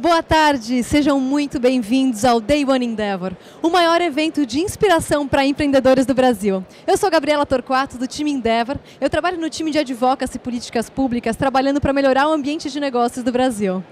Boa tarde, sejam muito bem-vindos ao Day One Endeavor, o maior evento de inspiração para empreendedores do Brasil. Eu sou Gabriela Torquato, do time Endeavor. Eu trabalho no time de Advocacy e Políticas Públicas, trabalhando para melhorar o ambiente de negócios do Brasil.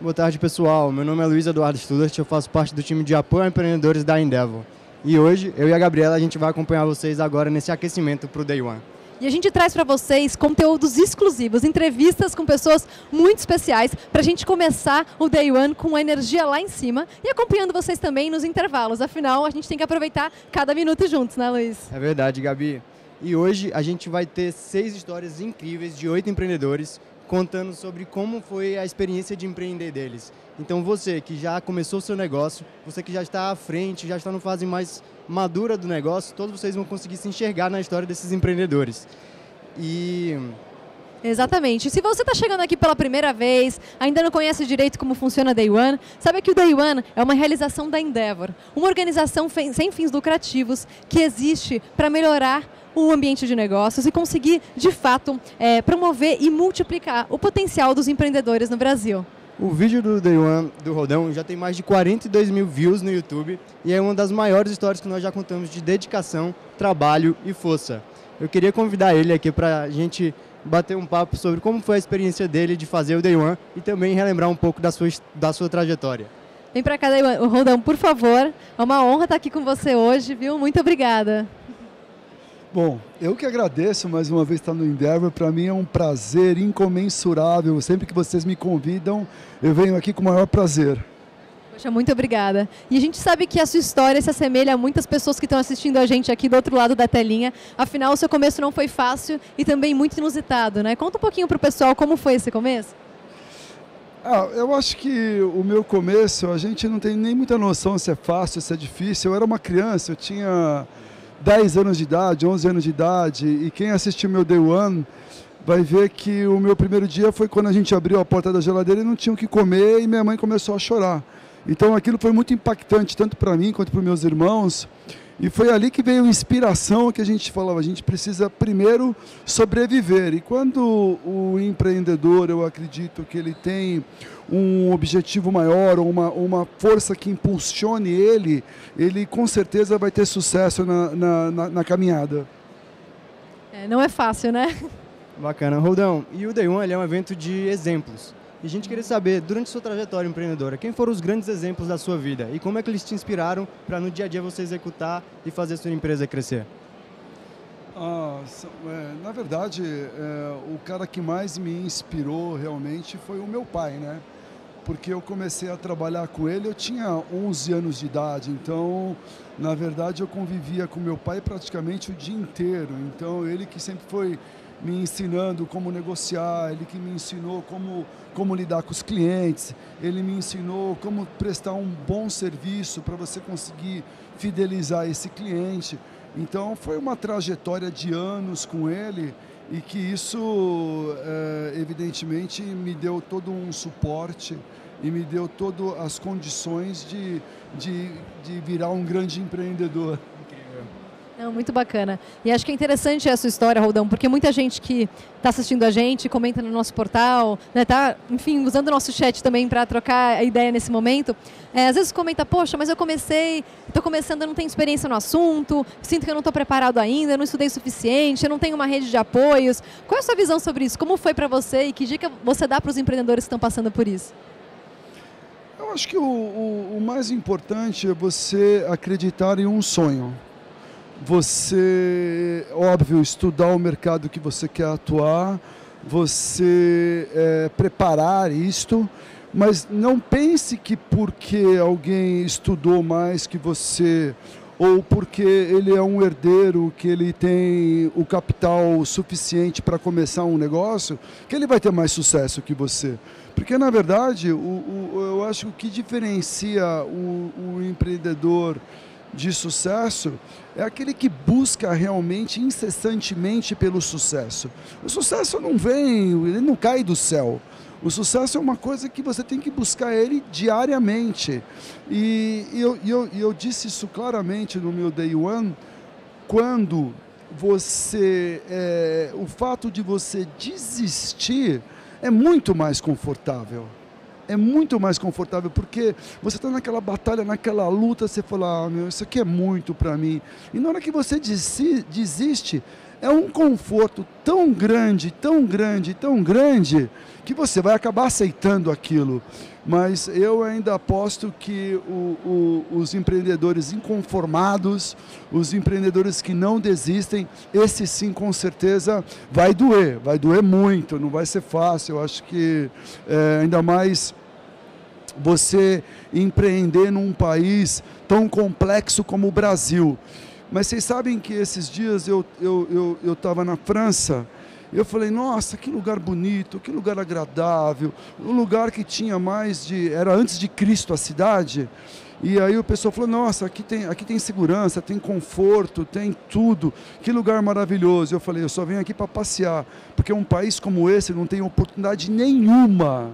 Boa tarde, pessoal. Meu nome é Luiz Eduardo Studart, eu faço parte do time de apoio a empreendedores da Endeavor. E hoje, eu e a Gabriela, a gente vai acompanhar vocês agora nesse aquecimento para o Day One. E a gente traz para vocês conteúdos exclusivos, entrevistas com pessoas muito especiais, para a gente começar o Day One com energia lá em cima e acompanhando vocês também nos intervalos. Afinal, a gente tem que aproveitar cada minuto juntos, né, Luiz? É verdade, Gabi. E hoje a gente vai ter seis histórias incríveis de oito empreendedores contando sobre como foi a experiência de empreender deles. Então você que já começou o seu negócio, você que já está à frente, já está no fase mais madura do negócio, todos vocês vão conseguir se enxergar na história desses empreendedores. E Exatamente. Se você está chegando aqui pela primeira vez, ainda não conhece direito como funciona a Day One, sabe que o Day One é uma realização da Endeavor, uma organização sem fins lucrativos que existe para melhorar o ambiente de negócios e conseguir, de fato, é, promover e multiplicar o potencial dos empreendedores no Brasil. O vídeo do Day One do Rodão já tem mais de 42 mil views no YouTube e é uma das maiores histórias que nós já contamos de dedicação, trabalho e força. Eu queria convidar ele aqui para a gente bater um papo sobre como foi a experiência dele de fazer o Day One e também relembrar um pouco da sua, da sua trajetória. Vem para cá, Day One. Rodão, por favor. É uma honra estar aqui com você hoje, viu? Muito obrigada. Bom, eu que agradeço mais uma vez estar no Endeavor. Para mim é um prazer incomensurável. Sempre que vocês me convidam, eu venho aqui com o maior prazer. Poxa, muito obrigada. E a gente sabe que a sua história se assemelha a muitas pessoas que estão assistindo a gente aqui do outro lado da telinha. Afinal, o seu começo não foi fácil e também muito inusitado, né? Conta um pouquinho para o pessoal como foi esse começo. Ah, eu acho que o meu começo, a gente não tem nem muita noção se é fácil, se é difícil. Eu era uma criança, eu tinha 10 anos de idade, 11 anos de idade, e quem assistiu meu Day One vai ver que o meu primeiro dia foi quando a gente abriu a porta da geladeira e não tinha o que comer e minha mãe começou a chorar. Então aquilo foi muito impactante, tanto para mim quanto para meus irmãos. E foi ali que veio a inspiração que a gente falava, a gente precisa primeiro sobreviver. E quando o empreendedor, eu acredito que ele tem um objetivo maior, uma, uma força que impulsione ele, ele com certeza vai ter sucesso na, na, na, na caminhada. É, não é fácil, né? Bacana. Roldão, e o Day One é um evento de exemplos. E a gente queria saber, durante sua trajetória empreendedora, quem foram os grandes exemplos da sua vida e como é que eles te inspiraram para no dia a dia você executar e fazer sua empresa crescer? Ah, é, na verdade, é, o cara que mais me inspirou realmente foi o meu pai, né? Porque eu comecei a trabalhar com ele, eu tinha 11 anos de idade, então, na verdade, eu convivia com meu pai praticamente o dia inteiro. Então, ele que sempre foi me ensinando como negociar, ele que me ensinou como como lidar com os clientes, ele me ensinou como prestar um bom serviço para você conseguir fidelizar esse cliente. Então foi uma trajetória de anos com ele e que isso, é, evidentemente, me deu todo um suporte e me deu todas as condições de, de, de virar um grande empreendedor. Não, muito bacana. E acho que é interessante essa história, Roldão, porque muita gente que está assistindo a gente, comenta no nosso portal, né, tá, enfim, usando o nosso chat também para trocar a ideia nesse momento, é, às vezes comenta, poxa, mas eu comecei, estou começando, eu não tenho experiência no assunto, sinto que eu não estou preparado ainda, eu não estudei o suficiente, eu não tenho uma rede de apoios. Qual é a sua visão sobre isso? Como foi para você e que dica você dá para os empreendedores que estão passando por isso? Eu acho que o, o, o mais importante é você acreditar em um sonho você, óbvio, estudar o mercado que você quer atuar, você é, preparar isto, mas não pense que porque alguém estudou mais que você ou porque ele é um herdeiro que ele tem o capital suficiente para começar um negócio, que ele vai ter mais sucesso que você. Porque, na verdade, o, o eu acho que o que diferencia o, o empreendedor de sucesso é aquele que busca realmente incessantemente pelo sucesso. O sucesso não vem, ele não cai do céu. O sucesso é uma coisa que você tem que buscar ele diariamente. E, e eu, eu, eu disse isso claramente no meu Day One, quando você. É, o fato de você desistir é muito mais confortável é muito mais confortável, porque você está naquela batalha, naquela luta, você fala, ah, meu, isso aqui é muito para mim. E na hora que você desiste, é um conforto tão grande, tão grande, tão grande, que você vai acabar aceitando aquilo. Mas eu ainda aposto que o, o, os empreendedores inconformados, os empreendedores que não desistem, esse sim com certeza vai doer, vai doer muito, não vai ser fácil. Eu acho que é, ainda mais você empreender num país tão complexo como o Brasil. Mas vocês sabem que esses dias eu estava eu, eu, eu na França, eu falei, nossa, que lugar bonito, que lugar agradável, um lugar que tinha mais de. era antes de Cristo a cidade. E aí o pessoal falou, nossa, aqui tem, aqui tem segurança, tem conforto, tem tudo, que lugar maravilhoso. Eu falei, eu só venho aqui para passear, porque um país como esse não tem oportunidade nenhuma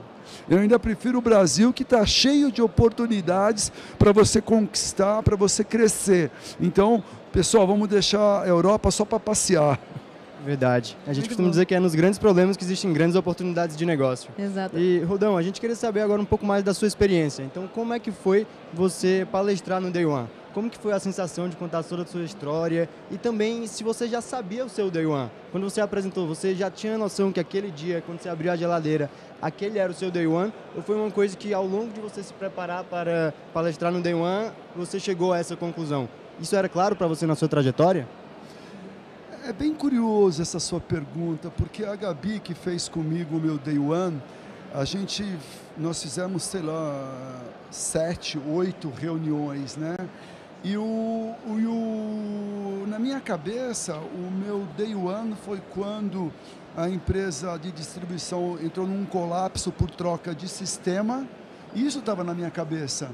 eu ainda prefiro o Brasil que está cheio de oportunidades para você conquistar, para você crescer. Então, pessoal, vamos deixar a Europa só para passear. Verdade. A gente Muito costuma bom. dizer que é nos grandes problemas que existem grandes oportunidades de negócio. Exato. E, Rodão, a gente queria saber agora um pouco mais da sua experiência. Então, como é que foi você palestrar no Day One? Como que foi a sensação de contar toda a sua história? E também, se você já sabia o seu Day One? Quando você apresentou, você já tinha noção que aquele dia, quando você abriu a geladeira, aquele era o seu day one, ou foi uma coisa que ao longo de você se preparar para palestrar no day one, você chegou a essa conclusão? Isso era claro para você na sua trajetória? É bem curioso essa sua pergunta, porque a Gabi que fez comigo o meu day one, a gente, nós fizemos, sei lá, sete, oito reuniões, né? E o, o, o na minha cabeça, o meu day one foi quando a empresa de distribuição entrou num colapso por troca de sistema. Isso estava na minha cabeça.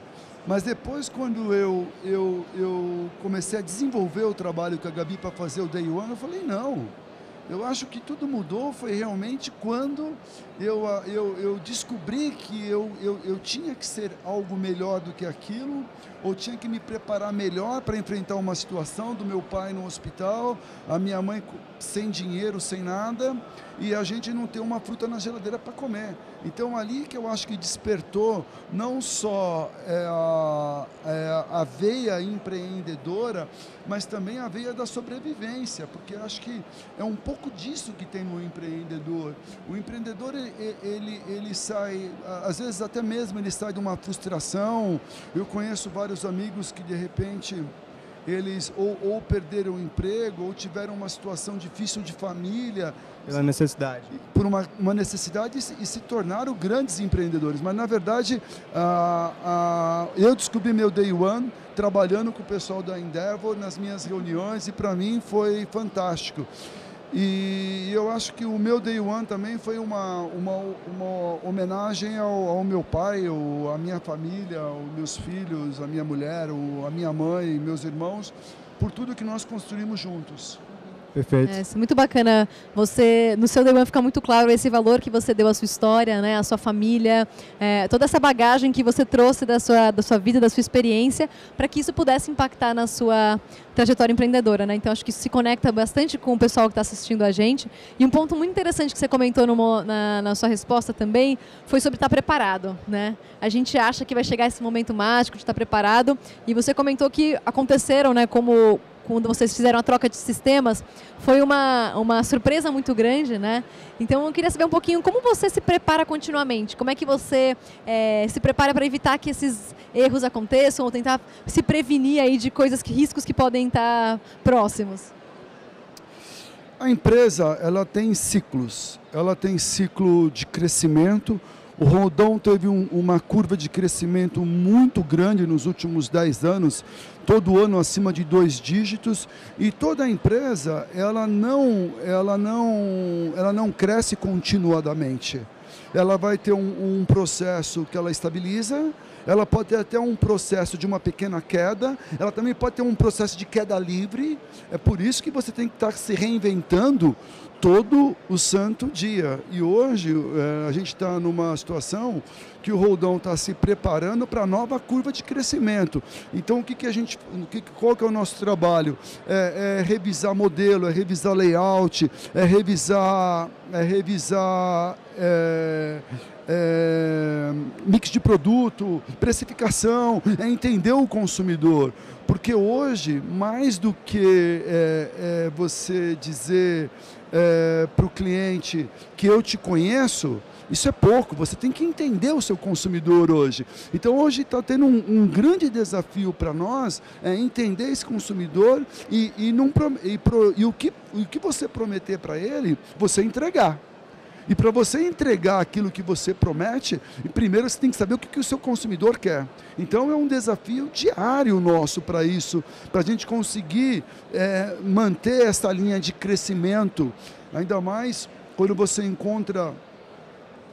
Mas depois, quando eu, eu, eu comecei a desenvolver o trabalho com a Gabi para fazer o Day One, eu falei, não, eu acho que tudo mudou foi realmente quando eu, ah, eu, eu descobri que eu, eu, eu tinha que ser algo melhor do que aquilo, ou tinha que me preparar melhor para enfrentar uma situação do meu pai no hospital, a minha mãe sem dinheiro, sem nada e a gente não tem uma fruta na geladeira para comer. Então ali que eu acho que despertou não só é, a, é, a veia empreendedora, mas também a veia da sobrevivência, porque acho que é um pouco disso que tem no empreendedor. O empreendedor ele, ele, ele sai, às vezes até mesmo ele sai de uma frustração. Eu conheço vários amigos que de repente eles ou, ou perderam o emprego ou tiveram uma situação difícil de família. Pela necessidade. Por uma, uma necessidade e, e se tornaram grandes empreendedores. Mas, na verdade, ah, ah, eu descobri meu Day One trabalhando com o pessoal da Endeavor nas minhas reuniões e, para mim, foi fantástico. E eu acho que o meu Day One também foi uma, uma, uma homenagem ao, ao meu pai, o, à minha família, aos meus filhos, à minha mulher, o, à minha mãe, meus irmãos, por tudo que nós construímos juntos. Perfeito. É, é, muito bacana. Você, no seu debanho fica muito claro esse valor que você deu à sua história, né, à sua família, é, toda essa bagagem que você trouxe da sua, da sua vida, da sua experiência, para que isso pudesse impactar na sua trajetória empreendedora, né? Então acho que isso se conecta bastante com o pessoal que está assistindo a gente. E um ponto muito interessante que você comentou na, na sua resposta também foi sobre estar tá preparado, né? A gente acha que vai chegar esse momento mágico de estar tá preparado. E você comentou que aconteceram, né? Como quando vocês fizeram a troca de sistemas, foi uma, uma surpresa muito grande, né? Então eu queria saber um pouquinho como você se prepara continuamente, como é que você é, se prepara para evitar que esses erros aconteçam ou tentar se prevenir aí de coisas, que, riscos que podem estar próximos. A empresa ela tem ciclos, ela tem ciclo de crescimento, o Rondon teve um, uma curva de crescimento muito grande nos últimos 10 anos, todo ano acima de dois dígitos, e toda a empresa ela não, ela não, ela não cresce continuadamente. Ela vai ter um, um processo que ela estabiliza, ela pode ter até um processo de uma pequena queda, ela também pode ter um processo de queda livre. É por isso que você tem que estar se reinventando todo o santo dia. E hoje é, a gente está numa situação que o Roldão está se preparando para a nova curva de crescimento. Então, o que, que a gente, o que, qual que é o nosso trabalho? É, é revisar modelo, é revisar layout, é revisar, é revisar é, é mix de produto, precificação, é entender o consumidor. Porque hoje, mais do que é, é você dizer é, para o cliente que eu te conheço, isso é pouco. Você tem que entender o seu consumidor hoje. Então, hoje está tendo um, um, grande desafio para nós é entender esse consumidor e, e, não, e, pro, e o, que, o que você prometer para ele, você entregar. E para você entregar aquilo que você promete, primeiro você tem que saber o que, o seu consumidor quer. Então é um desafio diário nosso para isso, para a gente conseguir é, manter essa linha de crescimento. Ainda mais quando você encontra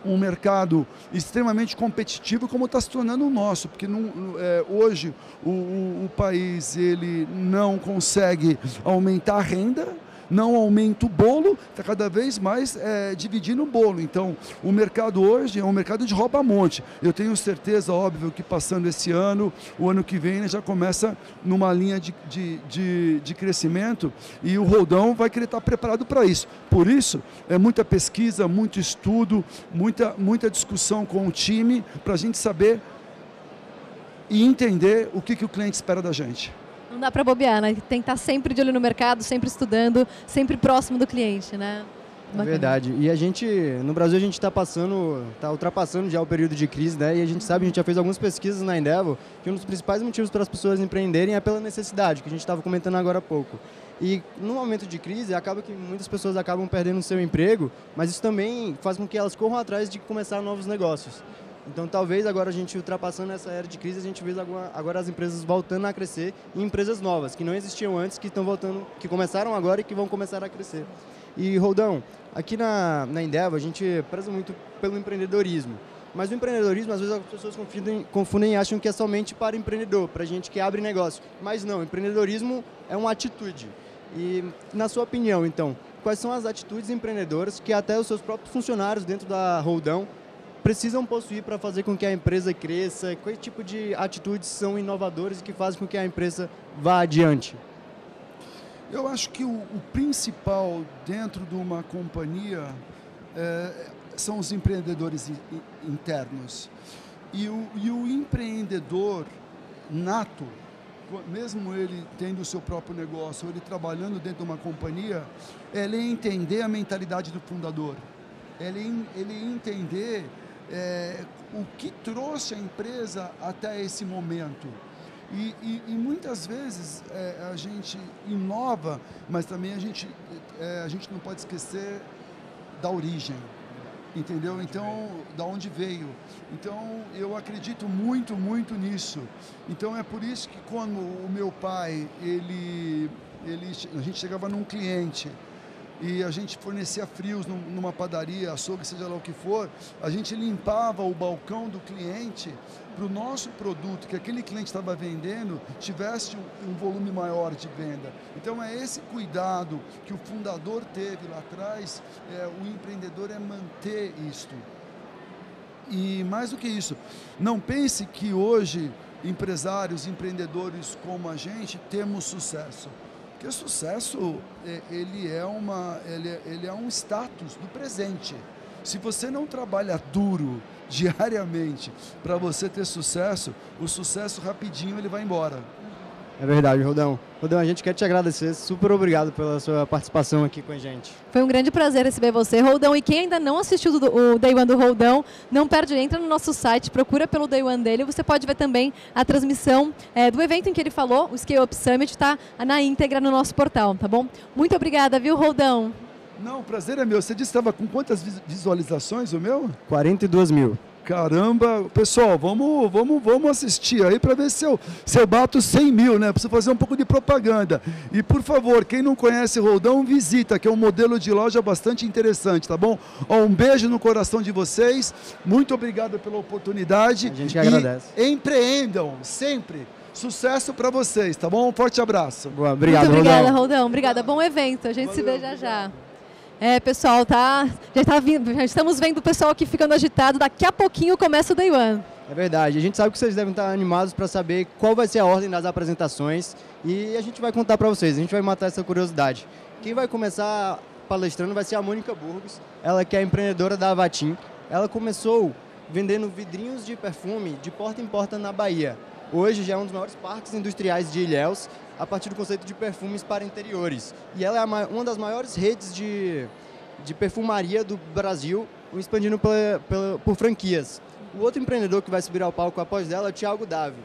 um mercado extremamente competitivo como está se tornando o nosso, porque não, é, hoje o, o, o país ele não consegue aumentar a renda, não aumenta o bolo, está cada vez mais é, dividindo o bolo. Então, o mercado hoje é um mercado de rouba-monte. Eu tenho certeza, óbvio, que passando esse ano, o ano que vem né, já começa numa linha de, de, de, de, crescimento e o roldão vai querer estar preparado para isso. Por isso, é muita pesquisa, muito estudo, muita, muita discussão com o time para a gente saber e entender o que, que o cliente espera da gente. Não dá para bobear, né? Tem que estar tá sempre de olho no mercado, sempre estudando, sempre próximo do cliente, né? É verdade. E a gente, no Brasil, a gente está passando, está ultrapassando já o período de crise, né? E a gente sabe, a gente já fez algumas pesquisas na Endeavor, que um dos principais motivos para as pessoas empreenderem é pela necessidade, que a gente estava comentando agora há pouco. E no momento de crise, acaba que muitas pessoas acabam perdendo o seu emprego, mas isso também faz com que elas corram atrás de começar novos negócios. Então, talvez agora a gente ultrapassando essa era de crise, a gente vê agora as empresas voltando a crescer e empresas novas que não existiam antes, que estão voltando, que começaram agora e que vão começar a crescer. E Roldão, aqui na, na Endeavor a gente preza muito pelo empreendedorismo. Mas o empreendedorismo, às vezes as pessoas confundem, confundem e acham que é somente para empreendedor, para gente que abre negócio. Mas não, empreendedorismo é uma atitude. E na sua opinião, então, quais são as atitudes empreendedoras que até os seus próprios funcionários dentro da Roldão precisam possuir para fazer com que a empresa cresça? Quais tipo de atitudes são inovadoras que fazem com que a empresa vá adiante? Eu acho que o, o principal dentro de uma companhia é, são os empreendedores internos. E o, e o empreendedor nato, mesmo ele tendo o seu próprio negócio, ele trabalhando dentro de uma companhia, ele é entender a mentalidade do fundador. Ele, ele entender é, o que trouxe a empresa até esse momento. E, e, e muitas vezes é, a gente inova, mas também a gente, é, a gente não pode esquecer da origem, entendeu? Então, da onde veio. Então, eu acredito muito, muito nisso. Então, é por isso que quando o meu pai, ele, ele, a gente chegava num cliente, e a gente fornecia frios numa padaria, açougue, seja lá o que for, a gente limpava o balcão do cliente para o nosso produto que aquele cliente estava vendendo tivesse um, volume maior de venda. Então é esse cuidado que o fundador teve lá atrás, é, o empreendedor é manter isto. E mais do que isso, não pense que hoje empresários, empreendedores como a gente temos sucesso porque o sucesso, ele é, uma, ele, é, ele é um status do presente. Se você não trabalha duro diariamente para você ter sucesso, o sucesso rapidinho ele vai embora. É verdade, Rodão. Rodão, a gente quer te agradecer. Super obrigado pela sua participação aqui com a gente. Foi um grande prazer receber você, Roldão. E quem ainda não assistiu o Day One do Roldão, não perde, entra no nosso site, procura pelo Day One dele. Você pode ver também a transmissão é, do evento em que ele falou, o Scale Up Summit, está na íntegra no nosso portal, tá bom? Muito obrigada, viu, Roldão? Não, o prazer é meu. Você disse que estava com quantas visualizações o meu? 42 mil. Caramba, pessoal, vamos, vamos, vamos assistir aí para ver se eu, se eu bato 100 mil, né? Preciso fazer um pouco de propaganda. E por favor, quem não conhece Roldão, visita, que é um modelo de loja bastante interessante, tá bom? Ó, um beijo no coração de vocês, muito obrigado pela oportunidade. A gente que agradece. empreendam sempre. Sucesso para vocês, tá bom? Um forte abraço. Boa, obrigado, muito obrigada, Roldão. Roldão. Obrigada, bom evento. A gente Valeu, se vê já já. É, pessoal, tá, já, tá vindo, já estamos vendo o pessoal aqui ficando agitado. Daqui a pouquinho começa o Day One. É verdade. A gente sabe que vocês devem estar animados para saber qual vai ser a ordem das apresentações e a gente vai contar para vocês. A gente vai matar essa curiosidade. Quem vai começar palestrando vai ser a Mônica Burgos, ela que é empreendedora da Avatim. Ela começou vendendo vidrinhos de perfume de porta em porta na Bahia. Hoje já é um dos maiores parques industriais de Ilhéus a partir do conceito de perfumes para interiores. E ela é uma das maiores redes de, de perfumaria do Brasil, expandindo por franquias. O outro empreendedor que vai subir ao palco após dela é o Thiago Davi.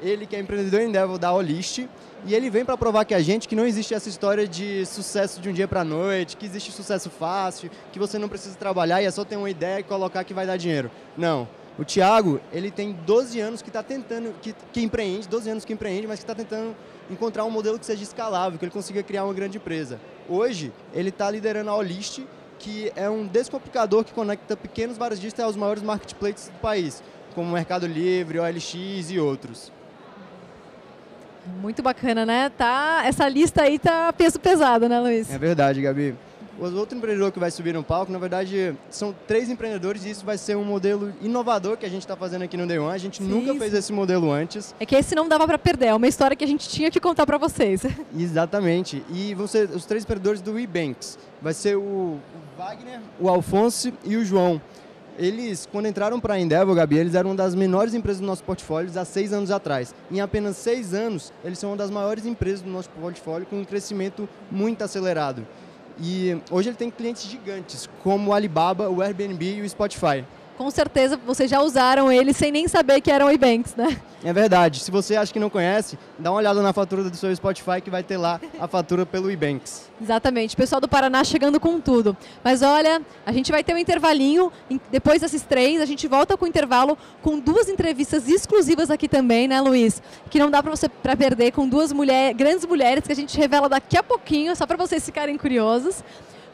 Ele que é empreendedor em Devil da Olist, e ele vem para provar que a gente que não existe essa história de sucesso de um dia para noite, que existe sucesso fácil, que você não precisa trabalhar e é só ter uma ideia e colocar que vai dar dinheiro. Não. O Thiago, ele tem 12 anos que está tentando, que, que empreende, 12 anos que empreende, mas que está tentando encontrar um modelo que seja escalável, que ele consiga criar uma grande empresa. Hoje, ele está liderando a Olist, que é um descomplicador que conecta pequenos varejistas aos maiores marketplaces do país, como Mercado Livre, OLX e outros. Muito bacana, né? Tá, essa lista aí tá peso pesado, né, Luiz? É verdade, Gabi. O outro empreendedor que vai subir no palco, na verdade, são três empreendedores e isso vai ser um modelo inovador que a gente está fazendo aqui no Day One. A gente sim, nunca fez esse modelo antes. É que esse não dava para perder, é uma história que a gente tinha que contar para vocês. Exatamente. E vão ser os três empreendedores do WeBanks. Vai ser o Wagner, o Alfonso e o João. Eles, quando entraram para a Endeavor, Gabi, eles eram uma das menores empresas do nosso portfólio há seis anos atrás. Em apenas seis anos, eles são uma das maiores empresas do nosso portfólio com um crescimento muito acelerado. E hoje ele tem clientes gigantes, como o Alibaba, o Airbnb e o Spotify com certeza vocês já usaram ele sem nem saber que eram e-banks, né? É verdade. Se você acha que não conhece, dá uma olhada na fatura do seu Spotify que vai ter lá a fatura pelo e-banks. Exatamente. Pessoal do Paraná chegando com tudo. Mas olha, a gente vai ter um intervalinho. Depois desses três, a gente volta com o intervalo com duas entrevistas exclusivas aqui também, né, Luiz? Que não dá para você para perder com duas grandes mulheres que a gente revela daqui a pouquinho, só para vocês ficarem curiosos.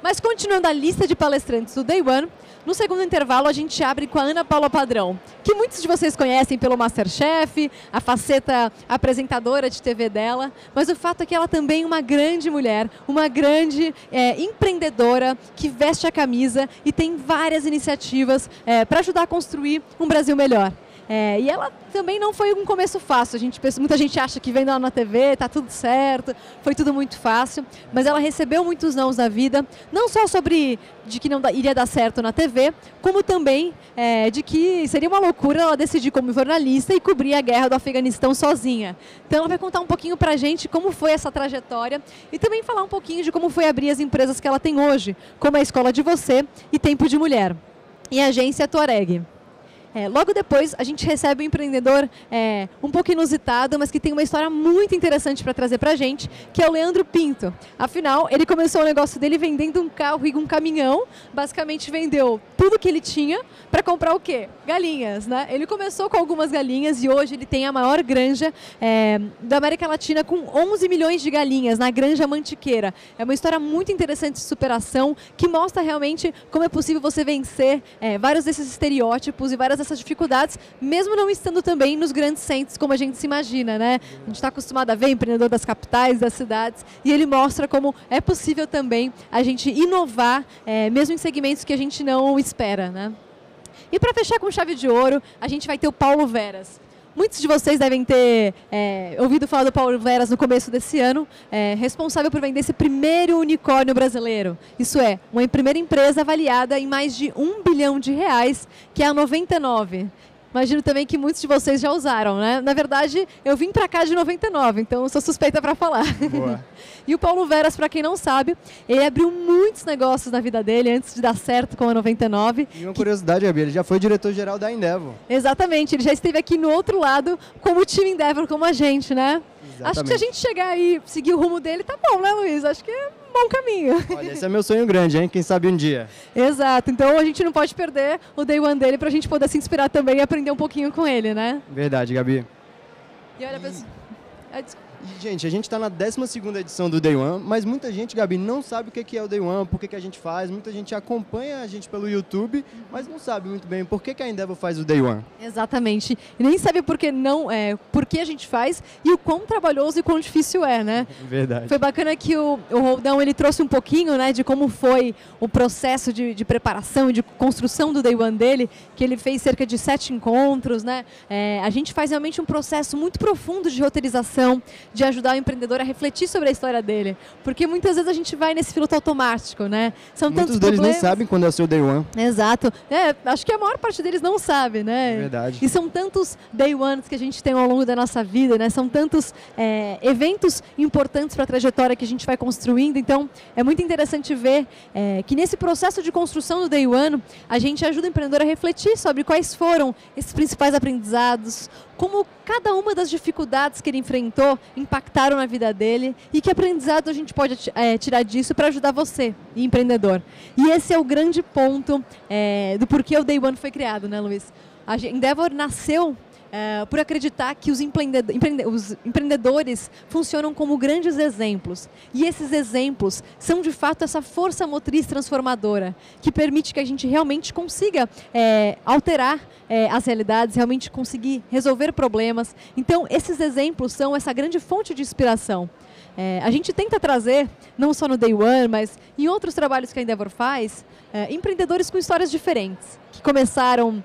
Mas continuando a lista de palestrantes do Day One, no segundo intervalo a gente abre com a Ana Paula Padrão, que muitos de vocês conhecem pelo Masterchef, a faceta apresentadora de TV dela, mas o fato é que ela também é uma grande mulher, uma grande é, empreendedora que veste a camisa e tem várias iniciativas é, para ajudar a construir um Brasil melhor. É, e ela também não foi um começo fácil. A gente pensa, muita gente acha que vendo ela na TV está tudo certo, foi tudo muito fácil, mas ela recebeu muitos nãos da vida, não só sobre de que não iria dar certo na TV, como também é, de que seria uma loucura ela decidir como jornalista e cobrir a guerra do Afeganistão sozinha. Então ela vai contar um pouquinho para a gente como foi essa trajetória e também falar um pouquinho de como foi abrir as empresas que ela tem hoje, como é a Escola de Você e Tempo de Mulher. E a agência Tuareg. É, logo depois, a gente recebe um empreendedor é, um pouco inusitado, mas que tem uma história muito interessante para trazer para a gente, que é o Leandro Pinto. Afinal, ele começou o negócio dele vendendo um carro e um caminhão. Basicamente, vendeu tudo que ele tinha para comprar o quê? Galinhas, né? Ele começou com algumas galinhas e hoje ele tem a maior granja é, da América Latina com 11 milhões de galinhas na Granja Mantiqueira. É uma história muito interessante de superação que mostra realmente como é possível você vencer é, vários desses estereótipos e várias essas dificuldades, mesmo não estando também nos grandes centros, como a gente se imagina, né? A gente está acostumado a ver empreendedor das capitais, das cidades, e ele mostra como é possível também a gente inovar, é, mesmo em segmentos que a gente não espera, né? E para fechar com chave de ouro, a gente vai ter o Paulo Veras. Muitos de vocês devem ter é, ouvido falar do Paulo Veras no começo desse ano, é, responsável por vender esse primeiro unicórnio brasileiro. Isso é, uma primeira empresa avaliada em mais de um bilhão de reais, que é a 99. Imagino também que muitos de vocês já usaram, né? Na verdade, eu vim para cá de 99, então sou suspeita para falar. Boa. e o Paulo Veras, para quem não sabe, ele abriu muitos negócios na vida dele antes de dar certo com a 99. E uma que... curiosidade, Gabi, ele já foi diretor-geral da Endeavor. Exatamente, ele já esteve aqui no outro lado, como o time Endeavor, como a gente, né? Exatamente. Acho que se a gente chegar aí, seguir o rumo dele, tá bom, né, Luiz? Acho que bom caminho. Olha, esse é meu sonho grande, hein? Quem sabe um dia. Exato. Então a gente não pode perder o day one dele para a gente poder se inspirar também e aprender um pouquinho com ele, né? Verdade, Gabi. E olha, pessoal. É, gente, a gente está na 12 edição do Day One, mas muita gente, Gabi, não sabe o que é o Day One, por que a gente faz. Muita gente acompanha a gente pelo YouTube, mas não sabe muito bem por que a Endeavor faz o Day One. Exatamente. E nem sabe por que, não, é, por que a gente faz e o quão trabalhoso e quão difícil é, né? Verdade. Foi bacana que o, o Roldão ele trouxe um pouquinho né, de como foi o processo de, de preparação e de construção do Day One dele, que ele fez cerca de sete encontros, né? É, a gente faz realmente um processo muito profundo de roteirização, de ajudar o empreendedor a refletir sobre a história dele. Porque muitas vezes a gente vai nesse piloto automático, né? São Muitos deles problemas. nem sabem quando é o seu day one. Exato. É, acho que a maior parte deles não sabe, né? Verdade. E são tantos day ones que a gente tem ao longo da nossa vida, né? São tantos é, eventos importantes para a trajetória que a gente vai construindo. Então, é muito interessante ver é, que nesse processo de construção do day one, a gente ajuda o empreendedor a refletir sobre quais foram esses principais aprendizados, como cada uma das dificuldades que ele enfrentou impactaram na vida dele e que aprendizado a gente pode é, tirar disso para ajudar você, empreendedor. E esse é o grande ponto é, do porquê o Day One foi criado, né, Luiz? A Endeavor nasceu é, por acreditar que os, empreendedores funcionam como grandes exemplos. E esses exemplos são, de fato, essa força motriz transformadora que permite que a gente realmente consiga é, alterar é, as realidades, realmente conseguir resolver problemas. Então, esses exemplos são essa grande fonte de inspiração. É, a gente tenta trazer, não só no Day One, mas em outros trabalhos que a Endeavor faz, é, empreendedores com histórias diferentes, que começaram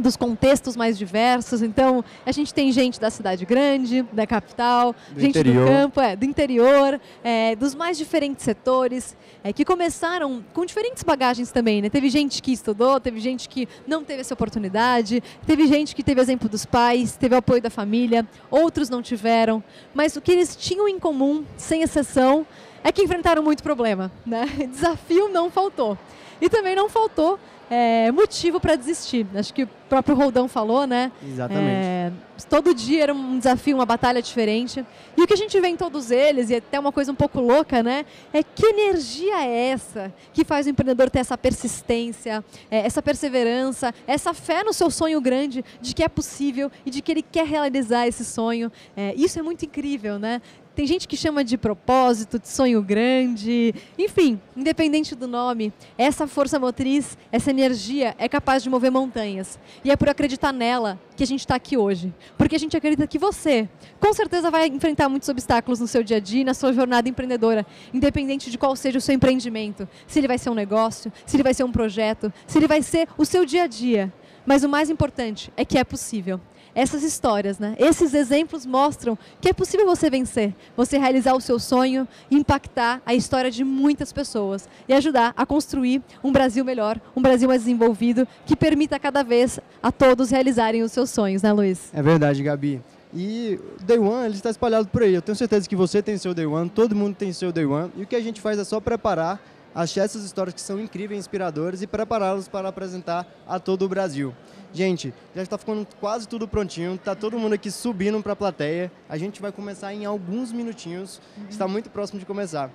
dos contextos mais diversos. Então, a gente tem gente da cidade grande, da capital, do gente interior. do campo, é, do interior, é, dos mais diferentes setores, é, que começaram com diferentes bagagens também. Né? Teve gente que estudou, teve gente que não teve essa oportunidade, teve gente que teve exemplo dos pais, teve apoio da família, outros não tiveram. Mas o que eles tinham em comum, sem exceção, é que enfrentaram muito problema. Né? Desafio não faltou. E também não faltou é, motivo para desistir. Acho que o próprio Roldão falou, né? Exatamente. É, todo dia era um desafio, uma batalha diferente. E o que a gente vê em todos eles, e é até uma coisa um pouco louca, né? É que energia é essa que faz o empreendedor ter essa persistência, é, essa perseverança, essa fé no seu sonho grande de que é possível e de que ele quer realizar esse sonho. É, isso é muito incrível, né? Tem gente que chama de propósito, de sonho grande, enfim, independente do nome, essa força motriz, essa energia é capaz de mover montanhas. E é por acreditar nela que a gente está aqui hoje. Porque a gente acredita que você, com certeza, vai enfrentar muitos obstáculos no seu dia a dia, na sua jornada empreendedora, independente de qual seja o seu empreendimento. Se ele vai ser um negócio, se ele vai ser um projeto, se ele vai ser o seu dia a dia. Mas o mais importante é que é possível essas histórias, né? Esses exemplos mostram que é possível você vencer, você realizar o seu sonho, impactar a história de muitas pessoas e ajudar a construir um Brasil melhor, um Brasil mais desenvolvido, que permita cada vez a todos realizarem os seus sonhos, né, Luiz? É verdade, Gabi. E Day One ele está espalhado por aí. Eu tenho certeza que você tem seu Day One, todo mundo tem seu Day One. E o que a gente faz é só preparar, achar essas histórias que são incríveis, inspiradoras e prepará-las para apresentar a todo o Brasil. Gente, já está ficando quase tudo prontinho, está todo mundo aqui subindo para a plateia. A gente vai começar em alguns minutinhos, uhum. está muito próximo de começar.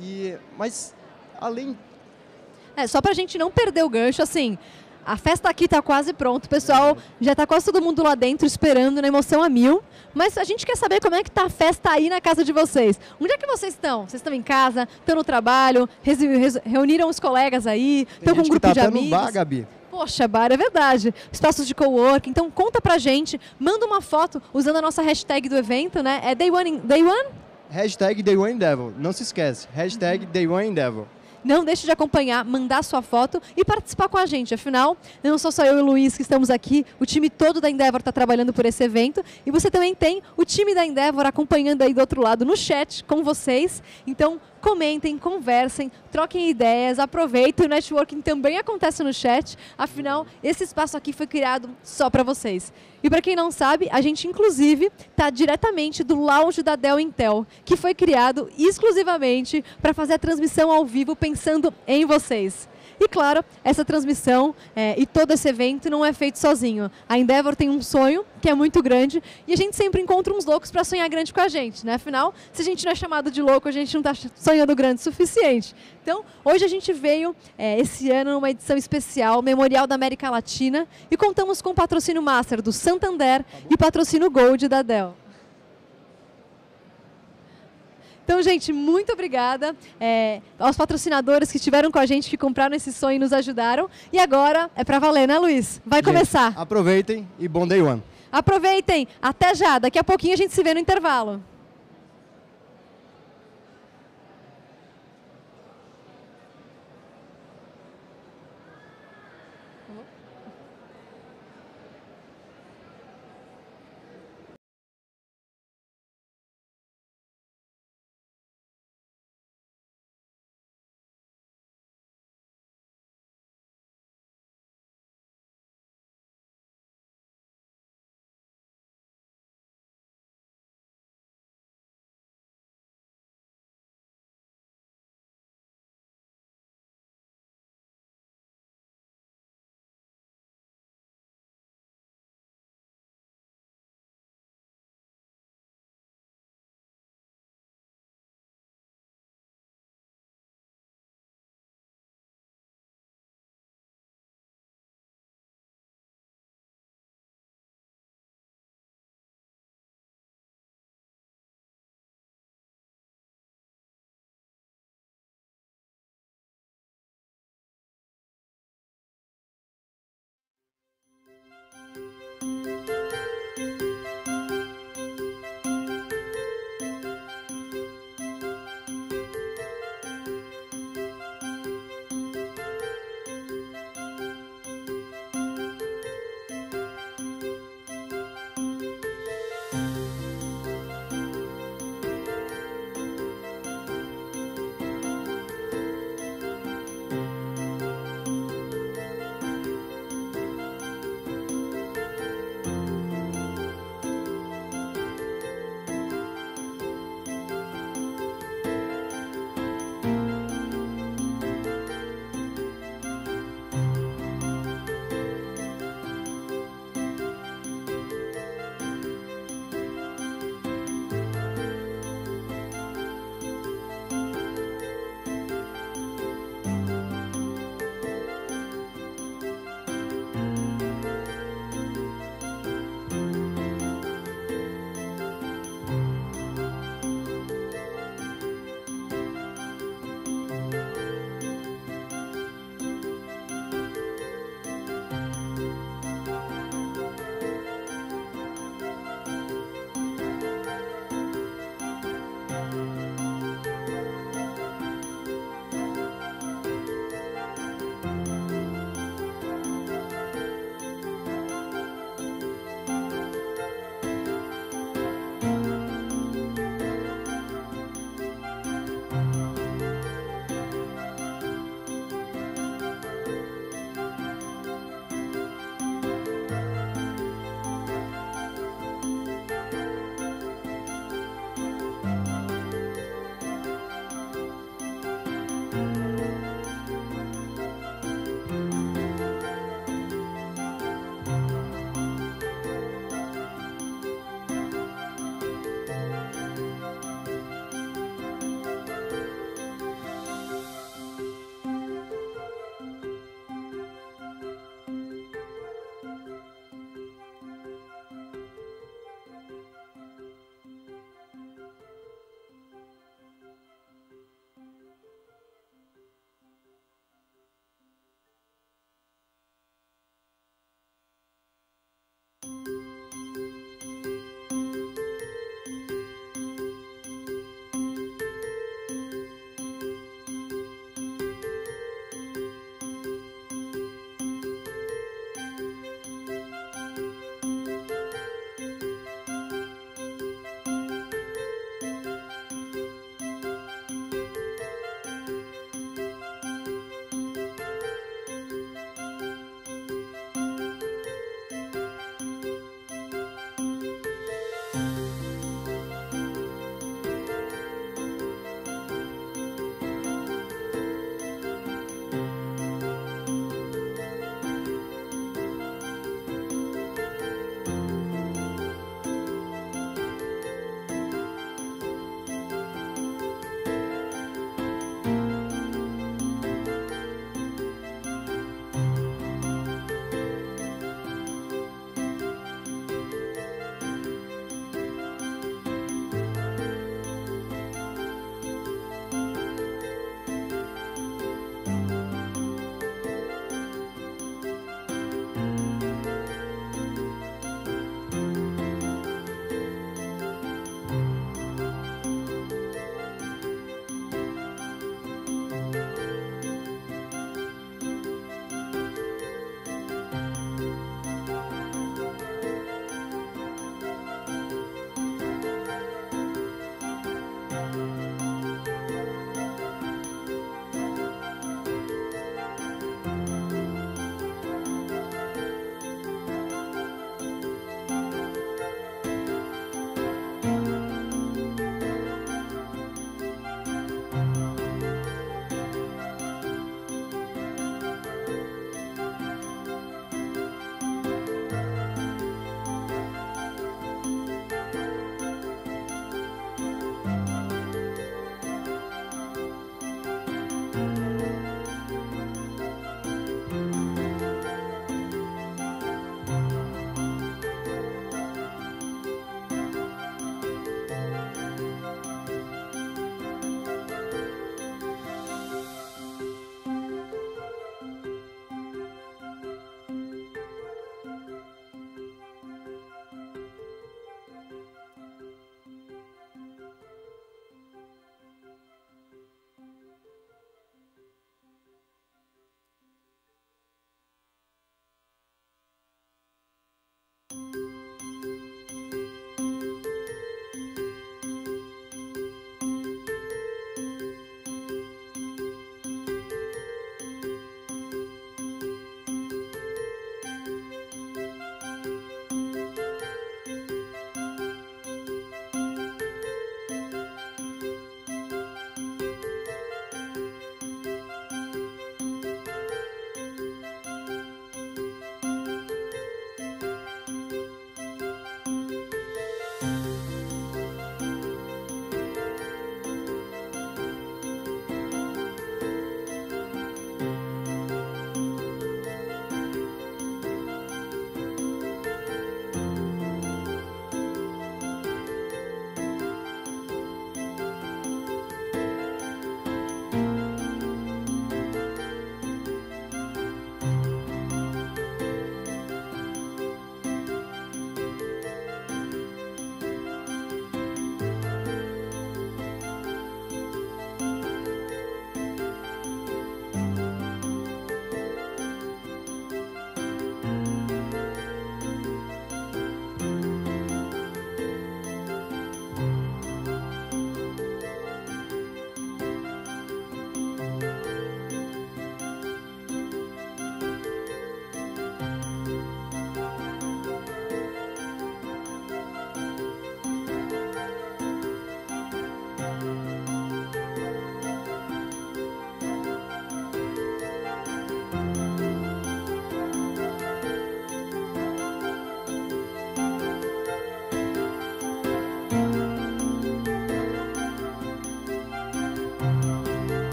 E, mas, além... É, só para a gente não perder o gancho, assim, a festa aqui está quase pronta, pessoal é. já está quase todo mundo lá dentro esperando na emoção a mil. Mas a gente quer saber como é que está a festa aí na casa de vocês. Onde é que vocês estão? Vocês estão em casa? Estão no trabalho? Reuniram os colegas aí? Estão com um grupo tá de amigos? No bar, Gabi. Poxa, barra é verdade. Espaços de coworking. Então conta pra gente, manda uma foto usando a nossa hashtag do evento, né? É Day One? In, day one? Hashtag Day One Devil. Não se esquece. Hashtag uhum. Day One Devil. Não deixe de acompanhar, mandar sua foto e participar com a gente. Afinal, não sou só eu e o Luiz que estamos aqui, o time todo da Endeavor está trabalhando por esse evento e você também tem o time da Endeavor acompanhando aí do outro lado no chat com vocês. Então, comentem, conversem, troquem ideias, aproveitem. O networking também acontece no chat, afinal, esse espaço aqui foi criado só para vocês. E para quem não sabe, a gente inclusive está diretamente do lounge da Dell Intel, que foi criado exclusivamente para fazer a transmissão ao vivo pensando em vocês. E claro, essa transmissão é, e todo esse evento não é feito sozinho. A Endeavor tem um sonho que é muito grande e a gente sempre encontra uns loucos para sonhar grande com a gente, né? Afinal, se a gente não é chamado de louco, a gente não está sonhando grande o suficiente. Então, hoje a gente veio é, esse ano numa edição especial, Memorial da América Latina, e contamos com o patrocínio Master do Santander e o patrocínio Gold da Dell. Então, gente, muito obrigada é, aos patrocinadores que estiveram com a gente, que compraram esse sonho e nos ajudaram. E agora é para valer, né, Luiz? Vai começar. Gente, aproveitem e bom day one. Aproveitem. Até já. Daqui a pouquinho a gente se vê no intervalo.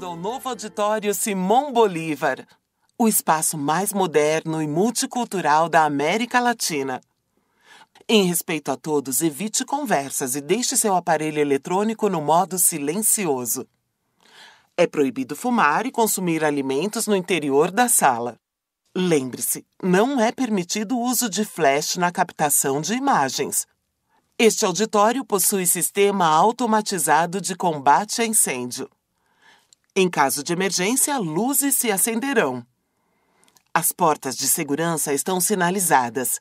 Bem-vindo ao novo auditório Simão Bolívar, o espaço mais moderno e multicultural da América Latina. Em respeito a todos, evite conversas e deixe seu aparelho eletrônico no modo silencioso. É proibido fumar e consumir alimentos no interior da sala. Lembre-se, não é permitido o uso de flash na captação de imagens. Este auditório possui sistema automatizado de combate a incêndio. Em caso de emergência, luzes se acenderão. As portas de segurança estão sinalizadas.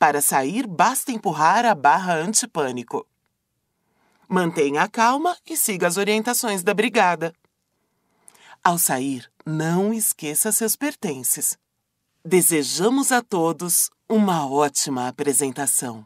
Para sair, basta empurrar a barra antipânico. Mantenha a calma e siga as orientações da brigada. Ao sair, não esqueça seus pertences. Desejamos a todos uma ótima apresentação.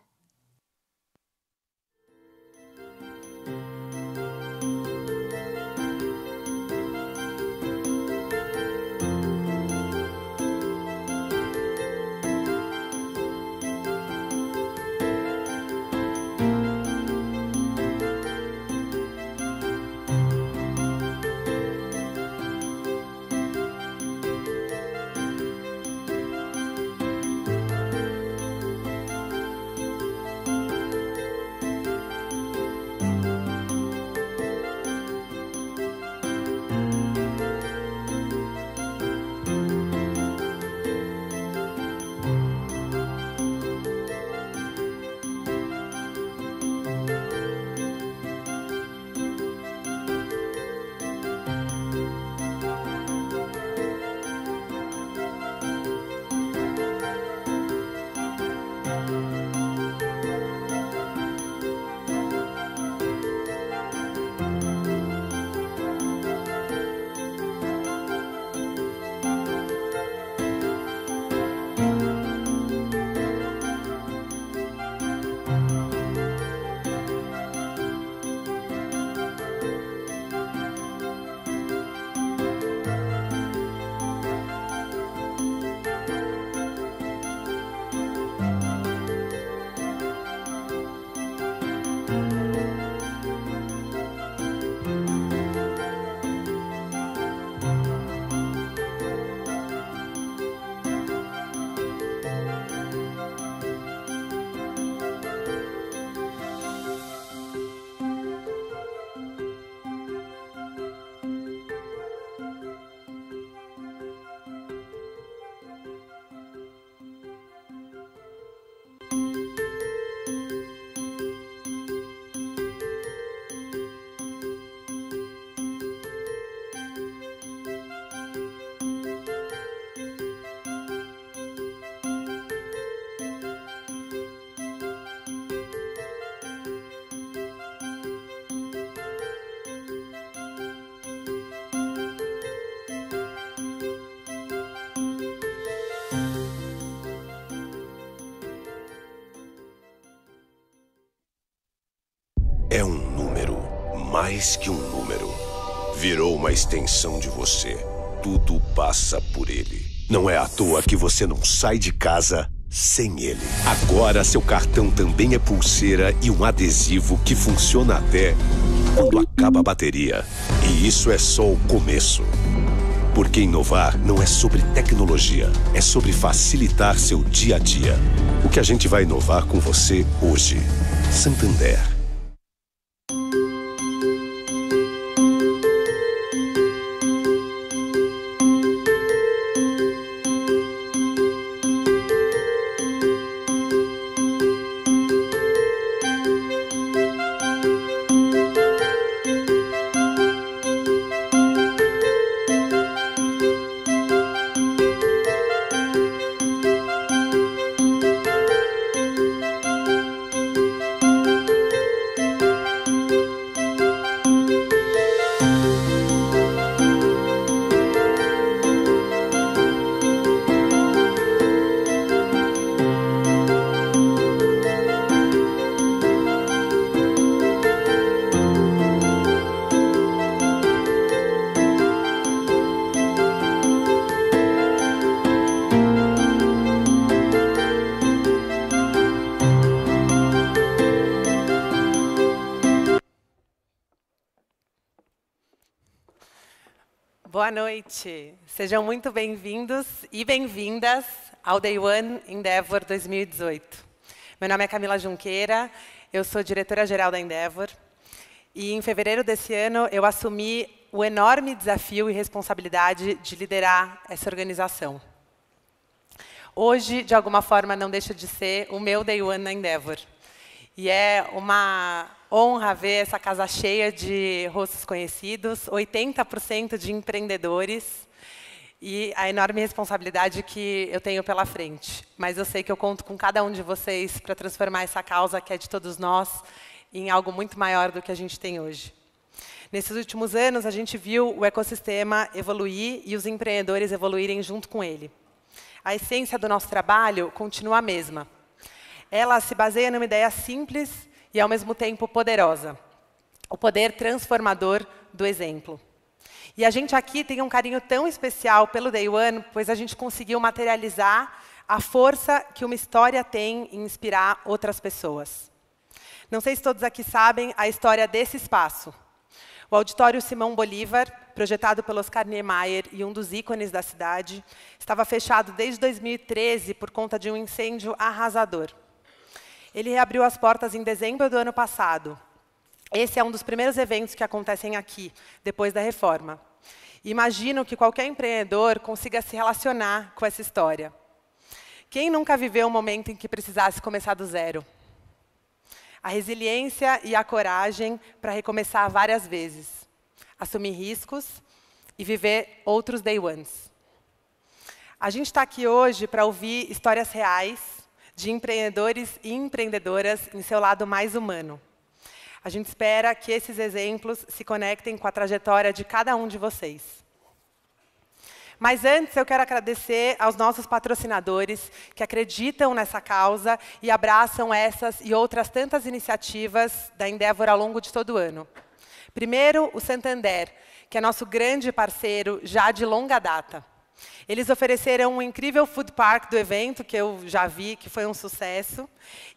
mais que um número. Virou uma extensão de você. Tudo passa por ele. Não é à toa que você não sai de casa sem ele. Agora seu cartão também é pulseira e um adesivo que funciona até quando acaba a bateria. E isso é só o começo. Porque inovar não é sobre tecnologia, é sobre facilitar seu dia a dia. O que a gente vai inovar com você hoje? Santander. Sejam muito bem-vindos e bem-vindas ao Day One Endeavor 2018. Meu nome é Camila Junqueira, eu sou diretora-geral da Endeavor e em fevereiro desse ano eu assumi o enorme desafio e responsabilidade de liderar essa organização. Hoje, de alguma forma, não deixa de ser o meu Day One na Endeavor. E é uma honra ver essa casa cheia de rostos conhecidos, 80% de empreendedores, e a enorme responsabilidade que eu tenho pela frente. Mas eu sei que eu conto com cada um de vocês para transformar essa causa, que é de todos nós, em algo muito maior do que a gente tem hoje. Nesses últimos anos, a gente viu o ecossistema evoluir e os empreendedores evoluírem junto com ele. A essência do nosso trabalho continua a mesma. Ela se baseia numa ideia simples e, ao mesmo tempo, poderosa. O poder transformador do exemplo. E a gente aqui tem um carinho tão especial pelo Day One, pois a gente conseguiu materializar a força que uma história tem em inspirar outras pessoas. Não sei se todos aqui sabem a história desse espaço. O Auditório Simão Bolívar, projetado pelo Oscar Niemeyer e um dos ícones da cidade, estava fechado desde 2013 por conta de um incêndio arrasador. Ele reabriu as portas em dezembro do ano passado, esse é um dos primeiros eventos que acontecem aqui, depois da reforma. Imagino que qualquer empreendedor consiga se relacionar com essa história. Quem nunca viveu um momento em que precisasse começar do zero? A resiliência e a coragem para recomeçar várias vezes, assumir riscos e viver outros day ones. A gente está aqui hoje para ouvir histórias reais de empreendedores e empreendedoras em seu lado mais humano. A gente espera que esses exemplos se conectem com a trajetória de cada um de vocês. Mas antes, eu quero agradecer aos nossos patrocinadores que acreditam nessa causa e abraçam essas e outras tantas iniciativas da Endeavor ao longo de todo o ano. Primeiro, o Santander, que é nosso grande parceiro já de longa data. Eles ofereceram um incrível food park do evento, que eu já vi, que foi um sucesso,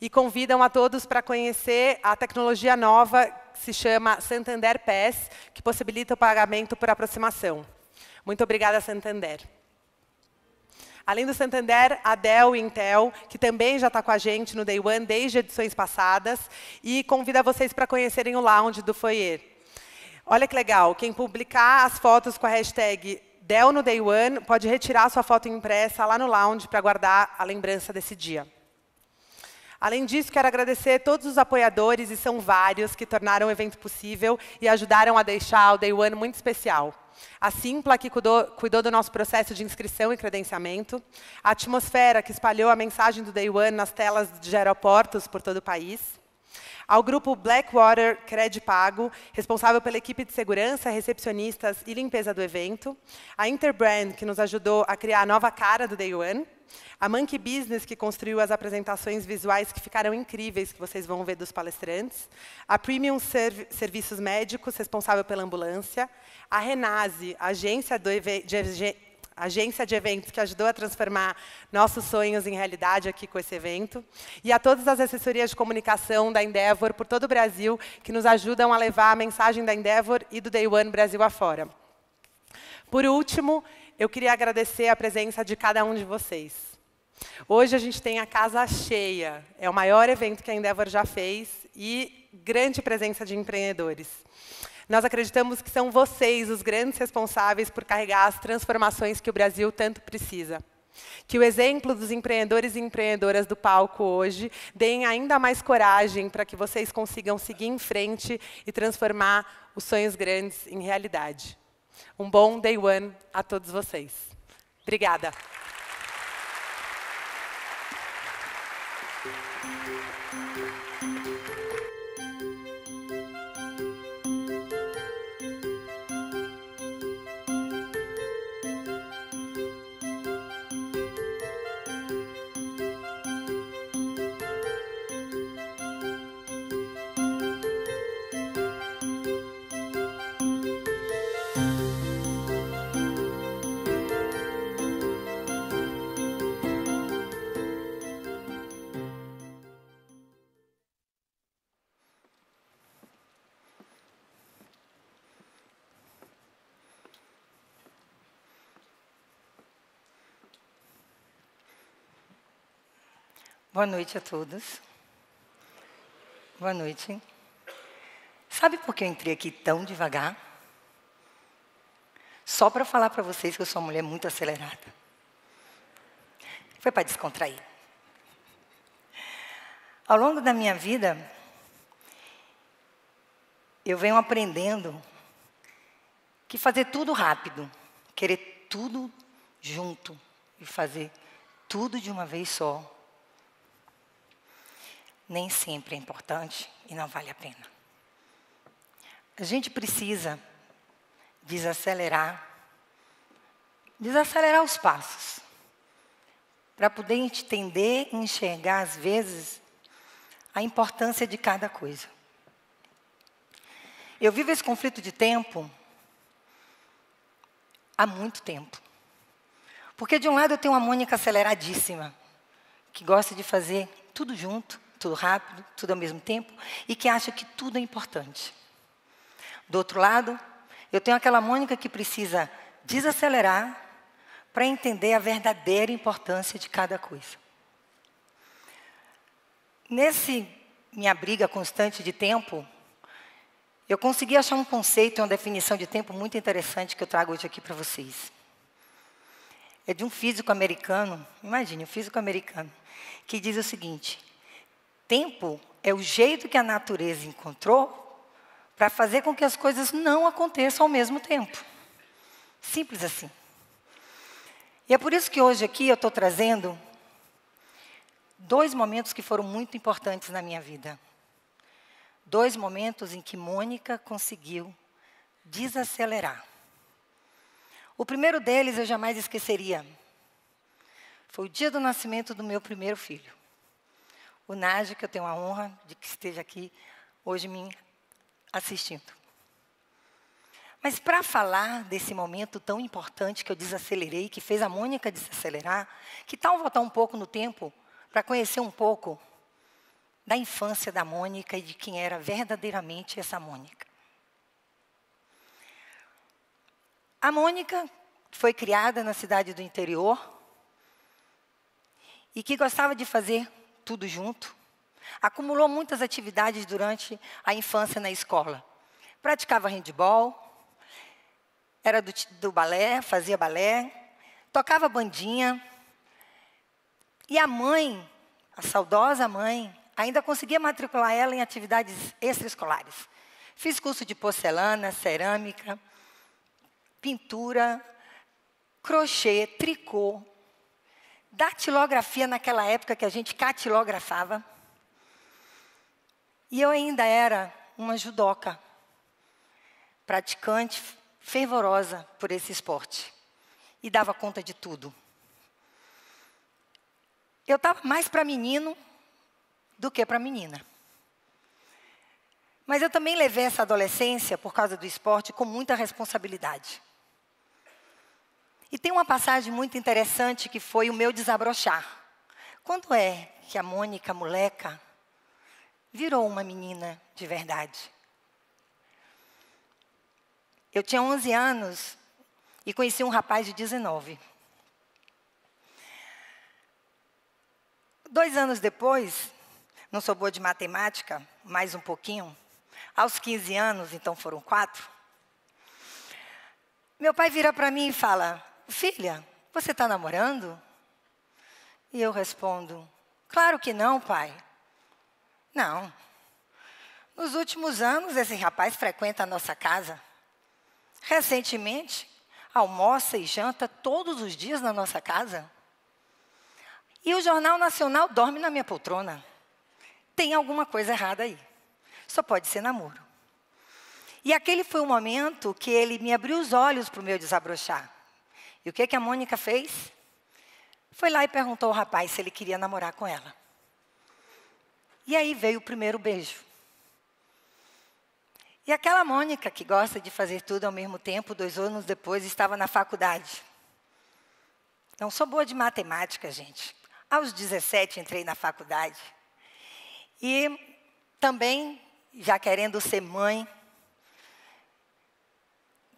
e convidam a todos para conhecer a tecnologia nova que se chama Santander Pass, que possibilita o pagamento por aproximação. Muito obrigada, Santander. Além do Santander, a Dell e Intel, que também já está com a gente no Day One desde edições passadas, e convida vocês para conhecerem o lounge do Foyer. Olha que legal, quem publicar as fotos com a hashtag Del no Day One pode retirar sua foto impressa lá no lounge para guardar a lembrança desse dia. Além disso, quero agradecer todos os apoiadores, e são vários, que tornaram o evento possível e ajudaram a deixar o Day One muito especial. A Simpla, que cuidou, cuidou, do nosso processo de inscrição e credenciamento. A Atmosfera, que espalhou a mensagem do Day One nas telas de aeroportos por todo o país ao grupo Blackwater Cred Pago, responsável pela equipe de segurança, recepcionistas e limpeza do evento, a Interbrand, que nos ajudou a criar a nova cara do Day One, a Monkey Business, que construiu as apresentações visuais que ficaram incríveis, que vocês vão ver dos palestrantes. A Premium Servi Serviços Médicos, responsável pela ambulância. A Renase, agência do, de agência de eventos que ajudou a transformar nossos sonhos em realidade aqui com esse evento, e a todas as assessorias de comunicação da Endeavor por todo o Brasil, que nos ajudam a levar a mensagem da Endeavor e do Day One Brasil afora. Por último, eu queria agradecer a presença de cada um de vocês. Hoje a gente tem a casa cheia, é o maior evento que a Endeavor já fez e grande presença de empreendedores. Nós acreditamos que são vocês os grandes responsáveis por carregar as transformações que o Brasil tanto precisa. Que o exemplo dos empreendedores e empreendedoras do palco hoje deem ainda mais coragem para que vocês consigam seguir em frente e transformar os sonhos grandes em realidade. Um bom day one a todos vocês. Obrigada. Boa noite a todos. Boa noite. Sabe por que eu entrei aqui tão devagar? Só para falar para vocês que eu sou uma mulher muito acelerada. Foi para descontrair. Ao longo da minha vida, eu venho aprendendo que fazer tudo rápido, querer tudo junto e fazer tudo de uma vez só nem sempre é importante e não vale a pena. A gente precisa desacelerar, desacelerar os passos, para poder entender e enxergar, às vezes, a importância de cada coisa. Eu vivo esse conflito de tempo há muito tempo. Porque, de um lado, eu tenho uma Mônica aceleradíssima, que gosta de fazer tudo junto, tudo rápido, tudo ao mesmo tempo, e que acha que tudo é importante. Do outro lado, eu tenho aquela Mônica que precisa desacelerar para entender a verdadeira importância de cada coisa. Nesse minha briga constante de tempo, eu consegui achar um conceito e uma definição de tempo muito interessante que eu trago hoje aqui para vocês. É de um físico americano, imagine, um físico americano, que diz o seguinte: tempo é o jeito que a natureza encontrou para fazer com que as coisas não aconteçam ao mesmo tempo. Simples assim. E é por isso que hoje aqui eu estou trazendo dois momentos que foram muito importantes na minha vida. Dois momentos em que Mônica conseguiu desacelerar. O primeiro deles eu jamais esqueceria. Foi o dia do nascimento do meu primeiro filho o Nage, que eu tenho a honra de que esteja aqui hoje me assistindo. Mas para falar desse momento tão importante que eu desacelerei, que fez a Mônica desacelerar, que tal voltar um pouco no tempo para conhecer um pouco da infância da Mônica e de quem era verdadeiramente essa Mônica? A Mônica foi criada na cidade do interior e que gostava de fazer tudo junto, acumulou muitas atividades durante a infância na escola. Praticava handball, era do, do balé, fazia balé, tocava bandinha. E a mãe, a saudosa mãe, ainda conseguia matricular ela em atividades extraescolares. Fiz curso de porcelana, cerâmica, pintura, crochê, tricô, datilografia naquela época que a gente catilografava. E eu ainda era uma judoca, praticante fervorosa por esse esporte. E dava conta de tudo. Eu estava mais para menino do que para menina. Mas eu também levei essa adolescência, por causa do esporte, com muita responsabilidade. E tem uma passagem muito interessante que foi o meu desabrochar. Quando é que a Mônica moleca virou uma menina de verdade? Eu tinha 11 anos e conheci um rapaz de 19. Dois anos depois, não sou boa de matemática, mais um pouquinho, aos 15 anos, então foram quatro, meu pai vira para mim e fala: filha, você está namorando? E eu respondo, claro que não, pai. Não. Nos últimos anos, esse rapaz frequenta a nossa casa. Recentemente, almoça e janta todos os dias na nossa casa. E o Jornal Nacional dorme na minha poltrona. Tem alguma coisa errada aí. Só pode ser namoro. E aquele foi o momento que ele me abriu os olhos para o meu desabrochar. E o que, é que a Mônica fez? Foi lá e perguntou ao rapaz se ele queria namorar com ela. E aí veio o primeiro beijo. E aquela Mônica, que gosta de fazer tudo ao mesmo tempo, dois anos depois estava na faculdade. Não sou boa de matemática, gente. Aos 17 entrei na faculdade. E também, já querendo ser mãe,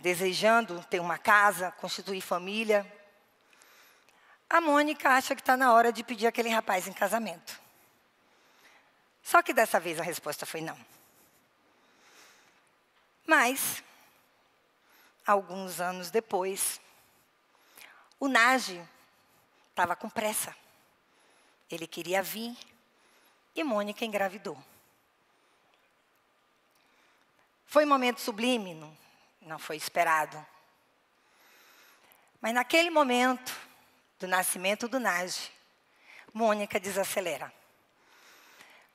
desejando ter uma casa, constituir família, a Mônica acha que está na hora de pedir aquele rapaz em casamento. Só que dessa vez a resposta foi não. Mas, alguns anos depois, o Nage estava com pressa. Ele queria vir e Mônica engravidou. Foi um momento sublime, não? não foi esperado. Mas naquele momento do nascimento do Nage, Mônica desacelera.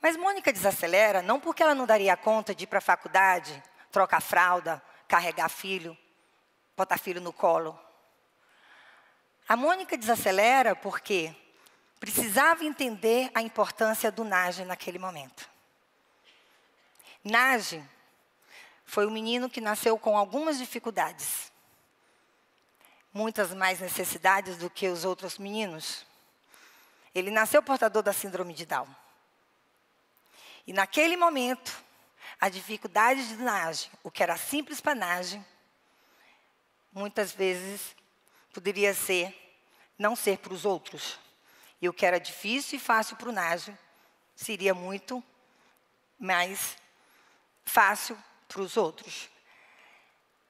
Mas Mônica desacelera não porque ela não daria conta de ir para a faculdade, trocar fralda, carregar filho, botar filho no colo. A Mônica desacelera porque precisava entender a importância do Nage naquele momento. Nage foi um menino que nasceu com algumas dificuldades, muitas mais necessidades do que os outros meninos. Ele nasceu portador da síndrome de Down. E naquele momento, a dificuldade de Nage, o que era simples para Nage, muitas vezes poderia ser não ser para os outros. E o que era difícil e fácil para o Nage, seria muito mais fácil para os outros.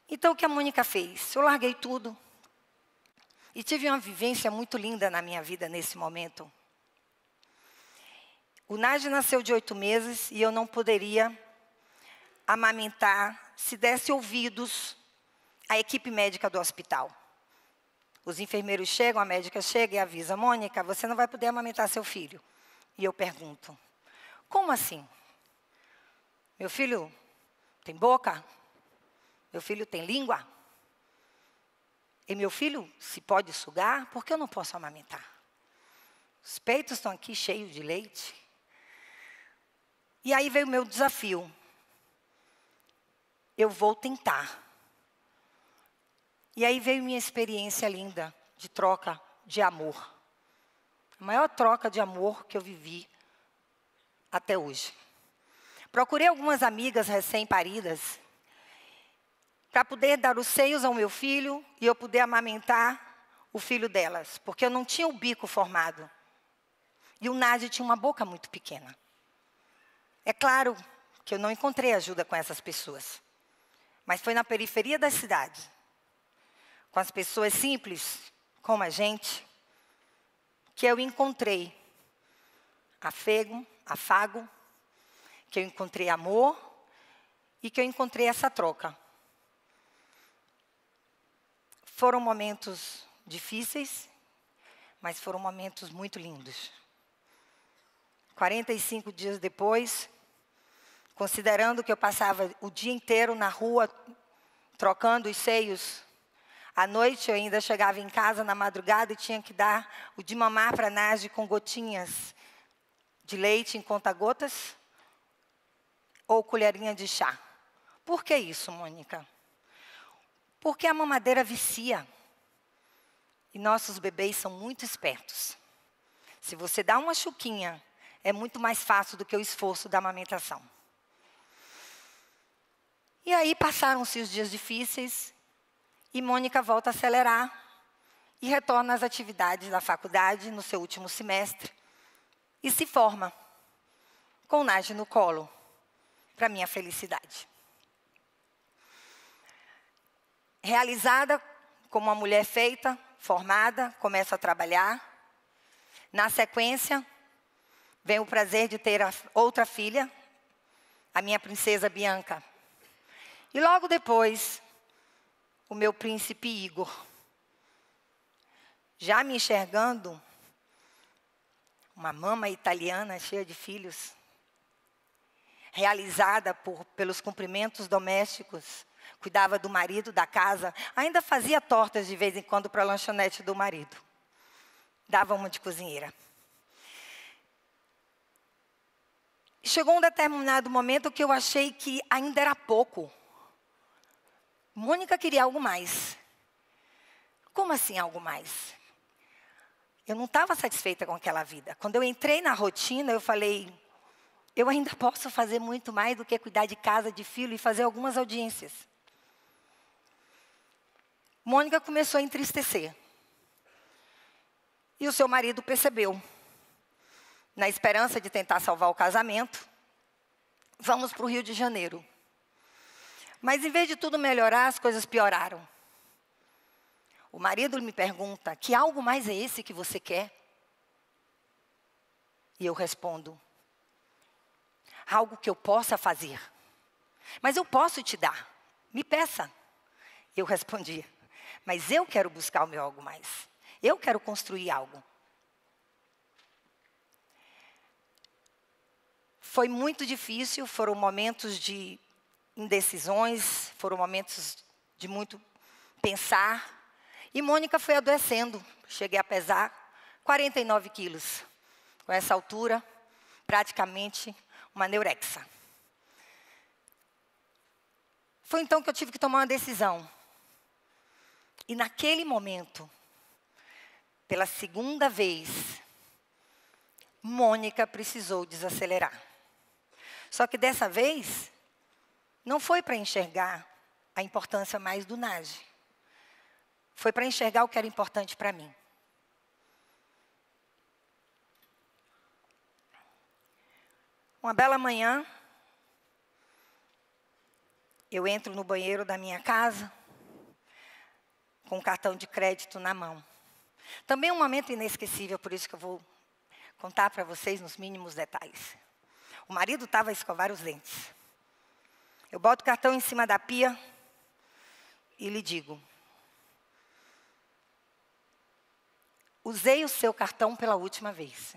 Então, o que a Mônica fez? Eu larguei tudo. E tive uma vivência muito linda na minha vida nesse momento. O Nage nasceu de oito meses e eu não poderia amamentar se desse ouvidos à equipe médica do hospital. Os enfermeiros chegam, a médica chega e avisa: Mônica, você não vai poder amamentar seu filho. E eu pergunto: como assim? Meu filho tem boca, meu filho tem língua. E meu filho se pode sugar, por que eu não posso amamentar? Os peitos estão aqui cheios de leite. E aí veio o meu desafio. Eu vou tentar. E aí veio minha experiência linda de troca de amor. A maior troca de amor que eu vivi até hoje. Procurei algumas amigas recém-paridas para poder dar os seios ao meu filho e eu poder amamentar o filho delas, porque eu não tinha o bico formado. E o Nádia tinha uma boca muito pequena. É claro que eu não encontrei ajuda com essas pessoas, mas foi na periferia da cidade, com as pessoas simples, como a gente, que eu encontrei afego, afago, que eu encontrei amor e que eu encontrei essa troca. Foram momentos difíceis, mas foram momentos muito lindos. 45 dias depois, considerando que eu passava o dia inteiro na rua trocando os seios, à noite eu ainda chegava em casa na madrugada e tinha que dar o de mamar para Nage com gotinhas de leite em conta-gotas ou colherinha de chá. Por que isso, Mônica? Porque a mamadeira vicia. E nossos bebês são muito espertos. Se você dá uma chuquinha, é muito mais fácil do que o esforço da amamentação. E aí passaram-se os dias difíceis e Mônica volta a acelerar e retorna às atividades da faculdade no seu último semestre e se forma com Nage no colo para minha felicidade. Realizada como uma mulher feita, formada, começo a trabalhar. Na sequência, vem o prazer de ter outra filha, a minha princesa Bianca. E logo depois, o meu príncipe Igor. Já me enxergando, uma mama italiana cheia de filhos, realizada por, pelos cumprimentos domésticos, cuidava do marido, da casa, ainda fazia tortas de vez em quando para a lanchonete do marido. Dava uma de cozinheira. Chegou um determinado momento que eu achei que ainda era pouco. Mônica queria algo mais. Como assim algo mais? Eu não estava satisfeita com aquela vida. Quando eu entrei na rotina, eu falei: eu ainda posso fazer muito mais do que cuidar de casa, de filho e fazer algumas audiências. Mônica começou a entristecer. E o seu marido percebeu. Na esperança de tentar salvar o casamento, vamos para o Rio de Janeiro. Mas em vez de tudo melhorar, as coisas pioraram. O marido me pergunta: que algo mais é esse que você quer? E eu respondo: algo que eu possa fazer. Mas eu posso te dar. Me peça. Eu respondi. Mas eu quero buscar o meu algo mais. Eu quero construir algo. Foi muito difícil, foram momentos de indecisões, foram momentos de muito pensar. E Mônica foi adoecendo. Cheguei a pesar 49 quilos. Com essa altura, praticamente uma neurexa. Foi então que eu tive que tomar uma decisão. E naquele momento, pela segunda vez, Mônica precisou desacelerar. Só que dessa vez, não foi para enxergar a importância mais do NAGE. Foi para enxergar o que era importante para mim. Uma bela manhã, eu entro no banheiro da minha casa com um cartão de crédito na mão. Também um momento inesquecível, por isso que eu vou contar para vocês nos mínimos detalhes. O marido estava a escovar os dentes. Eu boto o cartão em cima da pia e lhe digo: Usei o seu cartão pela última vez.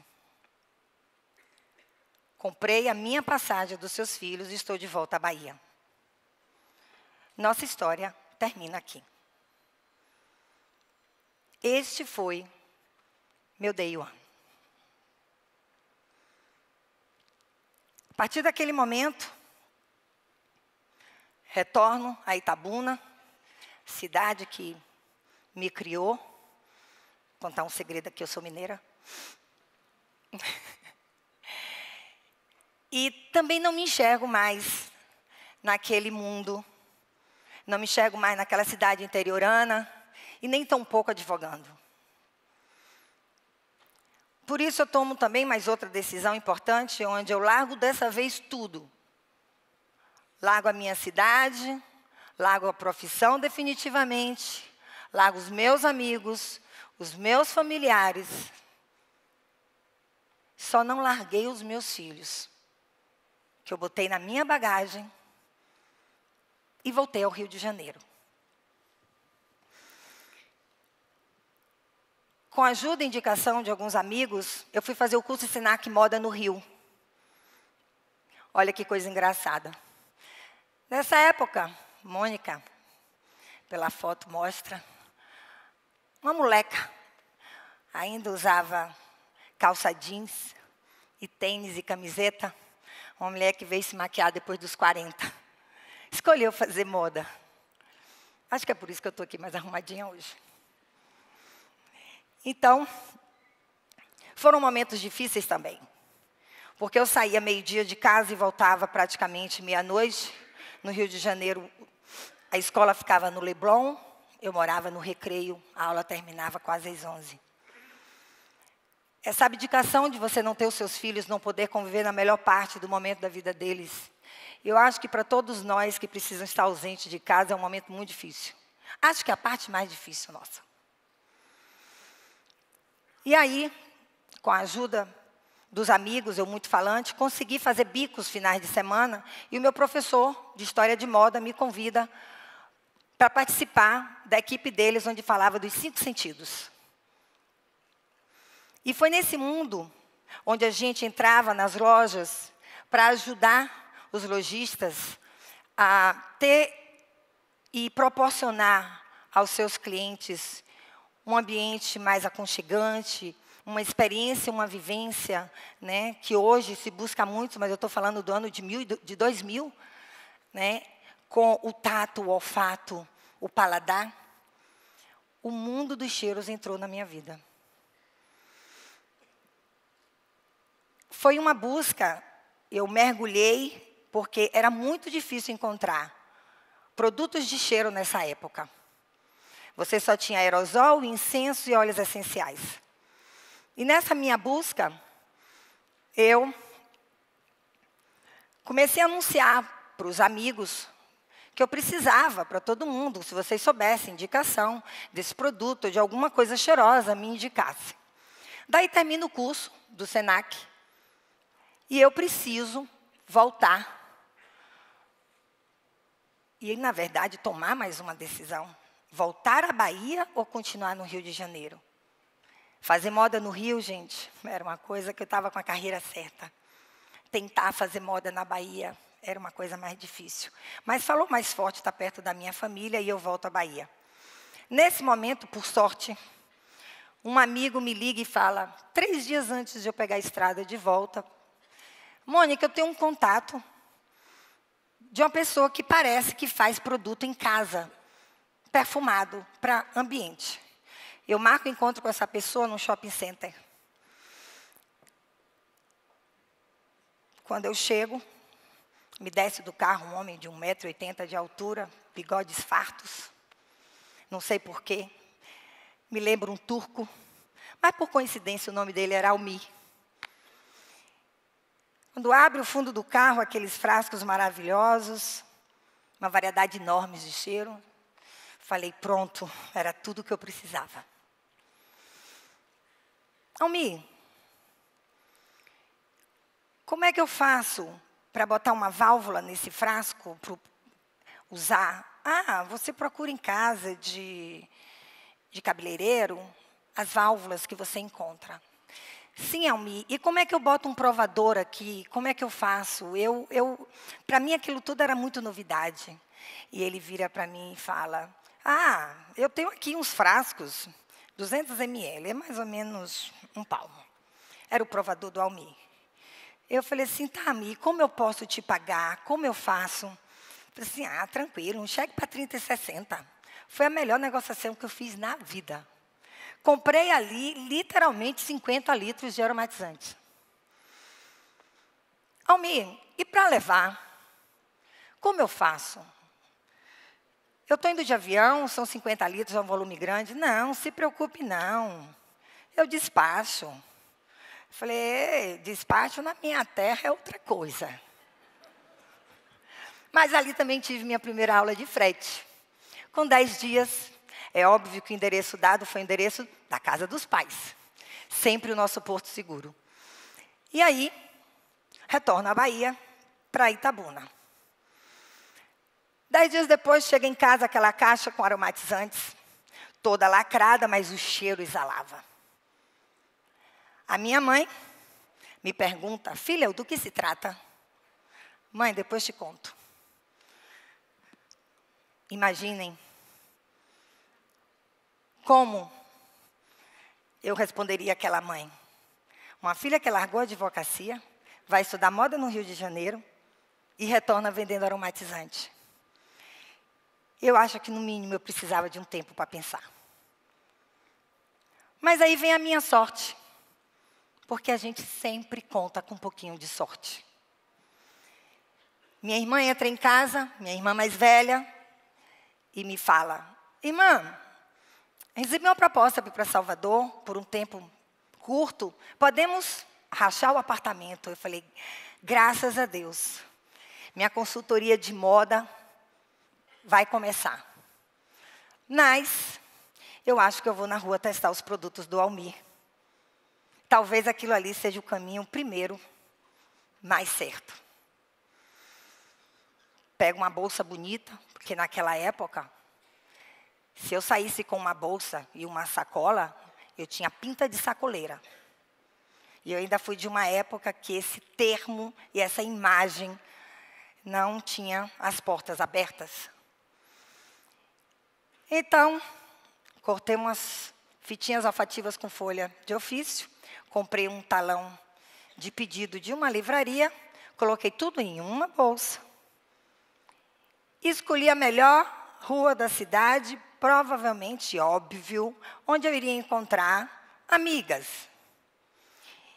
Comprei a minha passagem dos seus filhos e estou de volta à Bahia. Nossa história termina aqui. Este foi meu day one. A partir daquele momento, retorno a Itabuna, cidade que me criou. Vou contar um segredo aqui, eu sou mineira. E também não me enxergo mais naquele mundo. Não me enxergo mais naquela cidade interiorana e nem tão pouco advogando. Por isso eu tomo também mais outra decisão importante, onde eu largo dessa vez tudo. Largo a minha cidade, largo a profissão definitivamente, largo os meus amigos, os meus familiares. Só não larguei os meus filhos que eu botei na minha bagagem e voltei ao Rio de Janeiro. Com a ajuda e indicação de alguns amigos, eu fui fazer o curso de Senac Moda no Rio. Olha que coisa engraçada. Nessa época, Mônica, pela foto mostra, uma moleca ainda usava calça jeans e tênis e camiseta. Uma mulher que veio se maquiar depois dos 40. Escolheu fazer moda. Acho que é por isso que eu estou aqui mais arrumadinha hoje. Então, foram momentos difíceis também. Porque eu saía meio-dia de casa e voltava praticamente meia-noite. No Rio de Janeiro, a escola ficava no Leblon, eu morava no Recreio, a aula terminava quase às 11. Essa abdicação de você não ter os seus filhos, não poder conviver na melhor parte do momento da vida deles. Eu acho que para todos nós que precisam estar ausentes de casa é um momento muito difícil. Acho que é a parte mais difícil nossa. E aí, com a ajuda dos amigos, eu muito falante, consegui fazer bicos finais de semana e o meu professor de história de moda me convida para participar da equipe deles, onde falava dos cinco sentidos. E foi nesse mundo onde a gente entrava nas lojas para ajudar os lojistas a ter e proporcionar aos seus clientes um ambiente mais aconchegante, uma experiência, uma vivência, né, que hoje se busca muito, mas eu estou falando do ano de, mil, de 2000, né, com o tato, o olfato, o paladar. O mundo dos cheiros entrou na minha vida. Foi uma busca, eu mergulhei, porque era muito difícil encontrar produtos de cheiro nessa época. Você só tinha aerosol, incenso e óleos essenciais. E nessa minha busca, eu comecei a anunciar para os amigos que eu precisava para todo mundo, se vocês soubessem, indicação desse produto, de alguma coisa cheirosa, me indicasse. Daí termina o curso do SENAC, e eu preciso voltar. E, na verdade, tomar mais uma decisão. Voltar à Bahia ou continuar no Rio de Janeiro? Fazer moda no Rio, gente, era uma coisa que eu estava com a carreira certa. Tentar fazer moda na Bahia era uma coisa mais difícil. Mas falou mais forte, está perto da minha família e eu volto à Bahia. Nesse momento, por sorte, um amigo me liga e fala: três dias antes de eu pegar a estrada de volta Mônica, eu tenho um contato de uma pessoa que parece que faz produto em casa, perfumado para ambiente. Eu marco encontro com essa pessoa num shopping center. Quando eu chego, me desce do carro um homem de 1,80m de altura, bigodes fartos, não sei porquê. Me lembro um turco, mas por coincidência o nome dele era Almi. Quando abre o fundo do carro, aqueles frascos maravilhosos, uma variedade enorme de cheiro, falei: pronto, era tudo o que eu precisava. Almi, como é que eu faço para botar uma válvula nesse frasco para usar? Ah, você procura em casa de, de cabeleireiro as válvulas que você encontra. Sim, Almi, e como é que eu boto um provador aqui? Como é que eu faço? Eu, eu, para mim aquilo tudo era muito novidade. E ele vira para mim e fala: Ah, eu tenho aqui uns frascos, 200 ml, é mais ou menos um palmo. Era o provador do Almi. Eu falei assim: Tá, Almi, como eu posso te pagar? Como eu faço? Eu falei assim: Ah, tranquilo, um cheque para 30 e 60. Foi a melhor negociação que eu fiz na vida. Comprei ali literalmente 50 litros de aromatizante. Almir, e para levar? Como eu faço? Eu estou indo de avião, são 50 litros, é um volume grande. Não, se preocupe, não. Eu despacho. Falei, despacho na minha terra é outra coisa. Mas ali também tive minha primeira aula de frete. Com 10 dias, é óbvio que o endereço dado foi o endereço da casa dos pais. Sempre o nosso porto seguro. E aí, retorno à Bahia para Itabuna. Dez dias depois, chega em casa aquela caixa com aromatizantes, toda lacrada, mas o cheiro exalava. A minha mãe me pergunta, filha, do que se trata? Mãe, depois te conto. Imaginem como? Eu responderia aquela mãe. Uma filha que largou a advocacia, vai estudar moda no Rio de Janeiro e retorna vendendo aromatizante. Eu acho que, no mínimo, eu precisava de um tempo para pensar. Mas aí vem a minha sorte, porque a gente sempre conta com um pouquinho de sorte. Minha irmã entra em casa, minha irmã mais velha, e me fala: Irmã, Recebi uma proposta para ir para Salvador por um tempo curto. Podemos rachar o apartamento? Eu falei, graças a Deus. Minha consultoria de moda vai começar. Mas eu acho que eu vou na rua testar os produtos do Almir. Talvez aquilo ali seja o caminho primeiro mais certo. Pego uma bolsa bonita, porque naquela época se eu saísse com uma bolsa e uma sacola, eu tinha pinta de sacoleira. E eu ainda fui de uma época que esse termo e essa imagem não tinha as portas abertas. Então, cortei umas fitinhas alfativas com folha de ofício, comprei um talão de pedido de uma livraria, coloquei tudo em uma bolsa. Escolhi a melhor rua da cidade provavelmente, óbvio, onde eu iria encontrar amigas.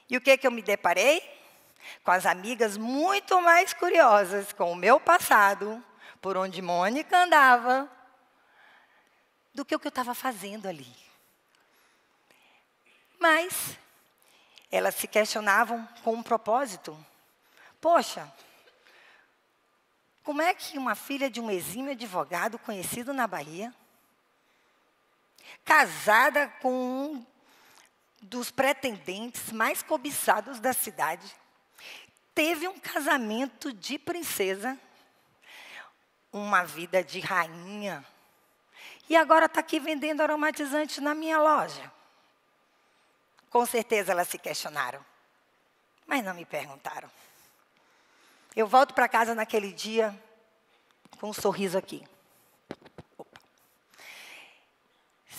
E o que, que eu me deparei? Com as amigas muito mais curiosas com o meu passado, por onde Mônica andava, do que o que eu estava fazendo ali. Mas elas se questionavam com um propósito. Poxa, como é que uma filha de um exímio advogado conhecido na Bahia casada com um dos pretendentes mais cobiçados da cidade. Teve um casamento de princesa, uma vida de rainha, e agora está aqui vendendo aromatizante na minha loja. Com certeza elas se questionaram, mas não me perguntaram. Eu volto para casa naquele dia com um sorriso aqui.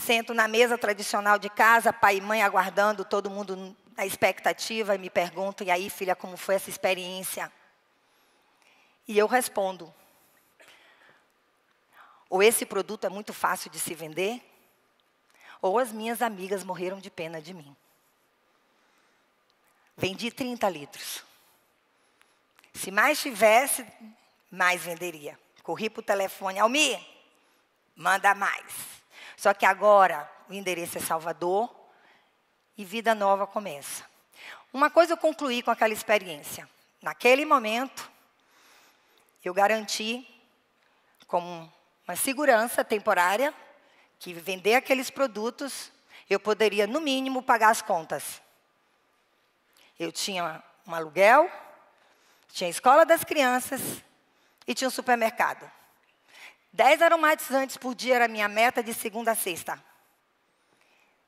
Sento na mesa tradicional de casa, pai e mãe aguardando, todo mundo na expectativa, e me perguntam: e aí, filha, como foi essa experiência? E eu respondo: ou esse produto é muito fácil de se vender, ou as minhas amigas morreram de pena de mim. Vendi 30 litros. Se mais tivesse, mais venderia. Corri para o telefone, Almi, manda mais. Só que agora o endereço é Salvador e vida nova começa. Uma coisa eu concluí com aquela experiência. Naquele momento, eu garanti, como uma segurança temporária, que vender aqueles produtos, eu poderia, no mínimo, pagar as contas. Eu tinha um aluguel, tinha a escola das crianças e tinha um supermercado. Dez aromatizantes por dia era a minha meta de segunda a sexta.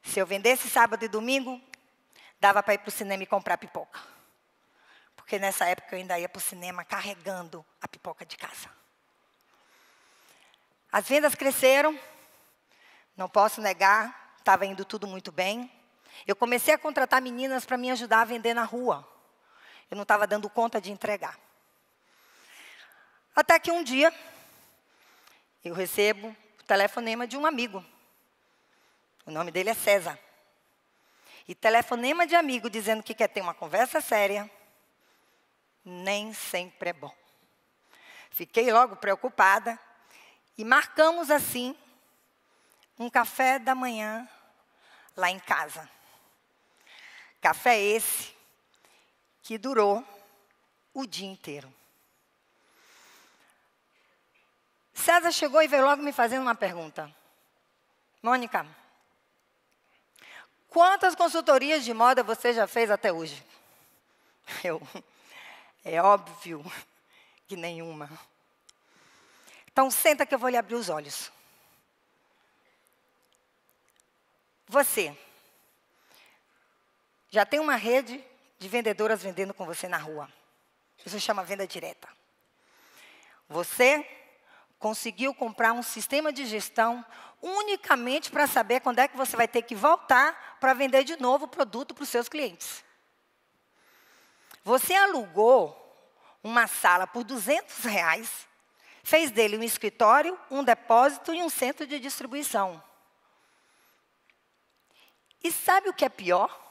Se eu vendesse sábado e domingo, dava para ir para o cinema e comprar pipoca. Porque nessa época eu ainda ia para o cinema carregando a pipoca de casa. As vendas cresceram, não posso negar, estava indo tudo muito bem. Eu comecei a contratar meninas para me ajudar a vender na rua. Eu não estava dando conta de entregar. Até que um dia, eu recebo o telefonema de um amigo. O nome dele é César. E telefonema de amigo dizendo que quer ter uma conversa séria, nem sempre é bom. Fiquei logo preocupada e marcamos assim um café da manhã lá em casa. Café esse que durou o dia inteiro. César chegou e veio logo me fazendo uma pergunta. Mônica, quantas consultorias de moda você já fez até hoje? Eu, é óbvio que nenhuma. Então senta que eu vou lhe abrir os olhos. Você já tem uma rede de vendedoras vendendo com você na rua. Isso chama venda direta. Você conseguiu comprar um sistema de gestão unicamente para saber quando é que você vai ter que voltar para vender de novo o produto para os seus clientes. Você alugou uma sala por 200 reais, fez dele um escritório, um depósito e um centro de distribuição. E sabe o que é pior?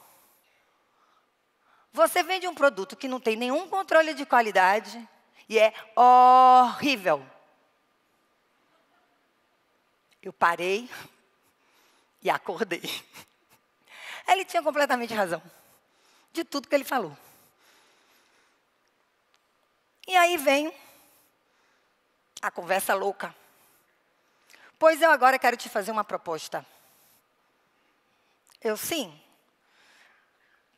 Você vende um produto que não tem nenhum controle de qualidade e é horrível. Eu parei e acordei. Ele tinha completamente razão de tudo que ele falou. E aí vem a conversa louca. Pois eu agora quero te fazer uma proposta. Eu sim.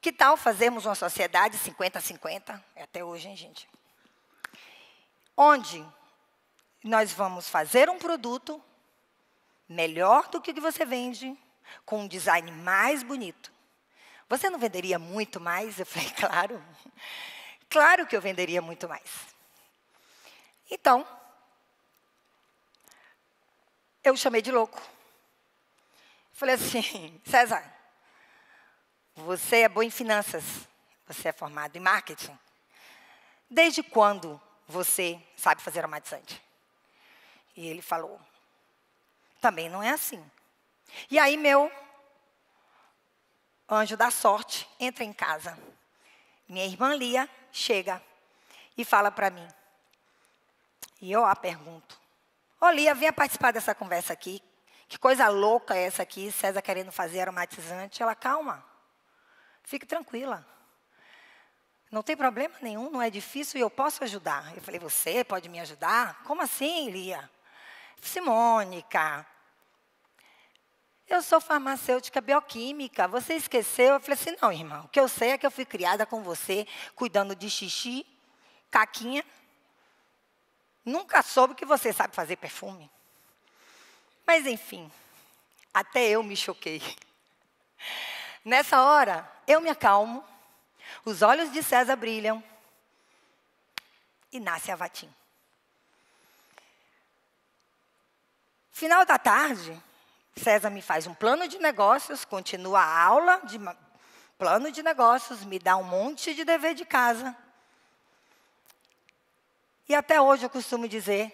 Que tal fazermos uma sociedade 50-50? É até hoje, hein, gente? Onde nós vamos fazer um produto melhor do que o que você vende, com um design mais bonito. Você não venderia muito mais? Eu falei, claro. Claro que eu venderia muito mais. Então, eu chamei de louco. Falei assim, César, você é bom em finanças, você é formado em marketing. Desde quando você sabe fazer aromatizante? E ele falou, também não é assim. E aí, meu anjo da sorte entra em casa. Minha irmã Lia chega e fala para mim. E eu a pergunto: Ô Lia, venha participar dessa conversa aqui. Que coisa louca é essa aqui? César querendo fazer aromatizante. Ela, calma, fique tranquila. Não tem problema nenhum, não é difícil e eu posso ajudar. Eu falei: Você pode me ajudar? Como assim, Lia? Simônica, eu sou farmacêutica bioquímica, você esqueceu? Eu falei assim, não, irmão, o que eu sei é que eu fui criada com você, cuidando de xixi, caquinha. Nunca soube que você sabe fazer perfume. Mas, enfim, até eu me choquei. Nessa hora, eu me acalmo, os olhos de César brilham e nasce a Vatim. Final da tarde, César me faz um plano de negócios, continua a aula de plano de negócios, me dá um monte de dever de casa. E até hoje eu costumo dizer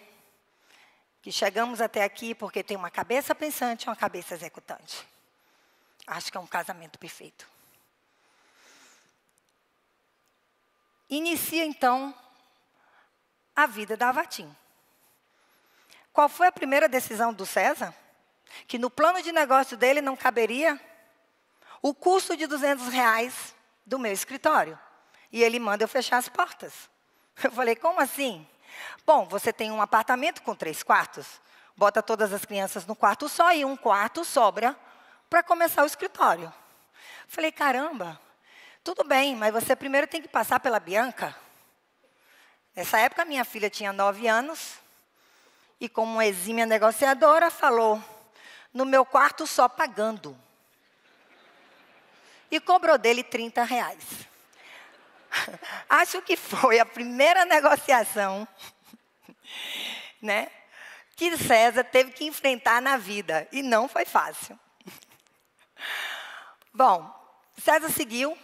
que chegamos até aqui porque tem uma cabeça pensante e uma cabeça executante. Acho que é um casamento perfeito. Inicia então a vida da Avatim. Qual foi a primeira decisão do César? Que no plano de negócio dele não caberia o custo de 200 reais do meu escritório. E ele manda eu fechar as portas. Eu falei, como assim? Bom, você tem um apartamento com três quartos, bota todas as crianças no quarto só e um quarto sobra para começar o escritório. Eu falei, caramba, tudo bem, mas você primeiro tem que passar pela Bianca. Nessa época, minha filha tinha nove anos, e como exímia negociadora, falou: no meu quarto só pagando. E cobrou dele 30 reais. Acho que foi a primeira negociação né, que César teve que enfrentar na vida. E não foi fácil. Bom, César seguiu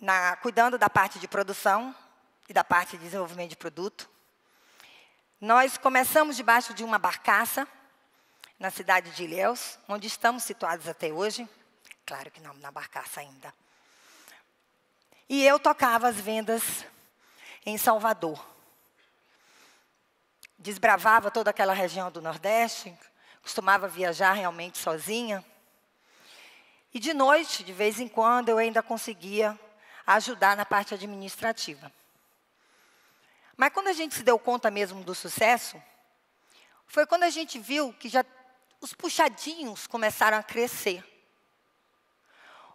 na, cuidando da parte de produção e da parte de desenvolvimento de produto. Nós começamos debaixo de uma barcaça, na cidade de Ilhéus, onde estamos situados até hoje. Claro que não na barcaça ainda. E eu tocava as vendas em Salvador. Desbravava toda aquela região do Nordeste, costumava viajar realmente sozinha. E de noite, de vez em quando, eu ainda conseguia ajudar na parte administrativa. Mas quando a gente se deu conta mesmo do sucesso, foi quando a gente viu que já os puxadinhos começaram a crescer.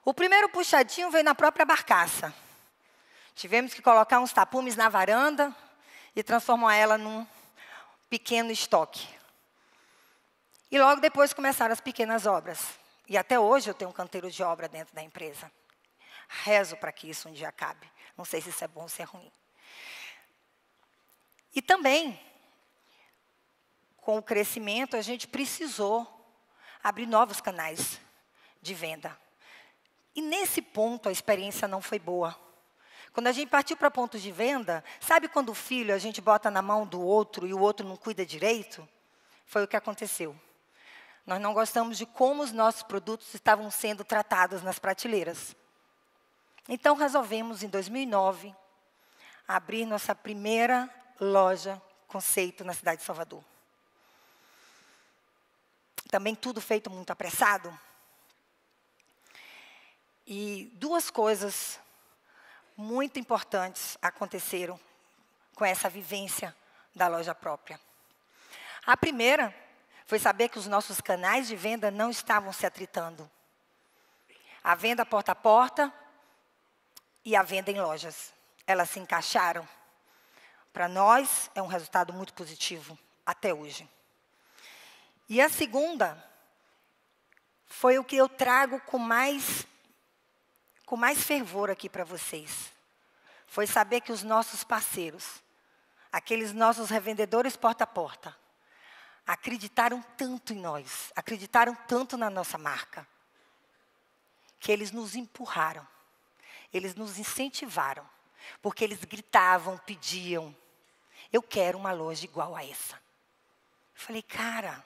O primeiro puxadinho veio na própria barcaça. Tivemos que colocar uns tapumes na varanda e transformar ela num pequeno estoque. E logo depois começaram as pequenas obras. E até hoje eu tenho um canteiro de obra dentro da empresa. Rezo para que isso um dia acabe. Não sei se isso é bom ou se é ruim. E também, com o crescimento, a gente precisou abrir novos canais de venda. E nesse ponto a experiência não foi boa. Quando a gente partiu para pontos de venda, sabe quando o filho a gente bota na mão do outro e o outro não cuida direito? Foi o que aconteceu. Nós não gostamos de como os nossos produtos estavam sendo tratados nas prateleiras. Então resolvemos em 2009 abrir nossa primeira loja conceito na cidade de Salvador. Também tudo feito muito apressado. E duas coisas muito importantes aconteceram com essa vivência da loja própria. A primeira foi saber que os nossos canais de venda não estavam se atritando. A venda porta a porta e a venda em lojas. Elas se encaixaram para nós, é um resultado muito positivo até hoje. E a segunda foi o que eu trago com mais com mais fervor aqui para vocês. Foi saber que os nossos parceiros, aqueles nossos revendedores porta a porta, acreditaram tanto em nós, acreditaram tanto na nossa marca, que eles nos empurraram, eles nos incentivaram, porque eles gritavam, pediam, eu quero uma loja igual a essa. Eu falei, cara,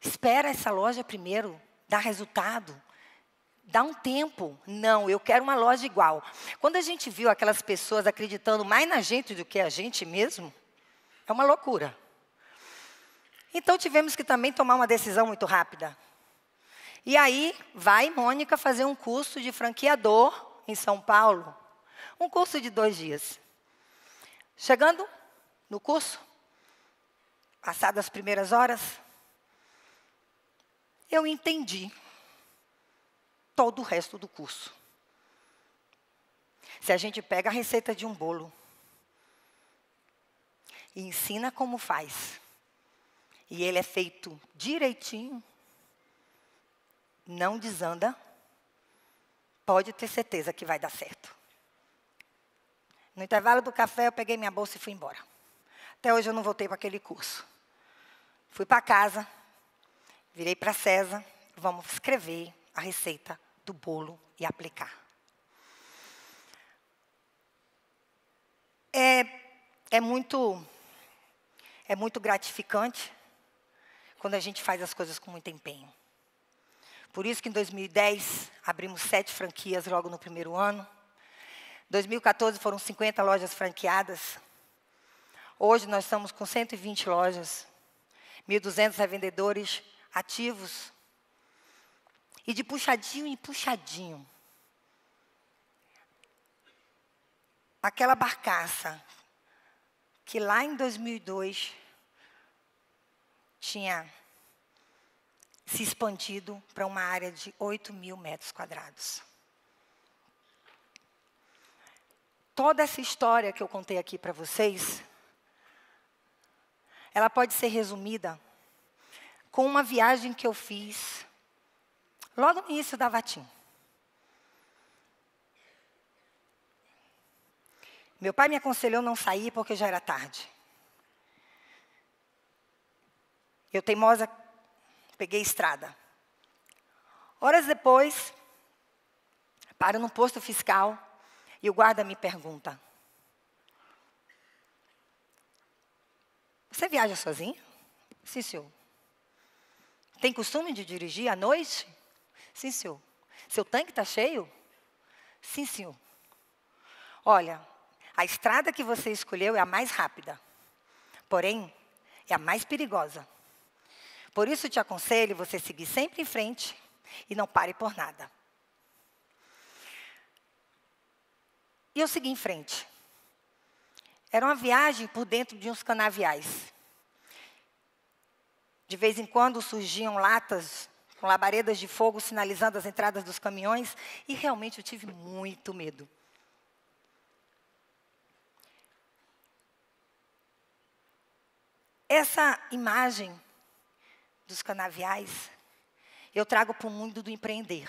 espera essa loja primeiro, dá resultado. Dá um tempo. Não, eu quero uma loja igual. Quando a gente viu aquelas pessoas acreditando mais na gente do que a gente mesmo, é uma loucura. Então tivemos que também tomar uma decisão muito rápida. E aí vai Mônica fazer um curso de franqueador em São Paulo. Um curso de dois dias. Chegando no curso, passadas as primeiras horas, eu entendi todo o resto do curso. Se a gente pega a receita de um bolo e ensina como faz, e ele é feito direitinho, não desanda, pode ter certeza que vai dar certo. No intervalo do café, eu peguei minha bolsa e fui embora. Até hoje eu não voltei para aquele curso. Fui para casa, virei para César, vamos escrever a receita do bolo e aplicar. É, é, muito, é muito gratificante quando a gente faz as coisas com muito empenho. Por isso que em 2010 abrimos sete franquias logo no primeiro ano. 2014 foram 50 lojas franqueadas. Hoje nós estamos com 120 lojas, 1.200 revendedores ativos. E de puxadinho em puxadinho, aquela barcaça que lá em 2002 tinha se expandido para uma área de 8 mil metros quadrados. Toda essa história que eu contei aqui para vocês ela pode ser resumida com uma viagem que eu fiz logo no início da Vatim. Meu pai me aconselhou não sair porque já era tarde. Eu teimosa peguei estrada. Horas depois, paro num posto fiscal e o guarda me pergunta: Você viaja sozinho? Sim, senhor. Tem costume de dirigir à noite? Sim, senhor. Seu tanque está cheio? Sim, senhor. Olha, a estrada que você escolheu é a mais rápida, porém, é a mais perigosa. Por isso, te aconselho você seguir sempre em frente e não pare por nada. E eu segui em frente. Era uma viagem por dentro de uns canaviais. De vez em quando surgiam latas com labaredas de fogo sinalizando as entradas dos caminhões, e realmente eu tive muito medo. Essa imagem dos canaviais eu trago para o mundo do empreender,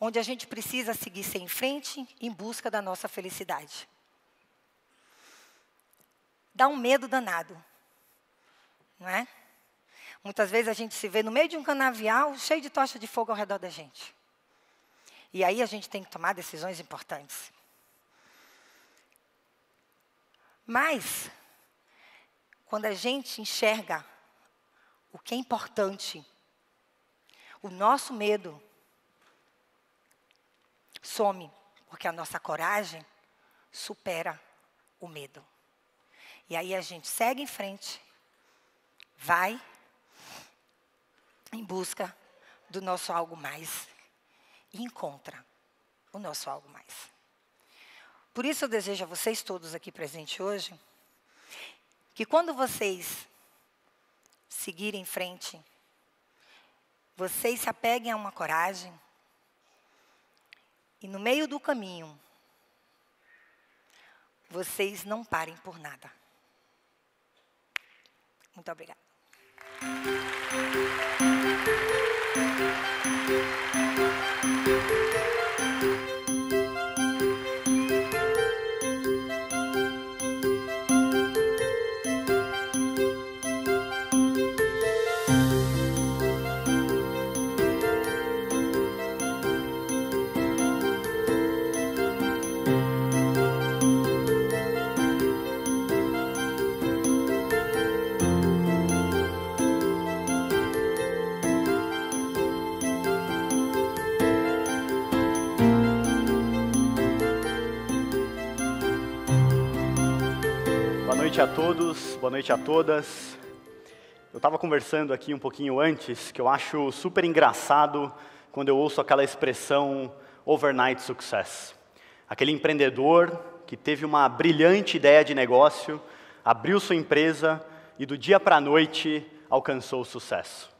onde a gente precisa seguir sem -se frente em busca da nossa felicidade dá um medo danado. Não é? Muitas vezes a gente se vê no meio de um canavial cheio de tocha de fogo ao redor da gente. E aí a gente tem que tomar decisões importantes. Mas, quando a gente enxerga o que é importante, o nosso medo some, porque a nossa coragem supera o medo. E aí a gente segue em frente, vai em busca do nosso algo mais e encontra o nosso algo mais. Por isso eu desejo a vocês todos aqui presentes hoje que quando vocês seguirem em frente, vocês se apeguem a uma coragem e no meio do caminho vocês não parem por nada. Muito obrigada. noite a todos, boa noite a todas. Eu estava conversando aqui um pouquinho antes que eu acho super engraçado quando eu ouço aquela expressão overnight success. Aquele empreendedor que teve uma brilhante ideia de negócio, abriu sua empresa e do dia para a noite alcançou o sucesso.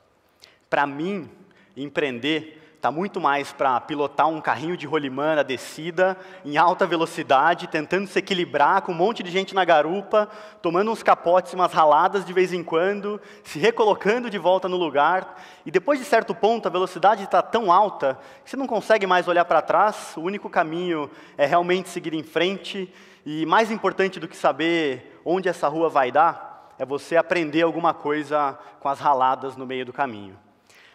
Para mim, empreender está muito mais para pilotar um carrinho de rolimã na descida, em alta velocidade, tentando se equilibrar com um monte de gente na garupa, tomando uns capotes, umas raladas de vez em quando, se recolocando de volta no lugar. E depois de certo ponto, a velocidade está tão alta que você não consegue mais olhar para trás, o único caminho é realmente seguir em frente. E mais importante do que saber onde essa rua vai dar, é você aprender alguma coisa com as raladas no meio do caminho.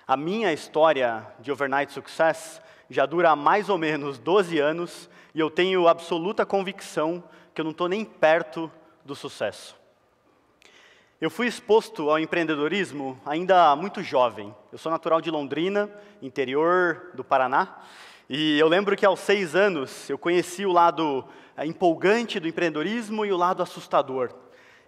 A minha história de overnight success já dura há mais ou menos 12 anos e eu tenho absoluta convicção que eu não estou nem perto do sucesso. Eu fui exposto ao empreendedorismo ainda muito jovem. Eu sou natural de Londrina, interior do Paraná, e eu lembro que aos seis anos eu conheci o lado eh, empolgante do empreendedorismo e o lado assustador.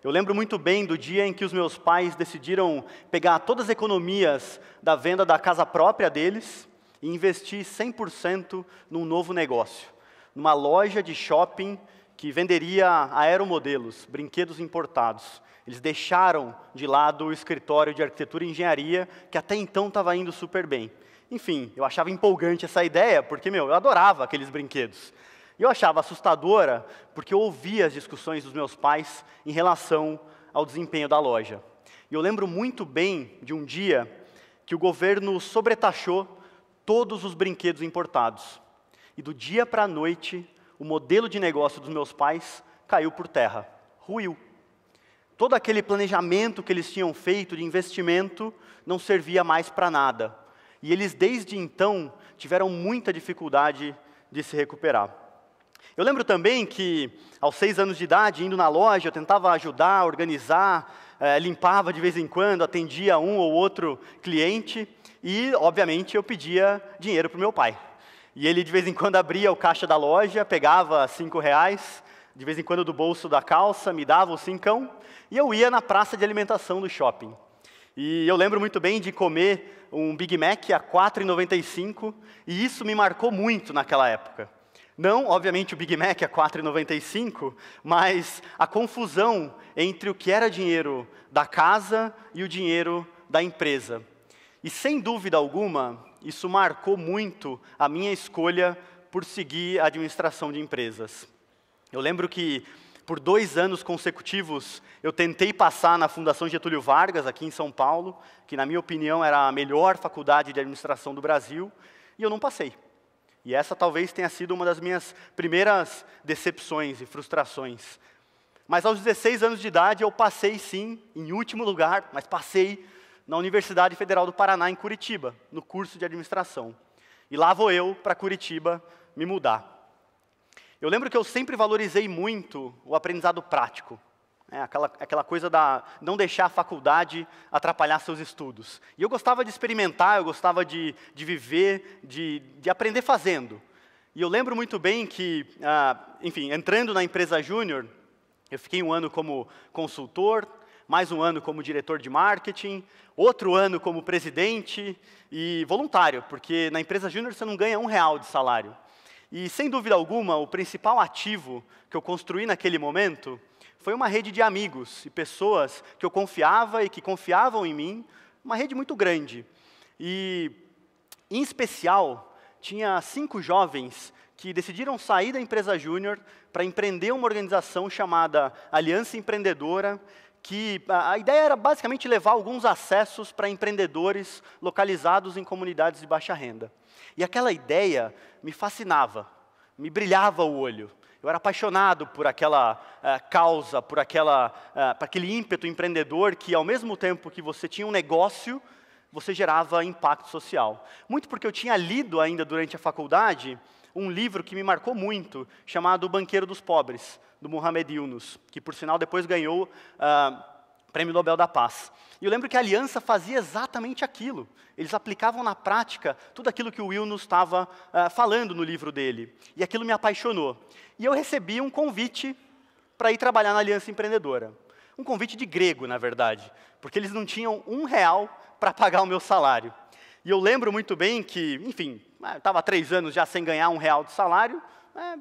Eu lembro muito bem do dia em que os meus pais decidiram pegar todas as economias da venda da casa própria deles e investir 100% num novo negócio, numa loja de shopping que venderia aeromodelos, brinquedos importados. Eles deixaram de lado o escritório de arquitetura e engenharia, que até então estava indo super bem. Enfim, eu achava empolgante essa ideia, porque, meu, eu adorava aqueles brinquedos. Eu achava assustadora porque eu ouvia as discussões dos meus pais em relação ao desempenho da loja. E eu lembro muito bem de um dia que o governo sobretaxou todos os brinquedos importados. E do dia para a noite, o modelo de negócio dos meus pais caiu por terra, ruiu. Todo aquele planejamento que eles tinham feito de investimento não servia mais para nada. E eles, desde então, tiveram muita dificuldade de se recuperar. Eu lembro também que, aos seis anos de idade, indo na loja, eu tentava ajudar, organizar, eh, limpava de vez em quando, atendia um ou outro cliente e, obviamente, eu pedia dinheiro para o meu pai. E ele, de vez em quando, abria o caixa da loja, pegava cinco reais, de vez em quando, do bolso da calça, me dava o cincão e eu ia na praça de alimentação do shopping. E eu lembro muito bem de comer um Big Mac a 4,95 e isso me marcou muito naquela época. Não, obviamente, o Big Mac é R$ 4,95, mas a confusão entre o que era dinheiro da casa e o dinheiro da empresa. E sem dúvida alguma, isso marcou muito a minha escolha por seguir a administração de empresas. Eu lembro que por dois anos consecutivos eu tentei passar na Fundação Getúlio Vargas, aqui em São Paulo, que na minha opinião era a melhor faculdade de administração do Brasil, e eu não passei. E essa talvez tenha sido uma das minhas primeiras decepções e frustrações. Mas aos 16 anos de idade eu passei sim, em último lugar, mas passei na Universidade Federal do Paraná em Curitiba, no curso de administração. E lá vou eu para Curitiba me mudar. Eu lembro que eu sempre valorizei muito o aprendizado prático. É aquela, aquela coisa da não deixar a faculdade atrapalhar seus estudos. E eu gostava de experimentar, eu gostava de, de viver, de, de aprender fazendo. E eu lembro muito bem que, ah, enfim, entrando na empresa Júnior, eu fiquei um ano como consultor, mais um ano como diretor de marketing, outro ano como presidente e voluntário, porque na empresa Júnior você não ganha um real de salário. E sem dúvida alguma, o principal ativo que eu construí naquele momento foi uma rede de amigos e pessoas que eu confiava e que confiavam em mim, uma rede muito grande. E, em especial, tinha cinco jovens que decidiram sair da empresa júnior para empreender uma organização chamada Aliança Empreendedora, que a ideia era basicamente levar alguns acessos para empreendedores localizados em comunidades de baixa renda. E aquela ideia me fascinava, me brilhava o olho. Eu era apaixonado por aquela uh, causa, por, aquela, uh, por aquele ímpeto empreendedor que, ao mesmo tempo que você tinha um negócio, você gerava impacto social. Muito porque eu tinha lido ainda durante a faculdade um livro que me marcou muito, chamado O Banqueiro dos Pobres, do Muhammad Yunus, que, por sinal, depois ganhou. Uh, Prêmio Nobel da Paz. E eu lembro que a Aliança fazia exatamente aquilo. Eles aplicavam na prática tudo aquilo que o Will nos estava uh, falando no livro dele. E aquilo me apaixonou. E eu recebi um convite para ir trabalhar na Aliança Empreendedora. Um convite de grego, na verdade, porque eles não tinham um real para pagar o meu salário. E eu lembro muito bem que, enfim, ah, estava três anos já sem ganhar um real de salário. Né,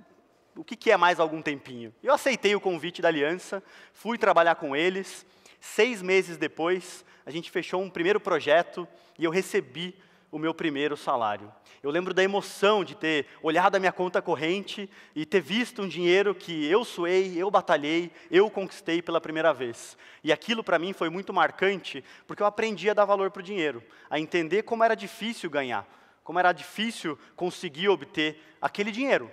o que, que é mais algum tempinho? Eu aceitei o convite da Aliança, fui trabalhar com eles. Seis meses depois, a gente fechou um primeiro projeto e eu recebi o meu primeiro salário. Eu lembro da emoção de ter olhado a minha conta corrente e ter visto um dinheiro que eu suei, eu batalhei, eu conquistei pela primeira vez. E aquilo para mim foi muito marcante, porque eu aprendi a dar valor para o dinheiro, a entender como era difícil ganhar, como era difícil conseguir obter aquele dinheiro.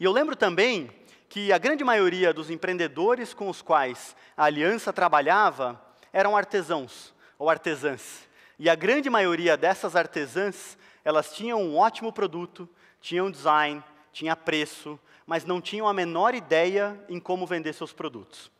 E eu lembro também que a grande maioria dos empreendedores com os quais a aliança trabalhava eram artesãos ou artesãs. E a grande maioria dessas artesãs, elas tinham um ótimo produto, tinham design, tinha preço, mas não tinham a menor ideia em como vender seus produtos.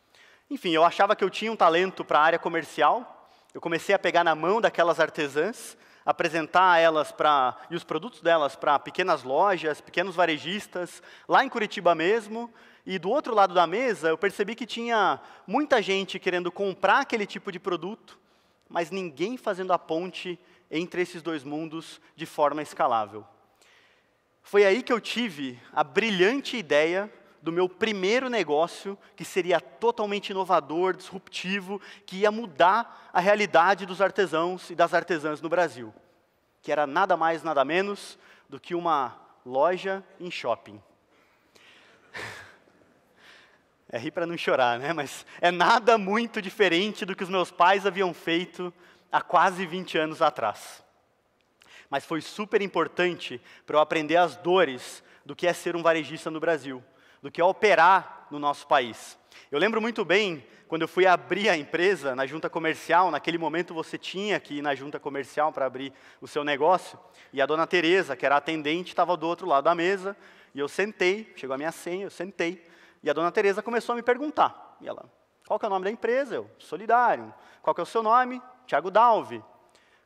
Enfim, eu achava que eu tinha um talento para a área comercial. Eu comecei a pegar na mão daquelas artesãs apresentar elas para e os produtos delas para pequenas lojas, pequenos varejistas, lá em Curitiba mesmo. E do outro lado da mesa, eu percebi que tinha muita gente querendo comprar aquele tipo de produto, mas ninguém fazendo a ponte entre esses dois mundos de forma escalável. Foi aí que eu tive a brilhante ideia do meu primeiro negócio, que seria totalmente inovador, disruptivo, que ia mudar a realidade dos artesãos e das artesãs no Brasil, que era nada mais, nada menos do que uma loja em shopping. É rir para não chorar, né? Mas é nada muito diferente do que os meus pais haviam feito há quase 20 anos atrás. Mas foi super importante para eu aprender as dores do que é ser um varejista no Brasil do que operar no nosso país. Eu lembro muito bem quando eu fui abrir a empresa na junta comercial, naquele momento você tinha que ir na junta comercial para abrir o seu negócio, e a dona Tereza, que era atendente, estava do outro lado da mesa, e eu sentei, chegou a minha senha, eu sentei, e a dona Tereza começou a me perguntar, e ela, qual que é o nome da empresa? Eu, Solidário. Qual que é o seu nome? Tiago Dalve.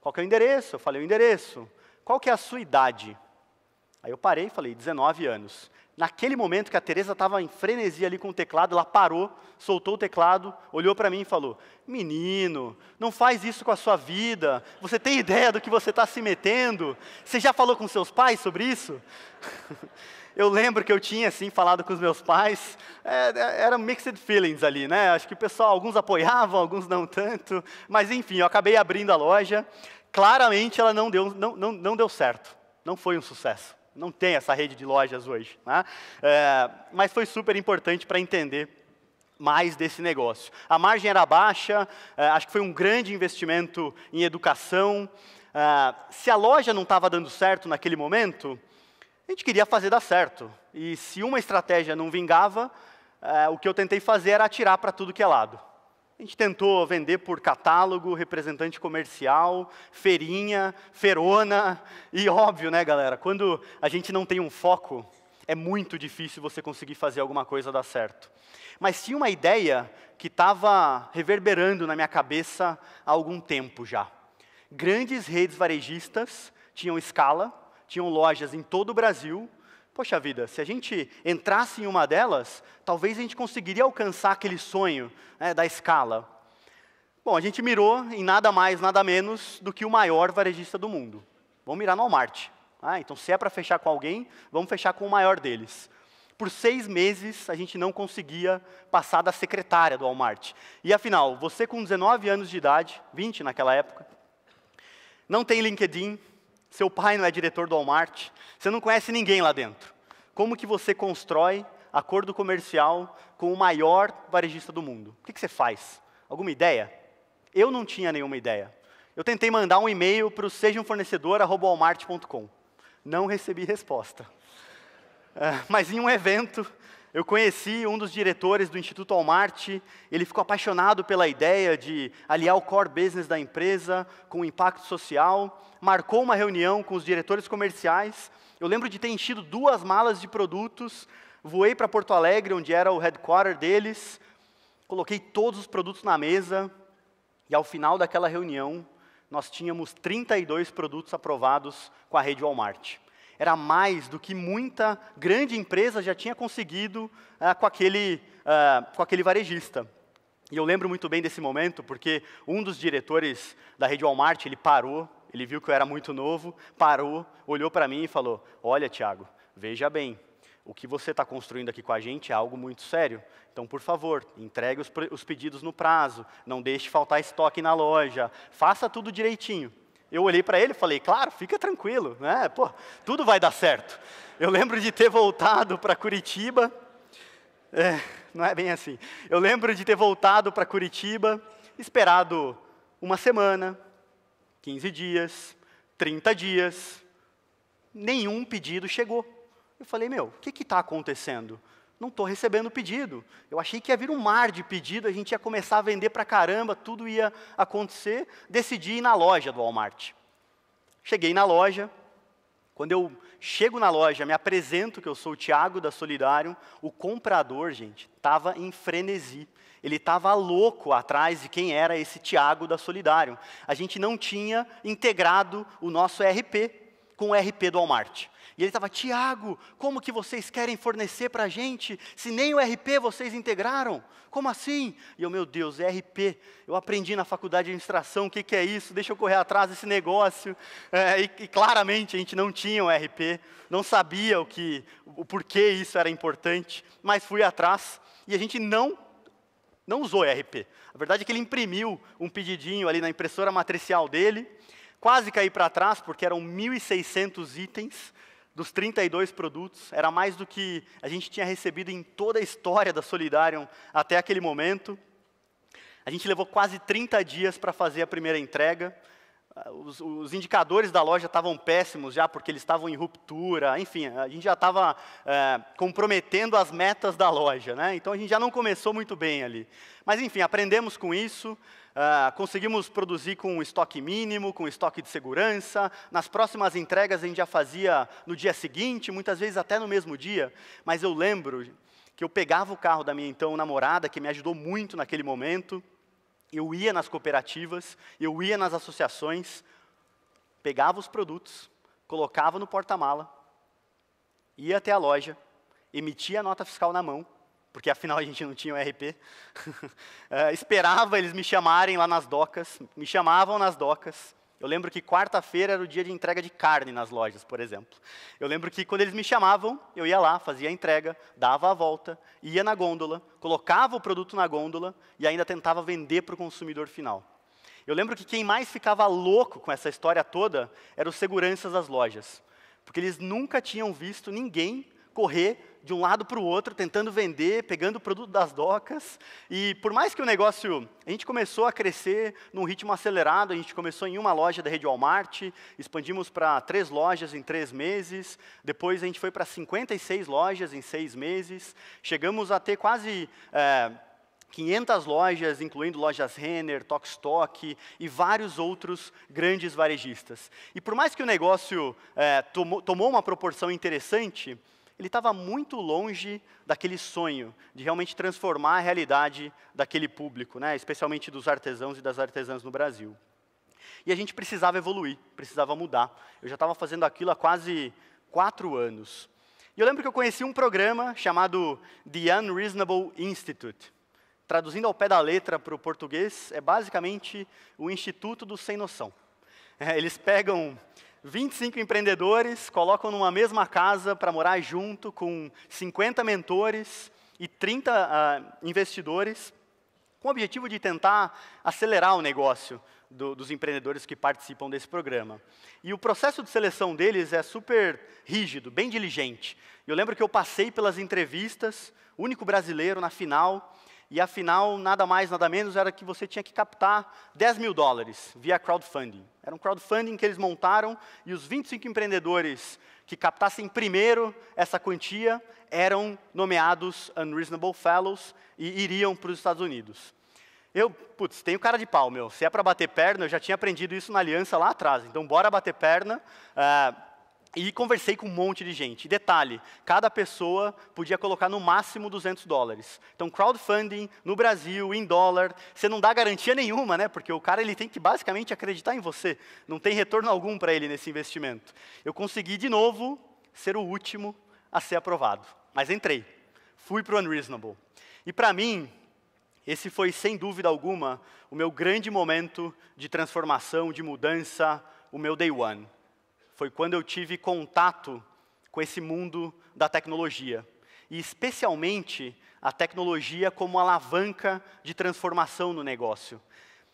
Qual que é o endereço? Eu falei o endereço. Qual que é a sua idade? Aí eu parei e falei, 19 anos. Naquele momento que a Teresa estava em frenesia ali com o teclado, ela parou, soltou o teclado, olhou para mim e falou: Menino, não faz isso com a sua vida. Você tem ideia do que você está se metendo? Você já falou com seus pais sobre isso? eu lembro que eu tinha assim falado com os meus pais, é, é, era mixed feelings ali, né? Acho que o pessoal, alguns apoiavam, alguns não tanto, mas enfim, eu acabei abrindo a loja. Claramente ela não deu, não, não, não deu certo, não foi um sucesso. Não tem essa rede de lojas hoje. Né? É, mas foi super importante para entender mais desse negócio. A margem era baixa, é, acho que foi um grande investimento em educação. É, se a loja não estava dando certo naquele momento, a gente queria fazer dar certo. E se uma estratégia não vingava, é, o que eu tentei fazer era atirar para tudo que é lado. A gente tentou vender por catálogo, representante comercial, feirinha, ferona. E óbvio, né, galera? Quando a gente não tem um foco, é muito difícil você conseguir fazer alguma coisa dar certo. Mas tinha uma ideia que estava reverberando na minha cabeça há algum tempo já. Grandes redes varejistas tinham escala, tinham lojas em todo o Brasil, Poxa vida, se a gente entrasse em uma delas, talvez a gente conseguiria alcançar aquele sonho né, da escala. Bom, a gente mirou em nada mais, nada menos do que o maior varejista do mundo. Vamos mirar no Walmart. Ah, então, se é para fechar com alguém, vamos fechar com o maior deles. Por seis meses, a gente não conseguia passar da secretária do Walmart. E afinal, você com 19 anos de idade, 20 naquela época, não tem LinkedIn, seu pai não é diretor do Walmart, você não conhece ninguém lá dentro. Como que você constrói acordo comercial com o maior varejista do mundo? O que, que você faz? Alguma ideia? Eu não tinha nenhuma ideia. Eu tentei mandar um e-mail para o sejamfornecedor.walmart.com. Não recebi resposta. mas em um evento, eu conheci um dos diretores do Instituto Walmart. ele ficou apaixonado pela ideia de aliar o core business da empresa com o impacto social, marcou uma reunião com os diretores comerciais. Eu lembro de ter enchido duas malas de produtos, voei para Porto Alegre, onde era o headquarter deles, coloquei todos os produtos na mesa e ao final daquela reunião nós tínhamos 32 produtos aprovados com a rede Walmart era mais do que muita grande empresa já tinha conseguido ah, com, aquele, ah, com aquele varejista. E eu lembro muito bem desse momento, porque um dos diretores da rede Walmart, ele parou, ele viu que eu era muito novo, parou, olhou para mim e falou, olha, Tiago, veja bem, o que você está construindo aqui com a gente é algo muito sério. Então, por favor, entregue os, os pedidos no prazo, não deixe faltar estoque na loja, faça tudo direitinho. Eu olhei para ele e falei, claro, fica tranquilo, né? Pô, tudo vai dar certo. Eu lembro de ter voltado para Curitiba, é, não é bem assim. Eu lembro de ter voltado para Curitiba, esperado uma semana, 15 dias, 30 dias, nenhum pedido chegou. Eu falei, meu, o que está acontecendo? não estou recebendo pedido. Eu achei que ia vir um mar de pedido, a gente ia começar a vender para caramba, tudo ia acontecer. Decidi ir na loja do Walmart. Cheguei na loja. Quando eu chego na loja, me apresento que eu sou o Tiago da Solidário, o comprador, gente, estava em frenesi. Ele estava louco atrás de quem era esse Tiago da Solidário. A gente não tinha integrado o nosso RP com o RP do Walmart. E ele estava, Tiago, como que vocês querem fornecer para a gente, se nem o RP vocês integraram? Como assim? E eu, meu Deus, é RP. Eu aprendi na faculdade de administração o que, que é isso, deixa eu correr atrás desse negócio. É, e, e, claramente a gente não tinha o RP, não sabia o, que, o porquê isso era importante, mas fui atrás e a gente não não usou RP. A verdade é que ele imprimiu um pedidinho ali na impressora matricial dele, quase caí para trás, porque eram 1.600 itens, dos 32 produtos, era mais do que a gente tinha recebido em toda a história da Solidarium até aquele momento. A gente levou quase 30 dias para fazer a primeira entrega. Os, os, indicadores da loja estavam péssimos já, porque eles estavam em ruptura, enfim, a gente já estava é, comprometendo as metas da loja, né? então a gente já não começou muito bem ali. Mas, enfim, aprendemos com isso, Uh, conseguimos produzir com um estoque mínimo, com um estoque de segurança. Nas próximas entregas a gente já fazia no dia seguinte, muitas vezes até no mesmo dia. Mas eu lembro que eu pegava o carro da minha então namorada, que me ajudou muito naquele momento. Eu ia nas cooperativas, eu ia nas associações, pegava os produtos, colocava no porta-mala, ia até a loja, emitia a nota fiscal na mão porque afinal a gente não tinha o RP. uh, eh, esperava eles me chamarem lá nas docas, me chamavam nas docas. Eu lembro que quarta-feira era o dia de entrega de carne nas lojas, por exemplo. Eu lembro que quando eles me chamavam, eu ia lá, fazia a entrega, dava a volta, ia na gôndola, colocava o produto na gôndola e ainda tentava vender para o consumidor final. Eu lembro que quem mais ficava louco com essa história toda eram os seguranças das lojas, porque eles nunca tinham visto ninguém correr de um lado para o outro, tentando vender, pegando o produto das docas. E por mais que o negócio. A gente começou a crescer num ritmo acelerado, a gente começou em uma loja da rede Walmart, expandimos para três lojas em três meses, depois a gente foi para 56 lojas em seis meses, chegamos a ter quase. É, 500 lojas, incluindo lojas Renner, Tokstok e vários outros grandes varejistas. E por mais que o negócio é, tomou, tomou uma proporção interessante, ele estava muito longe daquele sonho de realmente transformar a realidade daquele público, né? especialmente dos artesãos e das artesãs no Brasil. E a gente precisava evoluir, precisava mudar. Eu já estava fazendo aquilo há quase quatro anos. E eu lembro que eu conheci um programa chamado The Unreasonable Institute. Traduzindo ao pé da letra para o português, é basicamente o Instituto do Sem Noção. É, eles pegam 25 empreendedores colocam numa mesma casa para morar junto com 50 mentores e 30 uh, ah, investidores, com o objetivo de tentar acelerar o negócio do, dos empreendedores que participam desse programa. E o processo de seleção deles é super rígido, bem diligente. Eu lembro que eu passei pelas entrevistas, único brasileiro na final, e afinal, nada mais, nada menos, era que você tinha que captar 10 mil dólares via crowdfunding. Era um crowdfunding que eles montaram e os 25 empreendedores que captassem primeiro essa quantia eram nomeados Unreasonable Fellows e iriam para os Estados Unidos. Eu, putz, tenho cara de pau, meu. Se é para bater perna, eu já tinha aprendido isso na aliança lá atrás. Então, bora bater perna. Uh, e conversei com um monte de gente. detalhe, cada pessoa podia colocar no máximo 200 dólares. Então, crowdfunding no Brasil, em dólar, você não dá garantia nenhuma, né? Porque o cara ele tem que basicamente acreditar em você. Não tem retorno algum para ele nesse investimento. Eu consegui, de novo, ser o último a ser aprovado. Mas entrei. Fui para o Unreasonable. E para mim, esse foi, sem dúvida alguma, o meu grande momento de transformação, de mudança, o meu day one foi quando eu tive contato com esse mundo da tecnologia. E especialmente a tecnologia como alavanca de transformação no negócio.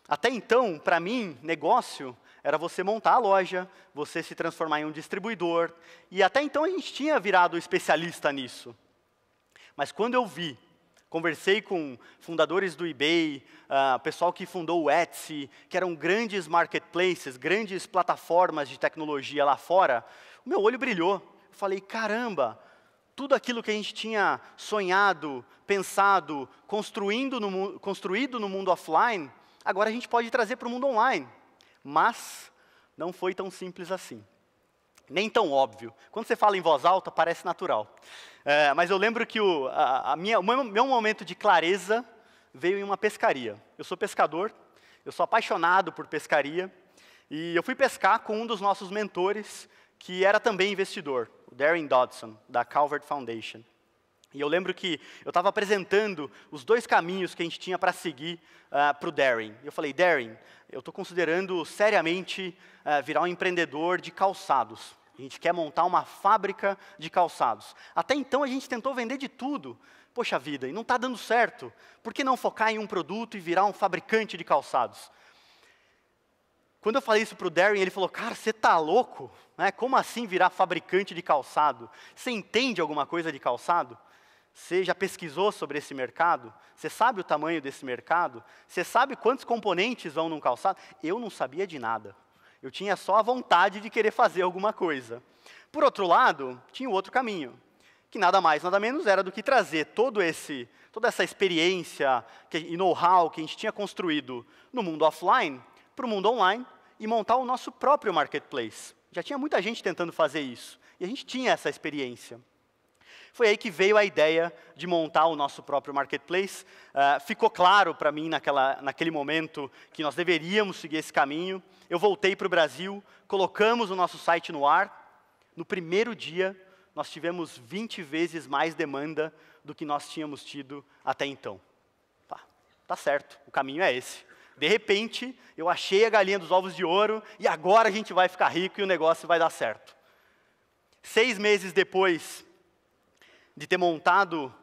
Até então, para mim, negócio era você montar a loja, você se transformar em um distribuidor. E até então a gente tinha virado especialista nisso. Mas quando eu vi Conversei com fundadores do eBay, uh, pessoal que fundou o Etsy, que eram grandes marketplaces, grandes plataformas de tecnologia lá fora. O meu olho brilhou. Eu falei: caramba, tudo aquilo que a gente tinha sonhado, pensado, construindo no, construído no mundo offline, agora a gente pode trazer para o mundo online. Mas não foi tão simples assim nem tão óbvio. Quando você fala em voz alta, parece natural. É, mas eu lembro que o a, a minha, meu, meu momento de clareza veio em uma pescaria. Eu sou pescador, eu sou apaixonado por pescaria, e eu fui pescar com um dos nossos mentores, que era também investidor, o Darren Dodson, da Calvert Foundation. E eu lembro que eu estava apresentando os dois caminhos que a gente tinha para seguir uh, ah, para o Darren. Eu falei, Darren, eu estou considerando seriamente uh, virar um empreendedor de calçados. A gente quer montar uma fábrica de calçados. Até então a gente tentou vender de tudo. Poxa vida, e não está dando certo. Por que não focar em um produto e virar um fabricante de calçados? Quando eu falei isso para o Darren, ele falou: Cara, você está louco? Né? Como assim virar fabricante de calçado? Você entende alguma coisa de calçado? Você já pesquisou sobre esse mercado? Você sabe o tamanho desse mercado? Você sabe quantos componentes vão num calçado? Eu não sabia de nada. Eu tinha só a vontade de querer fazer alguma coisa. Por outro lado, tinha o outro caminho, que nada mais, nada menos era do que trazer todo esse, toda essa experiência que, e know-how que a gente tinha construído no mundo offline para o mundo online e montar o nosso próprio marketplace. Já tinha muita gente tentando fazer isso e a gente tinha essa experiência. Foi aí que veio a ideia de montar o nosso próprio marketplace. Uh, ficou claro para mim naquela, naquele momento que nós deveríamos seguir esse caminho. Eu voltei para o Brasil, colocamos o nosso site no ar. No primeiro dia, nós tivemos 20 vezes mais demanda do que nós tínhamos tido até então. Tá, tá certo, o caminho é esse. De repente, eu achei a galinha dos ovos de ouro e agora a gente vai ficar rico e o negócio vai dar certo. Seis meses depois, de ter montado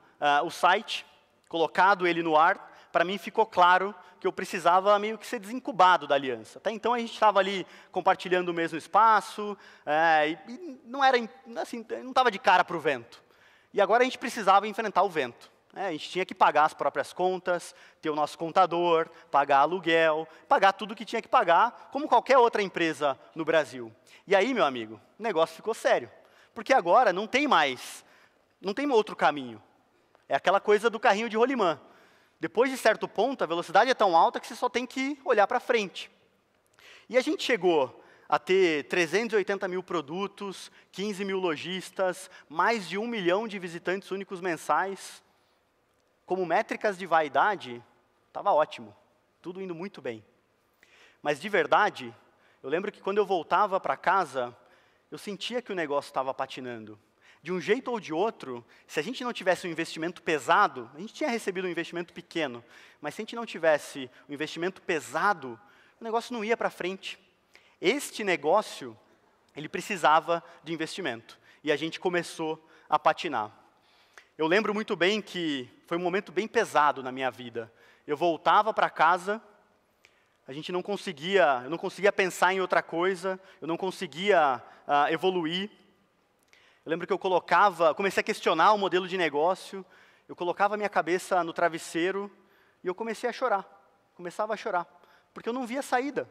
uh, o site, colocado ele no ar, para mim ficou claro que eu precisava meio que ser desincubado da aliança. Até então a gente estava ali compartilhando o mesmo espaço, é, e, e não era assim, não estava de cara para o vento. E agora a gente precisava enfrentar o vento. É, a gente tinha que pagar as próprias contas, ter o nosso contador, pagar aluguel, pagar tudo o que tinha que pagar, como qualquer outra empresa no Brasil. E aí, meu amigo, o negócio ficou sério. Porque agora não tem mais não tem outro caminho. É aquela coisa do carrinho de rolimã. Depois de certo ponto, a velocidade é tão alta que você só tem que olhar para frente. E a gente chegou a ter 380 mil produtos, 15 mil lojistas, mais de um milhão de visitantes únicos mensais. Como métricas de vaidade, estava ótimo, tudo indo muito bem. Mas de verdade, eu lembro que quando eu voltava para casa, eu sentia que o negócio estava patinando de um jeito ou de outro, se a gente não tivesse um investimento pesado, a gente tinha recebido um investimento pequeno, mas se a gente não tivesse um investimento pesado, o negócio não ia para frente. Este negócio, ele precisava de investimento. E a gente começou a patinar. Eu lembro muito bem que foi um momento bem pesado na minha vida. Eu voltava para casa, a gente não conseguia, eu não conseguia pensar em outra coisa, eu não conseguia uh, evoluir. Eu lembro que eu colocava, comecei a questionar o modelo de negócio, eu colocava a minha cabeça no travesseiro e eu comecei a chorar. Começava a chorar, porque eu não via saída,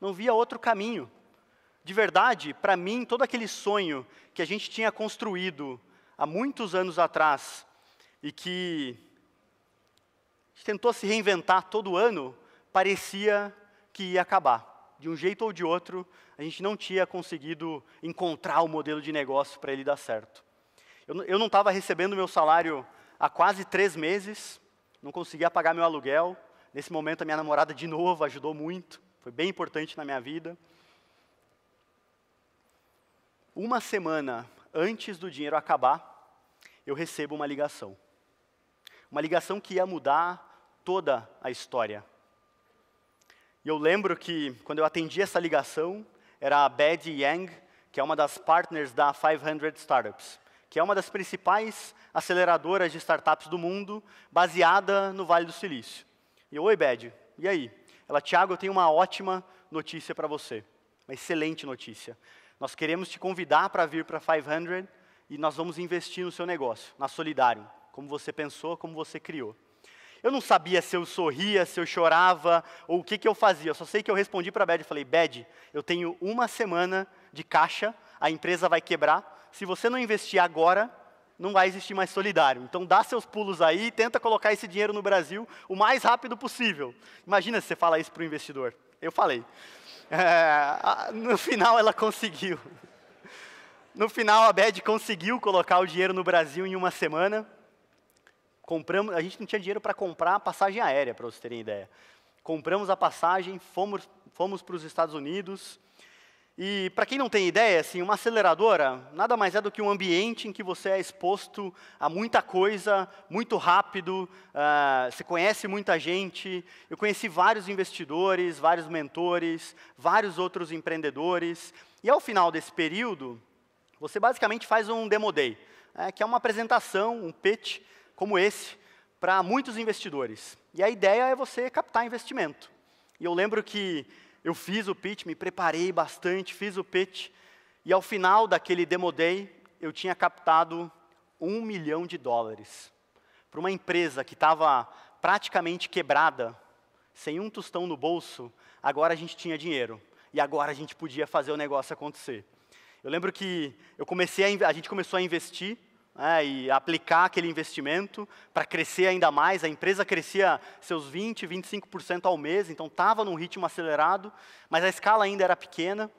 não via outro caminho. De verdade, para mim, todo aquele sonho que a gente tinha construído há muitos anos atrás e que tentou se reinventar todo ano, parecia que ia acabar de um jeito ou de outro, a gente não tinha conseguido encontrar o modelo de negócio para ele dar certo. Eu, eu não estava recebendo meu salário há quase três meses, não conseguia pagar meu aluguel. Nesse momento, a minha namorada, de novo, ajudou muito, foi bem importante na minha vida. Uma semana antes do dinheiro acabar, eu recebo uma ligação. Uma ligação que ia mudar toda a história e eu lembro que quando eu atendi essa ligação, era a Bed Yang, que é uma das partners da 500 Startups, que é uma das principais aceleradoras de startups do mundo, baseada no Vale do Silício. E eu, oi Bed, e aí? Ela, Thiago, eu tenho uma ótima notícia para você, uma excelente notícia. Nós queremos te convidar para vir para 500 e nós vamos investir no seu negócio, na Solidário, como você pensou, como você criou. Eu não sabia se eu sorria, se eu chorava, ou o que, que eu fazia. Eu só sei que eu respondi para a Bad, falei, Bad, eu tenho uma semana de caixa, a empresa vai quebrar. Se você não investir agora, não vai existir mais solidário. Então dá seus pulos aí e tenta colocar esse dinheiro no Brasil o mais rápido possível. Imagina se você fala isso para o investidor. Eu falei. É, no final ela conseguiu. No final a Bad conseguiu colocar o dinheiro no Brasil em uma semana. Compramos, a gente não tinha dinheiro para comprar a passagem aérea, para vocês terem ideia. Compramos a passagem, fomos, fomos para os Estados Unidos. E para quem não tem ideia, assim, uma aceleradora nada mais é do que um ambiente em que você é exposto a muita coisa, muito rápido, uh, você conhece muita gente. Eu conheci vários investidores, vários mentores, vários outros empreendedores. E ao final desse período, você basicamente faz um demo day, né, que é uma apresentação, um pitch, como esse para muitos investidores. E a ideia é você captar investimento. E eu lembro que eu fiz o pitch, me preparei bastante, fiz o pitch, e ao final daquele Demo Day, eu tinha captado um milhão de dólares para uma empresa que estava praticamente quebrada, sem um tostão no bolso, agora a gente tinha dinheiro e agora a gente podia fazer o negócio acontecer. Eu lembro que eu comecei a, a gente começou a investir né, e aplicar aquele investimento para crescer ainda mais. A empresa crescia seus 20%, 25% ao mês, então estava num ritmo acelerado, mas a escala ainda era pequena.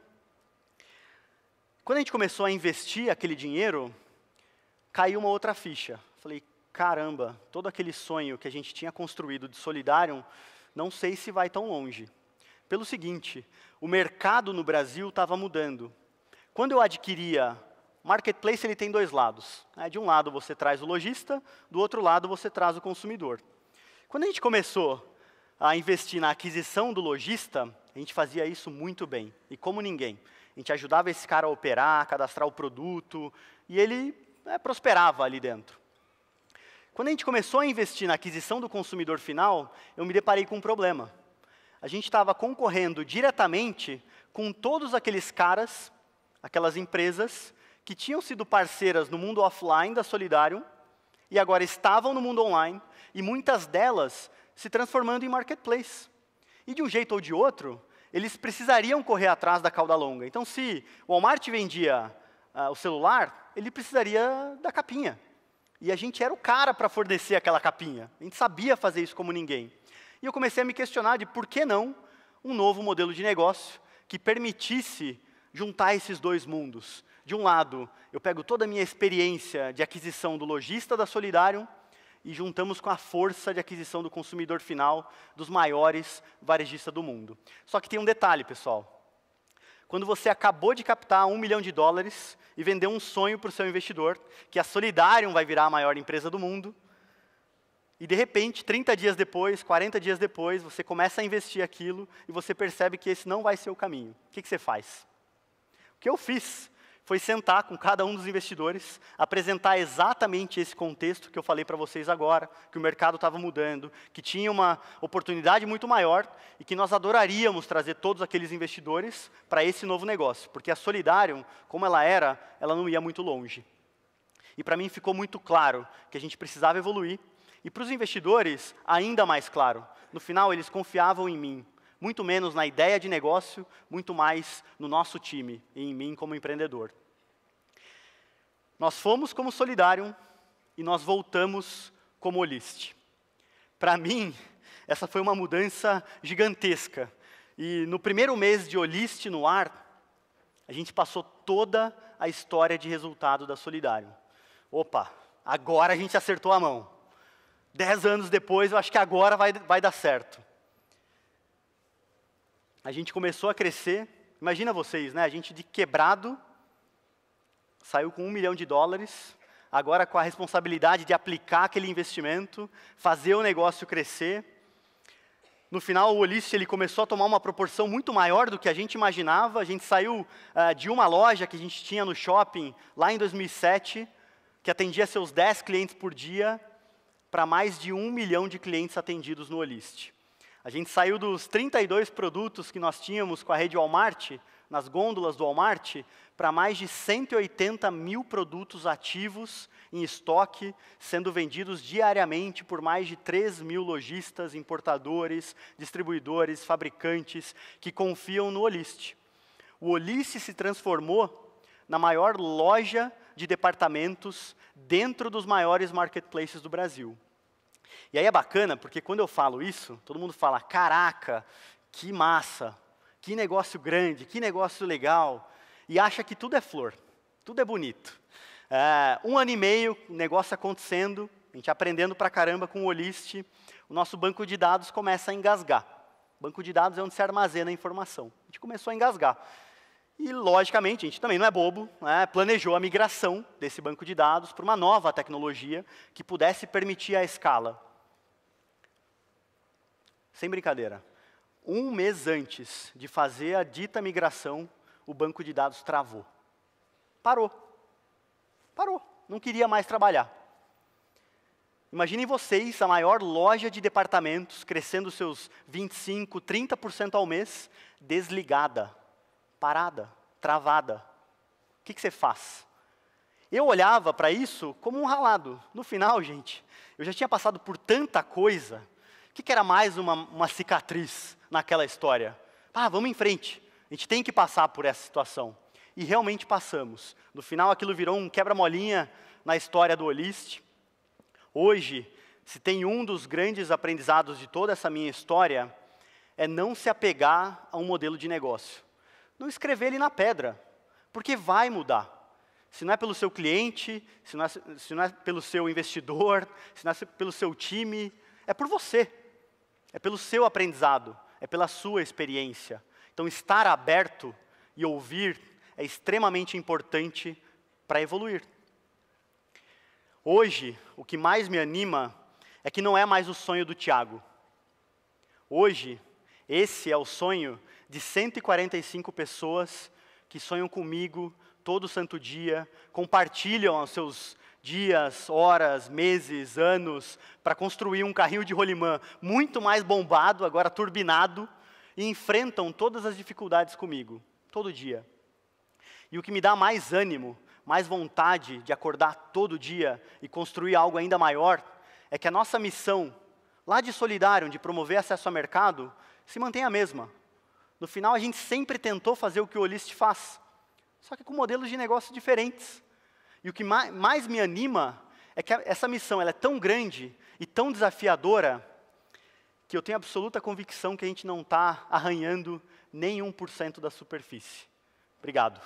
Quando a gente começou a investir aquele dinheiro, caiu uma outra ficha. Falei, caramba, todo aquele sonho que a gente tinha construído de Solidarium, não sei se vai tão longe. Pelo seguinte, o mercado no Brasil estava mudando. Quando eu adquiria Marketplace ele tem dois lados. Né? De um lado você traz o lojista, do outro lado você traz o consumidor. Quando a gente começou a investir na aquisição do lojista, a gente fazia isso muito bem, e como ninguém. A gente ajudava esse cara a operar, a cadastrar o produto, e ele né, prosperava ali dentro. Quando a gente começou a investir na aquisição do consumidor final, eu me deparei com um problema. A gente estava concorrendo diretamente com todos aqueles caras, aquelas empresas que tinham sido parceiras no mundo offline da Solidarium e agora estavam no mundo online, e muitas delas se transformando em marketplace. E de um jeito ou de outro, eles precisariam correr atrás da cauda longa. Então, se o Walmart vendia uh, o celular, ele precisaria da capinha. E a gente era o cara para fornecer aquela capinha. A gente sabia fazer isso como ninguém. E eu comecei a me questionar de por que não um novo modelo de negócio que permitisse juntar esses dois mundos, de um lado, eu pego toda a minha experiência de aquisição do lojista da Solidarium e juntamos com a força de aquisição do consumidor final dos maiores varejistas do mundo. Só que tem um detalhe, pessoal. Quando você acabou de captar um milhão de dólares e vendeu um sonho para o seu investidor, que a Solidarium vai virar a maior empresa do mundo, e de repente, 30 dias depois, 40 dias depois, você começa a investir aquilo e você percebe que esse não vai ser o caminho. O que, que você faz? O que eu fiz foi sentar com cada um dos investidores, apresentar exatamente esse contexto que eu falei para vocês agora, que o mercado estava mudando, que tinha uma oportunidade muito maior e que nós adoraríamos trazer todos aqueles investidores para esse novo negócio, porque a Solidarium, como ela era, ela não ia muito longe. E para mim ficou muito claro que a gente precisava evoluir, e para os investidores, ainda mais claro. No final, eles confiavam em mim, muito menos na ideia de negócio, muito mais no nosso time e em mim como empreendedor. Nós fomos como Solidarium e nós voltamos como Olist. Para mim, essa foi uma mudança gigantesca. E no primeiro mês de Olist no ar, a gente passou toda a história de resultado da Solidário. Opa, agora a gente acertou a mão. Dez anos depois, eu acho que agora vai, vai dar certo a gente começou a crescer. Imagina vocês, né? A gente de quebrado saiu com um milhão de dólares, agora com a responsabilidade de aplicar aquele investimento, fazer o negócio crescer. No final, o Olist ele começou a tomar uma proporção muito maior do que a gente imaginava. A gente saiu uh, de uma loja que a gente tinha no shopping lá em 2007, que atendia seus 10 clientes por dia, para mais de um milhão de clientes atendidos no Olist. A gente saiu dos 32 produtos que nós tínhamos com a rede Walmart, nas gôndolas do Walmart, para mais de 180 mil produtos ativos em estoque, sendo vendidos diariamente por mais de 3 mil lojistas, importadores, distribuidores, fabricantes, que confiam no Olist. O Olist se transformou na maior loja de departamentos dentro dos maiores marketplaces do Brasil. E aí é bacana, porque quando eu falo isso, todo mundo fala: caraca, que massa, que negócio grande, que negócio legal, e acha que tudo é flor, tudo é bonito. É, um ano e meio, negócio acontecendo, a gente aprendendo pra caramba com o Olist, o nosso banco de dados começa a engasgar. O banco de dados é onde se armazena a informação. A gente começou a engasgar. E, logicamente, a gente também não é bobo, né? planejou a migração desse banco de dados para uma nova tecnologia que pudesse permitir a escala sem brincadeira, um mês antes de fazer a dita migração, o banco de dados travou. Parou. Parou. Não queria mais trabalhar. Imaginem vocês, a maior loja de departamentos, crescendo seus 25, 30% ao mês, desligada, parada, travada. O que, que você faz? Eu olhava para isso como um ralado. No final, gente, eu já tinha passado por tanta coisa que, que era mais uma, uma cicatriz naquela história? Ah, vamos em frente. A gente tem que passar por essa situação. E realmente passamos. No final, aquilo virou um quebra-molinha na história do Olist. Hoje, se tem um dos grandes aprendizados de toda essa minha história, é não se apegar a um modelo de negócio. Não escrever ele na pedra, porque vai mudar. Se não é pelo seu cliente, se não é, se não é pelo seu investidor, se não é pelo seu time, é por você é pelo seu aprendizado, é pela sua experiência. Então, estar aberto e ouvir é extremamente importante para evoluir. Hoje, o que mais me anima é que não é mais o sonho do Tiago. Hoje, esse é o sonho de 145 pessoas que sonham comigo todo santo dia, compartilham os seus dias, horas, meses, anos para construir um carrinho de rolimã muito mais bombado, agora turbinado, e enfrentam todas as dificuldades comigo, todo dia. E o que me dá mais ânimo, mais vontade de acordar todo dia e construir algo ainda maior, é que a nossa missão, lá de Solidário, de promover acesso a mercado, se mantém a mesma. No final, a gente sempre tentou fazer o que o Olist faz, só que com modelos de negócio diferentes. E o que mais me anima é que essa missão ela é tão grande e tão desafiadora que eu tenho absoluta convicção que a gente não está arranhando nem 1% da superfície. Obrigado.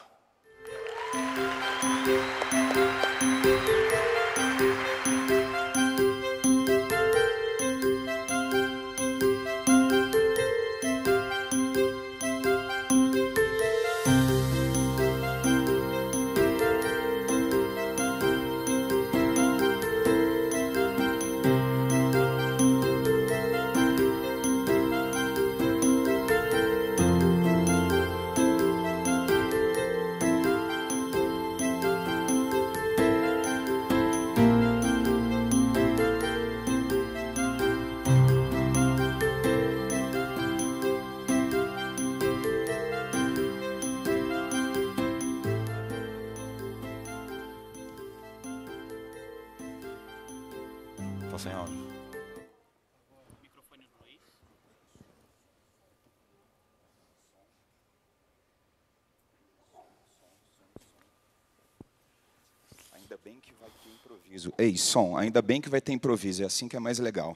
que vai ter improviso. Ei, som, ainda bem que vai ter improviso, é assim que é mais legal.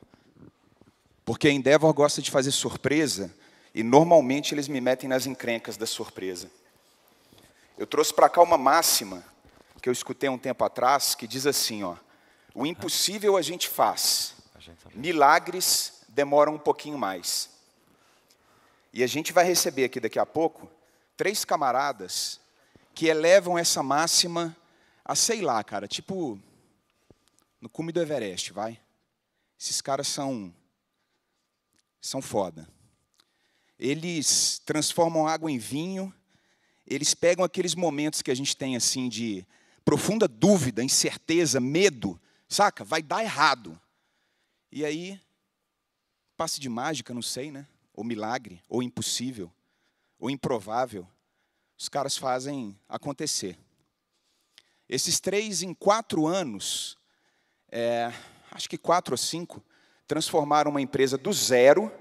Porque a Endeavor gosta de fazer surpresa e normalmente eles me metem nas encrencas da surpresa. Eu trouxe para cá uma máxima que eu escutei um tempo atrás que diz assim, ó: o impossível a gente faz. Milagres demoram um pouquinho mais. E a gente vai receber aqui daqui a pouco três camaradas que elevam essa máxima a ah, sei lá, cara, tipo no cume do Everest, vai. Esses caras são são foda. Eles transformam água em vinho. Eles pegam aqueles momentos que a gente tem assim de profunda dúvida, incerteza, medo, saca? Vai dar errado. E aí passe de mágica, não sei, né? Ou milagre, ou impossível, ou improvável. Os caras fazem acontecer. Esses três, em quatro anos, é, acho que quatro ou cinco, transformaram uma empresa do zero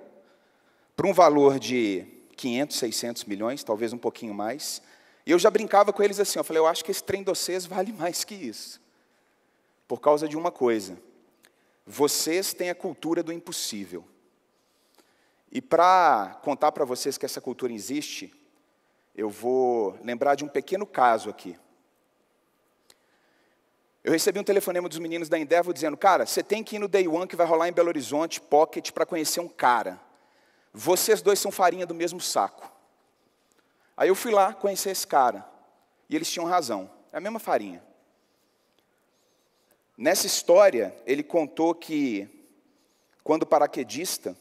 para um valor de 500, 600 milhões, talvez um pouquinho mais. E eu já brincava com eles assim, eu falei, eu acho que esse trem de vocês vale mais que isso. Por causa de uma coisa, vocês têm a cultura do impossível. E para contar para vocês que essa cultura existe, eu vou lembrar de um pequeno caso aqui. Eu recebi um telefonema dos meninos da Endeavor dizendo: Cara, você tem que ir no Day One que vai rolar em Belo Horizonte, Pocket, para conhecer um cara. Vocês dois são farinha do mesmo saco. Aí eu fui lá conhecer esse cara. E eles tinham razão. É a mesma farinha. Nessa história, ele contou que, quando paraquedista,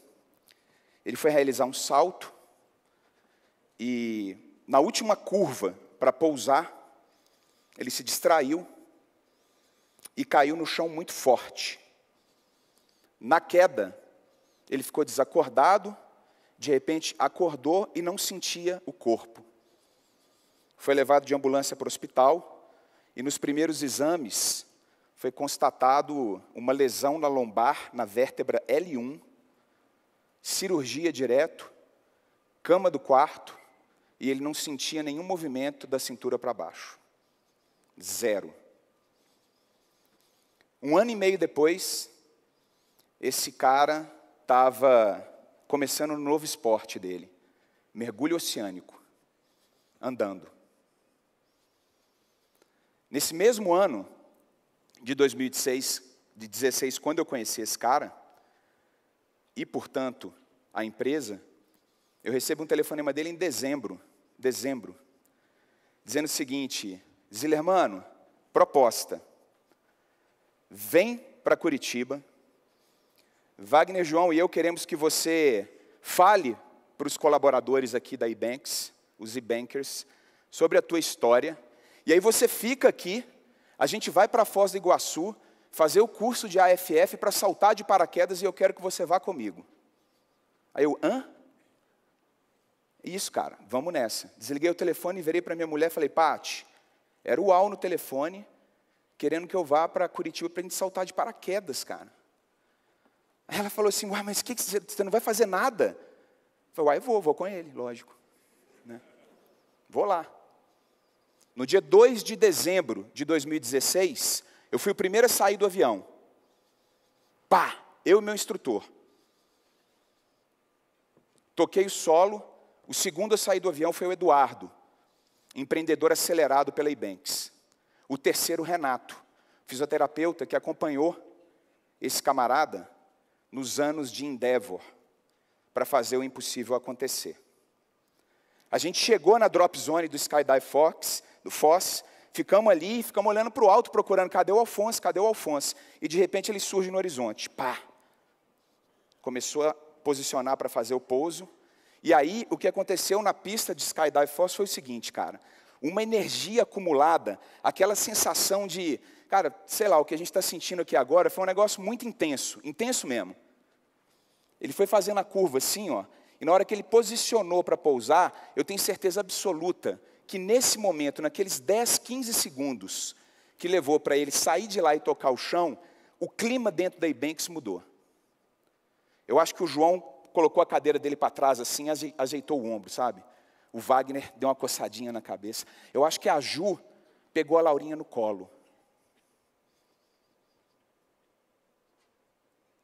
ele foi realizar um salto. E, na última curva para pousar, ele se distraiu e caiu no chão muito forte. Na queda, ele ficou desacordado, de repente acordou e não sentia o corpo. Foi levado de ambulância para o hospital e nos primeiros exames foi constatado uma lesão na lombar, na vértebra L1, cirurgia direto, cama do quarto, e ele não sentia nenhum movimento da cintura para baixo. Zero. Um ano e meio depois, esse cara estava começando um novo esporte dele, mergulho oceânico, andando. Nesse mesmo ano de 2016, de 16, quando eu conheci esse cara, e, portanto, a empresa, eu recebo um telefonema dele em dezembro, dezembro, dizendo o seguinte, Zilermano, proposta vem para Curitiba. Wagner, João e eu queremos que você fale para os colaboradores aqui da Ibanks, os Ibankers, sobre a tua história. E aí você fica aqui, a gente vai para Foz do Iguaçu fazer o curso de AFF para saltar de paraquedas e eu quero que você vá comigo. Aí eu, hã? Isso, cara, vamos nessa. Desliguei o telefone e virei para minha mulher e falei, Pati, era o Al no telefone, querendo que eu vá para Curitiba para a gente saltar de paraquedas, cara. Aí ela falou assim, uai, mas que, que você, você não vai fazer nada? Eu falei, uai, vou, vou com ele, lógico. Né? Vou lá. No dia 2 de dezembro de 2016, eu fui o primeiro a sair do avião. Pá, eu e meu instrutor. Toquei o solo, o segundo a sair do avião foi o Eduardo, empreendedor acelerado pela Ibanks. O terceiro, Renato, fisioterapeuta que acompanhou esse camarada nos anos de Endeavor para fazer o impossível acontecer. A gente chegou na drop zone do Skydive Fox, do Foss, ficamos ali, ficamos olhando para o alto procurando cadê o Alfonso, cadê o Alfonso? E de repente ele surge no horizonte, pá. Começou a posicionar para fazer o pouso. E aí o que aconteceu na pista de Skydive Fox foi o seguinte, cara uma energia acumulada, aquela sensação de, cara, sei lá, o que a gente está sentindo aqui agora foi um negócio muito intenso, intenso mesmo. Ele foi fazendo a curva assim, ó, e na hora que ele posicionou para pousar, eu tenho certeza absoluta que nesse momento, naqueles 10, 15 segundos que levou para ele sair de lá e tocar o chão, o clima dentro da Ibanks mudou. Eu acho que o João colocou a cadeira dele para trás assim, ajeitou o ombro, sabe? O Wagner deu uma coçadinha na cabeça. Eu acho que a Ju pegou a Laurinha no colo.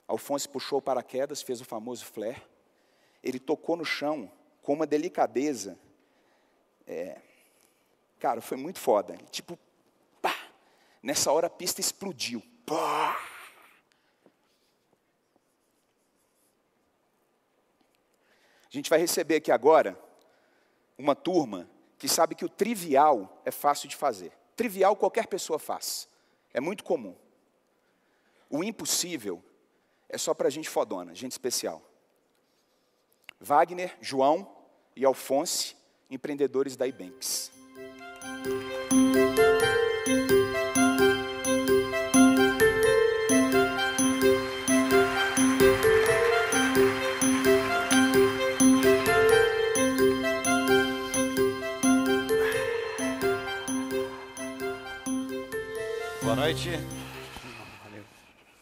Alfonso puxou o paraquedas, fez o famoso flare. Ele tocou no chão com uma delicadeza. É, cara, foi muito foda. tipo, pá! Nessa hora a pista explodiu. Pá! A gente vai receber aqui agora uma turma que sabe que o trivial é fácil de fazer. Trivial qualquer pessoa faz, é muito comum. O impossível é só para gente fodona, gente especial. Wagner, João e Alfonso, empreendedores da Ibanks. noite.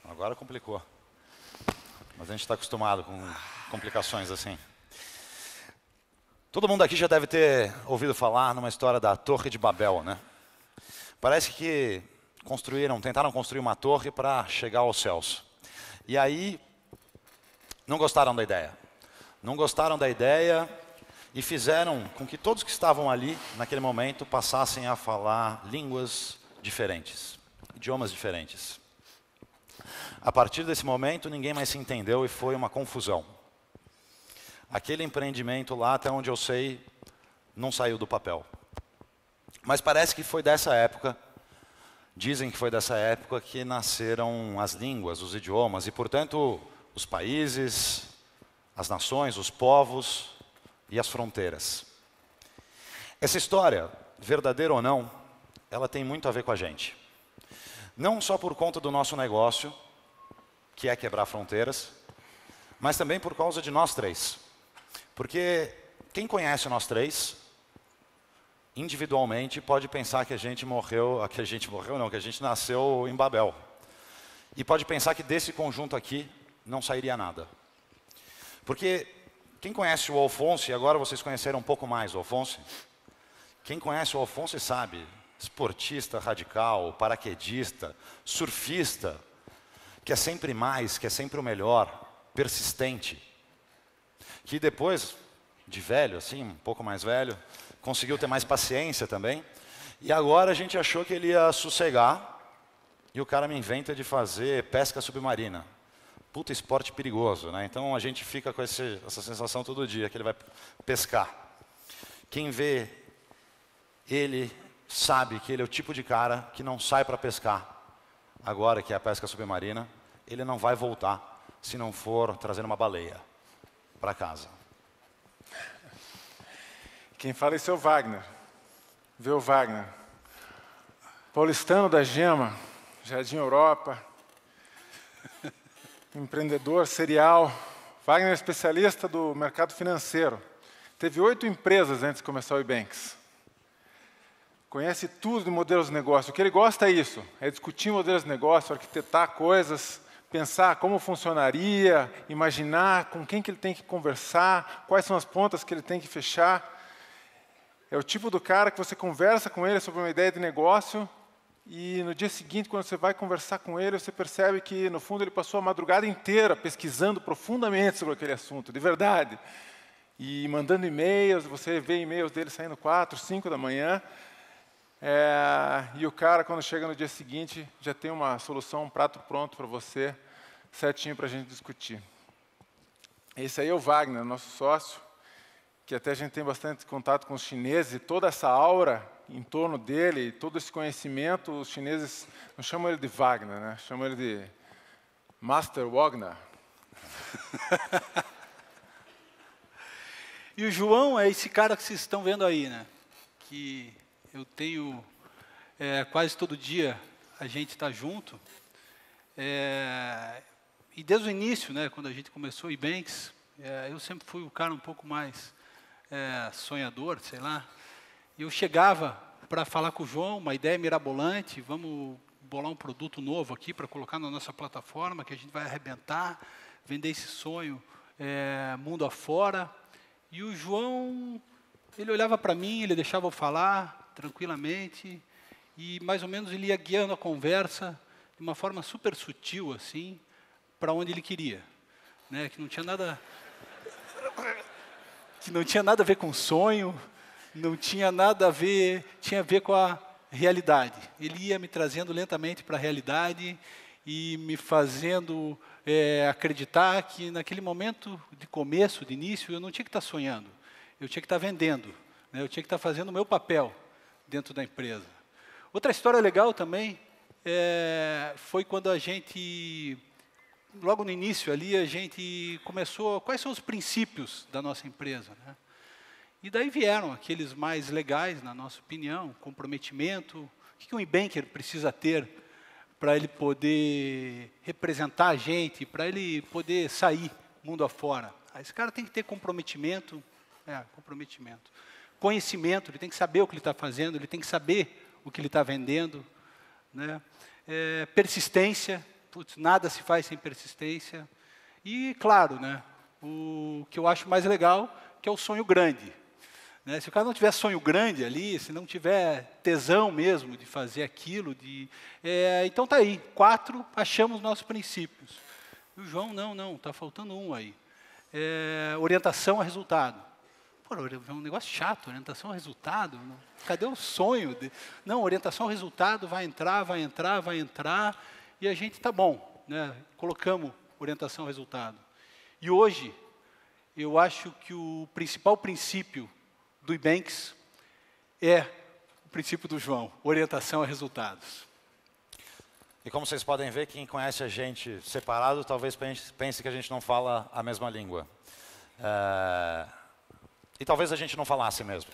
Agora complicou. Mas a gente está acostumado com complicações assim. Todo mundo aqui já deve ter ouvido falar numa história da Torre de Babel, né? Parece que construíram, tentaram construir uma torre para chegar aos céus. E aí, não gostaram da ideia. Não gostaram da ideia e fizeram com que todos que estavam ali, naquele momento, passassem a falar línguas diferentes idiomas diferentes. A partir desse momento, ninguém mais se entendeu e foi uma confusão. Aquele empreendimento lá, até onde eu sei, não saiu do papel. Mas parece que foi dessa época, dizem que foi dessa época que nasceram as línguas, os idiomas e, portanto, os países, as nações, os povos e as fronteiras. Essa história, verdadeira ou não, ela tem muito a ver com a gente. Não só por conta do nosso negócio, que é quebrar fronteiras, mas também por causa de nós três. Porque quem conhece nós três, individualmente, pode pensar que a gente morreu, que a gente morreu não, que a gente nasceu em Babel. E pode pensar que desse conjunto aqui não sairia nada. Porque quem conhece o Alfonso, e agora vocês conheceram um pouco mais o Alfonso, quem conhece o Alfonso sabe esportista radical, paraquedista, surfista, que é sempre mais, que é sempre o melhor, persistente, que depois de velho, assim, um pouco mais velho, conseguiu ter mais paciência também. E agora a gente achou que ele ia sossegar e o cara me inventa de fazer pesca submarina. Puta esporte perigoso, né? Então a gente fica com esse, essa sensação todo dia que ele vai pescar. Quem vê ele sabe que ele é o tipo de cara que não sai para pescar. Agora que é a pesca submarina, ele não vai voltar se não for trazendo uma baleia para casa. Quem fala isso é o Wagner. Vê o Wagner. Paulistano da Gema, Jardim Europa, empreendedor serial. Wagner é especialista do mercado financeiro. Teve oito empresas antes de começar o Ibanks conhece tudo de modelos de negócio. O que ele gosta é isso, é discutir modelos de negócio, arquitetar coisas, pensar como funcionaria, imaginar com quem que ele tem que conversar, quais são as pontas que ele tem que fechar. É o tipo do cara que você conversa com ele sobre uma ideia de negócio e no dia seguinte, quando você vai conversar com ele, você percebe que, no fundo, ele passou a madrugada inteira pesquisando profundamente sobre aquele assunto, de verdade. E mandando e-mails, você vê e-mails dele saindo 4, 5 da manhã, é, e o cara, quando chega no dia seguinte, já tem uma solução, um prato pronto para você, certinho para a gente discutir. Esse aí é o Wagner, nosso sócio, que até a gente tem bastante contato com os chineses, toda essa aura em torno dele, todo esse conhecimento, os chineses não chamam ele de Wagner, né? chamam ele de Master Wagner. e o João é esse cara que vocês estão vendo aí, né? Que eu tenho é, quase todo dia a gente está junto. É, e desde o início, né, quando a gente começou Ibanks, é, eu sempre fui o cara um pouco mais é, sonhador, sei lá. E eu chegava para falar com o João, uma ideia mirabolante, vamos bolar um produto novo aqui para colocar na nossa plataforma, que a gente vai arrebentar, vender esse sonho é, mundo afora. E o João, ele olhava para mim, ele deixava eu falar, tranquilamente, e mais ou menos ele ia guiando a conversa de uma forma super sutil, assim, para onde ele queria. Né? Que não tinha nada. que não tinha nada a ver com sonho, não tinha nada a ver. tinha a ver com a realidade. Ele ia me trazendo lentamente para a realidade e me fazendo é, acreditar que naquele momento de começo, de início, eu não tinha que estar tá sonhando, eu tinha que estar tá vendendo, né? eu tinha que estar tá fazendo o meu papel dentro da empresa. Outra história legal também é, foi quando a gente, logo no início ali, a gente começou, quais são os princípios da nossa empresa, né? E daí vieram aqueles mais legais, na nossa opinião, comprometimento, o que um e-banker precisa ter para ele poder representar a gente, para ele poder sair mundo afora. Ah, esse cara tem que ter comprometimento, é, comprometimento conhecimento, ele tem que saber o que ele está fazendo, ele tem que saber o que ele está vendendo. Né? É, persistência, putz, nada se faz sem persistência. E, claro, né, o que eu acho mais legal, que é o sonho grande. Né? Se o cara não tiver sonho grande ali, se não tiver tesão mesmo de fazer aquilo, de, é, então tá aí, quatro, achamos nossos princípios. E o João, não, não, está faltando um aí. É, orientação a resultado. Pô, é um negócio chato, orientação ao resultado. Não. Né? Cadê o sonho? De... Não, orientação ao resultado vai entrar, vai entrar, vai entrar. E a gente tá bom, né? colocamos orientação ao resultado. E hoje, eu acho que o principal princípio do Ibanks é o princípio do João, orientação a resultados. E como vocês podem ver, quem conhece a gente separado, talvez pense que a gente não fala a mesma língua. É, e talvez a gente não falasse mesmo.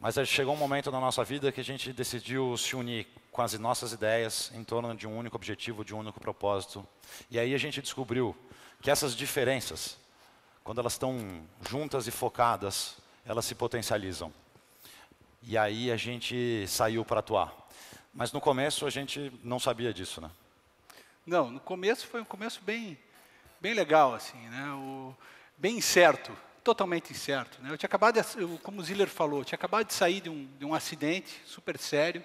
Mas chegou um momento na nossa vida que a gente decidiu se unir com as nossas ideias em torno de um único objetivo, de um único propósito. E aí a gente descobriu que essas diferenças, quando elas estão juntas e focadas, elas se potencializam. E aí a gente saiu para atuar. Mas no começo a gente não sabia disso, né? Não, no começo foi um começo bem, bem legal, assim, né? O, bem incerto, totalmente incerto. Né? Eu tinha acabado, de, eu, como o Ziller falou, eu tinha acabado de sair de um, de um acidente super sério,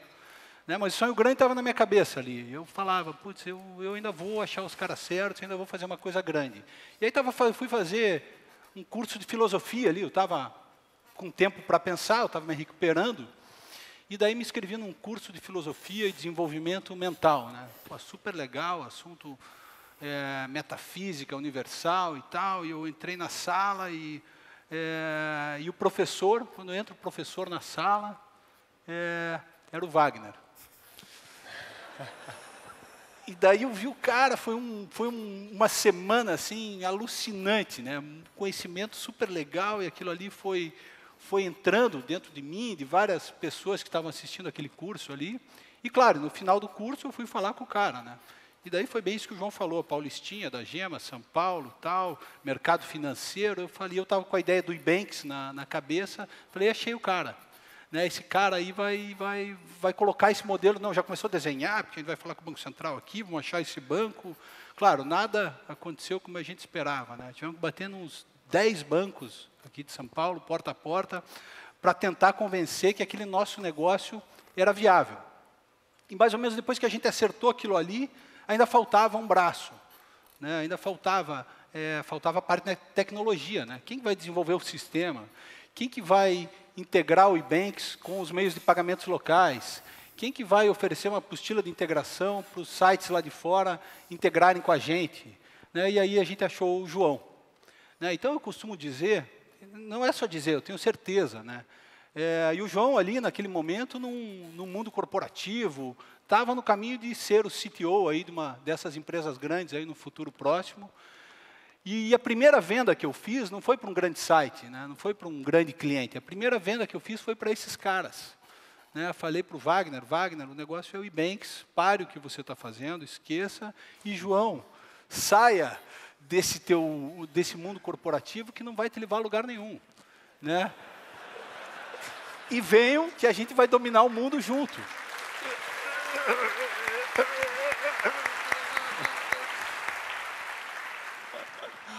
né? mas o sonho grande estava na minha cabeça ali. Eu falava, putz, eu, eu ainda vou achar os caras certos, ainda vou fazer uma coisa grande. E aí tava, fui fazer um curso de filosofia ali, eu estava com tempo para pensar, eu estava me recuperando, e daí me inscrevi num curso de filosofia e desenvolvimento mental. Né? Pô, super legal, assunto é, metafísica universal e tal, e eu entrei na sala e, é, e o professor, quando entra o professor na sala, é, era o Wagner. E daí eu vi o cara, foi, um, foi um, uma semana assim alucinante, né? Um conhecimento super legal e aquilo ali foi foi entrando dentro de mim, de várias pessoas que estavam assistindo aquele curso ali. E claro, no final do curso eu fui falar com o cara, né? E daí foi bem isso que o João falou, Paulistinha, da Gema, São Paulo, tal, mercado financeiro. Eu falei, eu estava com a ideia do Ebanks na, na cabeça, falei, achei o cara. Né, esse cara aí vai, vai, vai colocar esse modelo. Não, já começou a desenhar, porque a gente vai falar com o Banco Central aqui, vão achar esse banco. Claro, nada aconteceu como a gente esperava. Né? Tivemos que bater uns 10 bancos aqui de São Paulo, porta a porta, para tentar convencer que aquele nosso negócio era viável. E mais ou menos depois que a gente acertou aquilo ali, ainda faltava um braço, né? ainda faltava, é, faltava a parte da tecnologia. Né? Quem vai desenvolver o sistema? Quem que vai integrar o e-banks com os meios de pagamentos locais? Quem que vai oferecer uma apostila de integração para os sites lá de fora integrarem com a gente? Né? E aí a gente achou o João. Né? Então eu costumo dizer, não é só dizer, eu tenho certeza, né? É, e o João ali naquele momento, num, num mundo corporativo, estava no caminho de ser o CTO aí de uma dessas empresas grandes aí no futuro próximo. E a primeira venda que eu fiz não foi para um grande site, né? não foi para um grande cliente. A primeira venda que eu fiz foi para esses caras. Né? Falei para o Wagner, Wagner, o negócio é o Ebanks, pare o que você está fazendo, esqueça. E João, saia desse, teu, desse mundo corporativo que não vai te levar a lugar nenhum. Né? E venham que a gente vai dominar o mundo junto.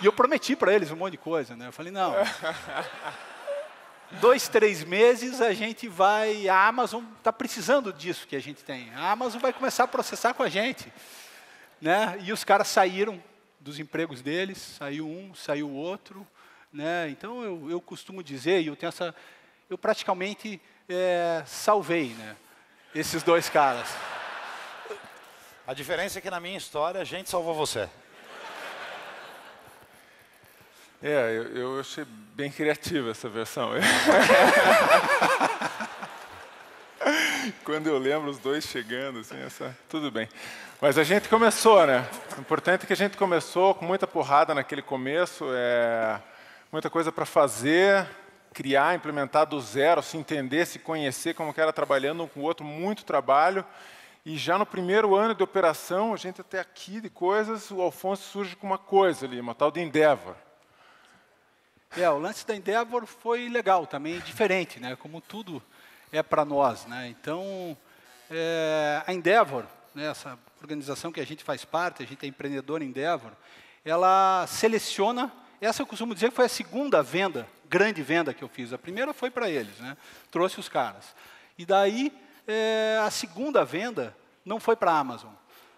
E eu prometi para eles um monte de coisa, né? Eu falei, não. dois, três meses a gente vai. A Amazon está precisando disso que a gente tem. A Amazon vai começar a processar com a gente. Né? E os caras saíram dos empregos deles, saiu um, saiu outro. Né? Então eu, eu costumo dizer, e eu tenho essa. Eu praticamente é, salvei. Né? esses dois caras. A diferença é que na minha história a gente salvou você. É, eu, eu achei bem criativa essa versão. Quando eu lembro os dois chegando, assim, essa... tudo bem. Mas a gente começou, né? O importante é que a gente começou com muita porrada naquele começo, é... muita coisa para fazer, criar, implementar do zero, se entender, se conhecer como que era trabalhando um com o outro, muito trabalho. E já no primeiro ano de operação, a gente até aqui de coisas, o Alfonso surge com uma coisa ali, uma tal de Endeavor. É, o lance da Endeavor foi legal também, diferente, né? Como tudo é para nós, né? Então, é, a Endeavor, né, essa organização que a gente faz parte, a gente é empreendedor Endeavor, ela seleciona, essa eu costumo dizer que foi a segunda venda grande venda que eu fiz. A primeira foi para eles, né? trouxe os caras. E daí, é, a segunda venda não foi para a Amazon.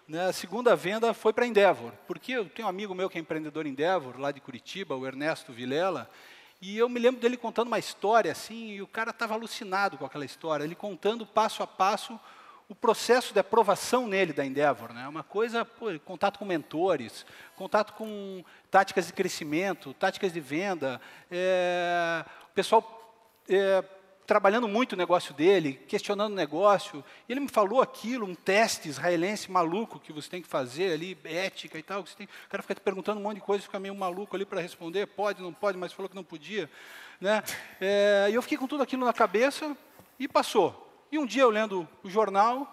Né? A segunda venda foi para a Endeavor, porque eu tenho um amigo meu que é empreendedor Endeavor, lá de Curitiba, o Ernesto Vilela, e eu me lembro dele contando uma história assim, e o cara estava alucinado com aquela história, ele contando passo a passo o processo de aprovação nele da Endeavor. Né? É uma coisa, pô, contato com mentores, contato com táticas de crescimento, táticas de venda, é, o pessoal é, trabalhando muito o negócio dele, questionando o negócio. Ele me falou aquilo, um teste israelense maluco que você tem que fazer ali, ética e tal. Que você tem, o cara fica te perguntando um monte de coisa, fica meio maluco ali para responder, pode, não pode, mas falou que não podia. Né? É, e eu fiquei com tudo aquilo na cabeça e passou. E um dia eu lendo o jornal,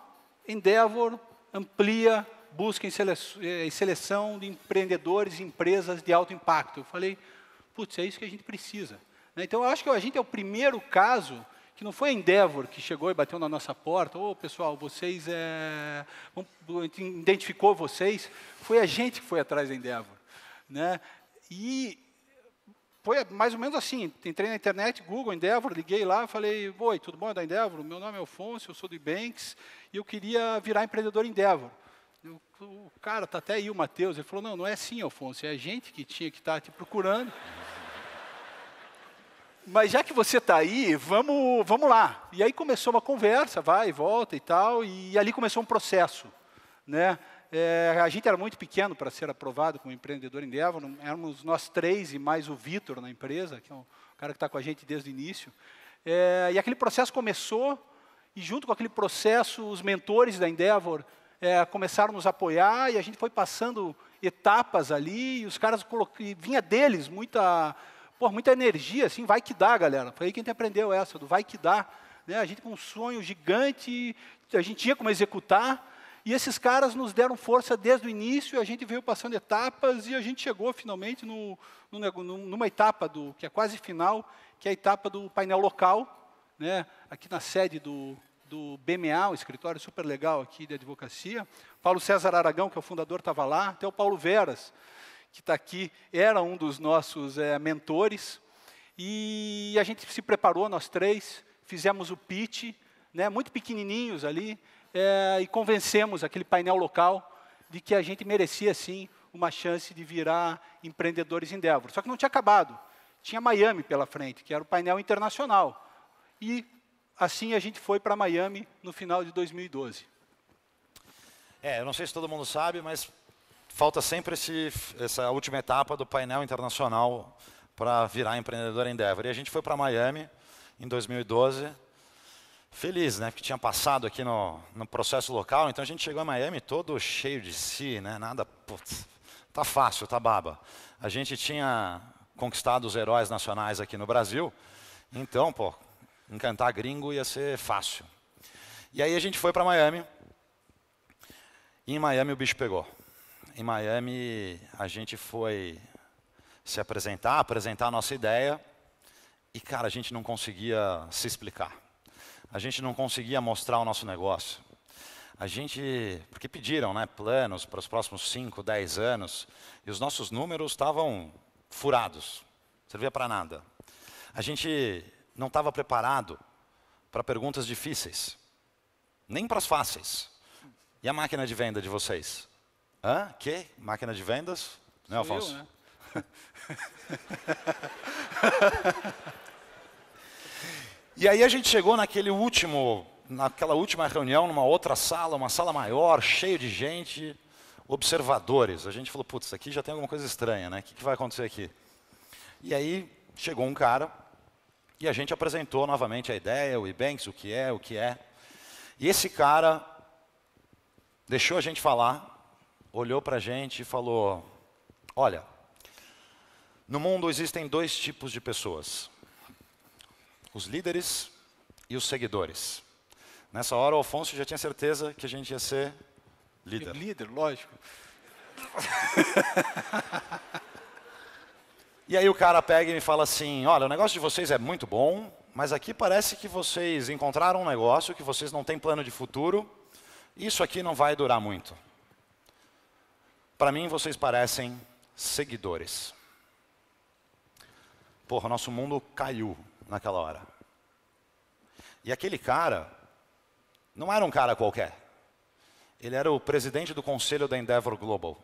Endeavor amplia busca eh, em seleção, de empreendedores e empresas de alto impacto. Eu falei, putz, é isso que a gente precisa. Né? Então, eu acho que a gente é o primeiro caso que não foi a Endeavor que chegou e bateu na nossa porta, ou oh, pessoal, vocês, é... identificou vocês, foi a gente que foi atrás da Endeavor. Né? E foi mais ou menos assim, entrei na internet, Google, Endeavor, liguei lá, falei, oi, tudo bom, é da Endeavor? Meu nome é Alfonso, eu sou do Ibanks, e eu queria virar empreendedor Endeavor. Eu, o cara, tá até aí o Matheus, ele falou, não, não é assim, Alfonso, é a gente que tinha que estar tá te procurando. Mas já que você está aí, vamos, vamos lá. E aí começou uma conversa, vai e volta e tal, e ali começou um processo, né? É, a gente era muito pequeno para ser aprovado como empreendedor em éramos nós três e mais o Vitor na empresa, que é o cara que está com a gente desde o início. É, e aquele processo começou, e junto com aquele processo, os mentores da Endeavor é, começaram a nos apoiar, e a gente foi passando etapas ali, e os caras colocaram, vinha deles muita, pô, muita energia, assim, vai que dá, galera. Foi aí que a gente aprendeu essa, do vai que dá. Né? A gente com um sonho gigante, a gente tinha como executar, e esses caras nos deram força desde o início, a gente veio passando etapas e a gente chegou finalmente no, no, numa etapa do que é quase final, que é a etapa do painel local, né, aqui na sede do, do BMA, um escritório super legal aqui de advocacia. Paulo César Aragão, que é o fundador, estava lá, até o Paulo Veras, que está aqui, era um dos nossos é, mentores. E a gente se preparou, nós três, fizemos o pitch, né, muito pequenininhos ali, é, e convencemos aquele painel local de que a gente merecia sim uma chance de virar empreendedores em Denver. Só que não tinha acabado. Tinha Miami pela frente, que era o painel internacional. E assim a gente foi para Miami no final de 2012. É, eu não sei se todo mundo sabe, mas falta sempre esse, essa última etapa do painel internacional para virar empreendedor em Denver. E a gente foi para Miami em 2012 feliz, né? Porque tinha passado aqui no, no processo local, então a gente chegou a Miami todo cheio de si, né? Nada, putz, tá fácil, tá baba. A gente tinha conquistado os heróis nacionais aqui no Brasil, então, pô, encantar gringo ia ser fácil. E aí a gente foi para Miami, e em Miami o bicho pegou. Em Miami a gente foi se apresentar, apresentar a nossa ideia, e cara, a gente não conseguia se explicar a gente não conseguia mostrar o nosso negócio. A gente, porque pediram né, planos para os próximos 5, 10 anos, e os nossos números estavam furados, não servia para nada. A gente não estava preparado para perguntas difíceis, nem para as fáceis. E a máquina de venda de vocês? Hã? Que? Máquina de vendas? Não, Alfonso? Eu, né? E aí a gente chegou naquele último, naquela última reunião, numa outra sala, uma sala maior, cheio de gente, observadores. A gente falou, putz, aqui já tem alguma coisa estranha, né? O que, que vai acontecer aqui? E aí chegou um cara e a gente apresentou novamente a ideia, o Ebanks, o que é, o que é. E esse cara deixou a gente falar, olhou para a gente e falou: Olha, no mundo existem dois tipos de pessoas os líderes e os seguidores. Nessa hora, o Alfonso já tinha certeza que a gente ia ser líder. Líder, lógico. e aí o cara pega e me fala assim: Olha, o negócio de vocês é muito bom, mas aqui parece que vocês encontraram um negócio que vocês não têm plano de futuro. Isso aqui não vai durar muito. Para mim, vocês parecem seguidores. Porra, nosso mundo caiu naquela hora. E aquele cara não era um cara qualquer. Ele era o presidente do conselho da Endeavor Global,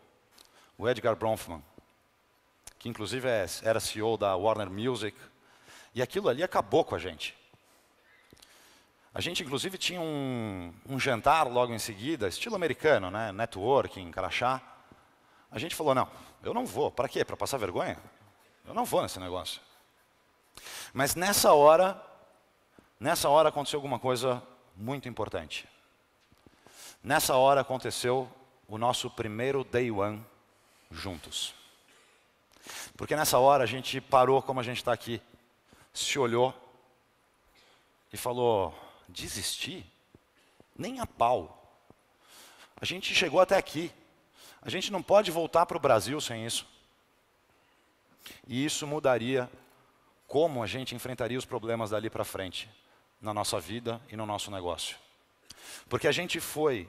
o Edgar Bronfman, que inclusive é, era CEO da Warner Music. E aquilo ali acabou com a gente. A gente, inclusive, tinha um, um jantar logo em seguida, estilo americano, né? networking, crachá. A gente falou: não, eu não vou. Para quê? Para passar vergonha? Eu não vou nesse negócio. Mas nessa hora, nessa hora aconteceu alguma coisa muito importante. Nessa hora aconteceu o nosso primeiro day one juntos. Porque nessa hora a gente parou como a gente está aqui, se olhou e falou: desistir? Nem a pau. A gente chegou até aqui. A gente não pode voltar para o Brasil sem isso. E isso mudaria como a gente enfrentaria os problemas dali para frente, na nossa vida e no nosso negócio. Porque a gente foi,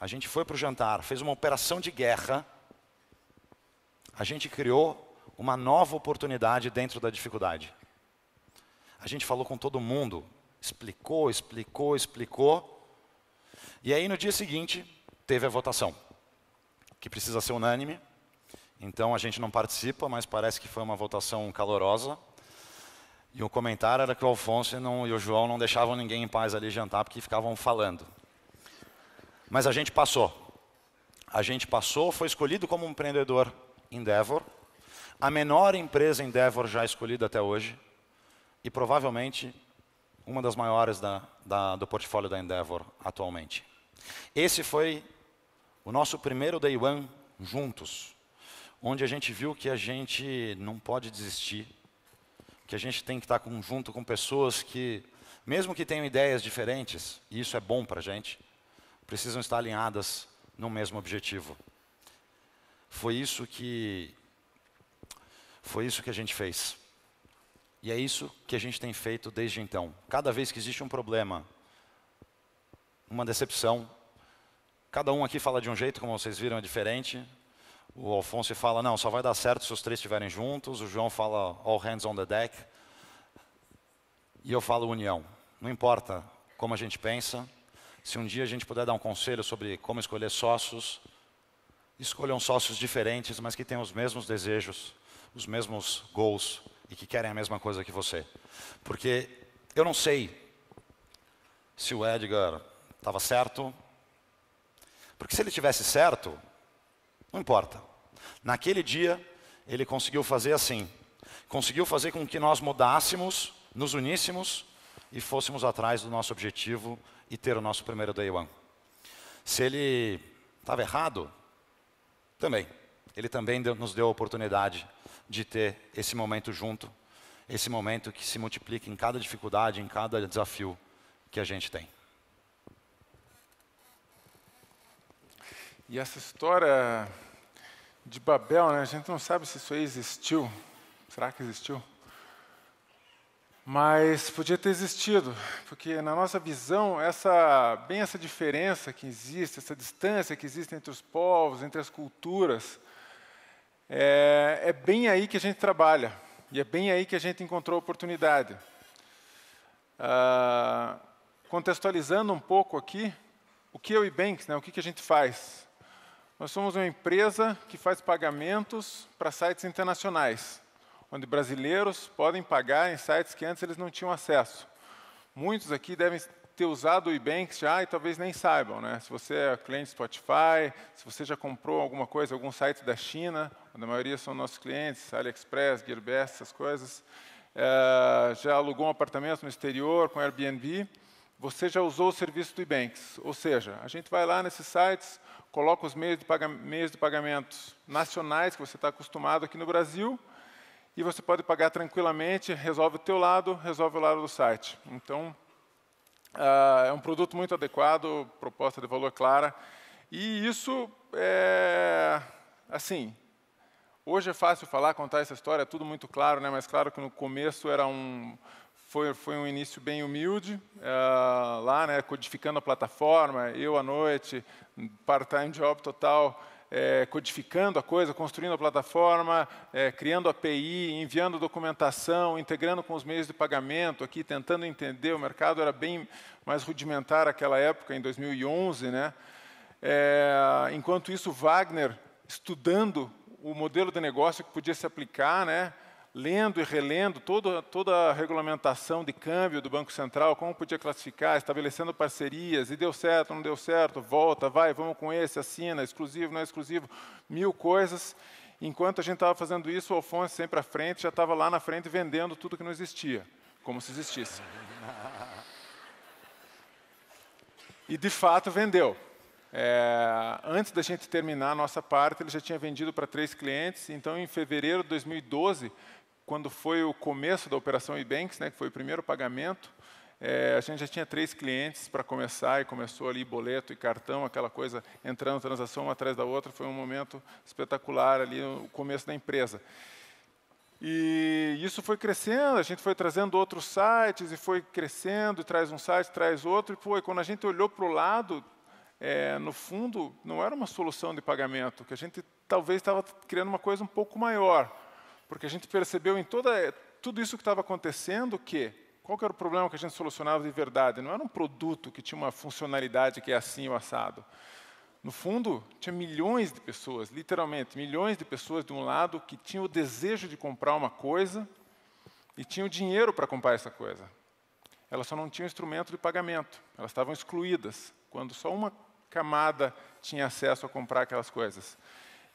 a gente foi para o jantar, fez uma operação de guerra, a gente criou uma nova oportunidade dentro da dificuldade. A gente falou com todo mundo, explicou, explicou, explicou. E aí no dia seguinte teve a votação, que precisa ser unânime, então a gente não participa, mas parece que foi uma votação calorosa. E o comentário era que o Alfonso e, não, e o João não deixavam ninguém em paz ali jantar, porque ficavam falando. Mas a gente passou. A gente passou, foi escolhido como um empreendedor Endeavor, a menor empresa Endeavor já escolhida até hoje, e provavelmente uma das maiores da, da, do portfólio da Endeavor atualmente. Esse foi o nosso primeiro Day One juntos onde a gente viu que a gente não pode desistir, que a gente tem que estar junto com pessoas que, mesmo que tenham ideias diferentes, e isso é bom para a gente, precisam estar alinhadas no mesmo objetivo. Foi isso que foi isso que a gente fez. E é isso que a gente tem feito desde então. Cada vez que existe um problema, uma decepção, cada um aqui fala de um jeito, como vocês viram, é diferente. O Alfonso fala, não, só vai dar certo se os três estiverem juntos. O João fala, all hands on the deck. E eu falo união. Não importa como a gente pensa, se um dia a gente puder dar um conselho sobre como escolher sócios, escolham sócios diferentes, mas que tenham os mesmos desejos, os mesmos goals e que querem a mesma coisa que você. Porque eu não sei se o Edgar estava certo, porque se ele tivesse certo, não importa. Naquele dia, ele conseguiu fazer assim. Conseguiu fazer com que nós mudássemos, nos uníssemos e fôssemos atrás do nosso objetivo e ter o nosso primeiro day one. Se ele estava errado, também. Ele também deu, nos deu a oportunidade de ter esse momento junto, esse momento que se multiplica em cada dificuldade, em cada desafio que a gente tem. E essa história de Babel, né, a gente não sabe se isso aí existiu. Será que existiu? Mas podia ter existido, porque na nossa visão, essa, bem essa diferença que existe, essa distância que existe entre os povos, entre as culturas, é, é bem aí que a gente trabalha e é bem aí que a gente encontrou oportunidade. Ah, contextualizando um pouco aqui, o que é o IBanks, né, o que, que a gente faz? Nós somos uma empresa que faz pagamentos para sites internacionais, onde brasileiros podem pagar em sites que antes eles não tinham acesso. Muitos aqui devem ter usado o iBank já e talvez nem saibam, né? Se você é cliente Spotify, se você já comprou alguma coisa, algum site da China, onde a maioria são nossos clientes, AliExpress, GearBest, essas coisas, é, já alugou um apartamento no exterior com Airbnb, você já usou o serviço do Ebanks. Ou seja, a gente vai lá nesses sites, coloca os meios de, pagamento, meios de pagamento nacionais que você está acostumado aqui no Brasil e você pode pagar tranquilamente, resolve o teu lado, resolve o lado do site. Então, uh, é um produto muito adequado, proposta de valor clara, e isso é assim. Hoje é fácil falar, contar essa história, é tudo muito claro, né? Mas claro que no começo era um foi, foi um início bem humilde, uh, lá, né, codificando a plataforma, eu à noite, part-time job total, é, codificando a coisa, construindo a plataforma, é, criando API, enviando documentação, integrando com os meios de pagamento aqui, tentando entender, o mercado era bem mais rudimentar naquela época, em 2011, né? É, enquanto isso, Wagner estudando o modelo de negócio que podia se aplicar, né? lendo e relendo toda, toda a regulamentação de câmbio do Banco Central, como podia classificar, estabelecendo parcerias, e deu certo, não deu certo, volta, vai, vamos com esse, assina, exclusivo, não é exclusivo, mil coisas. Enquanto a gente estava fazendo isso, o Alfonso sempre à frente, já estava lá na frente vendendo tudo que não existia, como se existisse. E de fato vendeu. É, antes da gente terminar a nossa parte, ele já tinha vendido para três clientes. Então, em fevereiro de 2012, quando foi o começo da operação Ebanks, né, que foi o primeiro pagamento, é, a gente já tinha três clientes para começar e começou ali boleto e cartão, aquela coisa entrando transação uma atrás da outra, foi um momento espetacular ali o começo da empresa. E isso foi crescendo, a gente foi trazendo outros sites e foi crescendo, e traz um site, traz outro, e foi quando a gente olhou para o lado, é, no fundo, não era uma solução de pagamento, que a gente talvez estava criando uma coisa um pouco maior. Porque a gente percebeu em toda, tudo isso que estava acontecendo que qual que era o problema que a gente solucionava de verdade? Não era um produto que tinha uma funcionalidade que é assim ou assado. No fundo, tinha milhões de pessoas, literalmente, milhões de pessoas de um lado que tinham o desejo de comprar uma coisa e tinham dinheiro para comprar essa coisa. Elas só não tinham instrumento de pagamento, elas estavam excluídas, quando só uma camada tinha acesso a comprar aquelas coisas.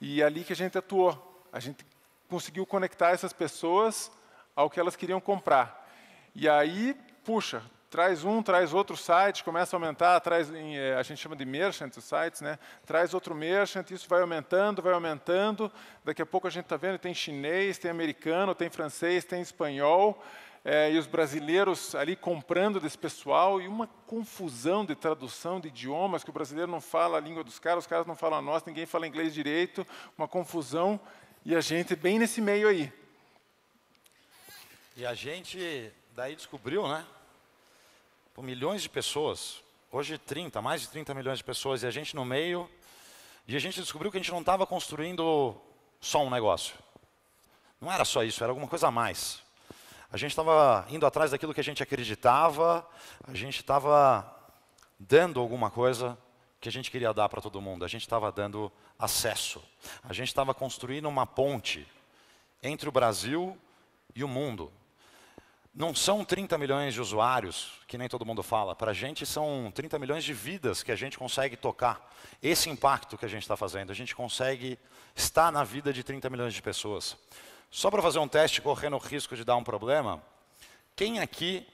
E é ali que a gente atuou. A gente conseguiu conectar essas pessoas ao que elas queriam comprar. E aí, puxa, traz um, traz outro site, começa a aumentar, traz, eh, a gente chama de merchant os sites, né? traz outro merchant, isso vai aumentando, vai aumentando, daqui a pouco a gente está vendo, tem chinês, tem americano, tem francês, tem espanhol, é, e os brasileiros ali comprando desse pessoal, e uma confusão de tradução de idiomas, que o brasileiro não fala a língua dos caras, os caras não falam a nossa, ninguém fala inglês direito, uma confusão e a gente bem nesse meio aí. E a gente daí descobriu, né? Por milhões de pessoas, hoje 30, mais de 30 milhões de pessoas, e a gente no meio, e a gente descobriu que a gente não estava construindo só um negócio. Não era só isso, era alguma coisa a mais. A gente estava indo atrás daquilo que a gente acreditava, a gente estava dando alguma coisa que a gente queria dar para todo mundo. A gente estava dando acesso. A gente estava construindo uma ponte entre o Brasil e o mundo. Não são 30 milhões de usuários, que nem todo mundo fala. Para a gente são 30 milhões de vidas que a gente consegue tocar. Esse impacto que a gente está fazendo, a gente consegue estar na vida de 30 milhões de pessoas. Só para fazer um teste, correndo o risco de dar um problema, quem aqui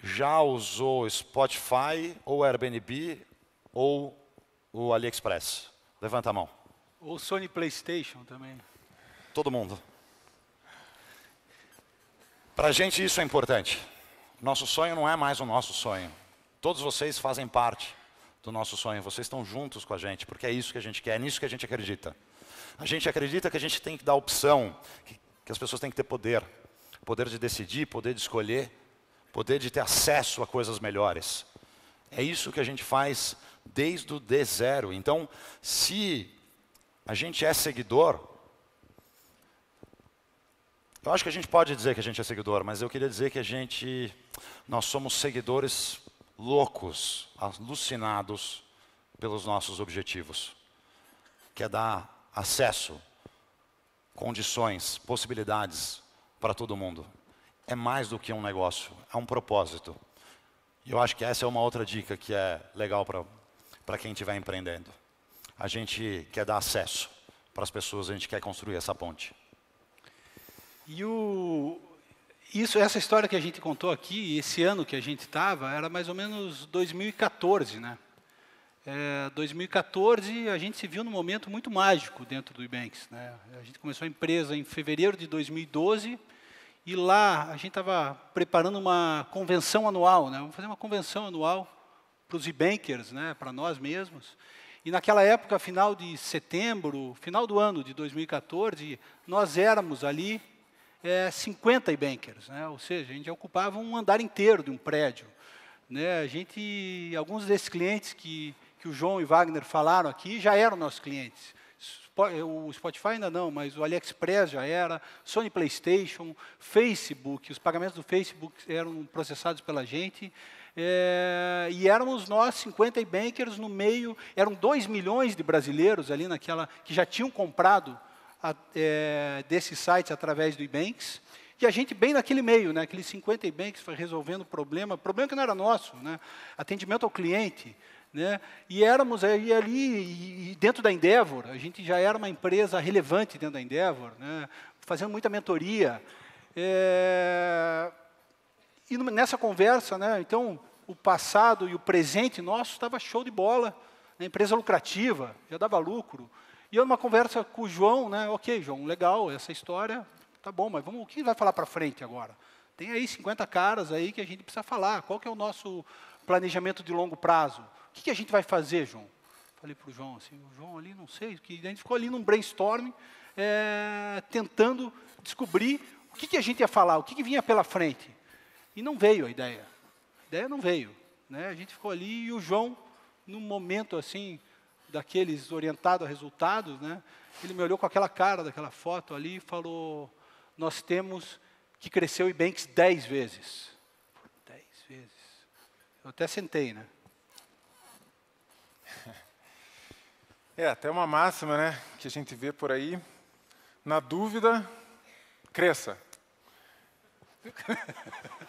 já usou Spotify ou Airbnb ou o AliExpress? Levanta a mão. Ou Sony PlayStation também. Todo mundo. Para a gente isso é importante. Nosso sonho não é mais o nosso sonho. Todos vocês fazem parte do nosso sonho. Vocês estão juntos com a gente, porque é isso que a gente quer, é nisso que a gente acredita. A gente acredita que a gente tem que dar opção, que, que as pessoas têm que ter poder. Poder de decidir, poder de escolher, poder de ter acesso a coisas melhores. É isso que a gente faz desde o D0. Então, se a gente é seguidor, eu acho que a gente pode dizer que a gente é seguidor, mas eu queria dizer que a gente, nós somos seguidores loucos, alucinados pelos nossos objetivos, que é dar acesso, condições, possibilidades para todo mundo. É mais do que um negócio, é um propósito. E eu acho que essa é uma outra dica que é legal para para quem estiver empreendendo. A gente quer dar acesso para as pessoas, a gente quer construir essa ponte. E o, isso, essa história que a gente contou aqui, esse ano que a gente estava, era mais ou menos 2014, né? É, 2014 a gente se viu num momento muito mágico dentro do Ibanks, né? A gente começou a empresa em fevereiro de 2012 e lá a gente estava preparando uma convenção anual, né? Vamos fazer uma convenção anual para os e-bankers, né, para nós mesmos. E naquela época, final de setembro, final do ano de 2014, nós éramos ali é, 50 e-bankers, né, ou seja, a gente ocupava um andar inteiro de um prédio. Né, a gente, alguns desses clientes que, que o João e Wagner falaram aqui já eram nossos clientes. Eh, o Spotify ainda não, mas o AliExpress já era, Sony PlayStation, Facebook, os pagamentos do Facebook eram processados pela gente. É, e éramos nós, 50 bankers, no meio, eram 2 milhões de brasileiros ali naquela, que já tinham comprado a, é, desse site através do eBanks. E a gente bem naquele meio, né? aqueles 50 banks foi resolvendo problema, problema que não era nosso, né? atendimento ao cliente. Né? E éramos aí, ali, e dentro da Endeavor, a gente já era uma empresa relevante dentro da Endeavor, né? fazendo muita mentoria. É, e nessa conversa, né, então, o passado e o presente nosso estava show de bola. Né, empresa lucrativa, já dava lucro. E eu numa conversa com o João, né, ok, João, legal essa história, tá bom, mas vamos, o que vai falar para frente agora? Tem aí 50 caras aí que a gente precisa falar. Qual que é o nosso planejamento de longo prazo? O que, que a gente vai fazer, João? Falei para o João, assim, o João ali, não sei, que a gente ficou ali num brainstorming, é, tentando descobrir o que, que a gente ia falar, o que, que vinha pela frente. E não veio a ideia. A ideia não veio. Né? A gente ficou ali e o João, num momento assim, daqueles orientado a resultados, né? ele me olhou com aquela cara daquela foto ali e falou: Nós temos que crescer o Ibanks 10 vezes. 10 vezes. Eu até sentei, né? É, até uma máxima, né, que a gente vê por aí. Na dúvida, cresça.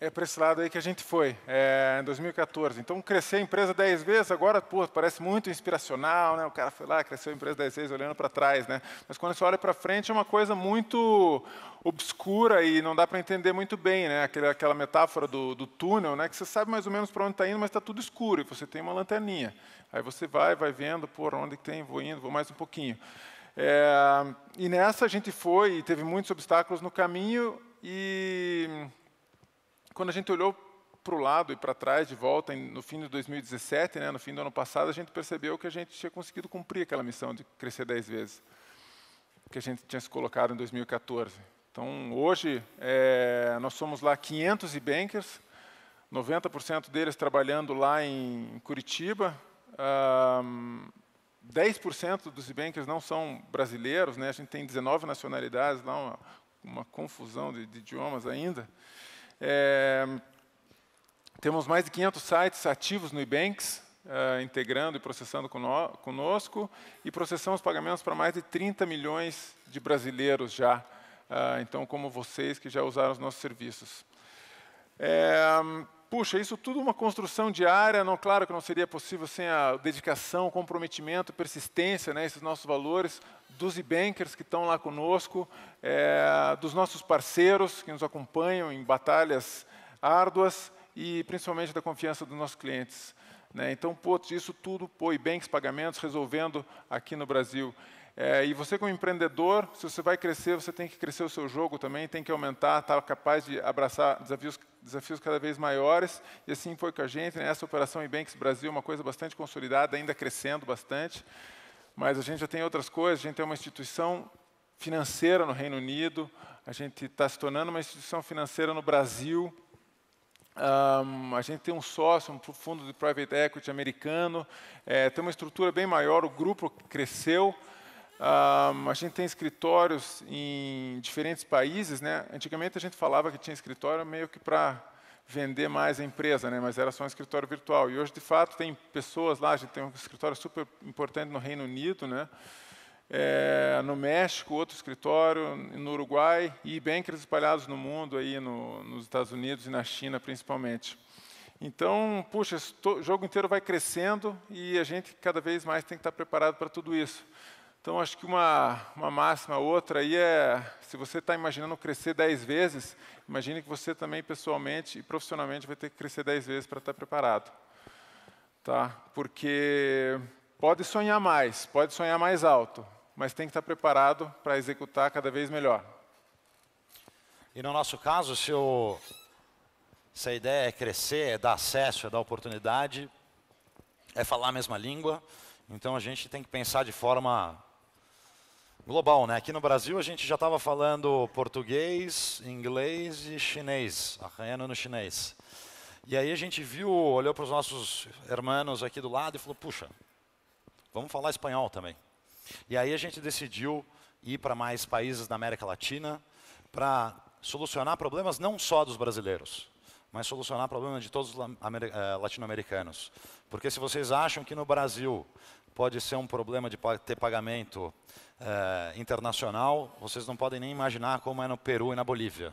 é para esse lado aí que a gente foi, é, em 2014. Então, crescer a empresa 10 vezes, agora, pô, parece muito inspiracional, né? O cara foi lá, cresceu a empresa 10 vezes, olhando para trás, né? Mas quando você olha para frente, é uma coisa muito obscura e não dá para entender muito bem, né? Aquela, aquela metáfora do, do, túnel, né? Que você sabe mais ou menos para onde está indo, mas está tudo escuro e você tem uma lanterninha. Aí você vai, vai vendo, por onde que tem, vou indo, vou mais um pouquinho. É, e nessa a gente foi e teve muitos obstáculos no caminho e quando a gente olhou para o lado e para trás de volta no fim de 2017, né, no fim do ano passado, a gente percebeu que a gente tinha conseguido cumprir aquela missão de crescer 10 vezes que a gente tinha se colocado em 2014. Então, hoje, é, nós somos lá 500 e-bankers, 90% deles trabalhando lá em Curitiba. 10% dos e-bankers não são brasileiros, né? a gente tem 19 nacionalidades, lá uma, uma confusão de, de idiomas ainda. É, temos mais de 500 sites ativos no Ebanks, Uh, é, integrando e processando conosco e processamos pagamentos para mais de 30 milhões de brasileiros já, uh, então como vocês que já usaram os nossos serviços. É, Puxa, isso tudo uma construção diária, não claro que não seria possível sem a dedicação, comprometimento, persistência, né, esses nossos valores, dos e-bankers que estão lá conosco, é, dos nossos parceiros que nos acompanham em batalhas árduas e principalmente da confiança dos nossos clientes. Né? Então, pô, isso tudo, pô, e-banks, pagamentos, resolvendo aqui no Brasil. É, e você como empreendedor, se você vai crescer, você tem que crescer o seu jogo também, tem que aumentar, estar tá capaz de abraçar desafios desafios cada vez maiores, e assim foi com a gente. Né? Essa operação e Banks Brasil é uma coisa bastante consolidada, ainda crescendo bastante, mas a gente já tem outras coisas, a gente tem uma instituição financeira no Reino Unido, a gente está se tornando uma instituição financeira no Brasil, um, a gente tem um sócio, um fundo de private equity americano, é, tem uma estrutura bem maior, o grupo cresceu, um, a gente tem escritórios em diferentes países, né? Antigamente a gente falava que tinha escritório meio que para vender mais a empresa, né? Mas era só um escritório virtual. E hoje, de fato, tem pessoas lá. A gente tem um escritório super importante no Reino Unido, né? É, no México, outro escritório, no Uruguai e bankers espalhados no mundo, aí no, nos Estados Unidos e na China principalmente. Então, puxa, o jogo inteiro vai crescendo e a gente cada vez mais tem que estar preparado para tudo isso. Então, acho que uma, uma máxima, outra aí é: se você está imaginando crescer 10 vezes, imagine que você também, pessoalmente e profissionalmente, vai ter que crescer 10 vezes para estar tá preparado. Tá? Porque pode sonhar mais, pode sonhar mais alto, mas tem que estar tá preparado para executar cada vez melhor. E no nosso caso, se, o, se a ideia é crescer, é dar acesso, é dar oportunidade, é falar a mesma língua, então a gente tem que pensar de forma global, né? Aqui no Brasil a gente já estava falando português, inglês e chinês, arranhando no chinês. E aí a gente viu, olhou para os nossos irmãos aqui do lado e falou: puxa, vamos falar espanhol também. E aí a gente decidiu ir para mais países da América Latina para solucionar problemas não só dos brasileiros, mas solucionar problemas de todos os eh, latino-americanos. Porque se vocês acham que no Brasil pode ser um problema de ter pagamento eh, internacional. Vocês não podem nem imaginar como é no Peru e na Bolívia.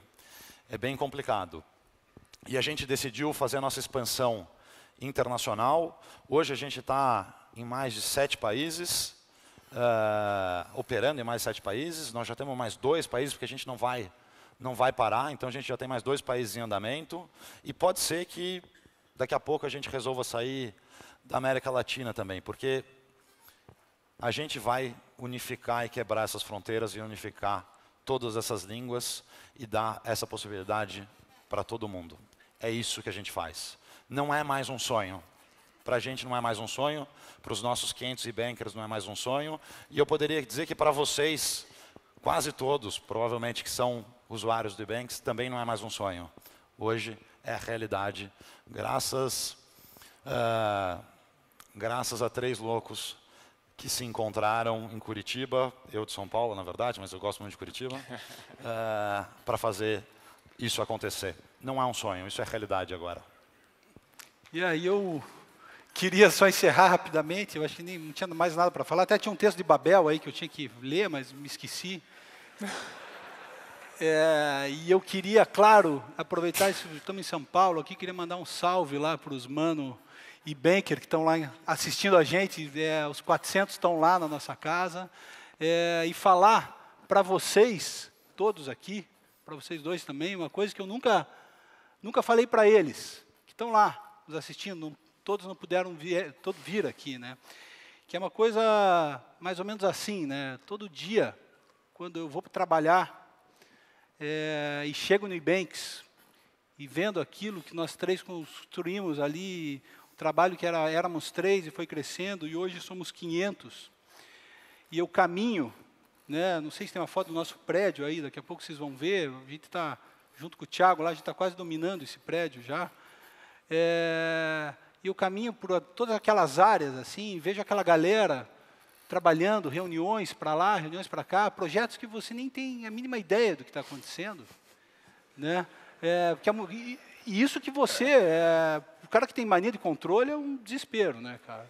É bem complicado. E a gente decidiu fazer a nossa expansão internacional. Hoje a gente está em mais de sete países, eh, operando em mais de sete países. Nós já temos mais dois países, porque a gente não vai, não vai parar. Então a gente já tem mais dois países em andamento. E pode ser que daqui a pouco a gente resolva sair da América Latina também, porque a gente vai unificar e quebrar essas fronteiras e unificar todas essas línguas e dar essa possibilidade para todo mundo. É isso que a gente faz. Não é mais um sonho. Para a gente não é mais um sonho, para os nossos 500 e bankers não é mais um sonho, e eu poderia dizer que para vocês, quase todos, provavelmente que são usuários do e-banks, também não é mais um sonho. Hoje é a realidade, graças, uh, graças a três loucos que se encontraram em Curitiba, eu de São Paulo, na verdade, mas eu gosto muito de Curitiba, uh, eh, para fazer isso acontecer. Não é um sonho, isso é realidade agora. E aí eu queria só encerrar rapidamente, eu acho que nem, não tinha mais nada para falar. Até tinha um texto de Babel aí que eu tinha que ler, mas me esqueci. É, e eu queria, claro, aproveitar estamos em São Paulo aqui, queria mandar um salve lá para os mano e Banker, que estão lá assistindo a gente, é, os 400 estão lá na nossa casa, é, e falar para vocês, todos aqui, para vocês dois também, uma coisa que eu nunca, nunca falei para eles, que estão lá nos assistindo, não, todos não puderam vir, todo vir aqui, né? Que é uma coisa mais ou menos assim, né? Todo dia, quando eu vou trabalhar é, e chego no Ibanks e vendo aquilo que nós três construímos ali, Trabalho que era, éramos três e foi crescendo, e hoje somos 500. E eu caminho, né, não sei se tem uma foto do nosso prédio aí, daqui a pouco vocês vão ver, a gente está, junto com o Tiago lá, a gente está quase dominando esse prédio já. É, e eu caminho por todas aquelas áreas, assim, vejo aquela galera trabalhando, reuniões para lá, reuniões para cá, projetos que você nem tem a mínima ideia do que está acontecendo. Né? É, porque e isso que você, é, o cara que tem mania de controle é um desespero, né, cara?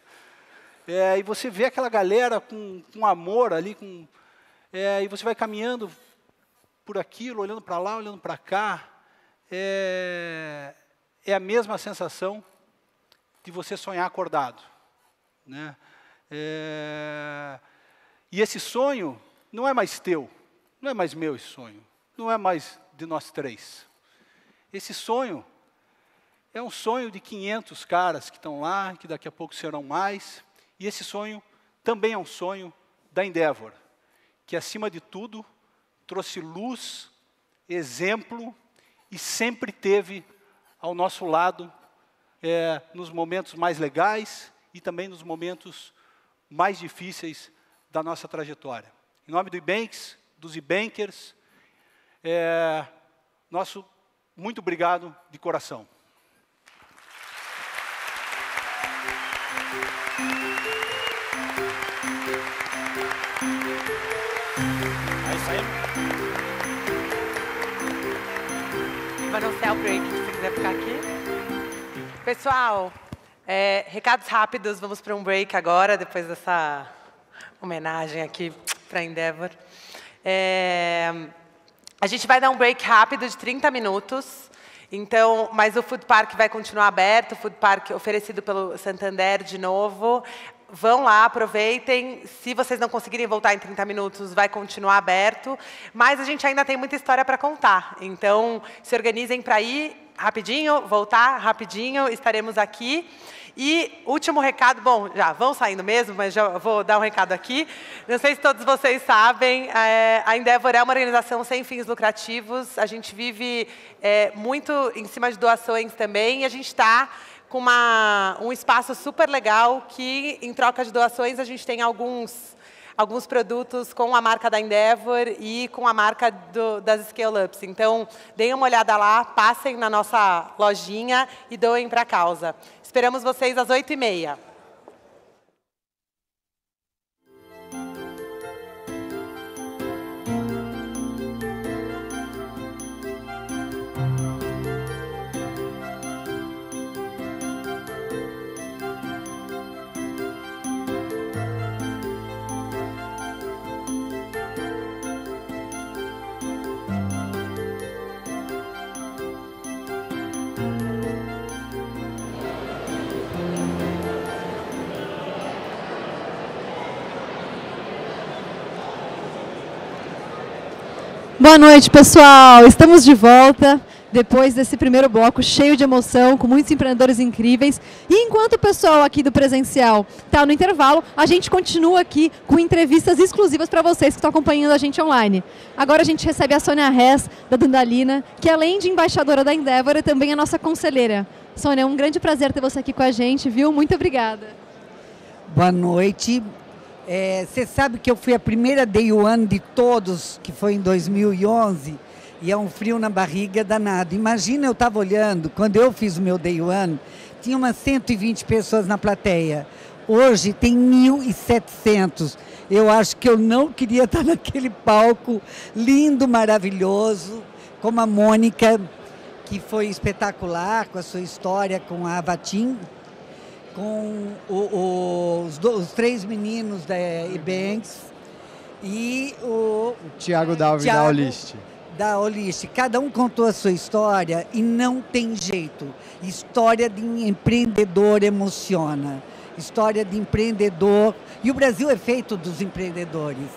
É, e você vê aquela galera com, com amor ali, com, é, e você vai caminhando por aquilo, olhando para lá, olhando para cá. É, é a mesma sensação de você sonhar acordado, né? É, e esse sonho não é mais teu, não é mais meu esse sonho, não é mais de nós três. Esse sonho é um sonho de 500 caras que estão lá, que daqui a pouco serão mais, e esse sonho também é um sonho da Endeavor, que acima de tudo trouxe luz, exemplo e sempre teve ao nosso lado é, nos momentos mais legais e também nos momentos mais difíceis da nossa trajetória. Em nome do Ibanks, dos Ibankers, é, nosso muito obrigado de coração. É isso aí. Vou anunciar o break, se você quiser ficar aqui. Pessoal, é, recados rápidos, vamos para um break agora, depois dessa homenagem aqui para a Endeavor. É, a gente vai dar um break rápido de 30 minutos. Então, mas o Food Park vai continuar aberto, o Food Park oferecido pelo Santander de novo. Vão lá, aproveitem. Se vocês não conseguirem voltar em 30 minutos, vai continuar aberto. Mas a gente ainda tem muita história para contar. Então, se organizem para ir rapidinho, voltar rapidinho. Estaremos aqui. E último recado, bom, já vão saindo mesmo, mas já vou dar um recado aqui. Não sei se todos vocês sabem, é, a Endeavor é uma organização sem fins lucrativos. A gente vive é, muito em cima de doações também. E a gente está com uma, um espaço super legal que, em troca de doações, a gente tem alguns alguns produtos com a marca da Endeavor e com a marca do, das Scale Ups. Então, deem uma olhada lá, passem na nossa lojinha e doem para a causa. Esperamos vocês às 8h30. Boa noite, pessoal. Estamos de volta depois desse primeiro bloco cheio de emoção, com muitos empreendedores incríveis. E enquanto o pessoal aqui do presencial está no intervalo, a gente continua aqui com entrevistas exclusivas para vocês que estão acompanhando a gente online. Agora a gente recebe a Sônia Rez, da Dandalina, que além de embaixadora da Endeavor, é também a nossa conselheira. Sônia, é um grande prazer ter você aqui com a gente, viu? Muito obrigada. Boa noite. Você é, sabe que eu fui a primeira Day One de todos, que foi em 2011, e é um frio na barriga danado. Imagina, eu estava olhando, quando eu fiz o meu Day One, tinha umas 120 pessoas na plateia. Hoje tem 1.700. Eu acho que eu não queria estar naquele palco lindo, maravilhoso, como a Mônica, que foi espetacular com a sua história com a Avatim com o, os, do, os, três meninos da Ebanks e o, o Tiago Dalvin da Olist. Da Olist. Cada um contou a sua história e não tem jeito. História de empreendedor emociona. História de empreendedor. E o Brasil é feito dos empreendedores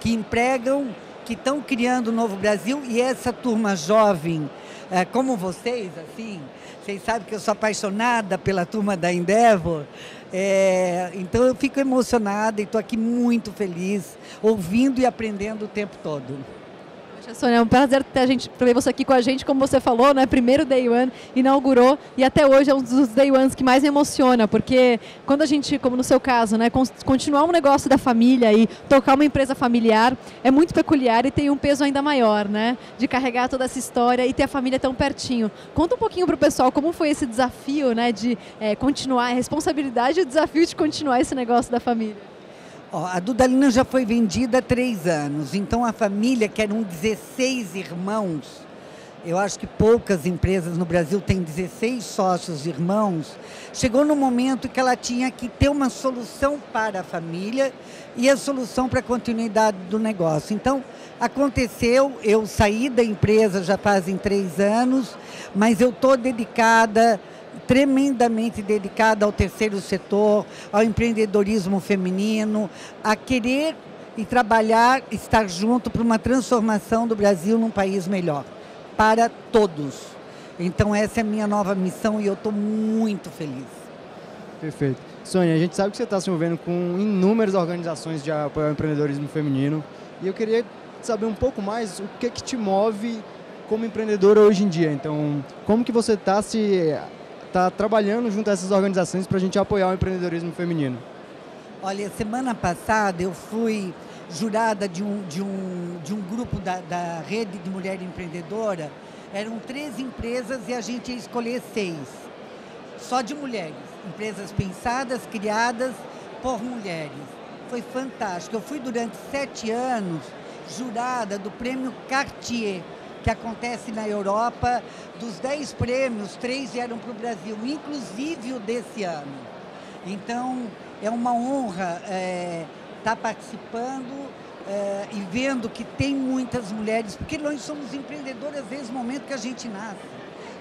que empregam, que estão criando o novo Brasil e essa turma jovem, eh, como vocês, assim, vocês sabem que eu sou apaixonada pela turma da Endeavor. É, então eu fico emocionada e estou aqui muito feliz, ouvindo e aprendendo o tempo todo. Sônia, é um prazer ter, a gente, ter você aqui com a gente, como você falou, né? Primeiro Day One, inaugurou e até hoje é um dos Day Ones que mais me emociona, porque quando a gente, como no seu caso, né, continuar um negócio da família e tocar uma empresa familiar é muito peculiar e tem um peso ainda maior, né? De carregar toda essa história e ter a família tão pertinho. Conta um pouquinho para o pessoal como foi esse desafio, né? De eh, é, continuar, a responsabilidade e o desafio de continuar esse negócio da família a Dudalina já foi vendida há três anos, então a família, que eram 16 irmãos, eu acho que poucas empresas no Brasil têm 16 sócios irmãos. Chegou no momento que ela tinha que ter uma solução para a família e a solução para a continuidade do negócio. Então, aconteceu, eu saí da empresa já fazem três anos, mas eu estou dedicada tremendamente dedicada ao terceiro setor, ao empreendedorismo feminino, a querer e trabalhar, estar junto para uma transformação do Brasil num país melhor, para todos. Então, essa é a minha nova missão e eu estou muito feliz. Perfeito. Sônia, a gente sabe que você está se envolvendo com inúmeras organizações de apoio ao empreendedorismo feminino e eu queria saber um pouco mais o que, é que te move como empreendedora hoje em dia. Então, como que você está se está trabalhando junto a essas organizações para a gente apoiar o empreendedorismo feminino? Olha, semana passada eu fui jurada de um, de um, de um grupo da, da Rede de Mulher Empreendedora. Eram três empresas e a gente ia escolher seis. Só de mulheres. Empresas pensadas, criadas por mulheres. Foi fantástico. Eu fui durante sete anos jurada do prêmio Cartier que acontece na Europa. Dos dez prêmios, três vieram para o Brasil, inclusive o desse ano. Então, é uma honra estar é, tá participando é, e vendo que tem muitas mulheres, porque nós somos empreendedoras desde o momento que a gente nasce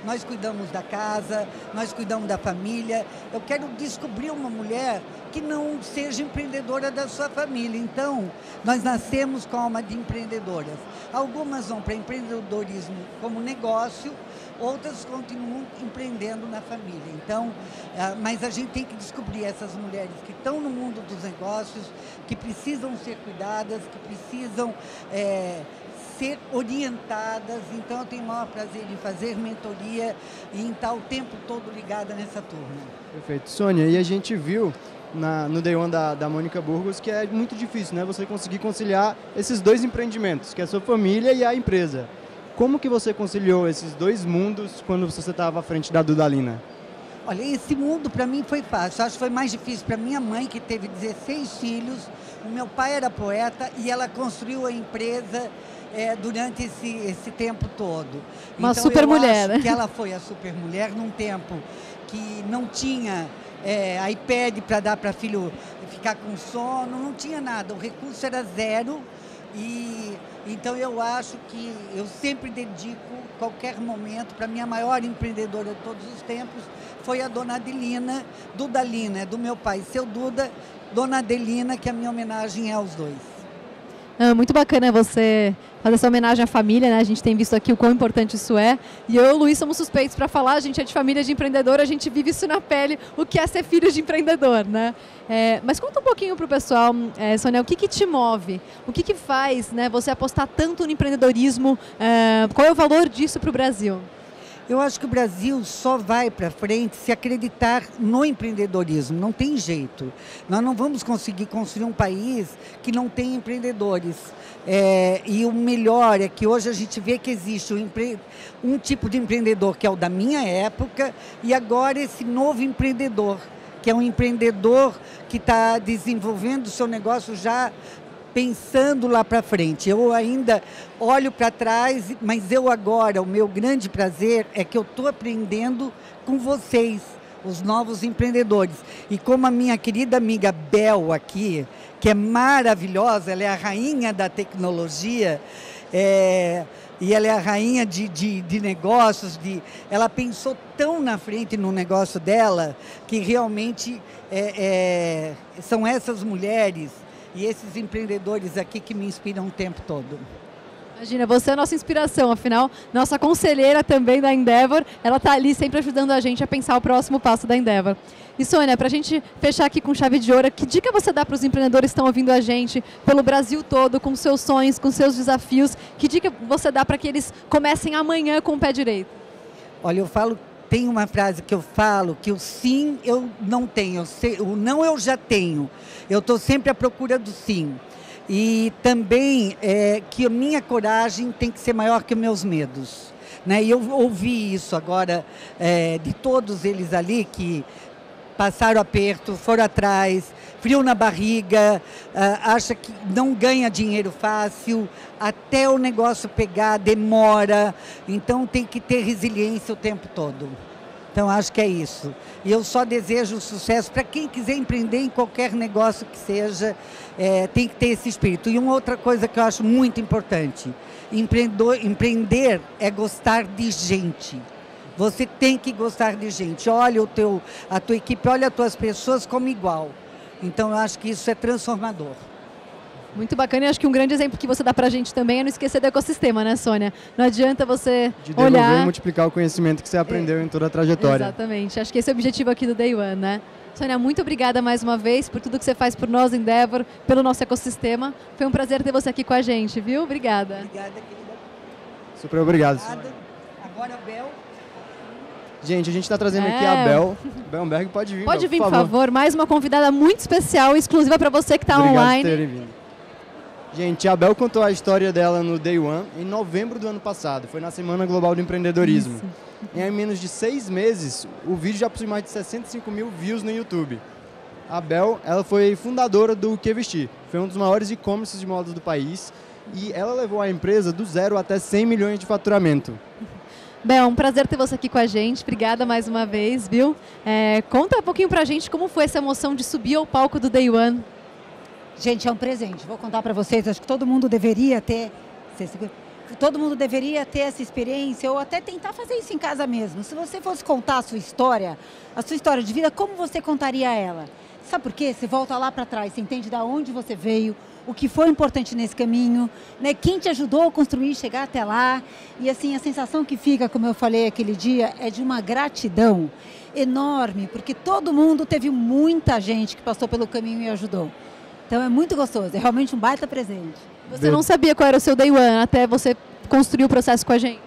nós cuidamos da casa, nós cuidamos da família. Eu quero descobrir uma mulher que não seja empreendedora da sua família. Então, nós nascemos com alma de empreendedoras. Algumas vão para empreendedorismo como negócio, outras continuam empreendendo na família. Então, ah, mas a gente tem que descobrir essas mulheres que estão no mundo dos negócios, que precisam ser cuidadas, que precisam é, ser orientadas. Então, eu tenho o maior prazer de fazer mentoria e estar o tempo todo ligada nessa turma. Perfeito. Sônia, e a gente viu na, no Day One da, da Mônica Burgos, que é muito difícil, né? Você conseguir conciliar esses dois empreendimentos, que é a sua família e a empresa. Como que você conciliou esses dois mundos quando você estava à frente da Dudalina? Olha, esse mundo para mim foi fácil. Acho que foi mais difícil para minha mãe, que teve 16 filhos. O meu pai era poeta e ela construiu a empresa é, durante esse, esse tempo todo. Uma então, super mulher, né? que ela foi a super mulher num tempo que não tinha é, iPad para dar para filho ficar com sono, não tinha nada, o recurso era zero. E então eu acho que eu sempre dedico qualquer momento para minha maior empreendedora de todos os tempos foi a dona Adelina, Dudalina, é do meu pai, seu Duda, dona Adelina, que é a minha homenagem é aos dois. É muito bacana você fazer essa homenagem à família, né? A gente tem visto aqui o quão importante isso é. E eu e o Luiz somos suspeitos para falar, a gente é de família de empreendedor, a gente vive isso na pele, o que é ser filho de empreendedor, né? É, mas conta um pouquinho para o pessoal, é, Sonia, o que, que te move? O que, que faz né, você apostar tanto no empreendedorismo? É, qual é o valor disso para o Brasil? Eu acho que o Brasil só vai para frente se acreditar no empreendedorismo. Não tem jeito. Nós não vamos conseguir construir um país que não tem empreendedores. É, e o melhor é que hoje a gente vê que existe um, empre... um tipo de empreendedor que é o da minha época e agora esse novo empreendedor que é um empreendedor que está desenvolvendo o seu negócio já pensando lá para frente. Eu ainda olho para trás, mas eu agora, o meu grande prazer é que eu estou aprendendo com vocês, os novos empreendedores. E como a minha querida amiga Bel aqui, que é maravilhosa, ela é a rainha da tecnologia, é, e ela é a rainha de, de, de, negócios, de, ela pensou tão na frente no negócio dela que realmente é, é, são essas mulheres e esses empreendedores aqui que me inspiram o tempo todo. Imagina, você é a nossa inspiração, afinal, nossa conselheira também da Endeavor, ela está ali sempre ajudando a gente a pensar o próximo passo da Endeavor. E Sônia, para a gente fechar aqui com chave de ouro, que dica você dá para os empreendedores que estão ouvindo a gente pelo Brasil todo, com seus sonhos, com seus desafios? Que dica você dá para que eles comecem amanhã com o pé direito? Olha, eu falo tem uma frase que eu falo que o sim eu não tenho, o não eu já tenho. Eu estou sempre à procura do sim. E também é, que a minha coragem tem que ser maior que os meus medos. Né? E eu ouvi isso agora é, de todos eles ali que passaram aperto, foram atrás, frio na barriga, ah, acha que não ganha dinheiro fácil, até o negócio pegar demora. Então tem que ter resiliência o tempo todo. Então acho que é isso. E eu só desejo sucesso para quem quiser empreender em qualquer negócio que seja, é, tem que ter esse espírito. E uma outra coisa que eu acho muito importante: empreendedor, empreender é gostar de gente. Você tem que gostar de gente. Olha o teu, a tua equipe, olha as tuas pessoas como igual. Então eu acho que isso é transformador. Muito bacana, e acho que um grande exemplo que você dá para a gente também é não esquecer do ecossistema, né, Sônia? Não adianta você De devolver olhar... e multiplicar o conhecimento que você aprendeu é. em toda a trajetória. Exatamente, acho que esse é o objetivo aqui do Day One, né? Sônia, muito obrigada mais uma vez por tudo que você faz por nós, Endeavor, pelo nosso ecossistema. Foi um prazer ter você aqui com a gente, viu? Obrigada. Obrigada, querida. Super obrigado, Sônia. Agora, é Bel. Gente, a gente está trazendo é. aqui a é. Bel. Belberg, pode vir. Pode Bel, vir, por favor. favor. Mais uma convidada muito especial, exclusiva para você que está online. Por terem vindo. Gente, a Bel contou a história dela no Day One em novembro do ano passado. Foi na Semana Global do Empreendedorismo. Isso. Em menos de seis meses, o vídeo já possui mais de 65 mil views no YouTube. A Bel, ela foi fundadora do Que Vestir. Foi um dos maiores e-commerces de moda do país. E ela levou a empresa do zero até 100 milhões de faturamento. Bel, um prazer ter você aqui com a gente. Obrigada mais uma vez, viu? É, conta um pouquinho pra gente como foi essa emoção de subir ao palco do Day One. Gente, é um presente. Vou contar para vocês. Acho que todo mundo deveria ter. Todo mundo deveria ter essa experiência ou até tentar fazer isso em casa mesmo. Se você fosse contar a sua história, a sua história de vida, como você contaria ela? Sabe por quê? Você volta lá para trás, você entende de onde você veio, o que foi importante nesse caminho, né? quem te ajudou a construir, chegar até lá. E assim, a sensação que fica, como eu falei aquele dia, é de uma gratidão enorme, porque todo mundo teve muita gente que passou pelo caminho e ajudou. Então é muito gostoso, é realmente um baita presente. Você não sabia qual era o seu day one até você construir o processo com a gente?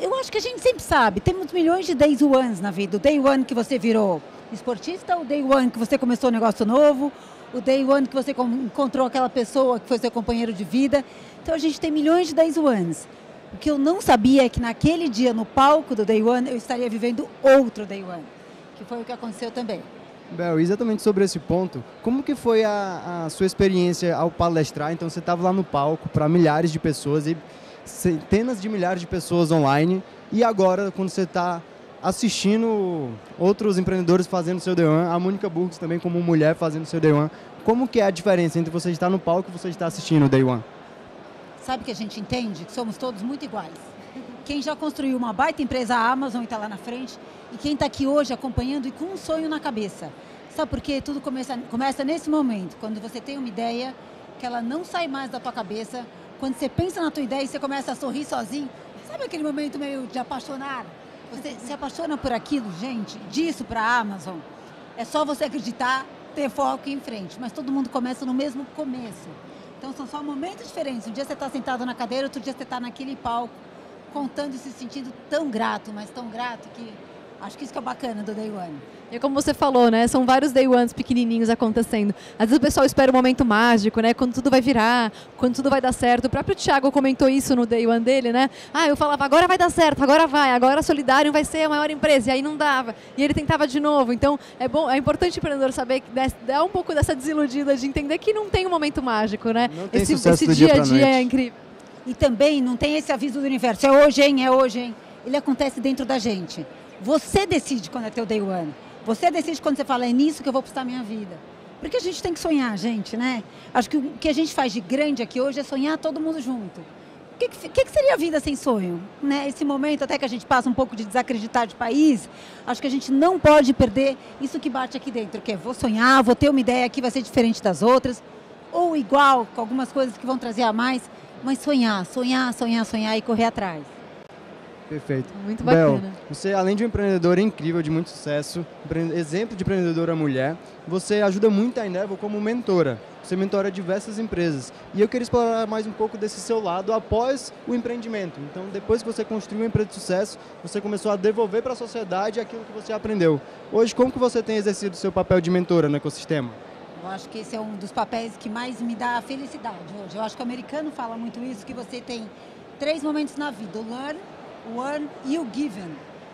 Eu acho que a gente sempre sabe, temos milhões de day ones na vida. O day one que você virou esportista, o day one que você começou um negócio novo, o day one que você encontrou aquela pessoa que foi seu companheiro de vida. Então a gente tem milhões de days ones. O que eu não sabia é que naquele dia, no palco do day one, eu estaria vivendo outro day one, que foi o que aconteceu também. Bel, exatamente sobre esse ponto, como que foi a, a sua experiência ao palestrar? Então você estava lá no palco para milhares de pessoas e centenas de milhares de pessoas online e agora quando você está assistindo outros empreendedores fazendo seu Day One, a Mônica Burgos também como mulher fazendo seu Day One. Como que é a diferença entre você estar no palco e você estar assistindo o Day One? Sabe que a gente entende que somos todos muito iguais. Quem já construiu uma baita empresa, a Amazon, está lá na frente, e quem está aqui hoje acompanhando e com um sonho na cabeça. Sabe por quê? Tudo começa, começa nesse momento, quando você tem uma ideia, que ela não sai mais da tua cabeça, quando você pensa na tua ideia e você começa a sorrir sozinho. Sabe aquele momento meio de apaixonar? Você se apaixona por aquilo, gente, disso para a Amazon. É só você acreditar, ter foco em frente. Mas todo mundo começa no mesmo começo. Então são só momentos diferentes. Um dia você está sentado na cadeira, outro dia você está naquele palco, contando e se sentindo tão grato, mas tão grato que Acho que isso que é bacana do Day One. E como você falou, né? São vários Day Ones pequenininhos acontecendo. Às vezes o pessoal espera o um momento mágico, né? Quando tudo vai virar, quando tudo vai dar certo. O próprio Thiago comentou isso no Day One dele, né? Ah, eu falava, agora vai dar certo, agora vai, agora a Solidário vai ser a maior empresa. E aí não dava. E ele tentava de novo. Então, é bom, é importante o empreendedor saber, dar um pouco dessa desiludida de entender que não tem um momento mágico, né? Não tem esse esse dia, dia a dia noite. é incrível. E também não tem esse aviso do universo. É hoje, hein? É hoje, hein? Ele acontece dentro da gente. Você decide quando é teu day one. Você decide quando você fala, é nisso que eu vou postar minha vida. Porque a gente tem que sonhar, gente, né? Acho que o que a gente faz de grande aqui hoje é sonhar todo mundo junto. O que, que, que, seria a vida sem sonho? Né? Esse momento até que a gente passa um pouco de desacreditar de país, acho que a gente não pode perder isso que bate aqui dentro, que é vou sonhar, vou ter uma ideia que vai ser diferente das outras, ou igual, com algumas coisas que vão trazer a mais, mas sonhar, sonhar, sonhar, sonhar e correr atrás. Perfeito. Muito bacana. Bel, você, além de um empreendedor incrível, de muito sucesso, exemplo de empreendedora mulher, você ajuda muito a Inevo como mentora. Você mentora diversas empresas. E eu queria explorar mais um pouco desse seu lado após o empreendimento. Então, depois que você construiu uma empresa de sucesso, você começou a devolver para a sociedade aquilo que você aprendeu. Hoje, como que você tem exercido o seu papel de mentora no ecossistema? Eu acho que esse é um dos papéis que mais me dá felicidade hoje. Eu acho que o americano fala muito isso, que você tem três momentos na vida. O learn, One e o Given.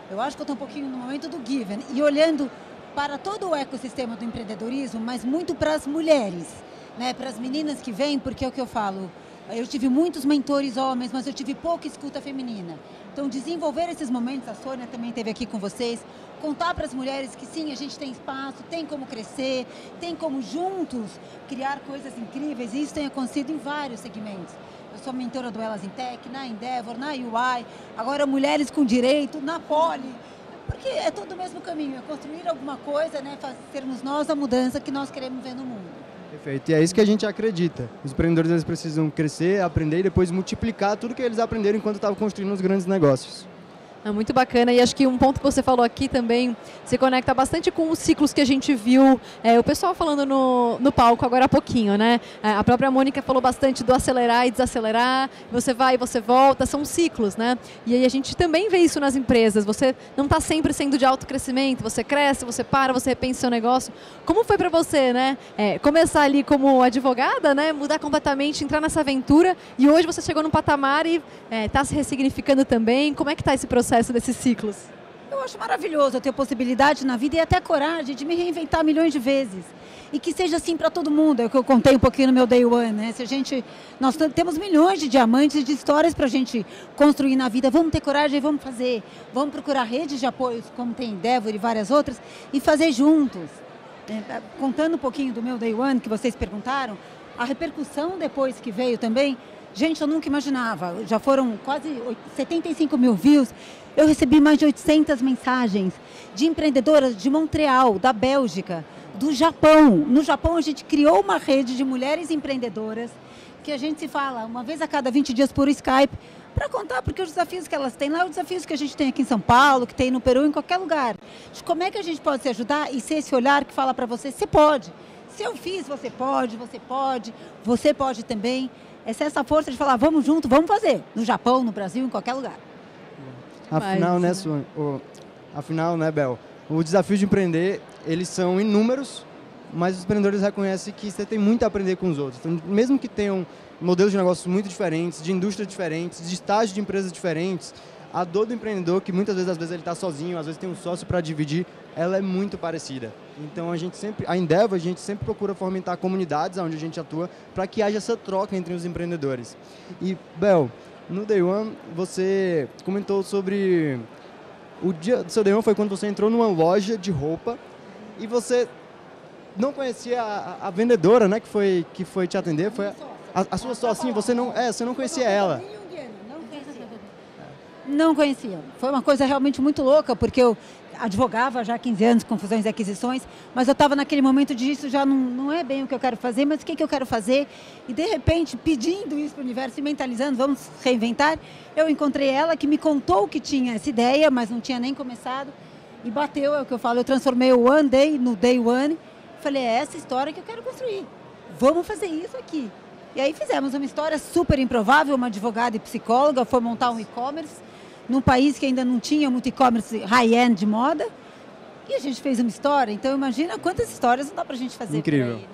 Eu acho que eu estou um pouquinho no momento do Given e olhando para todo o ecossistema do empreendedorismo, mas muito para as mulheres, né? para as meninas que vêm, porque é o que eu falo. Eu tive muitos mentores homens, mas eu tive pouca escuta feminina. Então, desenvolver esses momentos, a Sônia também esteve aqui com vocês, contar para as mulheres que sim, a gente tem espaço, tem como crescer, tem como juntos criar coisas incríveis, e isso tem acontecido em vários segmentos. Eu sou mentora do Elas em Tech, na Endeavor, na UI, agora Mulheres com Direito, na Poli. Porque é todo o mesmo caminho, é construir alguma coisa, né, sermos nós a mudança que nós queremos ver no mundo. Perfeito. E é isso que a gente acredita. Os empreendedores precisam crescer, aprender e depois multiplicar tudo que eles aprenderam enquanto estavam construindo os grandes negócios. É muito bacana e acho que um ponto que você falou aqui também se conecta bastante com os ciclos que a gente viu é, o pessoal falando no, no palco agora há pouquinho, né? É, a própria Mônica falou bastante do acelerar e desacelerar, você vai e você volta, são ciclos, né? E aí a gente também vê isso nas empresas, você não está sempre sendo de alto crescimento, você cresce, você para, você repensa seu negócio. Como foi para você, né? É, começar ali como advogada, né? Mudar completamente, entrar nessa aventura e hoje você chegou num patamar e está é, tá se ressignificando também. Como é que está esse processo? resto desses ciclos? Eu acho maravilhoso eu ter possibilidade na vida e até coragem de me reinventar milhões de vezes. E que seja assim para todo mundo, é o que eu contei um pouquinho no meu Day One, né? Se a gente, nós temos milhões de diamantes de histórias para a gente construir na vida, vamos ter coragem e vamos fazer. Vamos procurar redes de apoio, como tem Endeavor e várias outras, e fazer juntos. É, é, contando um pouquinho do meu Day One, que vocês perguntaram, a repercussão depois que veio também, gente, eu nunca imaginava. Já foram quase 75 mil views, eu recebi mais de 800 mensagens de empreendedoras de Montreal, da Bélgica, do Japão. No Japão, a gente criou uma rede de mulheres empreendedoras que a gente se fala uma vez a cada 20 dias por Skype para contar, porque os desafios que elas têm lá, é os desafios que a gente tem aqui em São Paulo, que tem no Peru, em qualquer lugar. De como é que a gente pode se ajudar e ser esse olhar que fala para você, você pode. Se eu fiz, você pode, você pode, você pode também. Essa é essa força de falar, vamos junto, vamos fazer. No Japão, no Brasil, em qualquer lugar. Afinal, né, Sônia? afinal, né, Bel? O desafio de empreender, eles são inúmeros, mas os empreendedores reconhecem que você tem muito a aprender com os outros. Então, mesmo que tenham modelos de negócios muito diferentes, de indústrias diferentes, de estágio de empresas diferentes, a dor do empreendedor, que muitas vezes, às vezes ele está sozinho, às vezes tem um sócio para dividir, ela é muito parecida. Então a gente sempre, a Endeavor, a gente sempre procura fomentar comunidades onde a gente atua para que haja essa troca entre os empreendedores. E, Bel, no Day One, você comentou sobre. O dia do seu Day One foi quando você entrou numa loja de roupa e você não conhecia a, a vendedora, né? Que foi, que foi te atender. Foi a, a, a sua sócia, você não, é, você não conhecia ela. Não conhecia. Foi uma coisa realmente muito louca, porque eu advogava já há 15 anos com fusões e aquisições, mas eu estava naquele momento de isso já não, não é bem o que eu quero fazer, mas o que, que eu quero fazer? E de repente, pedindo isso para o universo e mentalizando, vamos reinventar, eu encontrei ela que me contou que tinha essa ideia, mas não tinha nem começado, e bateu, é o que eu falo, eu transformei o One Day no Day One, falei, é essa história que eu quero construir, vamos fazer isso aqui. E aí fizemos uma história super improvável, uma advogada e psicóloga foi montar um e-commerce, num país que ainda não tinha muito e-commerce high-end de moda. E a gente fez uma história, então imagina quantas histórias não dá para a gente fazer. Incrível. Aí, né?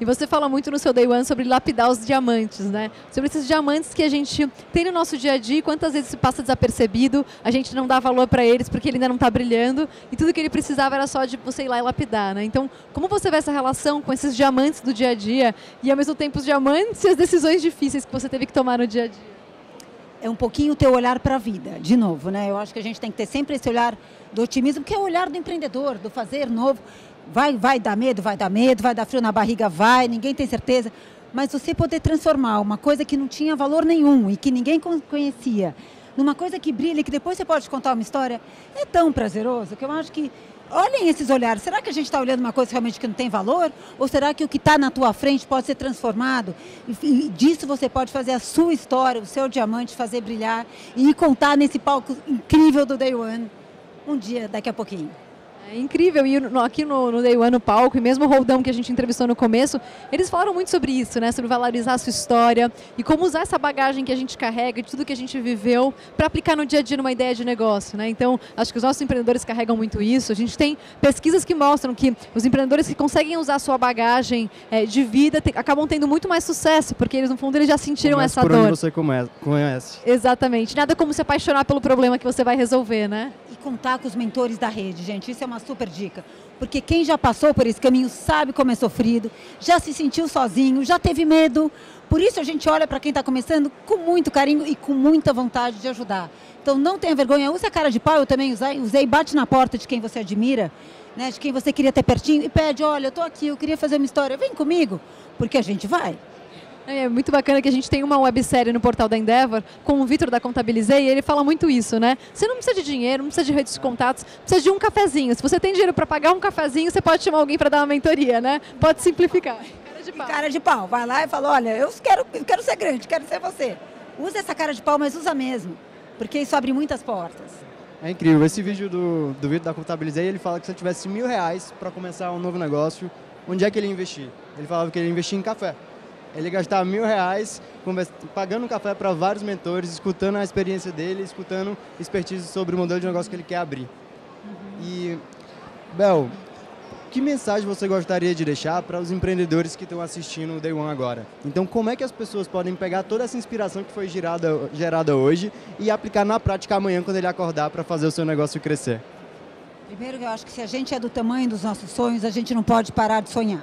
E você fala muito no seu Day One sobre lapidar os diamantes, né? Sobre esses diamantes que a gente tem no nosso dia a dia, quantas vezes se passa desapercebido, a gente não dá valor para eles porque ele ainda não está brilhando, e tudo que ele precisava era só de você tipo, ir lá e lapidar, né? Então, como você vê essa relação com esses diamantes do dia a dia e ao mesmo tempo os diamantes e as decisões difíceis que você teve que tomar no dia a dia? é um pouquinho o teu olhar para a vida, de novo, né? Eu acho que a gente tem que ter sempre esse olhar do otimismo, que é o olhar do empreendedor, do fazer novo. Vai, vai dar medo, vai dar medo, vai dar frio na barriga, vai, ninguém tem certeza. Mas você poder transformar uma coisa que não tinha valor nenhum e que ninguém conhecia numa coisa que brilha, que depois você pode contar uma história, é tão prazeroso que eu acho que olhem esses olhares. Será que a gente está olhando uma coisa realmente que não tem valor? Ou será que o que está na tua frente pode ser transformado? E, e disso você pode fazer a sua história, o seu diamante, fazer brilhar e contar nesse palco incrível do Day One um dia, daqui a pouquinho. É incrível, e aqui no, no Day One, no palco, e mesmo o Roldão que a gente entrevistou no começo, eles falaram muito sobre isso, né? Sobre valorizar a sua história e como usar essa bagagem que a gente carrega, de tudo que a gente viveu, para aplicar no dia a dia numa ideia de negócio, né? Então, acho que os nossos empreendedores carregam muito isso. A gente tem pesquisas que mostram que os empreendedores que conseguem usar a sua bagagem é, de vida te, acabam tendo muito mais sucesso, porque eles, no fundo, eles já sentiram Começa essa por dor. Onde você conhece. Exatamente. Nada como se apaixonar pelo problema que você vai resolver, né? E contar com os mentores da rede, gente. Isso é uma uma super dica. Porque quem já passou por esse caminho sabe como é sofrido, já se sentiu sozinho, já teve medo. Por isso a gente olha para quem está começando com muito carinho e com muita vontade de ajudar. Então não tenha vergonha, use a cara de pau, eu também usei, usei bate na porta de quem você admira, né, de quem você queria ter pertinho e pede, olha, eu estou aqui, eu queria fazer uma história, vem comigo, porque a gente vai. É muito bacana que a gente tem uma websérie no portal da Endeavor com o Vitor da Contabilizei e ele fala muito isso, né? Você não precisa de dinheiro, não precisa de redes de contatos, precisa de um cafezinho. Se você tem dinheiro para pagar um cafezinho, você pode chamar alguém para dar uma mentoria, né? Pode simplificar. Cara de pau. Cara de pau. Vai lá e fala, olha, eu quero, eu quero ser grande, quero ser você. Usa essa cara de pau, mas usa mesmo, porque isso abre muitas portas. É incrível. Esse vídeo do, do Vitor da Contabilizei, ele fala que se eu tivesse mil reais para começar um novo negócio, onde é que ele ia investir? Ele falava que ele ia investir em café ele gastar mil reais pagando um café para vários mentores, escutando a experiência dele, escutando expertise sobre o modelo de negócio que ele quer abrir. Uhum. E, Bel, que mensagem você gostaria de deixar para os empreendedores que estão assistindo o Day One agora? Então, como é que as pessoas podem pegar toda essa inspiração que foi gerada, gerada hoje e aplicar na prática amanhã quando ele acordar para fazer o seu negócio crescer? Primeiro, eu acho que se a gente é do tamanho dos nossos sonhos, a gente não pode parar de sonhar.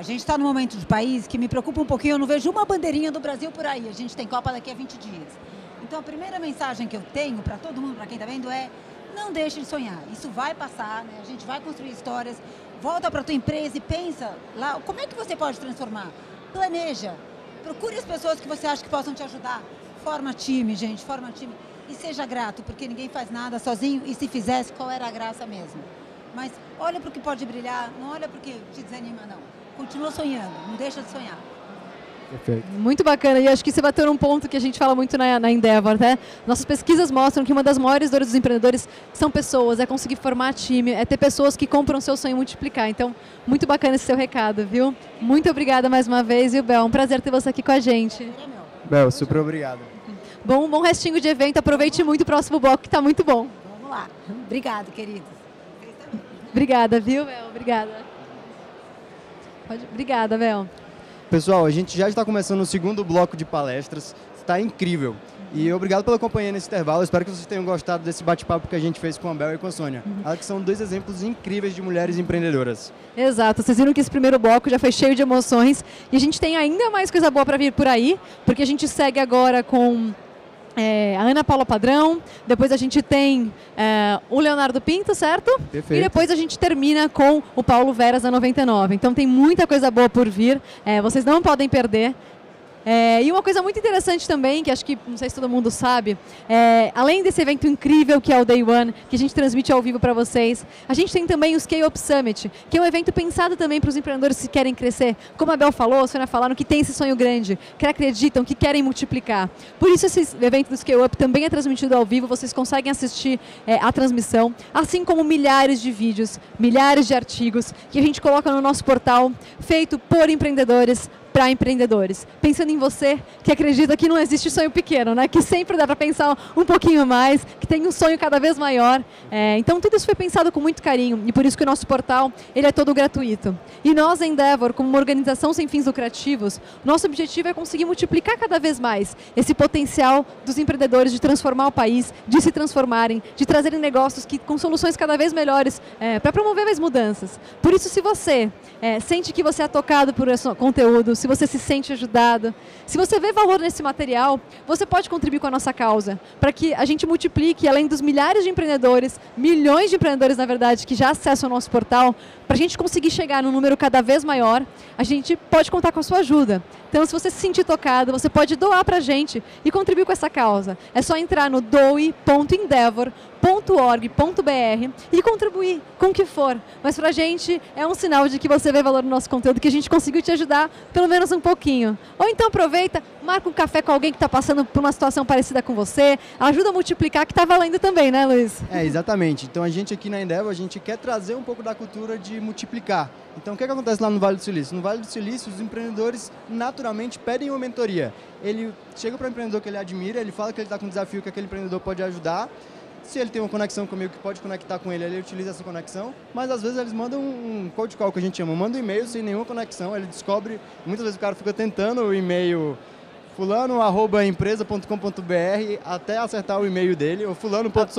A gente está num momento de país que me preocupa um pouquinho, eu não vejo uma bandeirinha do Brasil por aí. A gente tem Copa daqui a 20 dias. Então a primeira mensagem que eu tenho para todo mundo, para quem está vendo, é não deixe de sonhar. Isso vai passar, né? a gente vai construir histórias. Volta para tua empresa e pensa lá, como é que você pode transformar? Planeja. Procure as pessoas que você acha que possam te ajudar. Forma time, gente, forma time. E seja grato, porque ninguém faz nada sozinho. E se fizesse, qual era a graça mesmo? Mas olha para o que pode brilhar, não olha para o que te desanima, não continua sonhando, não deixa de sonhar. Perfeito. Muito bacana, e acho que você bateu num ponto que a gente fala muito na, na Endeavor, né? Nossas pesquisas mostram que uma das maiores dores dos empreendedores são pessoas, é conseguir formar time, é ter pessoas que compram seu sonho e multiplicar. Então, muito bacana esse seu recado, viu? Muito obrigada mais uma vez, viu, Bel? Um prazer ter você aqui com a gente. Bel, super obrigado. Bom, bom restinho de evento, aproveite muito o próximo bloco que está muito bom. Vamos lá. Obrigado, queridos. Obrigada, viu, Bel? Obrigada. Pode... Obrigada, Bel. Pessoal, a gente já está começando o segundo bloco de palestras. Está incrível. E obrigado pela companhia nesse intervalo. Espero que vocês tenham gostado desse bate-papo que a gente fez com a Bel e com a Sônia. Uhum. Elas são dois exemplos incríveis de mulheres empreendedoras. Exato. Vocês viram que esse primeiro bloco já foi cheio de emoções. E a gente tem ainda mais coisa boa para vir por aí, porque a gente segue agora com é, a Ana Paula Padrão, depois a gente tem é, o Leonardo Pinto, certo? Perfeito. E depois a gente termina com o Paulo Veras da 99. Então tem muita coisa boa por vir, é, vocês não podem perder. É, e uma coisa muito interessante também, que acho que não sei se todo mundo sabe, é, além desse evento incrível que é o Day One, que a gente transmite ao vivo para vocês, a gente tem também o Scale Up Summit, que é um evento pensado também para os empreendedores que querem crescer. Como a Bel falou, a senhora falaram que tem esse sonho grande, que acreditam, que querem multiplicar. Por isso esse evento do Scale Up também é transmitido ao vivo, vocês conseguem assistir é, a transmissão, assim como milhares de vídeos, milhares de artigos que a gente coloca no nosso portal, feito por empreendedores para empreendedores. Pensando em você que acredita que não existe sonho pequeno, né? que sempre dá para pensar um pouquinho mais, que tem um sonho cada vez maior. É, então tudo isso foi pensado com muito carinho e por isso que o nosso portal ele é todo gratuito. E nós, Endeavor, como uma organização sem fins lucrativos, nosso objetivo é conseguir multiplicar cada vez mais esse potencial dos empreendedores de transformar o país, de se transformarem, de trazerem negócios que com soluções cada vez melhores é, para promover as mudanças. Por isso, se você é, sente que você é tocado por conteúdos, se você se sente ajudado, se você vê valor nesse material, você pode contribuir com a nossa causa, para que a gente multiplique, além dos milhares de empreendedores, milhões de empreendedores, na verdade, que já acessam o nosso portal, para a gente conseguir chegar num número cada vez maior, a gente pode contar com a sua ajuda. Então, se você se sentir tocado, você pode doar para a gente e contribuir com essa causa. É só entrar no doe.endeavor.org.br e contribuir com o que for. Mas para a gente é um sinal de que você vê valor no nosso conteúdo, que a gente conseguiu te ajudar pelo menos um pouquinho. Ou então aproveita, marca um café com alguém que está passando por uma situação parecida com você, ajuda a multiplicar, que está valendo também, né, Luiz? É, exatamente. Então, a gente aqui na Endeavor, a gente quer trazer um pouco da cultura de multiplicar. Então, o que, é que acontece lá no Vale do Silício? No Vale do Silício, os empreendedores naturalmente pedem uma mentoria. Ele chega para um empreendedor que ele admira, ele fala que ele está com um desafio que aquele empreendedor pode ajudar. Se ele tem uma conexão comigo que pode conectar com ele, ele utiliza essa conexão. Mas às vezes eles mandam um cold call que a gente chama, manda um e-mail sem nenhuma conexão. Ele descobre, muitas vezes o cara fica tentando o e-mail Fulano@empresa.com.br até acertar o e-mail dele, ou fulano ponto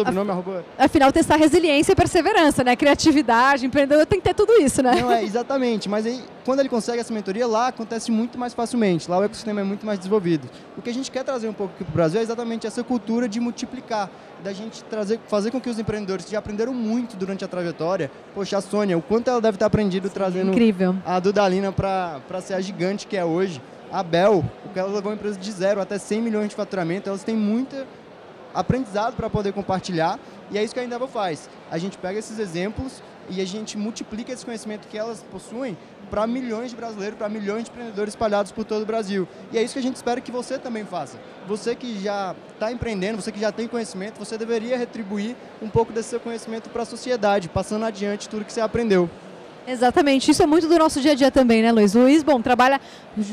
Afinal, testar resiliência e perseverança, né? Criatividade, empreendedor, tem que ter tudo isso, né? Não, é, exatamente. Mas aí, quando ele consegue essa mentoria, lá acontece muito mais facilmente. Lá o ecossistema é muito mais desenvolvido. O que a gente quer trazer um pouco aqui para o Brasil é exatamente essa cultura de multiplicar, da gente trazer, fazer com que os empreendedores que já aprenderam muito durante a trajetória, poxa, a Sônia, o quanto ela deve ter aprendido Sim, trazendo incrível. a Dudalina para ser a gigante que é hoje, a Bel, o que ela levou uma empresa de zero até 100 milhões de faturamento, elas têm muita aprendizado para poder compartilhar e é isso que a Indavo faz. A gente pega esses exemplos e a gente multiplica esse conhecimento que elas possuem para milhões de brasileiros, para milhões de empreendedores espalhados por todo o Brasil. E é isso que a gente espera que você também faça. Você que já está empreendendo, você que já tem conhecimento, você deveria retribuir um pouco desse seu conhecimento para a sociedade, passando adiante tudo que você aprendeu. Exatamente, isso é muito do nosso dia a dia também, né, Luiz? Luiz, bom, trabalha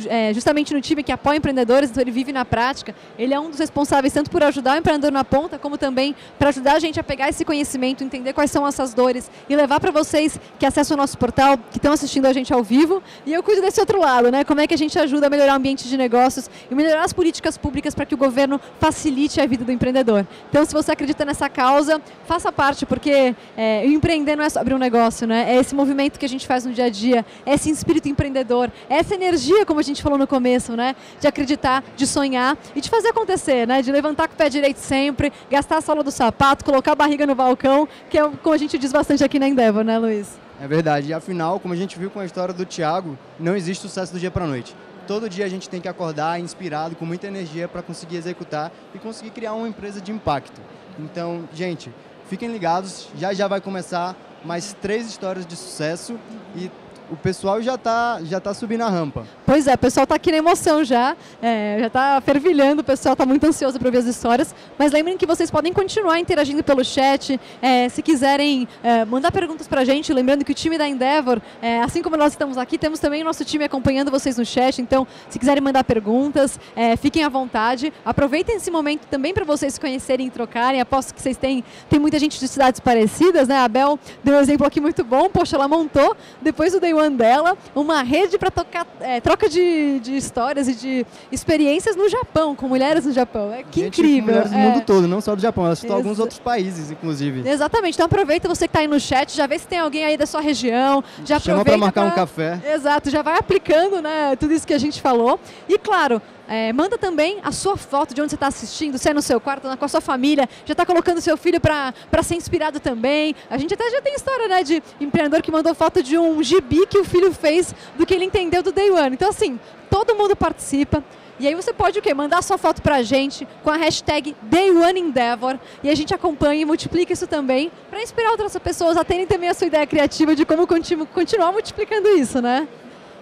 é, justamente no time que apoia empreendedores, então ele vive na prática. Ele é um dos responsáveis tanto por ajudar o empreendedor na ponta, como também para ajudar a gente a pegar esse conhecimento, entender quais são essas dores e levar para vocês que acessam o nosso portal, que estão assistindo a gente ao vivo. E eu cuido desse outro lado, né? Como é que a gente ajuda a melhorar o ambiente de negócios e melhorar as políticas públicas para que o governo facilite a vida do empreendedor. Então, se você acredita nessa causa, faça parte, porque é, empreender não é só abrir um negócio, né? É esse movimento que a gente faz no dia a dia, é esse espírito empreendedor, é essa energia como a gente falou no começo, né? De acreditar, de sonhar e de fazer acontecer, né? De levantar com o pé direito sempre, gastar a sola do sapato, colocar a barriga no balcão, que é como a gente diz bastante aqui na Endeavor, né, Luiz? É verdade. E afinal, como a gente viu com a história do Thiago, não existe sucesso do dia para noite. Todo dia a gente tem que acordar inspirado, com muita energia para conseguir executar e conseguir criar uma empresa de impacto. Então, gente, fiquem ligados, já já vai começar mais três histórias de sucesso e o pessoal já está já tá subindo a rampa. Pois é, o pessoal está aqui na emoção já, é, já está fervilhando, o pessoal está muito ansioso para ver as histórias. Mas lembrem que vocês podem continuar interagindo pelo chat, é, se quiserem é, mandar perguntas para a gente. Lembrando que o time da Endeavor, é, assim como nós estamos aqui, temos também o nosso time acompanhando vocês no chat. Então, se quiserem mandar perguntas, é, fiquem à vontade. Aproveitem esse momento também para vocês se conhecerem e trocarem. Aposto que vocês têm, tem muita gente de cidades parecidas, né? A Bel deu um exemplo aqui muito bom, poxa, ela montou, depois o Day Andela, uma rede para é, troca de, de, histórias e de experiências no Japão, com mulheres no Japão. É, que Gente, incrível. Mulheres do é. mundo todo, não só do Japão, elas estão em alguns outros países, inclusive. Exatamente. Então aproveita você que está aí no chat, já vê se tem alguém aí da sua região. Já Chama para marcar pra... um café. Exato, já vai aplicando né, tudo isso que a gente falou. E claro, é, manda também a sua foto de onde você está assistindo, se é no seu quarto, com a sua família, já está colocando seu filho para ser inspirado também. A gente até já tem história né, de empreendedor que mandou foto de um gibi que o filho fez do que ele entendeu do Day One. Então, assim, todo mundo participa. E aí você pode o quê? Mandar sua foto pra gente com a hashtag DayOneEndeavor e a gente acompanha e multiplica isso também para inspirar outras pessoas a terem também a sua ideia criativa de como continuar multiplicando isso, né?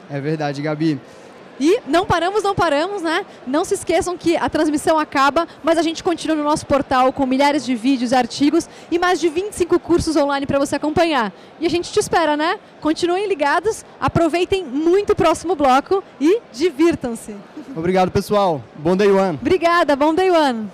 É verdade, Gabi. E não paramos, não paramos, né? Não se esqueçam que a transmissão acaba, mas a gente continua no nosso portal com milhares de vídeos e artigos e mais de 25 cursos online para você acompanhar. E a gente te espera, né? Continuem ligados, aproveitem muito o próximo bloco e divirtam-se. Obrigado, pessoal. Bom day one. Obrigada, bom day one.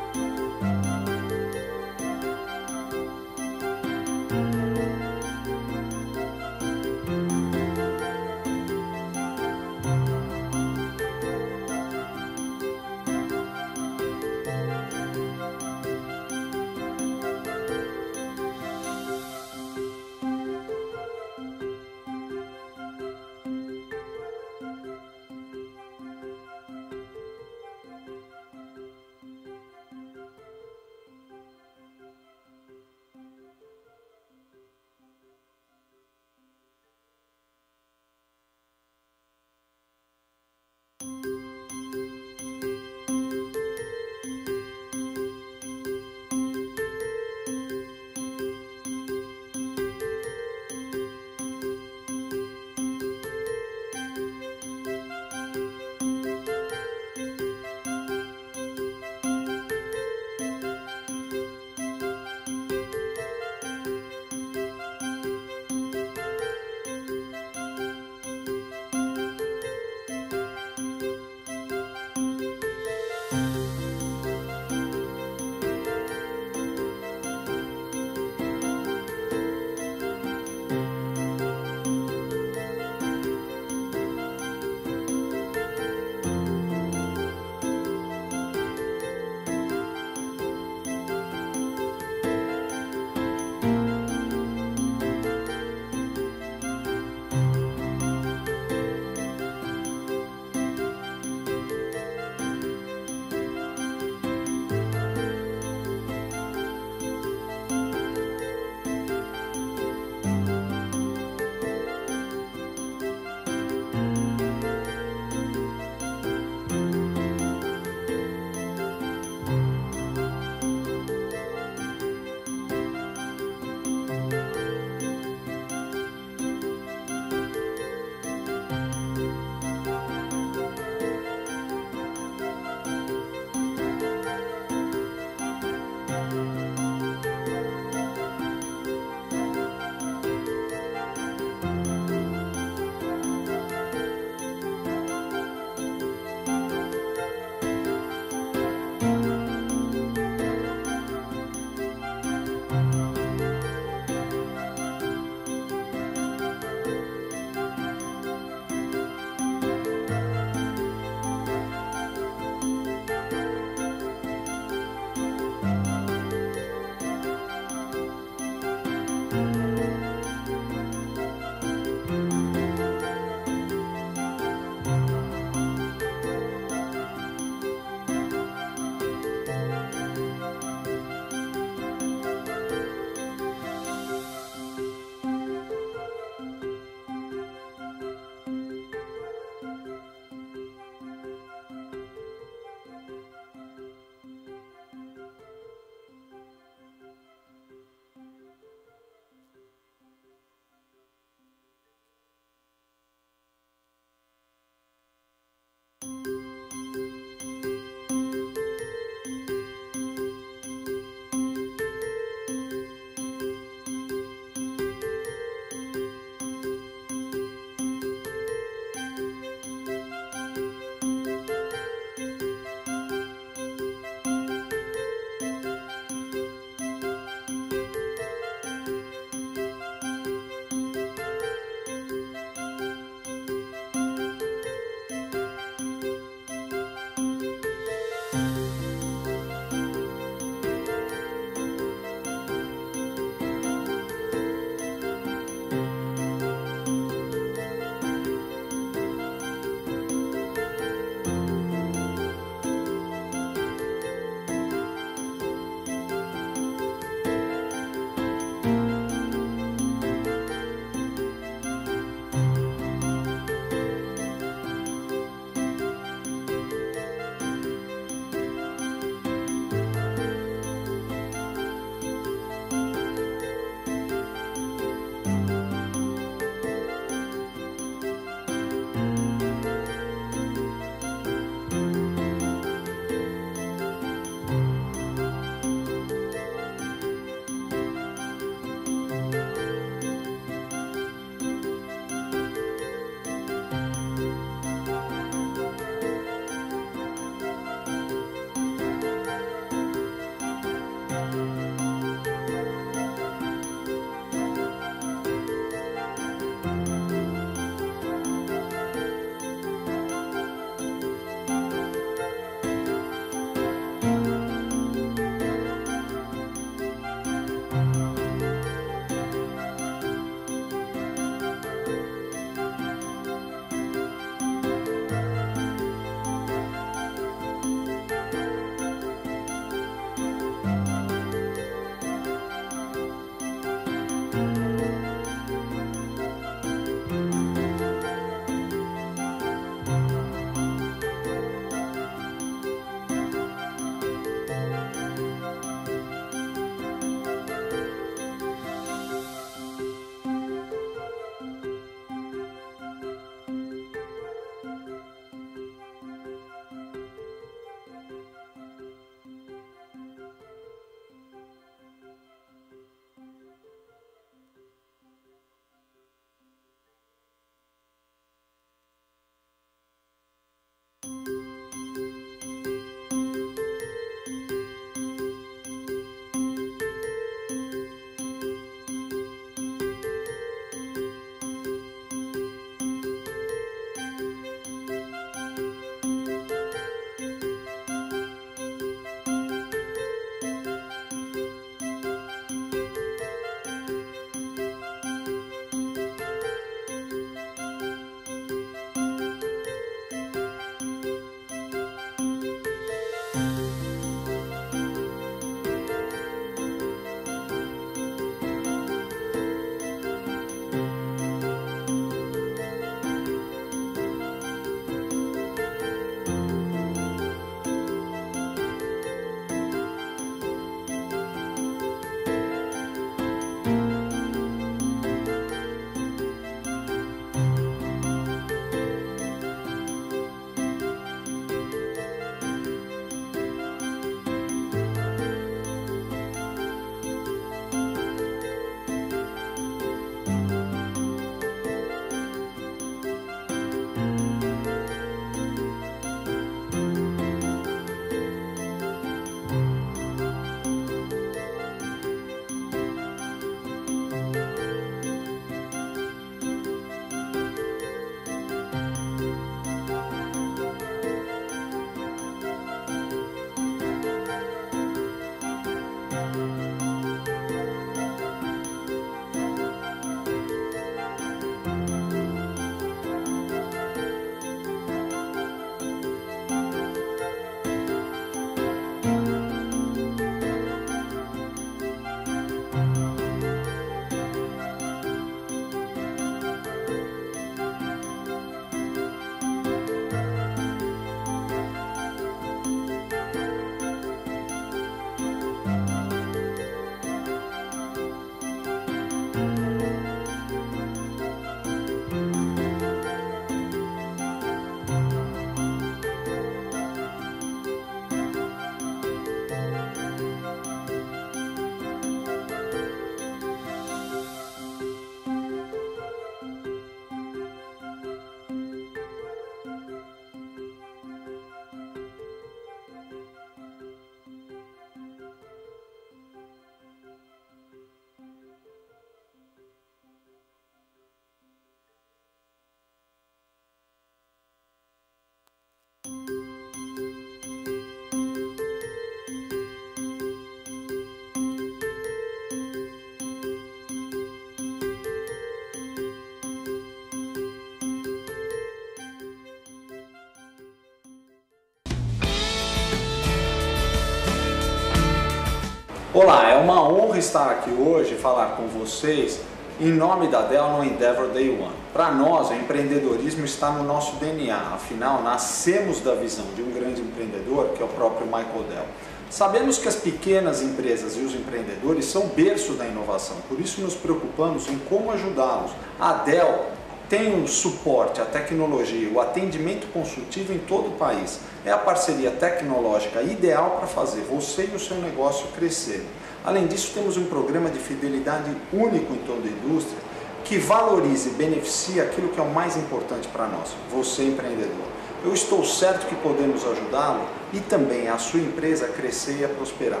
Olá, é uma honra estar aqui hoje e falar com vocês em nome da Dell no Endeavor Day One. Para nós, o empreendedorismo está no nosso DNA, afinal, nascemos da visão de um grande empreendedor que é o próprio Michael Dell. Sabemos que as pequenas empresas e os empreendedores são berço da inovação, por isso nos preocupamos em como ajudá-los. A Dell tem um suporte à tecnologia, o atendimento consultivo em todo o país. É a parceria tecnológica ideal para fazer você e o seu negócio crescer. Além disso, temos um programa de fidelidade único em toda a indústria que valorize e beneficie aquilo que é o mais importante para nós, você empreendedor. Eu estou certo que podemos ajudá-lo e também a sua empresa a crescer e a prosperar.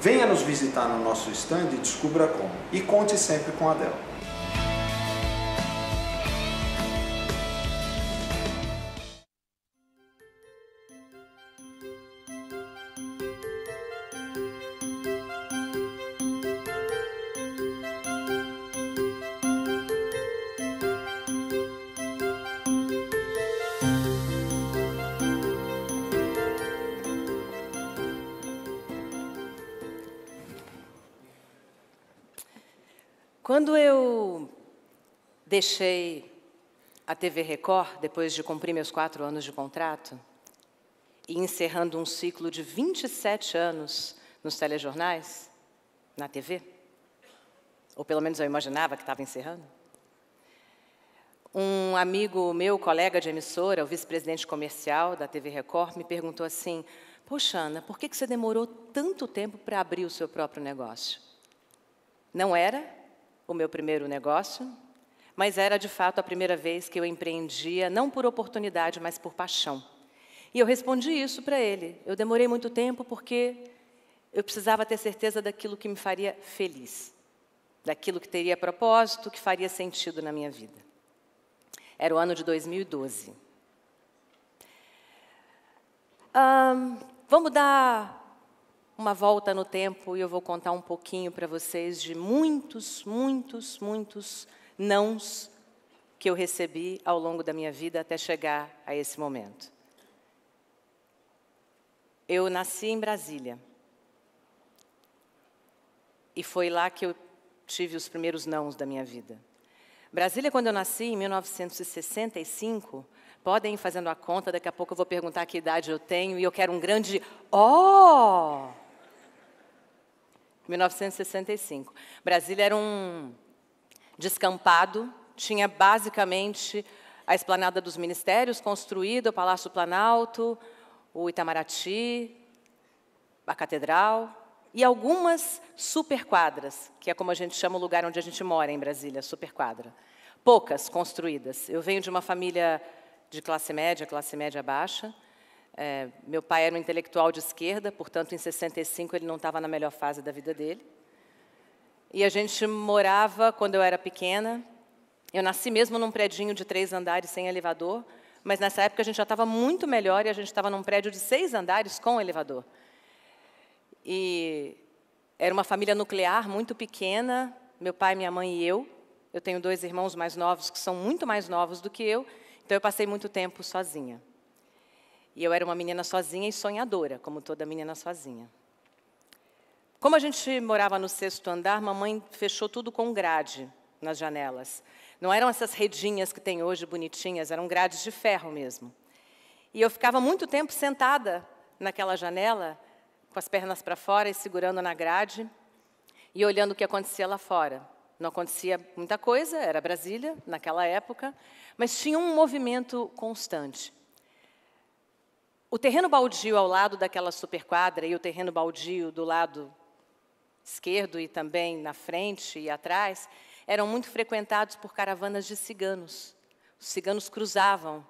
Venha nos visitar no nosso stand e descubra como. E conte sempre com a Dell. Deixei a TV Record depois de cumprir meus quatro anos de contrato e encerrando um ciclo de 27 anos nos telejornais, na TV. Ou pelo menos eu imaginava que estava encerrando. Um amigo meu, colega de emissora, o vice-presidente comercial da TV Record, me perguntou assim: Poxa, Ana, por que você demorou tanto tempo para abrir o seu próprio negócio? Não era o meu primeiro negócio, mas era de fato a primeira vez que eu empreendia, não por oportunidade, mas por paixão. E eu respondi isso para ele. Eu demorei muito tempo porque eu precisava ter certeza daquilo que me faria feliz, daquilo que teria propósito, que faria sentido na minha vida. Era o ano de 2012. Um, vamos dar uma volta no tempo e eu vou contar um pouquinho para vocês de muitos, muitos, muitos nãos que eu recebi ao longo da minha vida até chegar a esse momento. Eu nasci em Brasília. E foi lá que eu tive os primeiros nãos da minha vida. Brasília, quando eu nasci, em 1965, podem ir fazendo a conta, daqui a pouco eu vou perguntar que idade eu tenho e eu quero um grande Oh! 1965. Brasília era um descampado, tinha basicamente a esplanada dos ministérios construída, o Palácio Planalto, o Itamaraty, a Catedral e algumas superquadras, que é como a gente chama o lugar onde a gente mora em Brasília, superquadra. Poucas construídas. Eu venho de uma família de classe média, classe média baixa. É, meu pai era um intelectual de esquerda, portanto, em 65 ele não estava na melhor fase da vida dele. E a gente morava quando eu era pequena. Eu nasci mesmo num predinho de três andares sem elevador, mas nessa época a gente já estava muito melhor e a gente estava num prédio de seis andares com elevador. E era uma família nuclear muito pequena, meu pai, minha mãe e eu. Eu tenho dois irmãos mais novos que são muito mais novos do que eu, então eu passei muito tempo sozinha. E eu era uma menina sozinha e sonhadora, como toda menina sozinha. Como a gente morava no sexto andar, mamãe fechou tudo com grade nas janelas. Não eram essas redinhas que tem hoje bonitinhas, eram grades de ferro mesmo. E eu ficava muito tempo sentada naquela janela, com as pernas para fora e segurando na grade e olhando o que acontecia lá fora. Não acontecia muita coisa, era Brasília naquela época, mas tinha um movimento constante. O terreno baldio ao lado daquela superquadra e o terreno baldio do lado esquerdo e também na frente e atrás, eram muito frequentados por caravanas de ciganos. Os ciganos cruzavam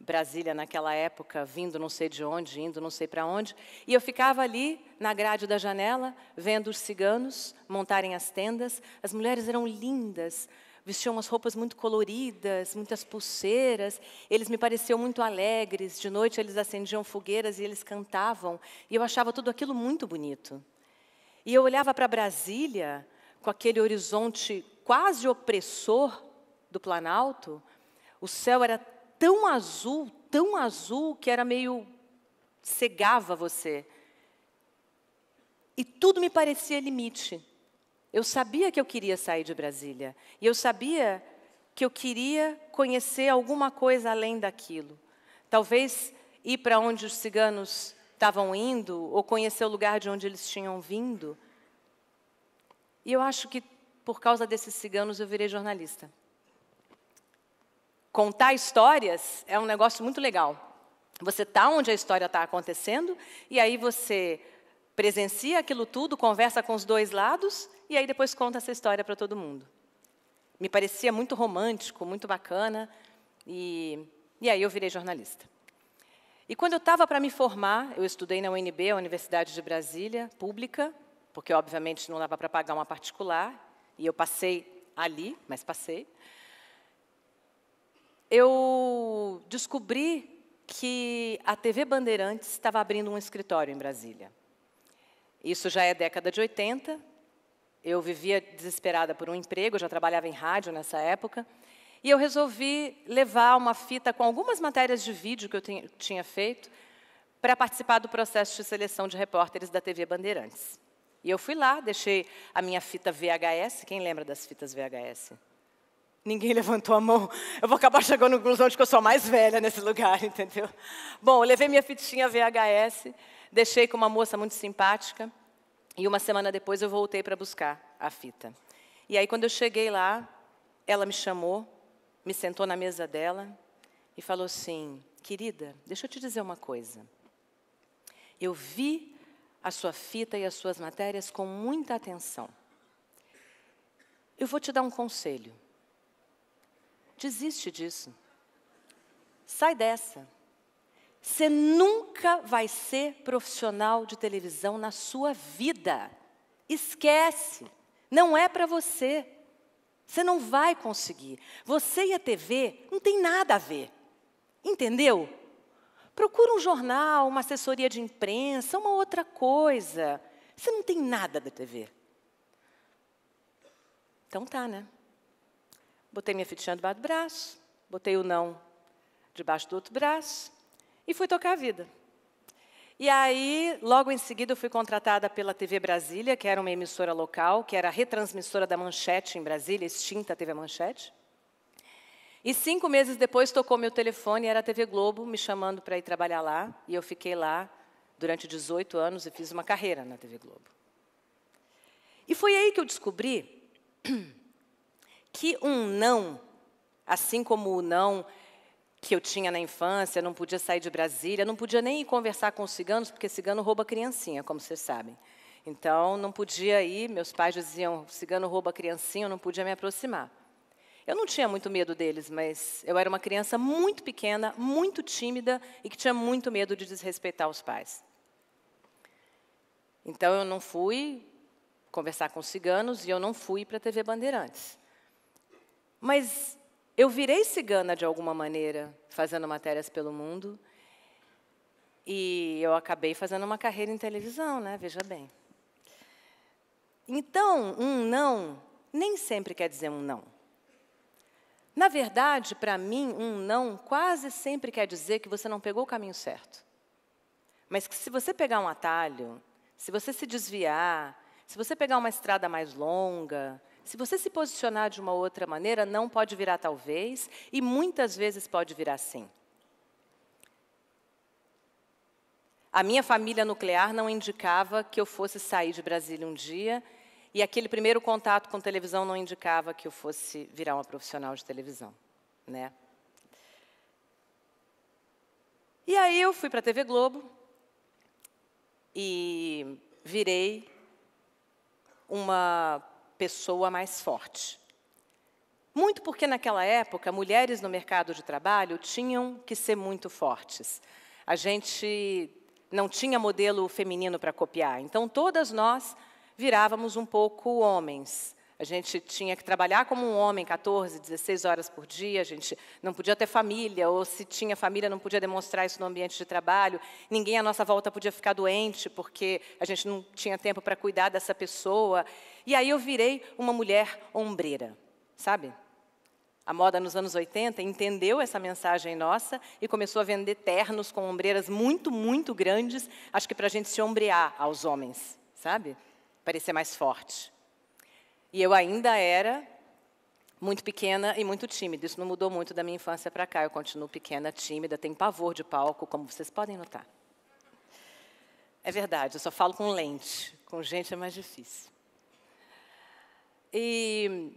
Brasília naquela época, vindo não sei de onde, indo não sei para onde, e eu ficava ali na grade da janela, vendo os ciganos montarem as tendas. As mulheres eram lindas, vestiam umas roupas muito coloridas, muitas pulseiras. Eles me pareciam muito alegres. De noite eles acendiam fogueiras e eles cantavam, e eu achava tudo aquilo muito bonito. E eu olhava para Brasília, com aquele horizonte quase opressor do Planalto, o céu era tão azul, tão azul, que era meio. cegava você. E tudo me parecia limite. Eu sabia que eu queria sair de Brasília. E eu sabia que eu queria conhecer alguma coisa além daquilo. Talvez ir para onde os ciganos estavam indo ou conhecer o lugar de onde eles tinham vindo. E eu acho que por causa desses ciganos eu virei jornalista. Contar histórias é um negócio muito legal. Você está onde a história está acontecendo e aí você presencia aquilo tudo, conversa com os dois lados e aí depois conta essa história para todo mundo. Me parecia muito romântico, muito bacana e, e aí eu virei jornalista. E quando eu estava para me formar, eu estudei na UNB, a Universidade de Brasília, pública, porque obviamente não dava para pagar uma particular, e eu passei ali, mas passei. Eu descobri que a TV Bandeirantes estava abrindo um escritório em Brasília. Isso já é década de 80. Eu vivia desesperada por um emprego, eu já trabalhava em rádio nessa época. E eu resolvi levar uma fita com algumas matérias de vídeo que eu tinha feito para participar do processo de seleção de repórteres da TV Bandeirantes. E eu fui lá, deixei a minha fita VHS. Quem lembra das fitas VHS? Ninguém levantou a mão. Eu vou acabar chegando no conclusão de que eu sou a mais velha nesse lugar, entendeu? Bom, eu levei minha fitinha VHS, deixei com uma moça muito simpática, e uma semana depois eu voltei para buscar a fita. E aí, quando eu cheguei lá, ela me chamou me sentou na mesa dela e falou assim: Querida, deixa eu te dizer uma coisa. Eu vi a sua fita e as suas matérias com muita atenção. Eu vou te dar um conselho. Desiste disso. Sai dessa. Você nunca vai ser profissional de televisão na sua vida. Esquece. Não é para você. Você não vai conseguir. Você e a TV não tem nada a ver. Entendeu? Procura um jornal, uma assessoria de imprensa, uma outra coisa. Você não tem nada da TV. Então tá, né? Botei minha fitinha debaixo do braço, botei o não debaixo do outro braço e fui tocar a vida. E aí, logo em seguida, eu fui contratada pela TV Brasília, que era uma emissora local, que era a retransmissora da Manchete em Brasília, extinta a TV Manchete. E cinco meses depois tocou meu telefone, era a TV Globo me chamando para ir trabalhar lá, e eu fiquei lá durante 18 anos e fiz uma carreira na TV Globo. E foi aí que eu descobri que um não, assim como o não que eu tinha na infância, não podia sair de Brasília, não podia nem ir conversar com os ciganos, porque cigano rouba criancinha, como vocês sabem. Então, não podia ir, meus pais diziam, cigano rouba criancinha, eu não podia me aproximar. Eu não tinha muito medo deles, mas eu era uma criança muito pequena, muito tímida e que tinha muito medo de desrespeitar os pais. Então, eu não fui conversar com os ciganos e eu não fui para a TV Bandeirantes. Mas eu virei cigana de alguma maneira, fazendo matérias pelo mundo. E eu acabei fazendo uma carreira em televisão, né? Veja bem. Então, um não nem sempre quer dizer um não. Na verdade, para mim, um não quase sempre quer dizer que você não pegou o caminho certo. Mas que se você pegar um atalho, se você se desviar, se você pegar uma estrada mais longa, se você se posicionar de uma outra maneira, não pode virar talvez, e muitas vezes pode virar sim. A minha família nuclear não indicava que eu fosse sair de Brasília um dia, e aquele primeiro contato com televisão não indicava que eu fosse virar uma profissional de televisão, né? E aí eu fui para a TV Globo e virei uma pessoa mais forte. Muito porque naquela época mulheres no mercado de trabalho tinham que ser muito fortes. A gente não tinha modelo feminino para copiar, então todas nós virávamos um pouco homens. A gente tinha que trabalhar como um homem 14, 16 horas por dia, a gente não podia ter família, ou se tinha família, não podia demonstrar isso no ambiente de trabalho. Ninguém à nossa volta podia ficar doente, porque a gente não tinha tempo para cuidar dessa pessoa. E aí eu virei uma mulher ombreira, sabe? A moda nos anos 80 entendeu essa mensagem nossa e começou a vender ternos com ombreiras muito, muito grandes, acho que para a gente se ombrear aos homens, sabe? Parecer mais forte. E eu ainda era muito pequena e muito tímida. Isso não mudou muito da minha infância para cá. Eu continuo pequena, tímida, tenho pavor de palco, como vocês podem notar. É verdade, eu só falo com lente. Com gente é mais difícil. E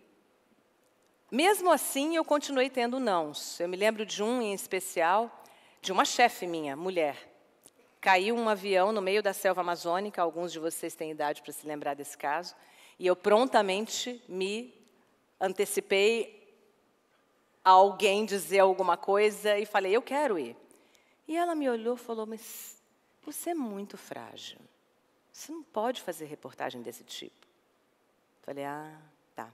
mesmo assim, eu continuei tendo nãos. Eu me lembro de um em especial, de uma chefe minha, mulher. Caiu um avião no meio da selva amazônica, alguns de vocês têm idade para se lembrar desse caso. E eu prontamente me antecipei a alguém dizer alguma coisa e falei: Eu quero ir. E ela me olhou e falou: Mas você é muito frágil. Você não pode fazer reportagem desse tipo. Falei: Ah, tá.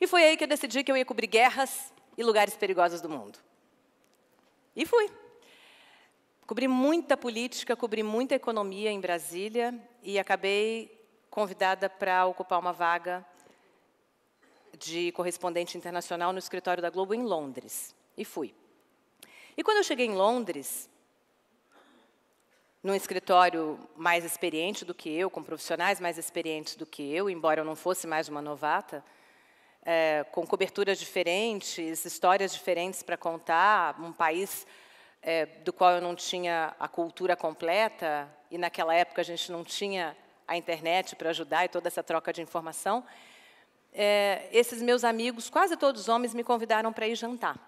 E foi aí que eu decidi que eu ia cobrir guerras e lugares perigosos do mundo. E fui. Cobri muita política, cobri muita economia em Brasília e acabei convidada para ocupar uma vaga de correspondente internacional no escritório da Globo em Londres. E fui. E quando eu cheguei em Londres, num escritório mais experiente do que eu, com profissionais mais experientes do que eu, embora eu não fosse mais uma novata, é, com coberturas diferentes, histórias diferentes para contar, um país é, do qual eu não tinha a cultura completa, e naquela época a gente não tinha a internet para ajudar e toda essa troca de informação, é, esses meus amigos, quase todos homens, me convidaram para ir jantar.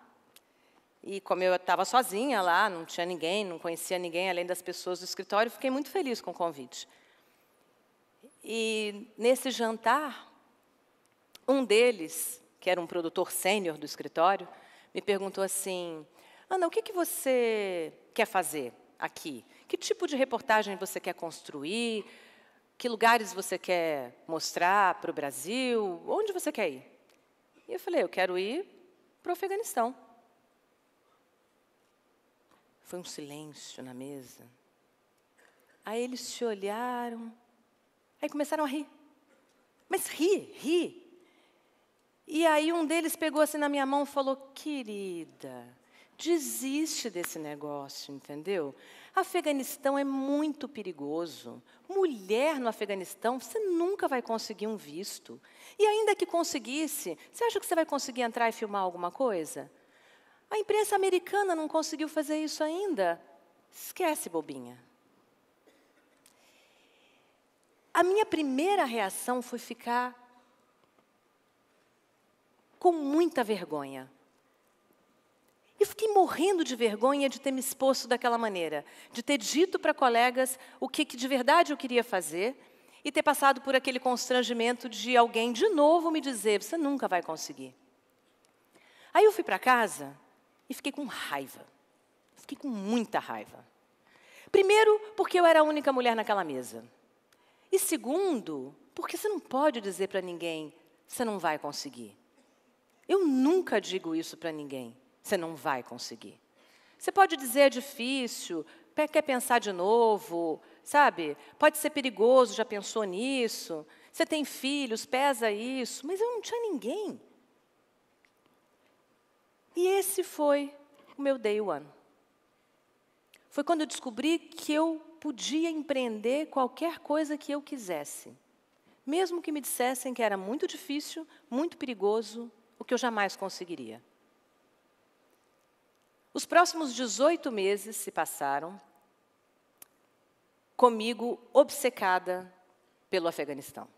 E como eu estava sozinha lá, não tinha ninguém, não conhecia ninguém além das pessoas do escritório, fiquei muito feliz com o convite. E nesse jantar, um deles, que era um produtor sênior do escritório, me perguntou assim: Ana, o que, que você quer fazer aqui? Que tipo de reportagem você quer construir? que lugares você quer mostrar para o Brasil? Onde você quer ir? E eu falei, eu quero ir para o Afeganistão. Foi um silêncio na mesa. Aí eles se olharam, aí começaram a rir. Mas ri, ri. E aí um deles pegou assim na minha mão e falou, querida, Desiste desse negócio, entendeu? Afeganistão é muito perigoso. Mulher no Afeganistão, você nunca vai conseguir um visto. E ainda que conseguisse, você acha que você vai conseguir entrar e filmar alguma coisa? A imprensa americana não conseguiu fazer isso ainda. Esquece, bobinha. A minha primeira reação foi ficar com muita vergonha e fiquei morrendo de vergonha de ter me exposto daquela maneira, de ter dito para colegas o que, que de verdade eu queria fazer e ter passado por aquele constrangimento de alguém de novo me dizer: você nunca vai conseguir. Aí eu fui para casa e fiquei com raiva. Fiquei com muita raiva. Primeiro, porque eu era a única mulher naquela mesa. E segundo, porque você não pode dizer para ninguém: você não vai conseguir. Eu nunca digo isso para ninguém. Você não vai conseguir. Você pode dizer é difícil, quer pensar de novo, sabe? Pode ser perigoso, já pensou nisso? Você tem filhos, pesa isso, mas eu não tinha ninguém. E esse foi o meu day one. Foi quando eu descobri que eu podia empreender qualquer coisa que eu quisesse, mesmo que me dissessem que era muito difícil, muito perigoso, o que eu jamais conseguiria. Os próximos 18 meses se passaram comigo obcecada pelo Afeganistão.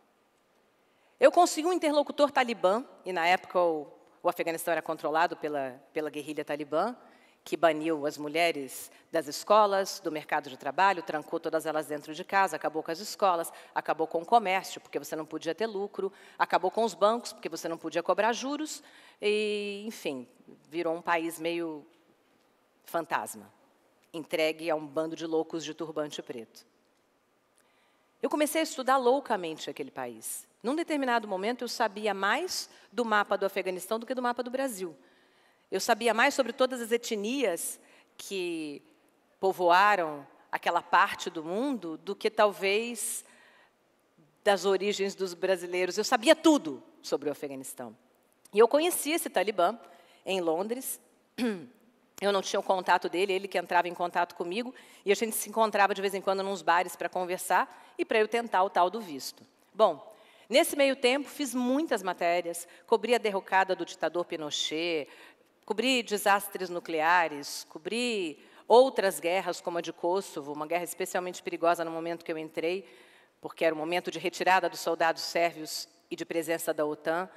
Eu consegui um interlocutor talibã, e na época o, o Afeganistão era controlado pela, pela guerrilha talibã, que baniu as mulheres das escolas, do mercado de trabalho, trancou todas elas dentro de casa, acabou com as escolas, acabou com o comércio, porque você não podia ter lucro, acabou com os bancos, porque você não podia cobrar juros, e, enfim, virou um país meio fantasma, entregue a um bando de loucos de turbante preto. Eu comecei a estudar loucamente aquele país. Num determinado momento, eu sabia mais do mapa do Afeganistão do que do mapa do Brasil. Eu sabia mais sobre todas as etnias que povoaram aquela parte do mundo do que talvez das origens dos brasileiros. Eu sabia tudo sobre o Afeganistão. E eu conheci esse Talibã em Londres. Eu não tinha o contato dele, ele que entrava em contato comigo, e a gente se encontrava de vez em quando nos bares para conversar e para eu tentar o tal do visto. Bom, nesse meio tempo fiz muitas matérias, cobri a derrocada do ditador Pinochet, cobri desastres nucleares, cobri outras guerras, como a de Kosovo, uma guerra especialmente perigosa no momento que eu entrei, porque era o momento de retirada dos soldados sérvios e de presença da OTAN.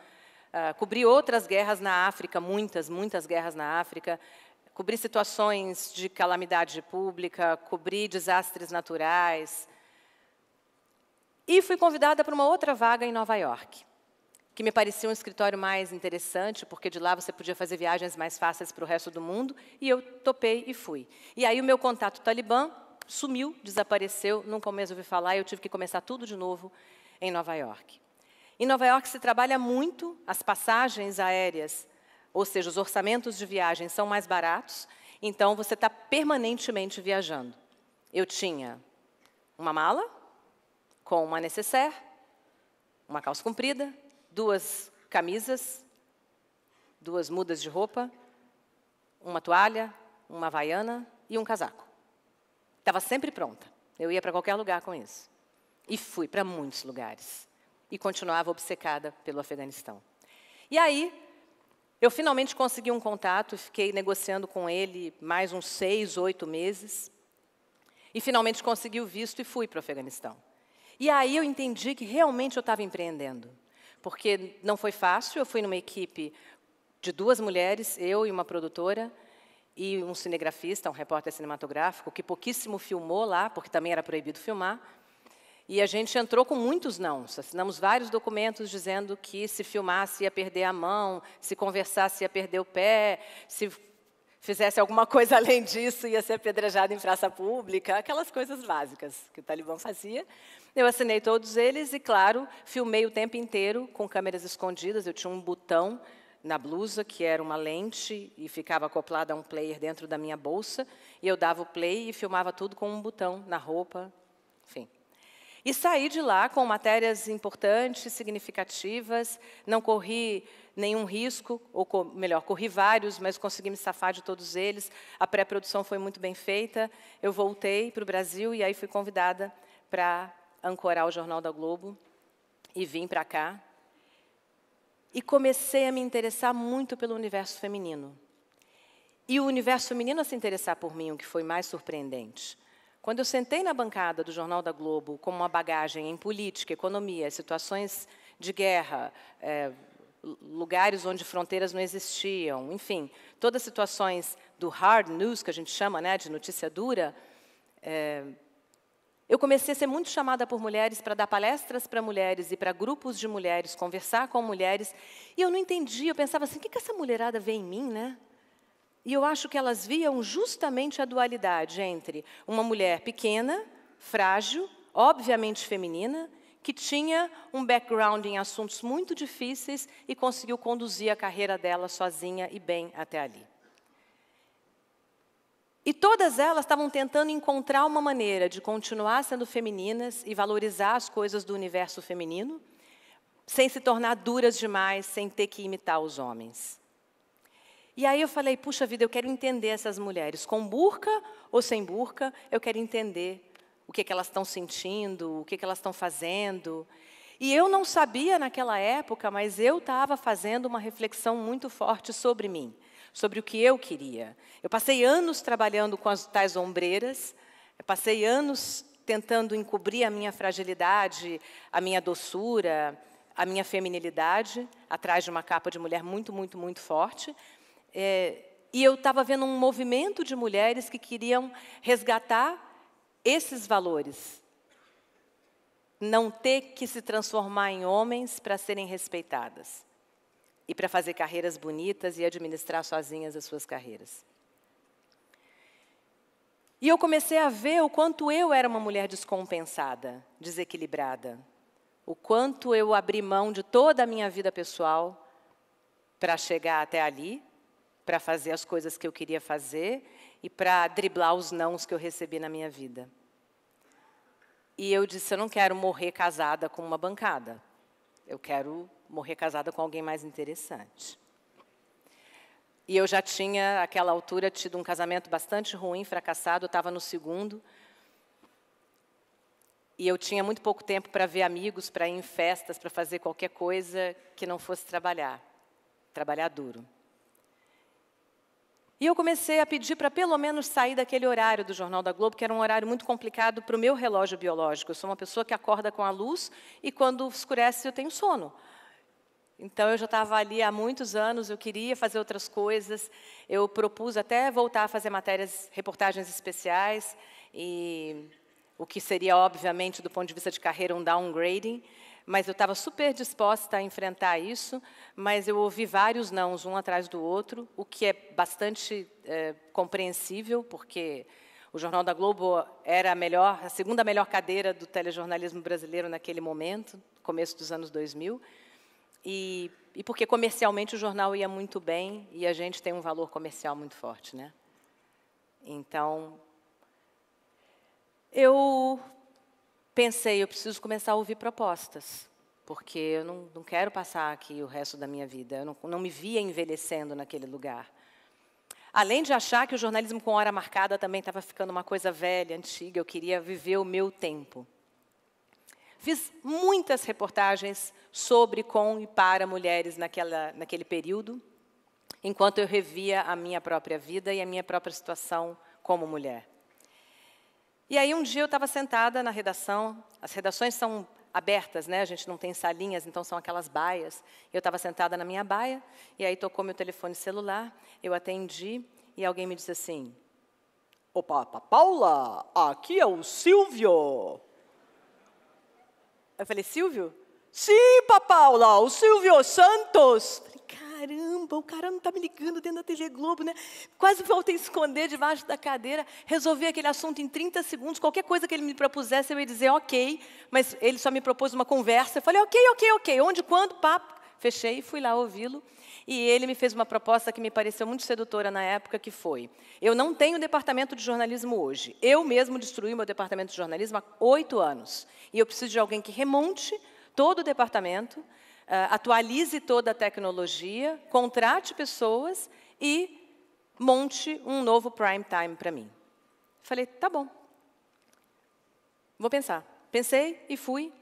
Uh, cobri outras guerras na África, muitas, muitas guerras na África cobrir situações de calamidade pública, cobrir desastres naturais. E fui convidada para uma outra vaga em Nova York, que me parecia um escritório mais interessante, porque de lá você podia fazer viagens mais fáceis para o resto do mundo, e eu topei e fui. E aí o meu contato talibã sumiu, desapareceu, nunca mais ouvi falar, e eu tive que começar tudo de novo em Nova York. Em Nova York se trabalha muito as passagens aéreas ou seja, os orçamentos de viagem são mais baratos, então você está permanentemente viajando. Eu tinha uma mala com uma necessaire, uma calça comprida, duas camisas, duas mudas de roupa, uma toalha, uma havaiana e um casaco. Estava sempre pronta. Eu ia para qualquer lugar com isso. E fui para muitos lugares. E continuava obcecada pelo Afeganistão. E aí, eu finalmente consegui um contato, fiquei negociando com ele mais uns seis, oito meses. E finalmente consegui o visto e fui para o Afeganistão. E aí eu entendi que realmente eu estava empreendendo. Porque não foi fácil, eu fui numa equipe de duas mulheres, eu e uma produtora, e um cinegrafista, um repórter cinematográfico, que pouquíssimo filmou lá, porque também era proibido filmar. E a gente entrou com muitos não. Assinamos vários documentos dizendo que se filmasse ia perder a mão, se conversasse ia perder o pé, se fizesse alguma coisa além disso ia ser apedrejado em praça pública, aquelas coisas básicas que o Talibã fazia. Eu assinei todos eles e, claro, filmei o tempo inteiro com câmeras escondidas. Eu tinha um botão na blusa, que era uma lente e ficava acoplada a um player dentro da minha bolsa, e eu dava o play e filmava tudo com um botão na roupa, enfim. E saí de lá com matérias importantes, significativas, não corri nenhum risco, ou co melhor, corri vários, mas consegui me safar de todos eles. A pré-produção foi muito bem feita. Eu voltei para o Brasil e aí fui convidada para ancorar o Jornal da Globo e vim para cá. E comecei a me interessar muito pelo universo feminino. E o universo feminino a se interessar por mim, o que foi mais surpreendente. Quando eu sentei na bancada do Jornal da Globo com uma bagagem em política, economia, situações de guerra, é, lugares onde fronteiras não existiam, enfim, todas situações do hard news, que a gente chama né, de notícia dura, é, eu comecei a ser muito chamada por mulheres para dar palestras para mulheres e para grupos de mulheres, conversar com mulheres, e eu não entendia, eu pensava assim, o que, que essa mulherada vê em mim, né? E eu acho que elas viam justamente a dualidade entre uma mulher pequena, frágil, obviamente feminina, que tinha um background em assuntos muito difíceis e conseguiu conduzir a carreira dela sozinha e bem até ali. E todas elas estavam tentando encontrar uma maneira de continuar sendo femininas e valorizar as coisas do universo feminino, sem se tornar duras demais, sem ter que imitar os homens. E aí eu falei, puxa vida, eu quero entender essas mulheres, com burca ou sem burca, eu quero entender o que, é que elas estão sentindo, o que, é que elas estão fazendo. E eu não sabia naquela época, mas eu estava fazendo uma reflexão muito forte sobre mim, sobre o que eu queria. Eu passei anos trabalhando com as tais ombreiras, passei anos tentando encobrir a minha fragilidade, a minha doçura, a minha feminilidade, atrás de uma capa de mulher muito, muito, muito forte. É, e eu estava vendo um movimento de mulheres que queriam resgatar esses valores. Não ter que se transformar em homens para serem respeitadas. E para fazer carreiras bonitas e administrar sozinhas as suas carreiras. E eu comecei a ver o quanto eu era uma mulher descompensada, desequilibrada. O quanto eu abri mão de toda a minha vida pessoal para chegar até ali para fazer as coisas que eu queria fazer e para driblar os nãos que eu recebi na minha vida. E eu disse: eu não quero morrer casada com uma bancada. Eu quero morrer casada com alguém mais interessante. E eu já tinha, àquela altura, tido um casamento bastante ruim, fracassado, eu estava no segundo. E eu tinha muito pouco tempo para ver amigos, para ir em festas, para fazer qualquer coisa que não fosse trabalhar, trabalhar duro. E eu comecei a pedir para pelo menos sair daquele horário do Jornal da Globo, que era um horário muito complicado para o meu relógio biológico. Eu sou uma pessoa que acorda com a luz e quando escurece eu tenho sono. Então eu já estava ali há muitos anos, eu queria fazer outras coisas. Eu propus até voltar a fazer matérias, reportagens especiais e o que seria obviamente do ponto de vista de carreira um downgrading mas eu estava super disposta a enfrentar isso, mas eu ouvi vários nãos, um atrás do outro, o que é bastante é, compreensível, porque o Jornal da Globo era a, melhor, a segunda melhor cadeira do telejornalismo brasileiro naquele momento, começo dos anos 2000, e, e porque comercialmente o jornal ia muito bem e a gente tem um valor comercial muito forte, né? Então, eu pensei, eu preciso começar a ouvir propostas, porque eu não, não quero passar aqui o resto da minha vida, eu não, não me via envelhecendo naquele lugar. Além de achar que o jornalismo com hora marcada também estava ficando uma coisa velha, antiga, eu queria viver o meu tempo. Fiz muitas reportagens sobre, com e para mulheres naquela, naquele período, enquanto eu revia a minha própria vida e a minha própria situação como mulher. E aí um dia eu estava sentada na redação, as redações são abertas, né? A gente não tem salinhas, então são aquelas baias. Eu estava sentada na minha baia e aí tocou meu telefone celular, eu atendi e alguém me disse assim: "Opa, Paula, aqui é o Silvio". Eu falei: "Silvio?" "Sim, Papa Paula, o Silvio Santos" caramba, o cara não está me ligando dentro da TV Globo, né? Quase voltei a esconder debaixo da cadeira, Resolvi aquele assunto em 30 segundos. Qualquer coisa que ele me propusesse, eu ia dizer ok, mas ele só me propôs uma conversa. Eu falei ok, ok, ok. Onde, quando, papo. Fechei, fui lá ouvi-lo. E ele me fez uma proposta que me pareceu muito sedutora na época, que foi: eu não tenho departamento de jornalismo hoje. Eu mesmo destruí meu departamento de jornalismo há oito anos. E eu preciso de alguém que remonte todo o departamento ah, atualize toda a tecnologia, contrate pessoas e monte um novo prime time para mim. Falei, tá bom. Vou pensar. Pensei e fui.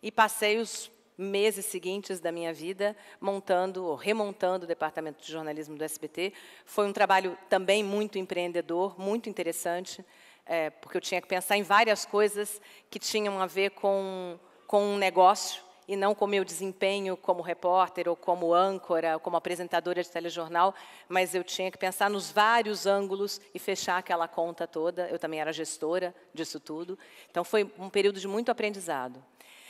E passei os meses seguintes da minha vida montando ou remontando o departamento de jornalismo do SBT. Foi um trabalho também muito empreendedor, muito interessante, é, porque eu tinha que pensar em várias coisas que tinham a ver com, com um negócio, e não com meu desempenho como repórter ou como âncora ou como apresentadora de telejornal, mas eu tinha que pensar nos vários ângulos e fechar aquela conta toda. Eu também era gestora disso tudo. Então foi um período de muito aprendizado.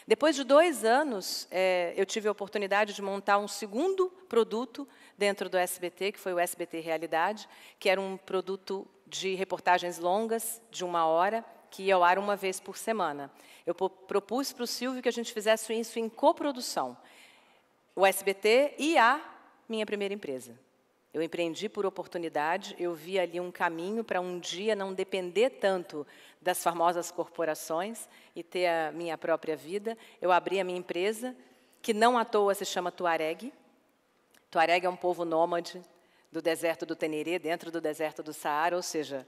Depois de dois anos, eh, eu tive a oportunidade de montar um segundo produto dentro do SBT, que foi o SBT Realidade, que era um produto de reportagens longas, de uma hora, que ia ao ar uma vez por semana. Eu propus para o Silvio que a gente fizesse isso em coprodução. O SBT e a minha primeira empresa. Eu empreendi por oportunidade, eu vi ali um caminho para um dia não depender tanto das famosas corporações e ter a minha própria vida. Eu abri a minha empresa, que não à toa se chama Tuareg. Tuareg é um povo nômade do deserto do Teneré, dentro do deserto do Saara, ou seja,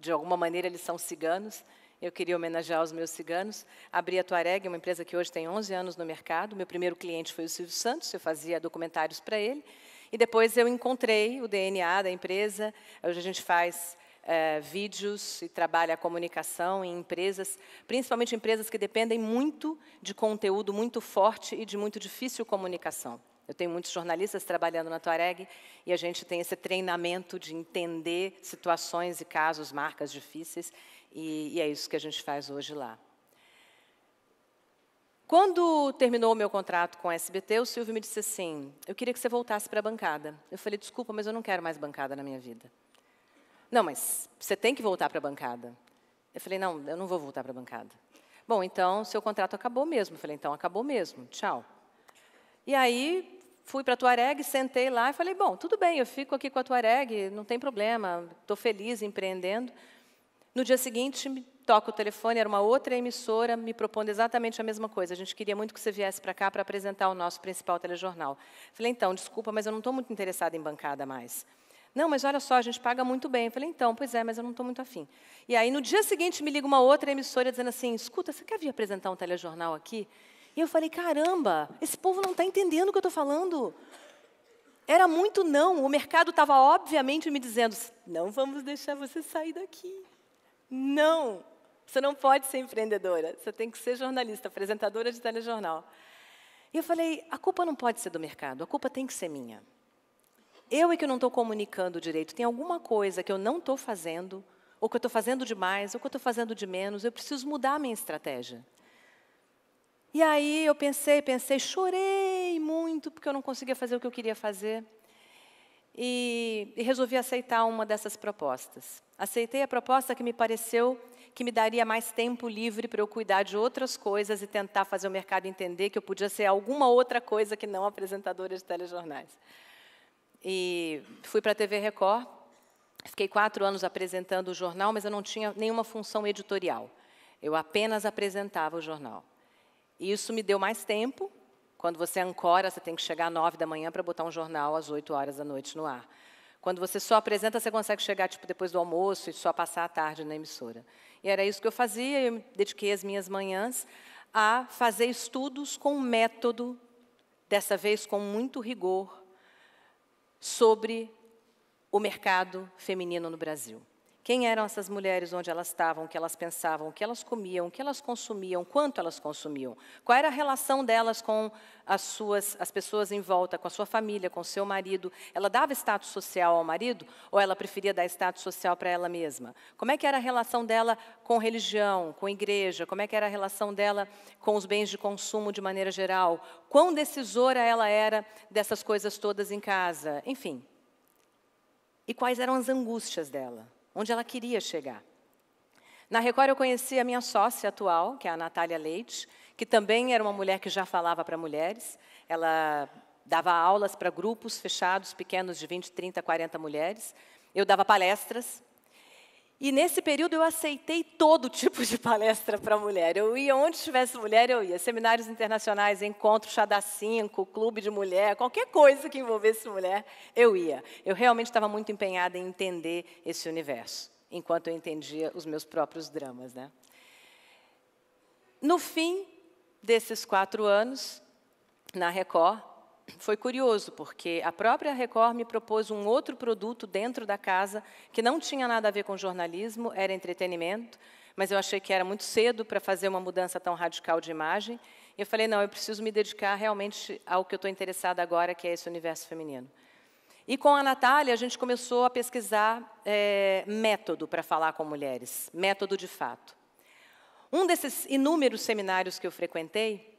de alguma maneira eles são ciganos. Eu queria homenagear os meus ciganos. Abri a Tuareg, uma empresa que hoje tem 11 anos no mercado. Meu primeiro cliente foi o Silvio Santos, eu fazia documentários para ele. E depois eu encontrei o DNA da empresa. Hoje a gente faz é, vídeos e trabalha a comunicação em empresas, principalmente empresas que dependem muito de conteúdo muito forte e de muito difícil comunicação. Eu tenho muitos jornalistas trabalhando na Tuareg e a gente tem esse treinamento de entender situações e casos, marcas difíceis e, e é isso que a gente faz hoje lá. Quando terminou o meu contrato com a SBT, o Silvio me disse assim: Eu queria que você voltasse para a bancada. Eu falei: Desculpa, mas eu não quero mais bancada na minha vida. Não, mas você tem que voltar para a bancada. Eu falei: Não, eu não vou voltar para a bancada. Bom, então seu contrato acabou mesmo. Eu falei: Então acabou mesmo, tchau. E aí fui para a Tuareg, sentei lá e falei: Bom, tudo bem, eu fico aqui com a Tuareg, não tem problema, estou feliz empreendendo. No dia seguinte, toca o telefone, era uma outra emissora, me propondo exatamente a mesma coisa. A gente queria muito que você viesse para cá para apresentar o nosso principal telejornal. Falei, então, desculpa, mas eu não estou muito interessada em bancada mais. Não, mas olha só, a gente paga muito bem. falei, então, pois é, mas eu não estou muito afim. E aí, no dia seguinte, me liga uma outra emissora dizendo assim, escuta, você quer vir apresentar um telejornal aqui? E eu falei, caramba, esse povo não está entendendo o que eu estou falando. Era muito não. O mercado estava, obviamente, me dizendo, não vamos deixar você sair daqui. Não, você não pode ser empreendedora, você tem que ser jornalista, apresentadora de telejornal. E eu falei, a culpa não pode ser do mercado, a culpa tem que ser minha. Eu é que não estou comunicando direito, tem alguma coisa que eu não estou fazendo, ou que eu estou fazendo demais, ou que eu estou fazendo de menos, eu preciso mudar a minha estratégia. E aí eu pensei, pensei, chorei muito, porque eu não conseguia fazer o que eu queria fazer e, e resolvi aceitar uma dessas propostas. Aceitei a proposta que me pareceu que me daria mais tempo livre para eu cuidar de outras coisas e tentar fazer o mercado entender que eu podia ser alguma outra coisa que não apresentadora de telejornais. E fui para a TV Record, fiquei quatro anos apresentando o jornal, mas eu não tinha nenhuma função editorial. Eu apenas apresentava o jornal. E isso me deu mais tempo quando você ancora, você tem que chegar às 9 da manhã para botar um jornal às 8 horas da noite no ar. Quando você só apresenta, você consegue chegar tipo depois do almoço e só passar a tarde na emissora. E era isso que eu fazia, eu dediquei as minhas manhãs a fazer estudos com método, dessa vez com muito rigor, sobre o mercado feminino no Brasil. Quem eram essas mulheres, onde elas estavam, o que elas pensavam, o que elas comiam, o que elas consumiam, quanto elas consumiam? Qual era a relação delas com as suas as pessoas em volta, com a sua família, com o seu marido? Ela dava status social ao marido ou ela preferia dar status social para ela mesma? Como é que era a relação dela com religião, com igreja? Como é que era a relação dela com os bens de consumo de maneira geral? Quão decisora ela era dessas coisas todas em casa? Enfim. E quais eram as angústias dela? onde ela queria chegar. Na Record eu conheci a minha sócia atual, que é a Natália Leite, que também era uma mulher que já falava para mulheres. Ela dava aulas para grupos fechados, pequenos, de 20, 30, 40 mulheres. Eu dava palestras e nesse período eu aceitei todo tipo de palestra para mulher. Eu ia onde tivesse mulher, eu ia. Seminários internacionais, encontro da cinco, clube de mulher, qualquer coisa que envolvesse mulher, eu ia. Eu realmente estava muito empenhada em entender esse universo, enquanto eu entendia os meus próprios dramas. Né? No fim desses quatro anos, na Record, foi curioso, porque a própria Record me propôs um outro produto dentro da casa que não tinha nada a ver com jornalismo, era entretenimento, mas eu achei que era muito cedo para fazer uma mudança tão radical de imagem. E eu falei, não, eu preciso me dedicar realmente ao que eu estou interessada agora, que é esse universo feminino. E com a Natália, a gente começou a pesquisar é, método para falar com mulheres, método de fato. Um desses inúmeros seminários que eu frequentei,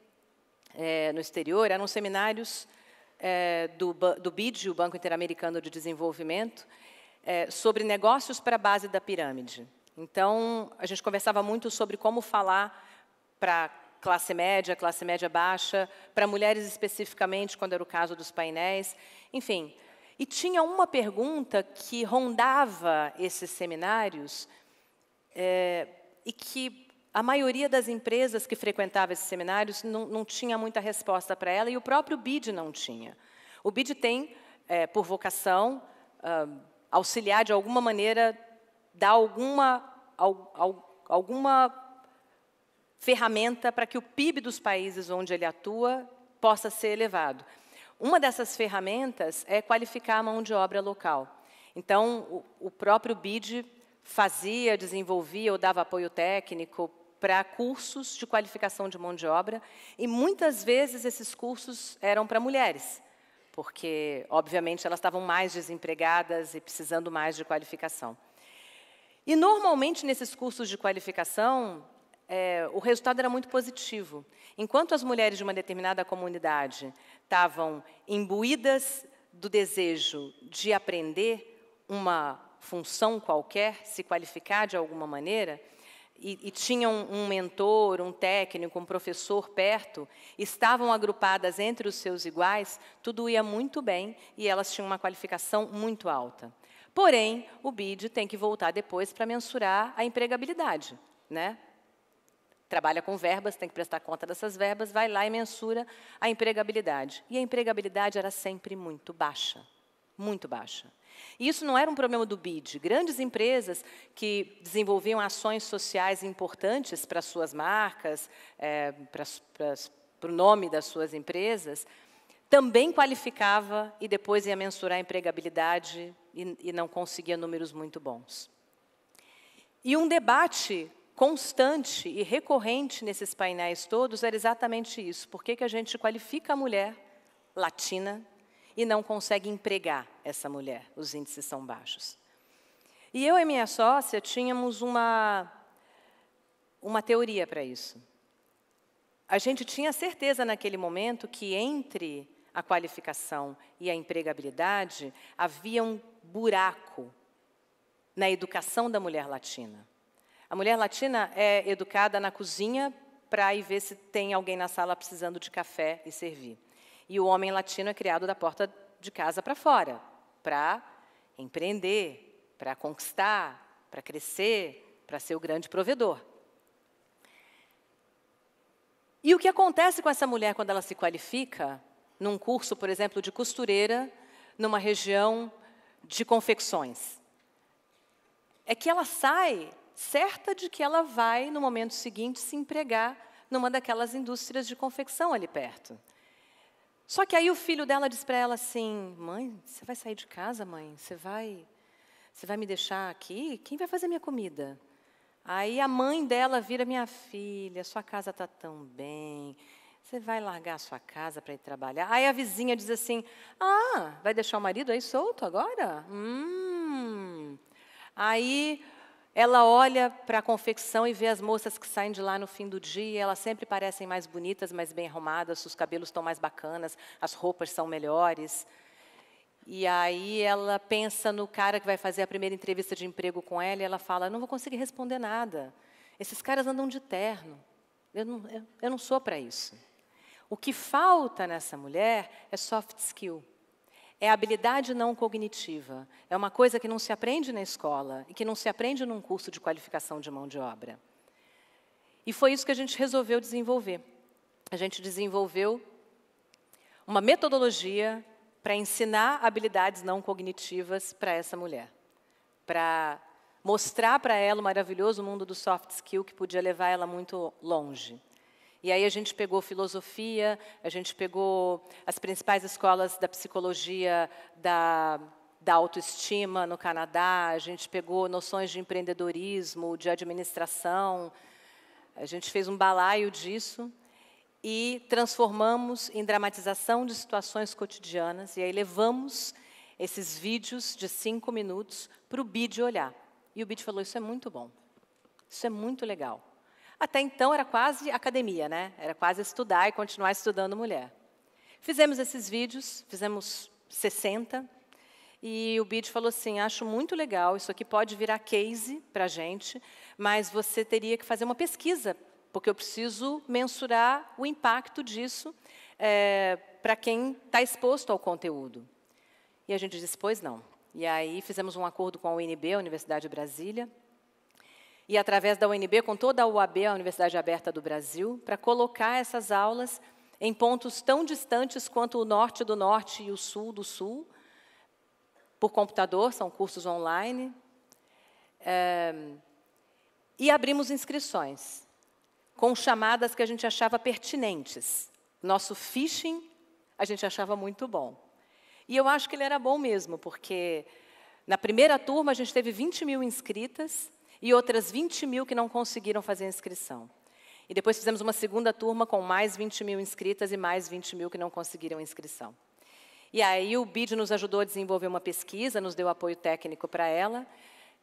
é, no exterior eram seminários é, do, do BID, o Banco Interamericano de Desenvolvimento, é, sobre negócios para a base da pirâmide. Então, a gente conversava muito sobre como falar para classe média, classe média baixa, para mulheres especificamente, quando era o caso dos painéis, enfim. E tinha uma pergunta que rondava esses seminários é, e que a maioria das empresas que frequentava esses seminários não, não tinha muita resposta para ela e o próprio BID não tinha. O BID tem, é, por vocação, uh, auxiliar de alguma maneira, dar alguma, al, al, alguma ferramenta para que o PIB dos países onde ele atua possa ser elevado. Uma dessas ferramentas é qualificar a mão de obra local. Então, o, o próprio BID fazia, desenvolvia ou dava apoio técnico para cursos de qualificação de mão de obra, e muitas vezes esses cursos eram para mulheres, porque, obviamente, elas estavam mais desempregadas e precisando mais de qualificação. E, normalmente, nesses cursos de qualificação, é, o resultado era muito positivo. Enquanto as mulheres de uma determinada comunidade estavam imbuídas do desejo de aprender uma função qualquer, se qualificar de alguma maneira, e, e tinham um mentor, um técnico, um professor perto, estavam agrupadas entre os seus iguais, tudo ia muito bem e elas tinham uma qualificação muito alta. Porém, o BID tem que voltar depois para mensurar a empregabilidade, né? trabalha com verbas, tem que prestar conta dessas verbas, vai lá e mensura a empregabilidade. E a empregabilidade era sempre muito baixa, muito baixa. E isso não era um problema do BID. Grandes empresas que desenvolviam ações sociais importantes para suas marcas, é, para o nome das suas empresas, também qualificava e depois ia mensurar a empregabilidade e, e não conseguia números muito bons. E um debate constante e recorrente nesses painéis todos era exatamente isso. Por que, que a gente qualifica a mulher latina e não consegue empregar essa mulher. Os índices são baixos. E eu e minha sócia tínhamos uma, uma teoria para isso. A gente tinha certeza naquele momento que entre a qualificação e a empregabilidade havia um buraco na educação da mulher latina. A mulher latina é educada na cozinha para ir ver se tem alguém na sala precisando de café e servir. E o homem latino é criado da porta de casa para fora, para empreender, para conquistar, para crescer, para ser o grande provedor. E o que acontece com essa mulher quando ela se qualifica num curso, por exemplo, de costureira, numa região de confecções? É que ela sai certa de que ela vai, no momento seguinte, se empregar numa daquelas indústrias de confecção ali perto. Só que aí o filho dela diz para ela assim: "Mãe, você vai sair de casa, mãe? Você vai você vai me deixar aqui? Quem vai fazer minha comida?" Aí a mãe dela vira: "Minha filha, sua casa está tão bem. Você vai largar a sua casa para ir trabalhar?" Aí a vizinha diz assim: "Ah, vai deixar o marido aí solto agora?" Hum. Aí ela olha para a confecção e vê as moças que saem de lá no fim do dia, elas sempre parecem mais bonitas, mais bem arrumadas, os cabelos estão mais bacanas, as roupas são melhores. E aí ela pensa no cara que vai fazer a primeira entrevista de emprego com ela e ela fala: Não vou conseguir responder nada. Esses caras andam de terno. Eu não, eu, eu não sou para isso. O que falta nessa mulher é soft skill é habilidade não cognitiva. É uma coisa que não se aprende na escola e que não se aprende num curso de qualificação de mão de obra. E foi isso que a gente resolveu desenvolver. A gente desenvolveu uma metodologia para ensinar habilidades não cognitivas para essa mulher, para mostrar para ela o maravilhoso mundo do soft skill que podia levar ela muito longe. E aí a gente pegou filosofia, a gente pegou as principais escolas da psicologia da, da autoestima no Canadá, a gente pegou noções de empreendedorismo, de administração, a gente fez um balaio disso e transformamos em dramatização de situações cotidianas, e aí levamos esses vídeos de cinco minutos para o BID olhar. E o BID falou, isso é muito bom, isso é muito legal. Até então era quase academia, né? Era quase estudar e continuar estudando mulher. Fizemos esses vídeos, fizemos 60, e o Bid falou assim: acho muito legal, isso aqui pode virar case para a gente, mas você teria que fazer uma pesquisa, porque eu preciso mensurar o impacto disso é, eh, para quem está exposto ao conteúdo. E a gente disse: pois não. E aí fizemos um acordo com a UNB, a Universidade de Brasília, e através da UNB com toda a UAB, a Universidade Aberta do Brasil, para colocar essas aulas em pontos tão distantes quanto o norte do norte e o sul do sul, por computador, são cursos online. É, e abrimos inscrições com chamadas que a gente achava pertinentes. Nosso phishing a gente achava muito bom. E eu acho que ele era bom mesmo, porque na primeira turma a gente teve 20 mil inscritas, e outras 20 mil que não conseguiram fazer a inscrição. E depois fizemos uma segunda turma com mais 20 mil inscritas e mais 20 mil que não conseguiram inscrição. E aí o BID nos ajudou a desenvolver uma pesquisa, nos deu apoio técnico para ela.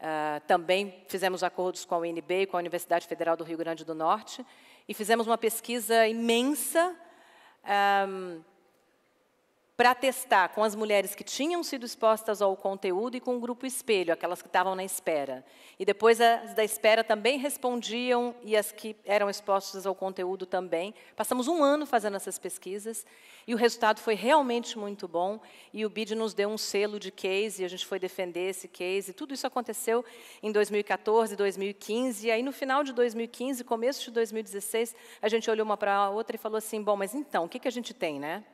Uh, também fizemos acordos com a UNB e com a Universidade Federal do Rio Grande do Norte. E fizemos uma pesquisa imensa um, ah, para testar com as mulheres que tinham sido expostas ao conteúdo e com o grupo espelho, aquelas que estavam na espera. E depois as da espera também respondiam e as que eram expostas ao conteúdo também. Passamos um ano fazendo essas pesquisas e o resultado foi realmente muito bom. E o BID nos deu um selo de case e a gente foi defender esse case. Tudo isso aconteceu em 2014, 2015. E aí no final de 2015, começo de 2016, a gente olhou uma para a outra e falou assim: bom, mas então, o que, que a gente tem, né?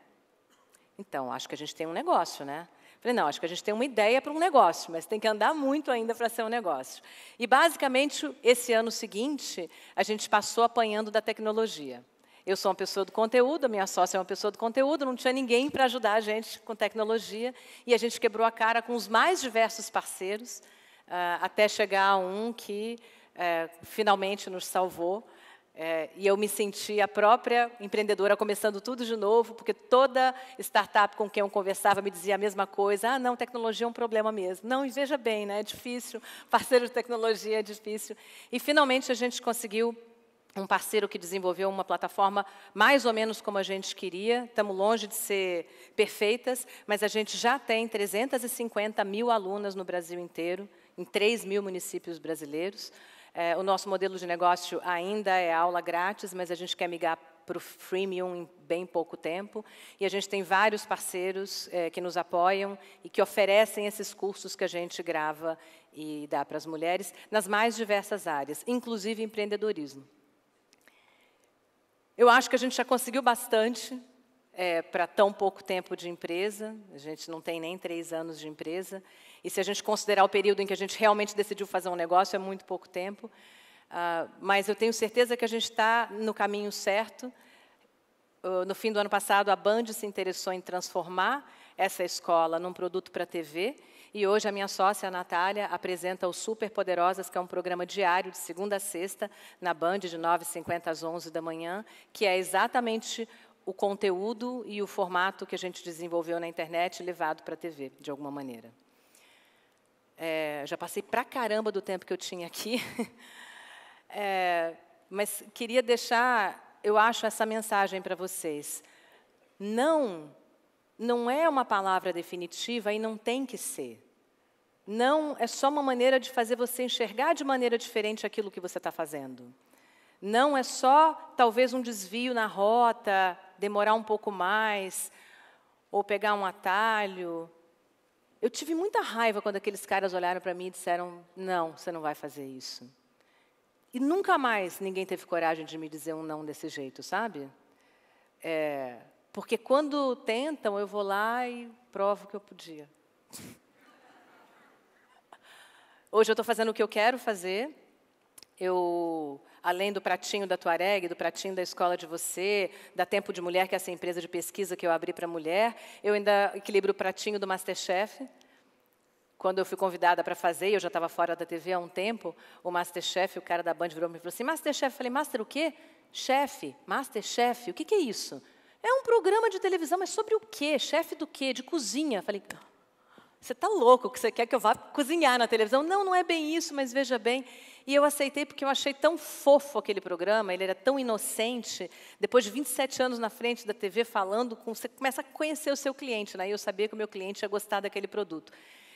Então, acho que a gente tem um negócio, né? Falei, não, acho que a gente tem uma ideia para um negócio, mas tem que andar muito ainda para ser um negócio. E, basicamente, esse ano seguinte, a gente passou apanhando da tecnologia. Eu sou uma pessoa do conteúdo, a minha sócia é uma pessoa do conteúdo, não tinha ninguém para ajudar a gente com tecnologia, e a gente quebrou a cara com os mais diversos parceiros, ah, até chegar a um que eh, finalmente nos salvou, é, e eu me senti a própria empreendedora começando tudo de novo, porque toda startup com quem eu conversava me dizia a mesma coisa. Ah, não, tecnologia é um problema mesmo. Não, e veja bem, né, é difícil, parceiro de tecnologia é difícil. E, finalmente, a gente conseguiu um parceiro que desenvolveu uma plataforma mais ou menos como a gente queria. Estamos longe de ser perfeitas, mas a gente já tem 350 mil alunas no Brasil inteiro, em 3 mil municípios brasileiros. É, o nosso modelo de negócio ainda é aula grátis, mas a gente quer migrar para o freemium em bem pouco tempo. E a gente tem vários parceiros é, que nos apoiam e que oferecem esses cursos que a gente grava e dá para as mulheres nas mais diversas áreas, inclusive empreendedorismo. Eu acho que a gente já conseguiu bastante é, para tão pouco tempo de empresa, a gente não tem nem três anos de empresa, e se a gente considerar o período em que a gente realmente decidiu fazer um negócio, é muito pouco tempo, ah, mas eu tenho certeza que a gente está no caminho certo. no fim do ano passado, a Band se interessou em transformar essa escola num produto para TV, e hoje a minha sócia, a Natália, apresenta o Super Poderosas, que é um programa diário de segunda a sexta, na Band, de 9h50 às 11 da manhã, que é exatamente o conteúdo e o formato que a gente desenvolveu na internet levado para a TV, de alguma maneira. É, já passei pra caramba do tempo que eu tinha aqui, é, mas queria deixar, eu acho, essa mensagem para vocês. Não, não é uma palavra definitiva e não tem que ser. Não é só uma maneira de fazer você enxergar de maneira diferente aquilo que você está fazendo. Não é só, talvez, um desvio na rota, demorar um pouco mais ou pegar um atalho. Eu tive muita raiva quando aqueles caras olharam para mim e disseram: não, você não vai fazer isso. E nunca mais ninguém teve coragem de me dizer um não desse jeito, sabe? É, porque quando tentam, eu vou lá e provo que eu podia. Hoje eu estou fazendo o que eu quero fazer. Eu além do pratinho da Tuareg, do pratinho da escola de você, da Tempo de Mulher, que é essa empresa de pesquisa que eu abri para mulher, eu ainda equilibro o pratinho do Masterchef. Quando eu fui convidada para fazer, e eu já estava fora da TV há um tempo, o Masterchef, o cara da Band, virou e falou assim, Masterchef, eu falei, Master o quê? Chefe, Masterchef, o que, que é isso? É um programa de televisão, mas sobre o quê? Chefe do quê? De cozinha. Eu falei, você está louco, que você quer que eu vá cozinhar na televisão? Não, não é bem isso, mas veja bem. E eu aceitei porque eu achei tão fofo aquele programa, ele era tão inocente. Depois de 27 anos na frente da TV falando, com, você começa a conhecer o seu cliente. Né? E eu sabia que o meu cliente ia gostar daquele produto.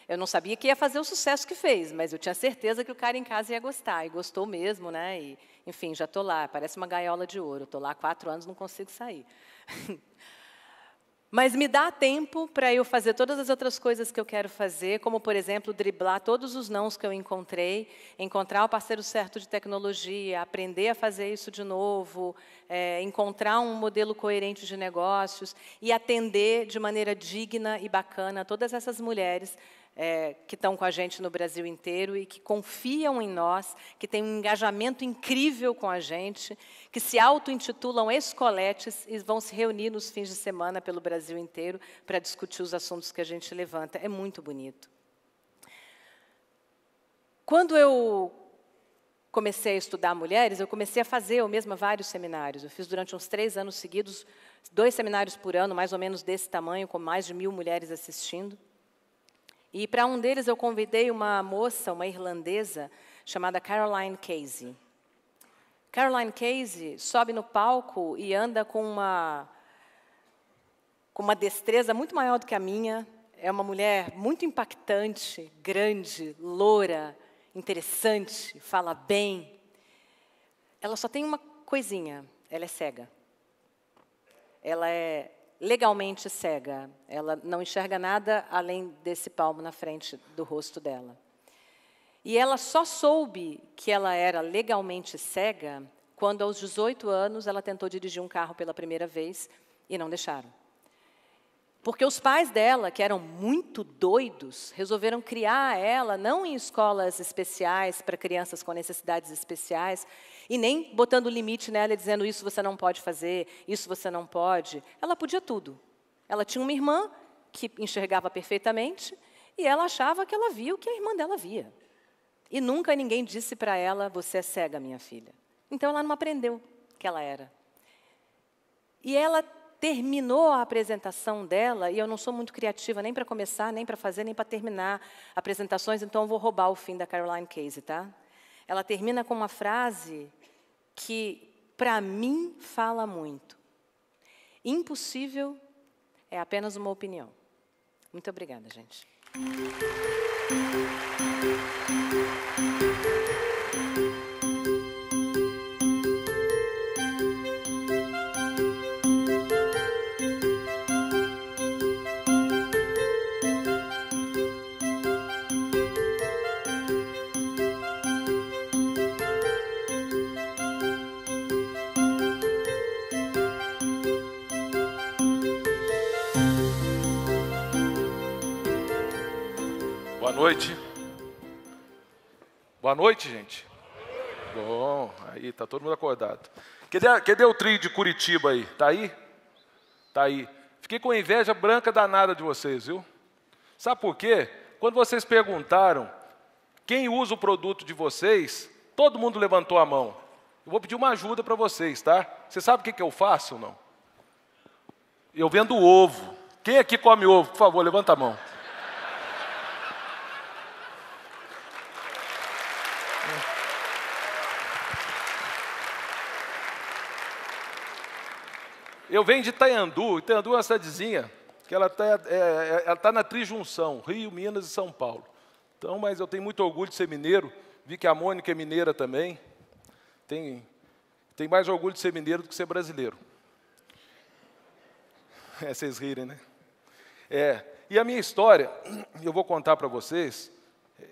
Eu não sabia que ia fazer o sucesso que fez, mas eu tinha certeza que o cara em casa ia gostar, e gostou mesmo, né? E, enfim, já estou lá, parece uma gaiola de ouro. Estou lá há quatro anos, não consigo sair. Mas me dá tempo para eu fazer todas as outras coisas que eu quero fazer, como, por exemplo, driblar todos os nãos que eu encontrei, encontrar o parceiro certo de tecnologia, aprender a fazer isso de novo, é, encontrar um modelo coerente de negócios e atender de maneira digna e bacana todas essas mulheres é, que estão com a gente no Brasil inteiro e que confiam em nós, que têm um engajamento incrível com a gente, que se auto-intitulam escoletes e vão se reunir nos fins de semana pelo Brasil inteiro para discutir os assuntos que a gente levanta. É muito bonito. Quando eu comecei a estudar mulheres, eu comecei a fazer eu mesma vários seminários. Eu fiz durante uns três anos seguidos, dois seminários por ano, mais ou menos desse tamanho, com mais de mil mulheres assistindo. E para um deles eu convidei uma moça, uma irlandesa, chamada Caroline Casey. Caroline Casey sobe no palco e anda com uma, com uma destreza muito maior do que a minha. É uma mulher muito impactante, grande, loura, interessante, fala bem. Ela só tem uma coisinha: ela é cega. Ela é legalmente cega. Ela não enxerga nada além desse palmo na frente do rosto dela. E ela só soube que ela era legalmente cega quando, aos 18 anos, ela tentou dirigir um carro pela primeira vez e não deixaram. Porque os pais dela, que eram muito doidos, resolveram criar ela não em escolas especiais para crianças com necessidades especiais, e nem botando limite nela, dizendo isso você não pode fazer, isso você não pode. Ela podia tudo. Ela tinha uma irmã que enxergava perfeitamente e ela achava que ela via o que a irmã dela via. E nunca ninguém disse para ela: Você é cega, minha filha. Então ela não aprendeu que ela era. E ela terminou a apresentação dela, e eu não sou muito criativa nem para começar, nem para fazer, nem para terminar apresentações, então eu vou roubar o fim da Caroline Casey, tá? ela termina com uma frase que, para mim, fala muito. Impossível é apenas uma opinião. Muito obrigada, gente. Boa noite, gente. Bom, aí tá todo mundo acordado. Cadê, cadê o trio de Curitiba aí? Tá aí? Tá aí. Fiquei com inveja branca danada de vocês, viu? Sabe por quê? Quando vocês perguntaram quem usa o produto de vocês, todo mundo levantou a mão. Eu vou pedir uma ajuda para vocês, tá? Você sabe o que, que eu faço ou não? Eu vendo ovo. Quem aqui come ovo? Por favor, levanta a mão. Eu venho de Itaiandu. Itaiandu é uma cidadezinha que ela está é, é tá na trijunção, Rio, Minas e São Paulo. Então, mas eu tenho muito orgulho de ser mineiro. Vi que a Mônica é mineira também. Tem, tem mais orgulho de ser mineiro do que ser brasileiro. É, vocês rirem, né? É, e a minha história, eu vou contar para vocês,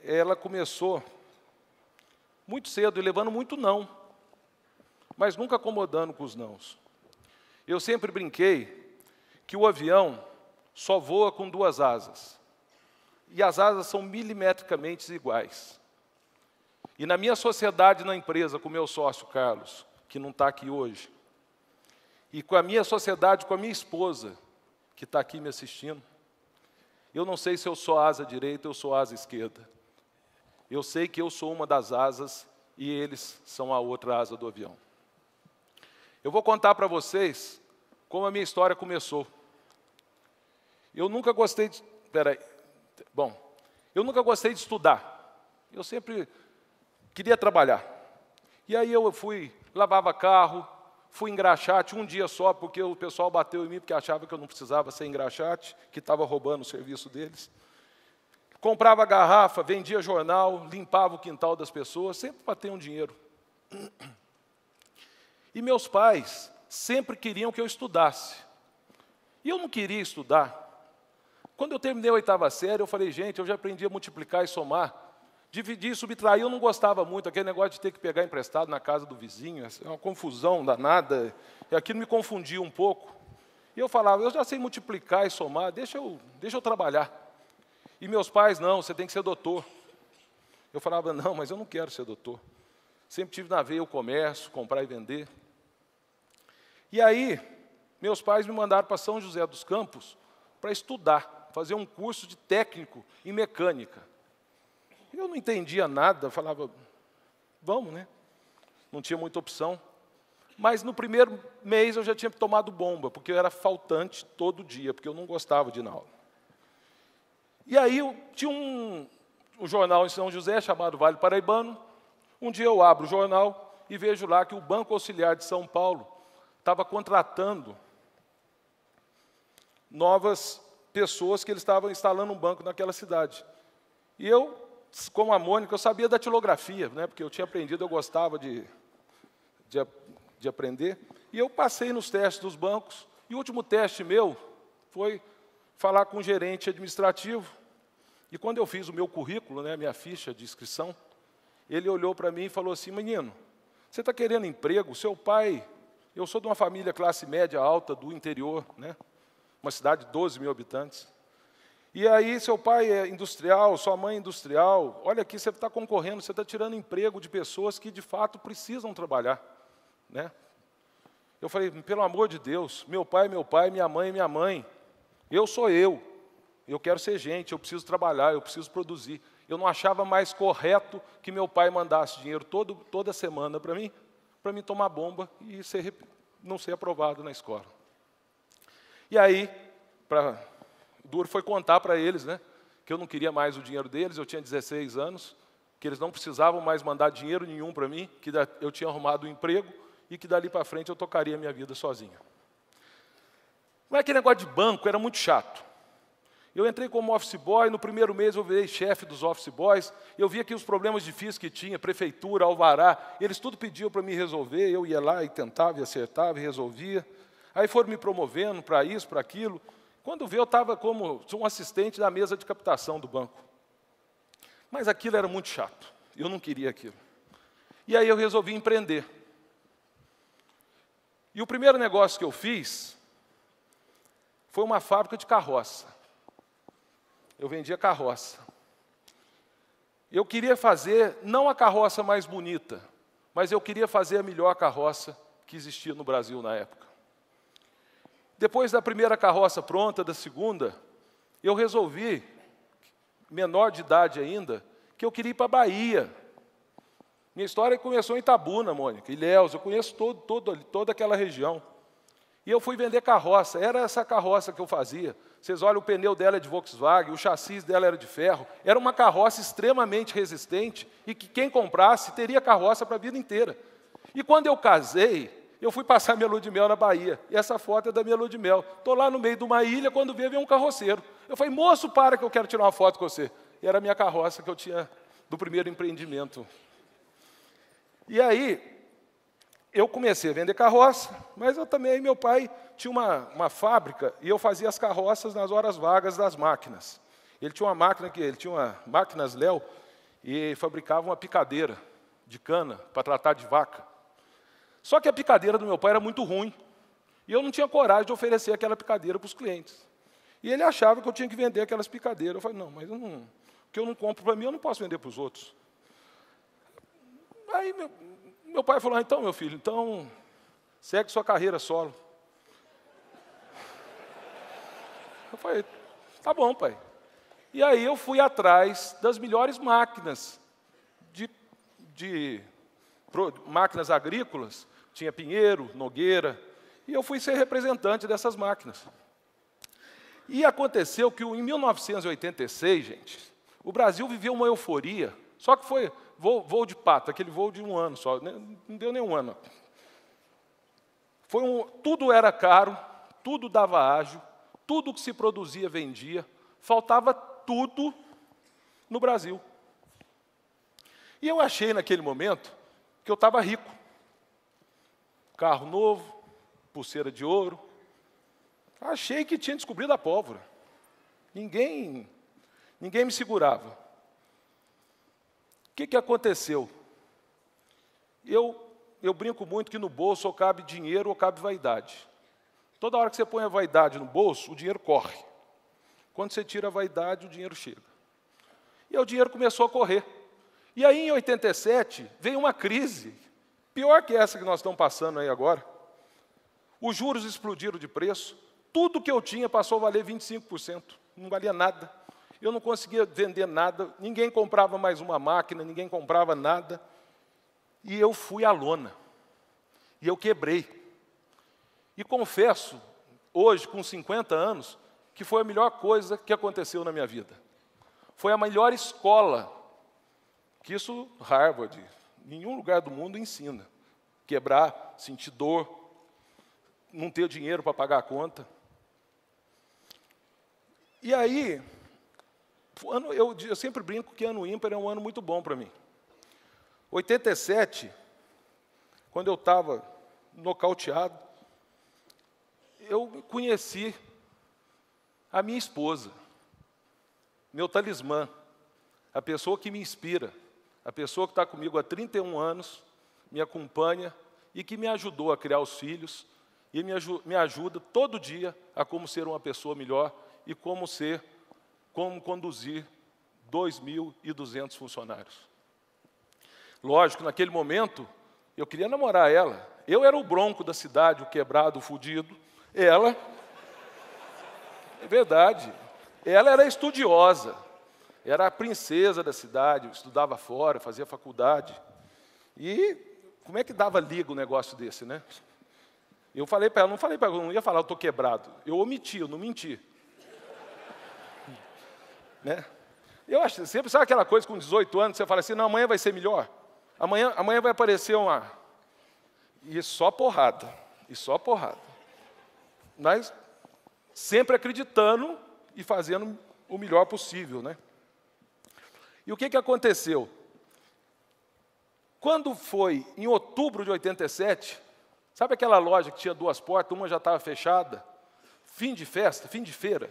ela começou muito cedo e levando muito não, mas nunca acomodando com os nãos. Eu sempre brinquei que o avião só voa com duas asas. E as asas são milimetricamente iguais. E na minha sociedade na empresa, com meu sócio Carlos, que não está aqui hoje, e com a minha sociedade, com a minha esposa, que está aqui me assistindo, eu não sei se eu sou asa direita ou sou asa esquerda. Eu sei que eu sou uma das asas e eles são a outra asa do avião. Eu vou contar para vocês como a minha história começou. Eu nunca gostei de. Peraí. Bom, eu nunca gostei de estudar. Eu sempre queria trabalhar. E aí eu fui, lavava carro, fui engraxate um dia só, porque o pessoal bateu em mim, porque achava que eu não precisava ser engraxate, que estava roubando o serviço deles. Comprava garrafa, vendia jornal, limpava o quintal das pessoas, sempre para ter um dinheiro. E meus pais sempre queriam que eu estudasse. E eu não queria estudar. Quando eu terminei a oitava série, eu falei, gente, eu já aprendi a multiplicar e somar. Dividir, e subtrair, eu não gostava muito, aquele negócio de ter que pegar emprestado na casa do vizinho, é uma confusão danada, e aquilo me confundia um pouco. E eu falava, eu já sei multiplicar e somar, deixa eu, deixa eu trabalhar. E meus pais, não, você tem que ser doutor. Eu falava, não, mas eu não quero ser doutor. Sempre tive na veia o comércio, comprar e vender. E aí, meus pais me mandaram para São José dos Campos para estudar, fazer um curso de técnico em mecânica. Eu não entendia nada, falava, vamos, né? Não tinha muita opção. Mas no primeiro mês eu já tinha tomado bomba, porque eu era faltante todo dia, porque eu não gostava de ir na aula. E aí tinha um, um jornal em São José chamado Vale Paraibano, um dia eu abro o jornal e vejo lá que o Banco Auxiliar de São Paulo estava contratando novas pessoas que eles estavam instalando um banco naquela cidade. E eu, como a Mônica, eu sabia datilografia, né, porque eu tinha aprendido, eu gostava de, de, de aprender. E eu passei nos testes dos bancos, e o último teste meu foi falar com o gerente administrativo. E quando eu fiz o meu currículo, né, minha ficha de inscrição, ele olhou para mim e falou assim: Menino, você está querendo emprego? Seu pai, eu sou de uma família classe média alta do interior, né? uma cidade de 12 mil habitantes. E aí, seu pai é industrial, sua mãe é industrial. Olha aqui, você está concorrendo, você está tirando emprego de pessoas que de fato precisam trabalhar. Né? Eu falei, pelo amor de Deus, meu pai, é meu pai, minha mãe, é minha mãe. Eu sou eu. Eu quero ser gente, eu preciso trabalhar, eu preciso produzir eu não achava mais correto que meu pai mandasse dinheiro todo, toda semana para mim, para mim tomar bomba e ser, não ser aprovado na escola. E aí, pra, duro foi contar para eles, né? Que eu não queria mais o dinheiro deles, eu tinha 16 anos, que eles não precisavam mais mandar dinheiro nenhum para mim, que eu tinha arrumado um emprego e que dali para frente eu tocaria a minha vida sozinho. Mas é aquele negócio de banco era muito chato. Eu entrei como office boy, no primeiro mês eu virei chefe dos office boys, eu via que os problemas difíceis que tinha, prefeitura, alvará, eles tudo pediam para me resolver, eu ia lá e tentava e acertava e resolvia. Aí foram me promovendo para isso, para aquilo. Quando veio, eu estava como um assistente da mesa de captação do banco. Mas aquilo era muito chato, eu não queria aquilo. E aí eu resolvi empreender. E o primeiro negócio que eu fiz foi uma fábrica de carroça eu vendia carroça. Eu queria fazer não a carroça mais bonita, mas eu queria fazer a melhor carroça que existia no Brasil na época. Depois da primeira carroça pronta, da segunda, eu resolvi, menor de idade ainda, que eu queria ir para a Bahia. Minha história começou em Itabuna, Mônica, Ilhéus, eu conheço todo, todo, toda aquela região. E eu fui vender carroça, era essa carroça que eu fazia. Vocês olham, o pneu dela é de Volkswagen, o chassi dela era de ferro. Era uma carroça extremamente resistente e que quem comprasse teria carroça para a vida inteira. E quando eu casei, eu fui passar minha lua de mel na Bahia. E essa foto é da minha lua de mel. Estou lá no meio de uma ilha, quando veio, veio um carroceiro. Eu falei, moço, para que eu quero tirar uma foto com você. E era a minha carroça que eu tinha do primeiro empreendimento. E aí, eu comecei a vender carroça, mas eu também, meu pai tinha uma, uma fábrica e eu fazia as carroças nas horas vagas das máquinas. Ele tinha uma máquina que ele tinha uma máquinas Léo e fabricava uma picadeira de cana para tratar de vaca. Só que a picadeira do meu pai era muito ruim e eu não tinha coragem de oferecer aquela picadeira para os clientes. E ele achava que eu tinha que vender aquelas picadeiras. Eu falei, não, mas não, o que eu não compro para mim, eu não posso vender para os outros. Aí meu, meu pai falou: ah, então, meu filho, então segue sua carreira solo. Eu falei: tá bom, pai. E aí eu fui atrás das melhores máquinas de, de pro, máquinas agrícolas. Tinha Pinheiro, Nogueira, e eu fui ser representante dessas máquinas. E aconteceu que em 1986, gente, o Brasil viveu uma euforia, só que foi voo, voo de pato, aquele voo de um ano só, né, não deu nem um ano. Foi um, tudo era caro, tudo dava ágio, tudo que se produzia vendia, faltava tudo no Brasil. E eu achei naquele momento que eu estava rico. Carro novo, pulseira de ouro. Achei que tinha descobrido a pólvora. Ninguém, ninguém me segurava que, que aconteceu? Eu, eu brinco muito que no bolso ou cabe dinheiro ou cabe vaidade. Toda hora que você põe a vaidade no bolso, o dinheiro corre. Quando você tira a vaidade, o dinheiro chega. E aí o dinheiro começou a correr. E aí, em 87, veio uma crise, pior que essa que nós estamos passando aí agora. Os juros explodiram de preço, tudo que eu tinha passou a valer 25%, não valia nada eu não conseguia vender nada, ninguém comprava mais uma máquina, ninguém comprava nada. E eu fui à lona. E eu quebrei. E confesso, hoje, com 50 anos, que foi a melhor coisa que aconteceu na minha vida. Foi a melhor escola, que isso Harvard, nenhum lugar do mundo ensina. Quebrar, sentir dor, não ter dinheiro para pagar a conta. E aí, Tipo, ano, eu, eu sempre brinco que ano ímpar é um ano muito bom para mim. 87, quando eu estava nocauteado, eu conheci a minha esposa, meu talismã, a pessoa que me inspira, a pessoa que está comigo há 31 anos, me acompanha e que me ajudou a criar os filhos e me, ajuda todo dia a como ser uma pessoa melhor e como ser como conduzir 2.200 funcionários. Lógico, naquele momento, eu queria namorar ela. Eu era o bronco da cidade, o quebrado, o fudido. Ela. É verdade. Ela era estudiosa. Era a princesa da cidade, estudava fora, fazia faculdade. E como é que dava liga o um negócio desse, né? Eu falei para ela, não falei para ela, não ia falar, eu estou quebrado. Eu omiti, eu não menti. Né? Eu acho, sempre sabe aquela coisa com 18 anos, você fala assim, não, amanhã vai ser melhor. Amanhã, amanhã vai aparecer uma. E só porrada. E só porrada. Mas sempre acreditando e fazendo o melhor possível. Né? E o que, que aconteceu? Quando foi em outubro de 87, sabe aquela loja que tinha duas portas, uma já estava fechada? Fim de festa, fim de feira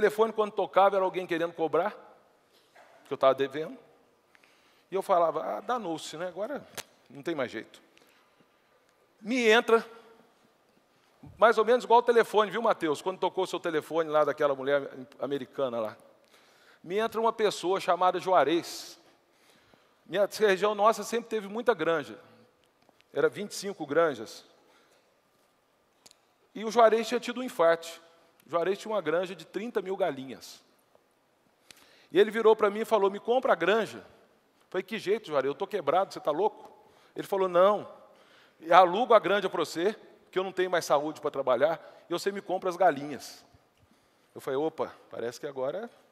telefone, quando tocava, era alguém querendo cobrar, que eu estava devendo. E eu falava, ah, danou-se, né? Agora não tem mais jeito. Me entra, mais ou menos igual o telefone, viu, Mateus? Quando tocou o seu telefone lá daquela mulher americana lá. Me entra uma pessoa chamada Juarez. Minha região nossa sempre teve muita granja. Era 25 granjas. E o Juarez tinha tido um infarte. Juarez tinha uma granja de 30 mil galinhas. E ele virou para mim e falou: Me compra a granja. Eu falei: Que jeito, Juarez? Eu estou quebrado, você está louco? Ele falou: Não, alugo a granja para você, que eu não tenho mais saúde para trabalhar, e você me compra as galinhas. Eu falei: Opa, parece que agora. É.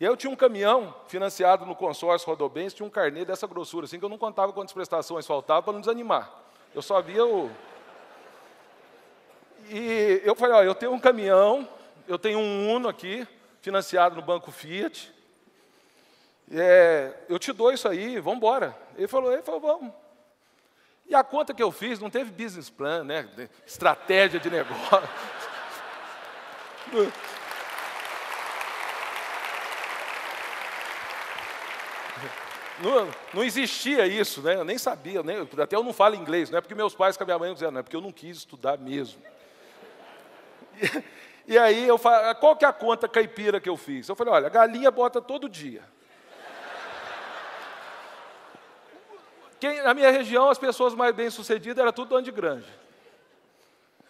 E aí eu tinha um caminhão financiado no consórcio Rodobens, tinha um carnê dessa grossura, assim que eu não contava quantas prestações faltavam para não desanimar. Eu só via o. E eu falei, ó, eu tenho um caminhão, eu tenho um Uno aqui, financiado no Banco Fiat. É, eu te dou isso aí, vamos embora. Ele falou, ele falou, vamos. E a conta que eu fiz, não teve business plan, né? Estratégia de negócio. Não, não, existia isso, né? Eu nem sabia, nem, até eu não falo inglês, não é porque meus pais com a minha mãe não fizeram, não é porque eu não quis estudar mesmo. E, e aí eu falo, ah, qual que é a conta caipira que eu fiz? Eu falei, olha, galinha bota todo dia. Quem, na minha região, as pessoas mais bem-sucedidas era tudo dono de granja.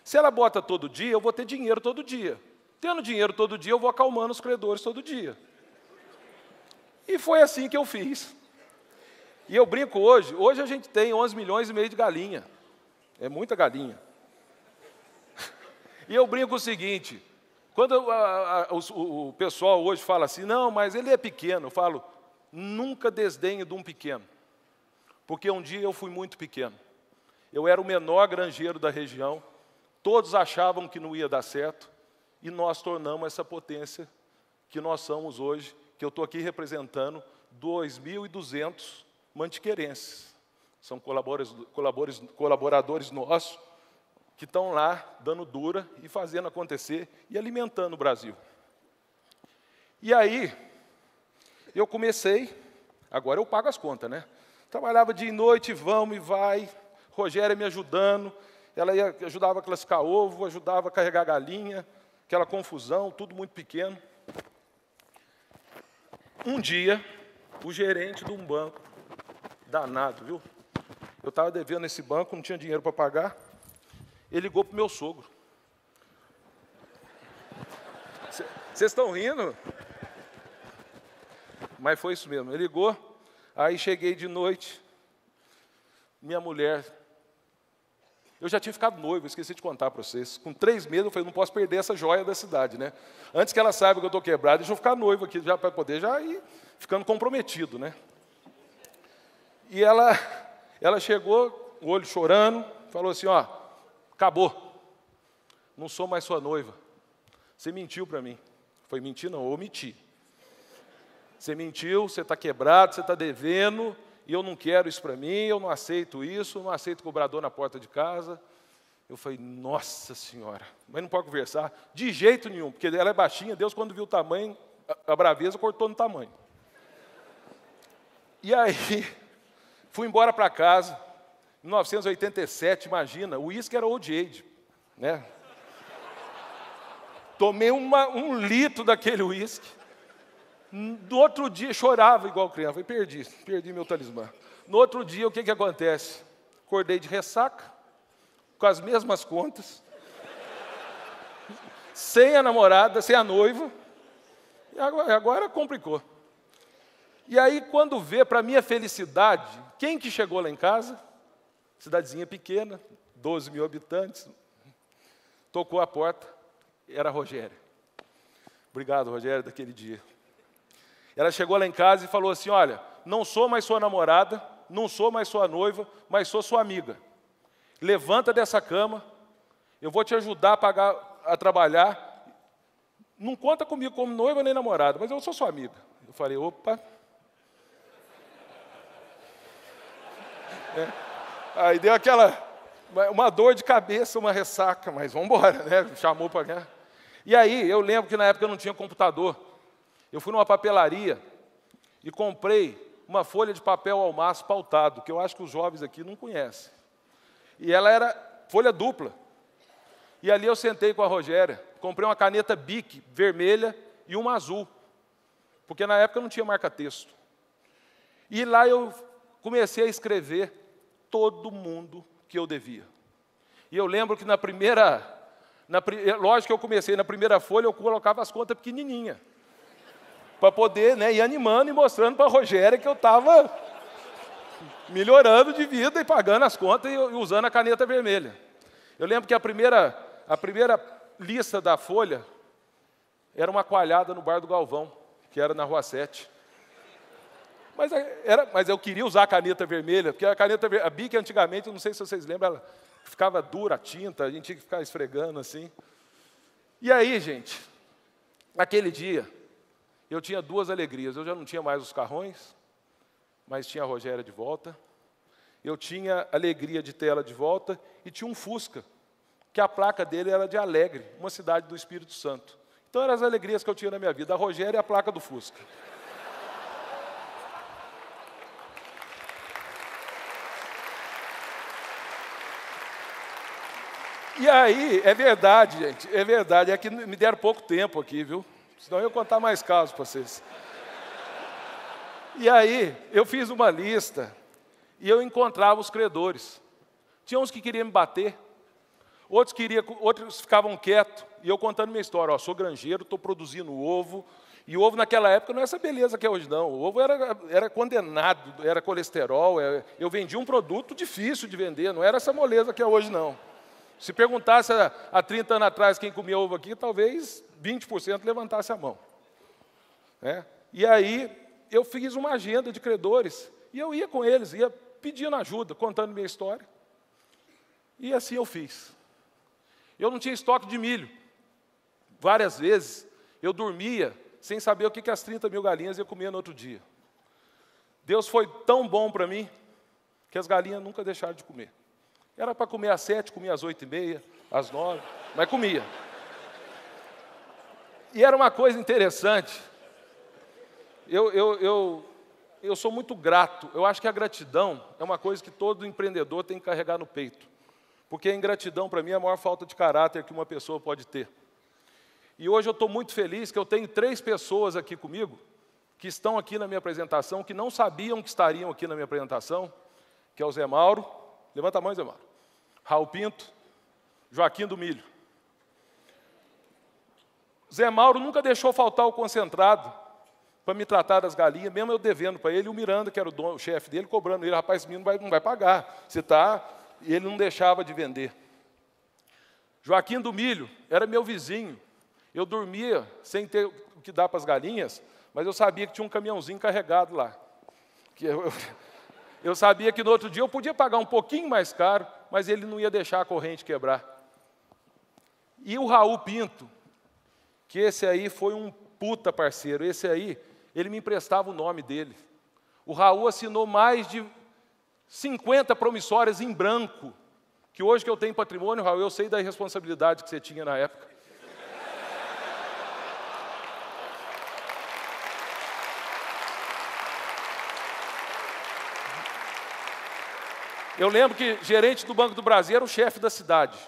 Se ela bota todo dia, eu vou ter dinheiro todo dia. Tendo dinheiro todo dia, eu vou acalmando os credores todo dia. E foi assim que eu fiz. E eu brinco hoje, hoje a gente tem 11 milhões e meio de galinha. É muita galinha. E eu brinco o seguinte: quando a, a, o, o pessoal hoje fala assim, não, mas ele é pequeno, eu falo, nunca desdenhe de um pequeno, porque um dia eu fui muito pequeno. Eu era o menor granjeiro da região, todos achavam que não ia dar certo, e nós tornamos essa potência que nós somos hoje, que eu estou aqui representando 2.200 mantiqueirenses. São colaboradores, colaboradores nossos que estão lá dando dura e fazendo acontecer e alimentando o Brasil. E aí, eu comecei, agora eu pago as contas, né? Trabalhava dia e noite, vamos e vai, Rogéria me ajudando, ela ia, ajudava a classificar ovo, ajudava a carregar galinha, aquela confusão, tudo muito pequeno. Um dia, o gerente de um banco, danado, viu? Eu estava devendo esse banco, não tinha dinheiro para pagar, ele ligou para o meu sogro. Vocês estão rindo? Mas foi isso mesmo. Ele ligou, aí cheguei de noite, minha mulher. Eu já tinha ficado noivo, esqueci de contar para vocês. Com três meses eu falei, não posso perder essa joia da cidade, né? Antes que ela saiba que eu estou quebrado, deixa eu ficar noivo aqui, já para poder já ir ficando comprometido, né? E ela, ela chegou, o olho chorando, falou assim, ó, Acabou. Não sou mais sua noiva. Você mentiu para mim. Foi mentir, não, eu omiti. Você mentiu, você está quebrado, você está devendo, e eu não quero isso para mim, eu não aceito isso, não aceito cobrador na porta de casa. Eu falei, nossa senhora, mas não pode conversar de jeito nenhum, porque ela é baixinha, Deus, quando viu o tamanho, a braveza cortou no tamanho. E aí, fui embora para casa, 1987, imagina, o uísque era old age, né? Tomei uma, um litro daquele uísque. No outro dia chorava igual criança. perdi, perdi meu talismã. No outro dia, o que, que acontece? Acordei de ressaca, com as mesmas contas, sem a namorada, sem a noiva. E agora, agora complicou. E aí, quando vê, para minha felicidade, quem que chegou lá em casa? Cidadezinha pequena, 12 mil habitantes. Tocou a porta, era a Rogéria. Obrigado, Rogéria, daquele dia. Ela chegou lá em casa e falou assim: Olha, não sou mais sua namorada, não sou mais sua noiva, mas sou sua amiga. Levanta dessa cama, eu vou te ajudar a, pagar, a trabalhar. Não conta comigo como noiva nem namorada, mas eu sou sua amiga. Eu falei: opa. É. Aí deu aquela, uma dor de cabeça, uma ressaca, mas vamos embora, né? Chamou para ganhar. E aí, eu lembro que na época eu não tinha computador. Eu fui numa papelaria e comprei uma folha de papel ao maço pautado, que eu acho que os jovens aqui não conhecem. E ela era folha dupla. E ali eu sentei com a Rogéria, comprei uma caneta Bic vermelha e uma azul, porque na época não tinha marca-texto. E lá eu comecei a escrever todo mundo que eu devia. E eu lembro que na primeira. Na, eh, lógico que eu comecei na primeira folha, eu colocava as contas pequenininha. Para poder né, ir animando e mostrando para a Rogéria que eu estava melhorando de vida e pagando as contas e, e usando a caneta vermelha. Eu lembro que a primeira, a primeira lista da folha era uma coalhada no bar do Galvão, que era na Rua 7. Mas, é, era, mas eu queria usar a caneta vermelha, porque a caneta a Bic antigamente, não sei se vocês lembram, ela ficava dura a tinta, a gente tinha que ficar esfregando assim. E aí, gente, naquele dia, eu tinha duas alegrias. Eu já não tinha mais os carrões, mas tinha a Rogéria de volta. Eu tinha alegria de ter ela de volta e tinha um Fusca, que a placa dele era de Alegre, uma cidade do Espírito Santo. Então eram as alegrias que eu tinha na minha vida, a Rogéria e a placa do Fusca. E aí, é verdade, gente, é verdade. É que me deram pouco tempo aqui, viu? Senão eu ia contar mais casos para vocês. E aí, eu fiz uma lista e eu encontrava os credores. Tinha uns que queriam me bater, outros, queria, outros ficavam quietos. E eu contando minha história: ó, sou granjeiro, estou produzindo ovo. E ovo naquela época não é essa beleza que é hoje, não. O ovo era, era condenado, era colesterol. Era, é, eu vendia um produto difícil de vender, não era essa moleza que é hoje, não. Se perguntasse há 30 anos atrás quem comia ovo aqui, talvez 20% levantasse a mão. Né? E aí eu fiz uma agenda de credores e eu ia com eles, ia pedindo ajuda, contando minha história. E assim eu fiz. Eu não tinha estoque de milho. Várias vezes eu dormia sem saber o que, que as 30 mil galinhas ia comer no outro dia. Deus foi tão bom para mim que as galinhas nunca deixaram de comer. Era para comer às sete, comia às oito e meia, às nove, mas comia. E era uma coisa interessante. Eu, eu, eu, eu sou muito grato. Eu acho que a gratidão é uma coisa que todo empreendedor tem que carregar no peito. Porque a ingratidão, para mim, é a maior falta de caráter que uma pessoa pode ter. E hoje eu estou muito feliz que eu tenho três pessoas aqui comigo, que estão aqui na minha apresentação, que não sabiam que estariam aqui na minha apresentação, que é o Zé Mauro. Levanta a mão, Zé Mauro. Raul Pinto, Joaquim do Milho. Zé Mauro nunca deixou faltar o concentrado para me tratar das galinhas, mesmo eu devendo para ele, o Miranda, que era o, dono, o chefe dele, cobrando ele, rapaz, esse menino não vai, não vai pagar, você tá, e ele não deixava de vender. Joaquim do Milho era meu vizinho, eu dormia sem ter o que dar para as galinhas, mas eu sabia que tinha um caminhãozinho carregado lá, que eu, eu eu sabia que no outro dia eu podia pagar um pouquinho mais caro, mas ele não ia deixar a corrente quebrar. E o Raul Pinto, que esse aí foi um puta parceiro, esse aí, ele me emprestava o nome dele. O Raul assinou mais de 50 promissórias em branco, que hoje que eu tenho patrimônio, Raul, eu sei da responsabilidade que você tinha na época. Eu lembro que gerente do Banco do Brasil era o chefe da cidade.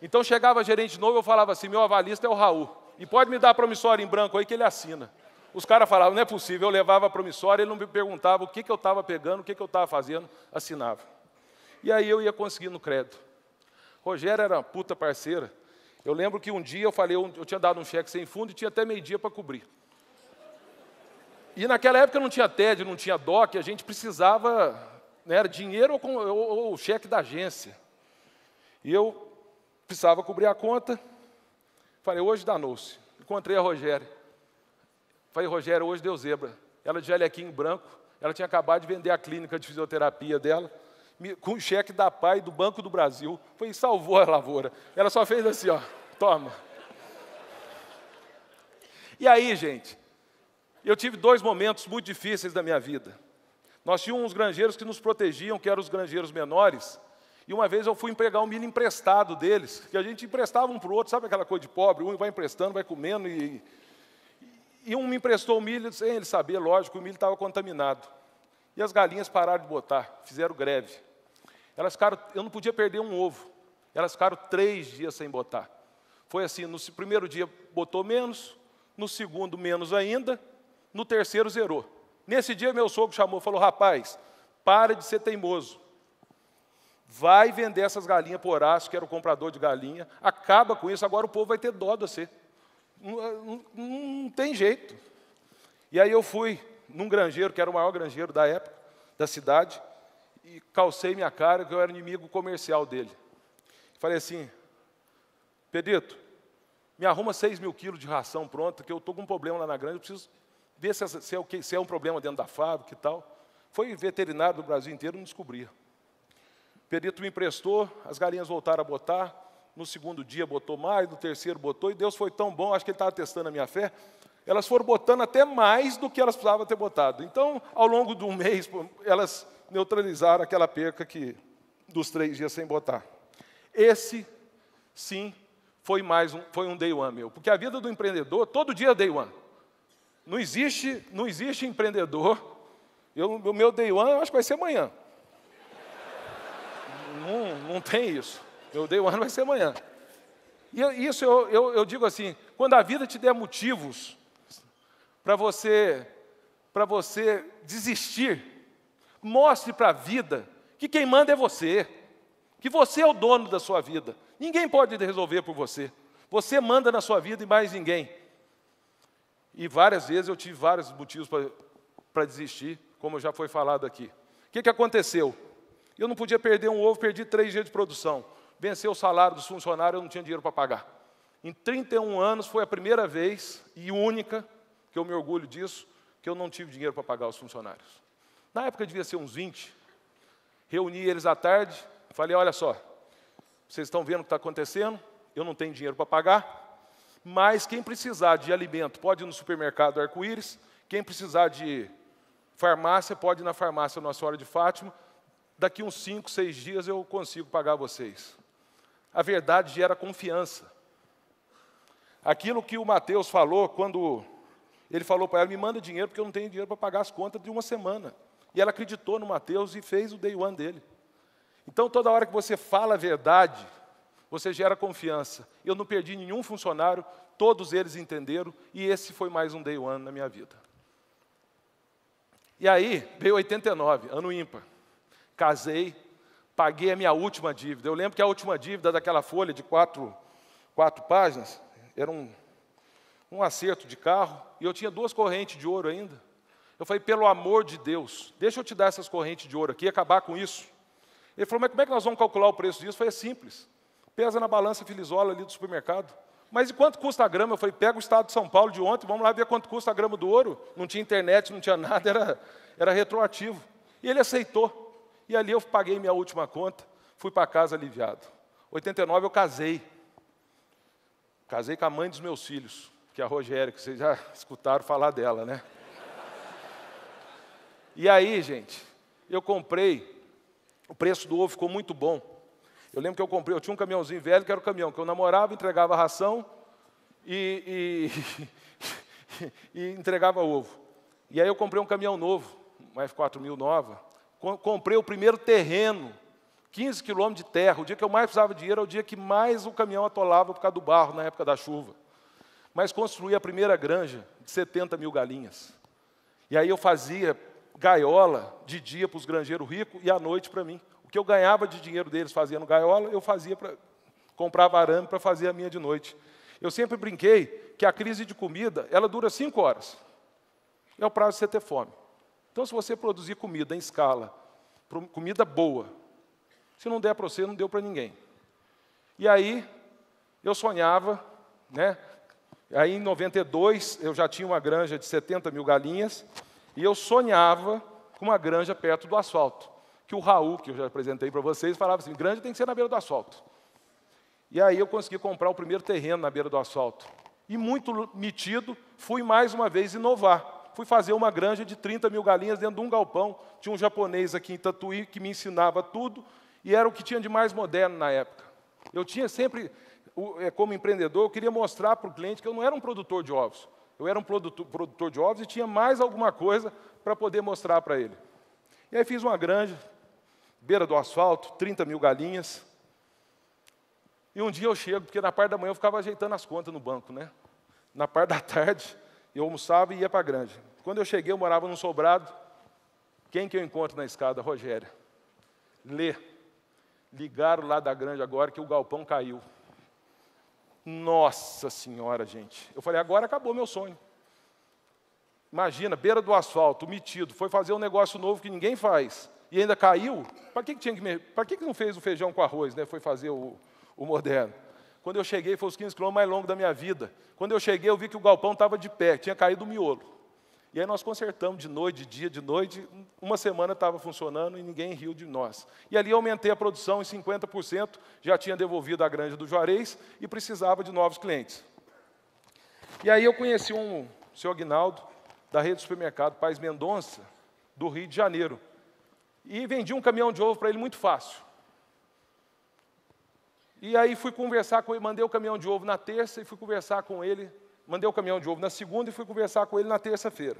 Então chegava gerente novo, eu falava assim: meu avalista é o Raul. E pode me dar a promissória em branco aí que ele assina. Os caras falavam, não é possível, eu levava a promissória, ele não me perguntava o que, que eu estava pegando, o que, que eu estava fazendo, assinava. E aí eu ia conseguindo crédito. Rogério era uma puta parceira. Eu lembro que um dia eu falei, eu tinha dado um cheque sem fundo e tinha até meio-dia para cobrir. E naquela época não tinha TED, não tinha DOC, a gente precisava né, era dinheiro ou, ou, ou cheque da agência. E eu precisava cobrir a conta. Falei, hoje danou-se. Encontrei a Rogéria. Falei, Rogéria, hoje deu zebra. Ela de jalequinho branco. Ela tinha acabado de vender a clínica de fisioterapia dela. Com cheque da PAI do Banco do Brasil. Foi salvou a lavoura. Ela só fez assim, ó. Toma. E aí, gente, eu tive dois momentos muito difíceis da minha vida. Nós tínhamos uns granjeiros que nos protegiam, que eram os granjeiros menores, e uma vez eu fui empregar um milho emprestado deles, que a gente emprestava um para o outro, sabe aquela coisa de pobre, um vai emprestando, vai comendo, e, e um me emprestou o milho sem ele saber, lógico, o milho estava contaminado. E as galinhas pararam de botar, fizeram greve. Elas ficaram, eu não podia perder um ovo, elas ficaram três dias sem botar. Foi assim, no primeiro dia botou menos, no segundo menos ainda, no terceiro zerou. Nesse dia, meu sogro chamou e falou: Rapaz, para de ser teimoso. Vai vender essas galinhas por Horácio, que era o comprador de galinha. Acaba com isso, agora o povo vai ter dó de você. Não, não, não tem jeito. E aí eu fui num granjeiro, que era o maior granjeiro da época, da cidade, e calcei minha cara, que eu era inimigo comercial dele. Falei assim, Pedrito, me arruma 6 mil quilos de ração pronta, que eu estou com um problema lá na grande, eu preciso ver se, se, é, se é um problema dentro da fábrica e tal. Foi veterinário do Brasil inteiro, não descobria. O perito me emprestou, as galinhas voltaram a botar. No segundo dia botou mais, no terceiro botou, e Deus foi tão bom, acho que ele estava testando a minha fé. Elas foram botando até mais do que elas precisavam ter botado. Então, ao longo de um mês, elas neutralizaram aquela perca que dos três dias sem botar. Esse, sim, foi mais um, foi um day one meu. Porque a vida do empreendedor, todo dia é day one. Não existe, não existe empreendedor. Eu, o meu day one eu acho que vai ser amanhã. Não, não tem isso. Meu day one vai ser amanhã. E isso eu, eu, eu digo assim: quando a vida te der motivos para você, para você desistir, mostre para a vida que quem manda é você, que você é o dono da sua vida. Ninguém pode resolver por você. Você manda na sua vida e mais ninguém. E várias vezes eu tive vários motivos para desistir, como já foi falado aqui. O que, que aconteceu? Eu não podia perder um ovo, perdi três dias de produção. Venceu o salário dos funcionários, eu não tinha dinheiro para pagar. Em 31 anos foi a primeira vez e única, que eu me orgulho disso, que eu não tive dinheiro para pagar os funcionários. Na época devia ser uns 20. Reuni eles à tarde, falei: olha só, vocês estão vendo o que está acontecendo, eu não tenho dinheiro para pagar, mas quem precisar de alimento pode ir no supermercado Arco-Íris, quem precisar de farmácia pode ir na farmácia Nossa Senhora de Fátima. Daqui uns 5, 6 dias eu consigo pagar vocês. A verdade gera confiança. Aquilo que o Mateus falou quando ele falou para ela: me manda dinheiro porque eu não tenho dinheiro para pagar as contas de uma semana. E ela acreditou no Mateus e fez o day one dele. Então, toda hora que você fala a verdade, você gera confiança. Eu não perdi nenhum funcionário, todos eles entenderam, e esse foi mais um day one na minha vida. E aí, veio 89, ano ímpar. Casei, paguei a minha última dívida. Eu lembro que a última dívida daquela folha de quatro, quatro páginas era um, um acerto de carro, e eu tinha duas correntes de ouro ainda. Eu falei, pelo amor de Deus, deixa eu te dar essas correntes de ouro aqui e acabar com isso. Ele falou, mas como é que nós vamos calcular o preço disso? Foi é simples. Pesa na balança filisola ali do supermercado. Mas e quanto custa a grama? Eu falei, pega o estado de São Paulo de ontem, vamos lá ver quanto custa a grama do ouro. Não tinha internet, não tinha nada, era, era retroativo. E ele aceitou. E ali eu paguei minha última conta, fui para casa aliviado. 89 eu casei. Casei com a mãe dos meus filhos, que é a Rogério, que vocês já escutaram falar dela, né? E aí, gente, eu comprei, o preço do ovo ficou muito bom. Eu lembro que eu comprei, eu tinha um caminhãozinho velho, que era o caminhão que eu namorava, entregava ração e, e, e entregava ovo. E aí eu comprei um caminhão novo, uma F4000 nova. Comprei o primeiro terreno, 15 quilômetros de terra. O dia que eu mais precisava de dinheiro era o dia que mais o caminhão atolava por causa do barro, na época da chuva. Mas construí a primeira granja de 70 mil galinhas. E aí eu fazia gaiola de dia para os granjeiros ricos e à noite para mim que eu ganhava de dinheiro deles fazendo gaiola, eu fazia para comprar varanda para fazer a minha de noite. Eu sempre brinquei que a crise de comida, ela dura cinco horas. É o prazo de você ter fome. Então, se você produzir comida em escala, comida boa, se não der para você, não deu para ninguém. E aí, eu sonhava, né? Aí, em 92, eu já tinha uma granja de 70 mil galinhas, e eu sonhava com uma granja perto do asfalto que o Raul, que eu já apresentei para vocês, falava assim: grande tem que ser na beira do asfalto. E aí eu consegui comprar o primeiro terreno na beira do asfalto. E muito metido, fui mais uma vez inovar. Fui fazer uma granja de 30 mil galinhas dentro de um galpão. Tinha um japonês aqui em Tatuí que me ensinava tudo e era o que tinha de mais moderno na época. Eu tinha sempre, é, como empreendedor, eu queria mostrar para o cliente que eu não era um produtor de ovos. Eu era um produtor de ovos e tinha mais alguma coisa para poder mostrar para ele. E aí fiz uma granja, beira do asfalto, 30 mil galinhas. E um dia eu chego, porque na parte da manhã eu ficava ajeitando as contas no banco, né? Na parte da tarde eu almoçava e ia para a granja. Quando eu cheguei, eu morava num sobrado. Quem que eu encontro na escada? Rogério. Lê. Ligaram lá da granja agora que o galpão caiu. Nossa Senhora, gente. Eu falei, agora acabou meu sonho. Imagina, beira do asfalto, metido, foi fazer um negócio novo que ninguém faz e ainda caiu, para que, que, tinha que, para que, que não fez o feijão com arroz, né? Foi fazer o, o moderno. Quando eu cheguei, foi os 15 quilômetros mais longos da minha vida. Quando eu cheguei, eu vi que o galpão estava de pé, tinha caído o miolo. E aí nós consertamos de noite, de dia, de noite. Uma semana estava funcionando e ninguém riu de nós. E ali aumentei a produção em 50%, já tinha devolvido a grande do Juarez e precisava de novos clientes. E aí eu conheci um, o senhor Aguinaldo, da rede supermercado Paz Mendonça, do Rio de Janeiro e vendi um caminhão de ovo para ele muito fácil. E aí fui conversar com ele, mandei o caminhão de ovo na terça e fui conversar com ele, mandei o caminhão de ovo na segunda e fui conversar com ele na terça-feira.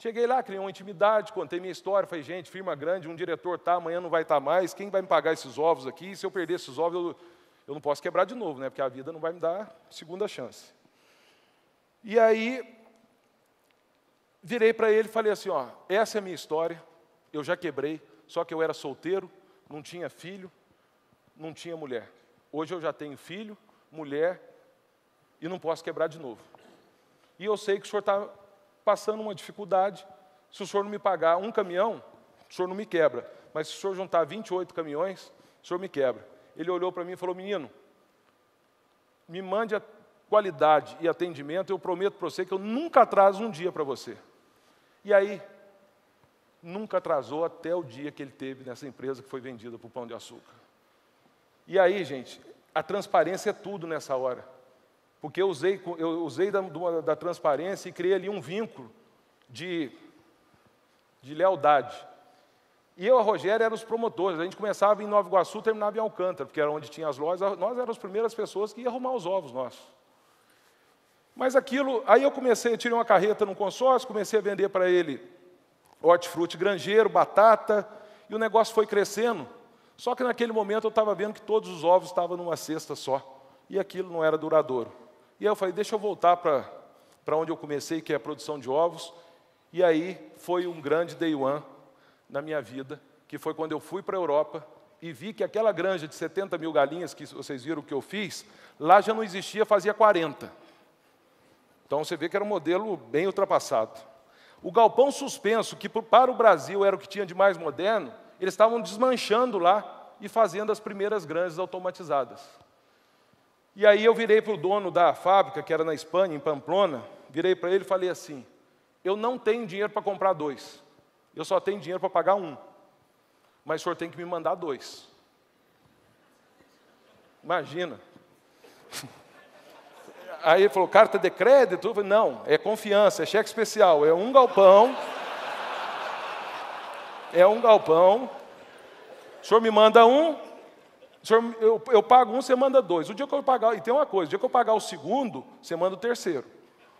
Cheguei lá, criei uma intimidade, contei minha história, falei, gente, firma grande, um diretor tá, amanhã não vai estar tá mais, quem vai me pagar esses ovos aqui? Se eu perder esses ovos, eu, eu não posso quebrar de novo, né? Porque a vida não vai me dar segunda chance. E aí virei para ele e falei assim, ó, essa é a minha história, eu já quebrei, só que eu era solteiro, não tinha filho, não tinha mulher. Hoje eu já tenho filho, mulher e não posso quebrar de novo. E eu sei que o senhor está passando uma dificuldade. Se o senhor não me pagar um caminhão, o senhor não me quebra. Mas se o senhor juntar 28 caminhões, o senhor me quebra. Ele olhou para mim e falou: Menino, me mande a qualidade e atendimento, eu prometo para você que eu nunca atraso um dia para você. E aí, nunca atrasou até o dia que ele teve nessa empresa que foi vendida para o Pão de Açúcar. E aí, gente, a transparência é tudo nessa hora. Porque eu usei, eu usei da, da transparência e criei ali um vínculo de, de lealdade. E eu e a Rogério os promotores. A gente começava em Nova Iguaçu, terminava em Alcântara, porque era onde tinha as lojas. Nós éramos as primeiras pessoas que iam arrumar os ovos nossos. Mas aquilo, aí eu comecei, tirei uma carreta no consórcio, comecei a vender para ele hortifruti granjeiro, batata, e o negócio foi crescendo. Só que naquele momento eu estava vendo que todos os ovos estavam numa cesta só, e aquilo não era duradouro. E aí eu falei, deixa eu voltar para onde eu comecei, que é a produção de ovos, e aí foi um grande day one na minha vida, que foi quando eu fui para a Europa e vi que aquela granja de 70 mil galinhas, que vocês viram que eu fiz, lá já não existia, fazia 40. Então você vê que era um modelo bem ultrapassado. O galpão suspenso, que para o Brasil era o que tinha de mais moderno, eles estavam desmanchando lá e fazendo as primeiras grandes automatizadas. E aí eu virei para o dono da fábrica, que era na Espanha, em Pamplona, virei para ele e falei assim: Eu não tenho dinheiro para comprar dois, eu só tenho dinheiro para pagar um, mas o senhor tem que me mandar dois. Imagina. Aí ele falou, carta de crédito? falei, não, é confiança, é cheque especial, é um galpão. É um galpão. O senhor me manda um, senhor, eu, eu pago um, você manda dois. O dia que eu pagar, e tem uma coisa, o dia que eu pagar o segundo, você manda o terceiro.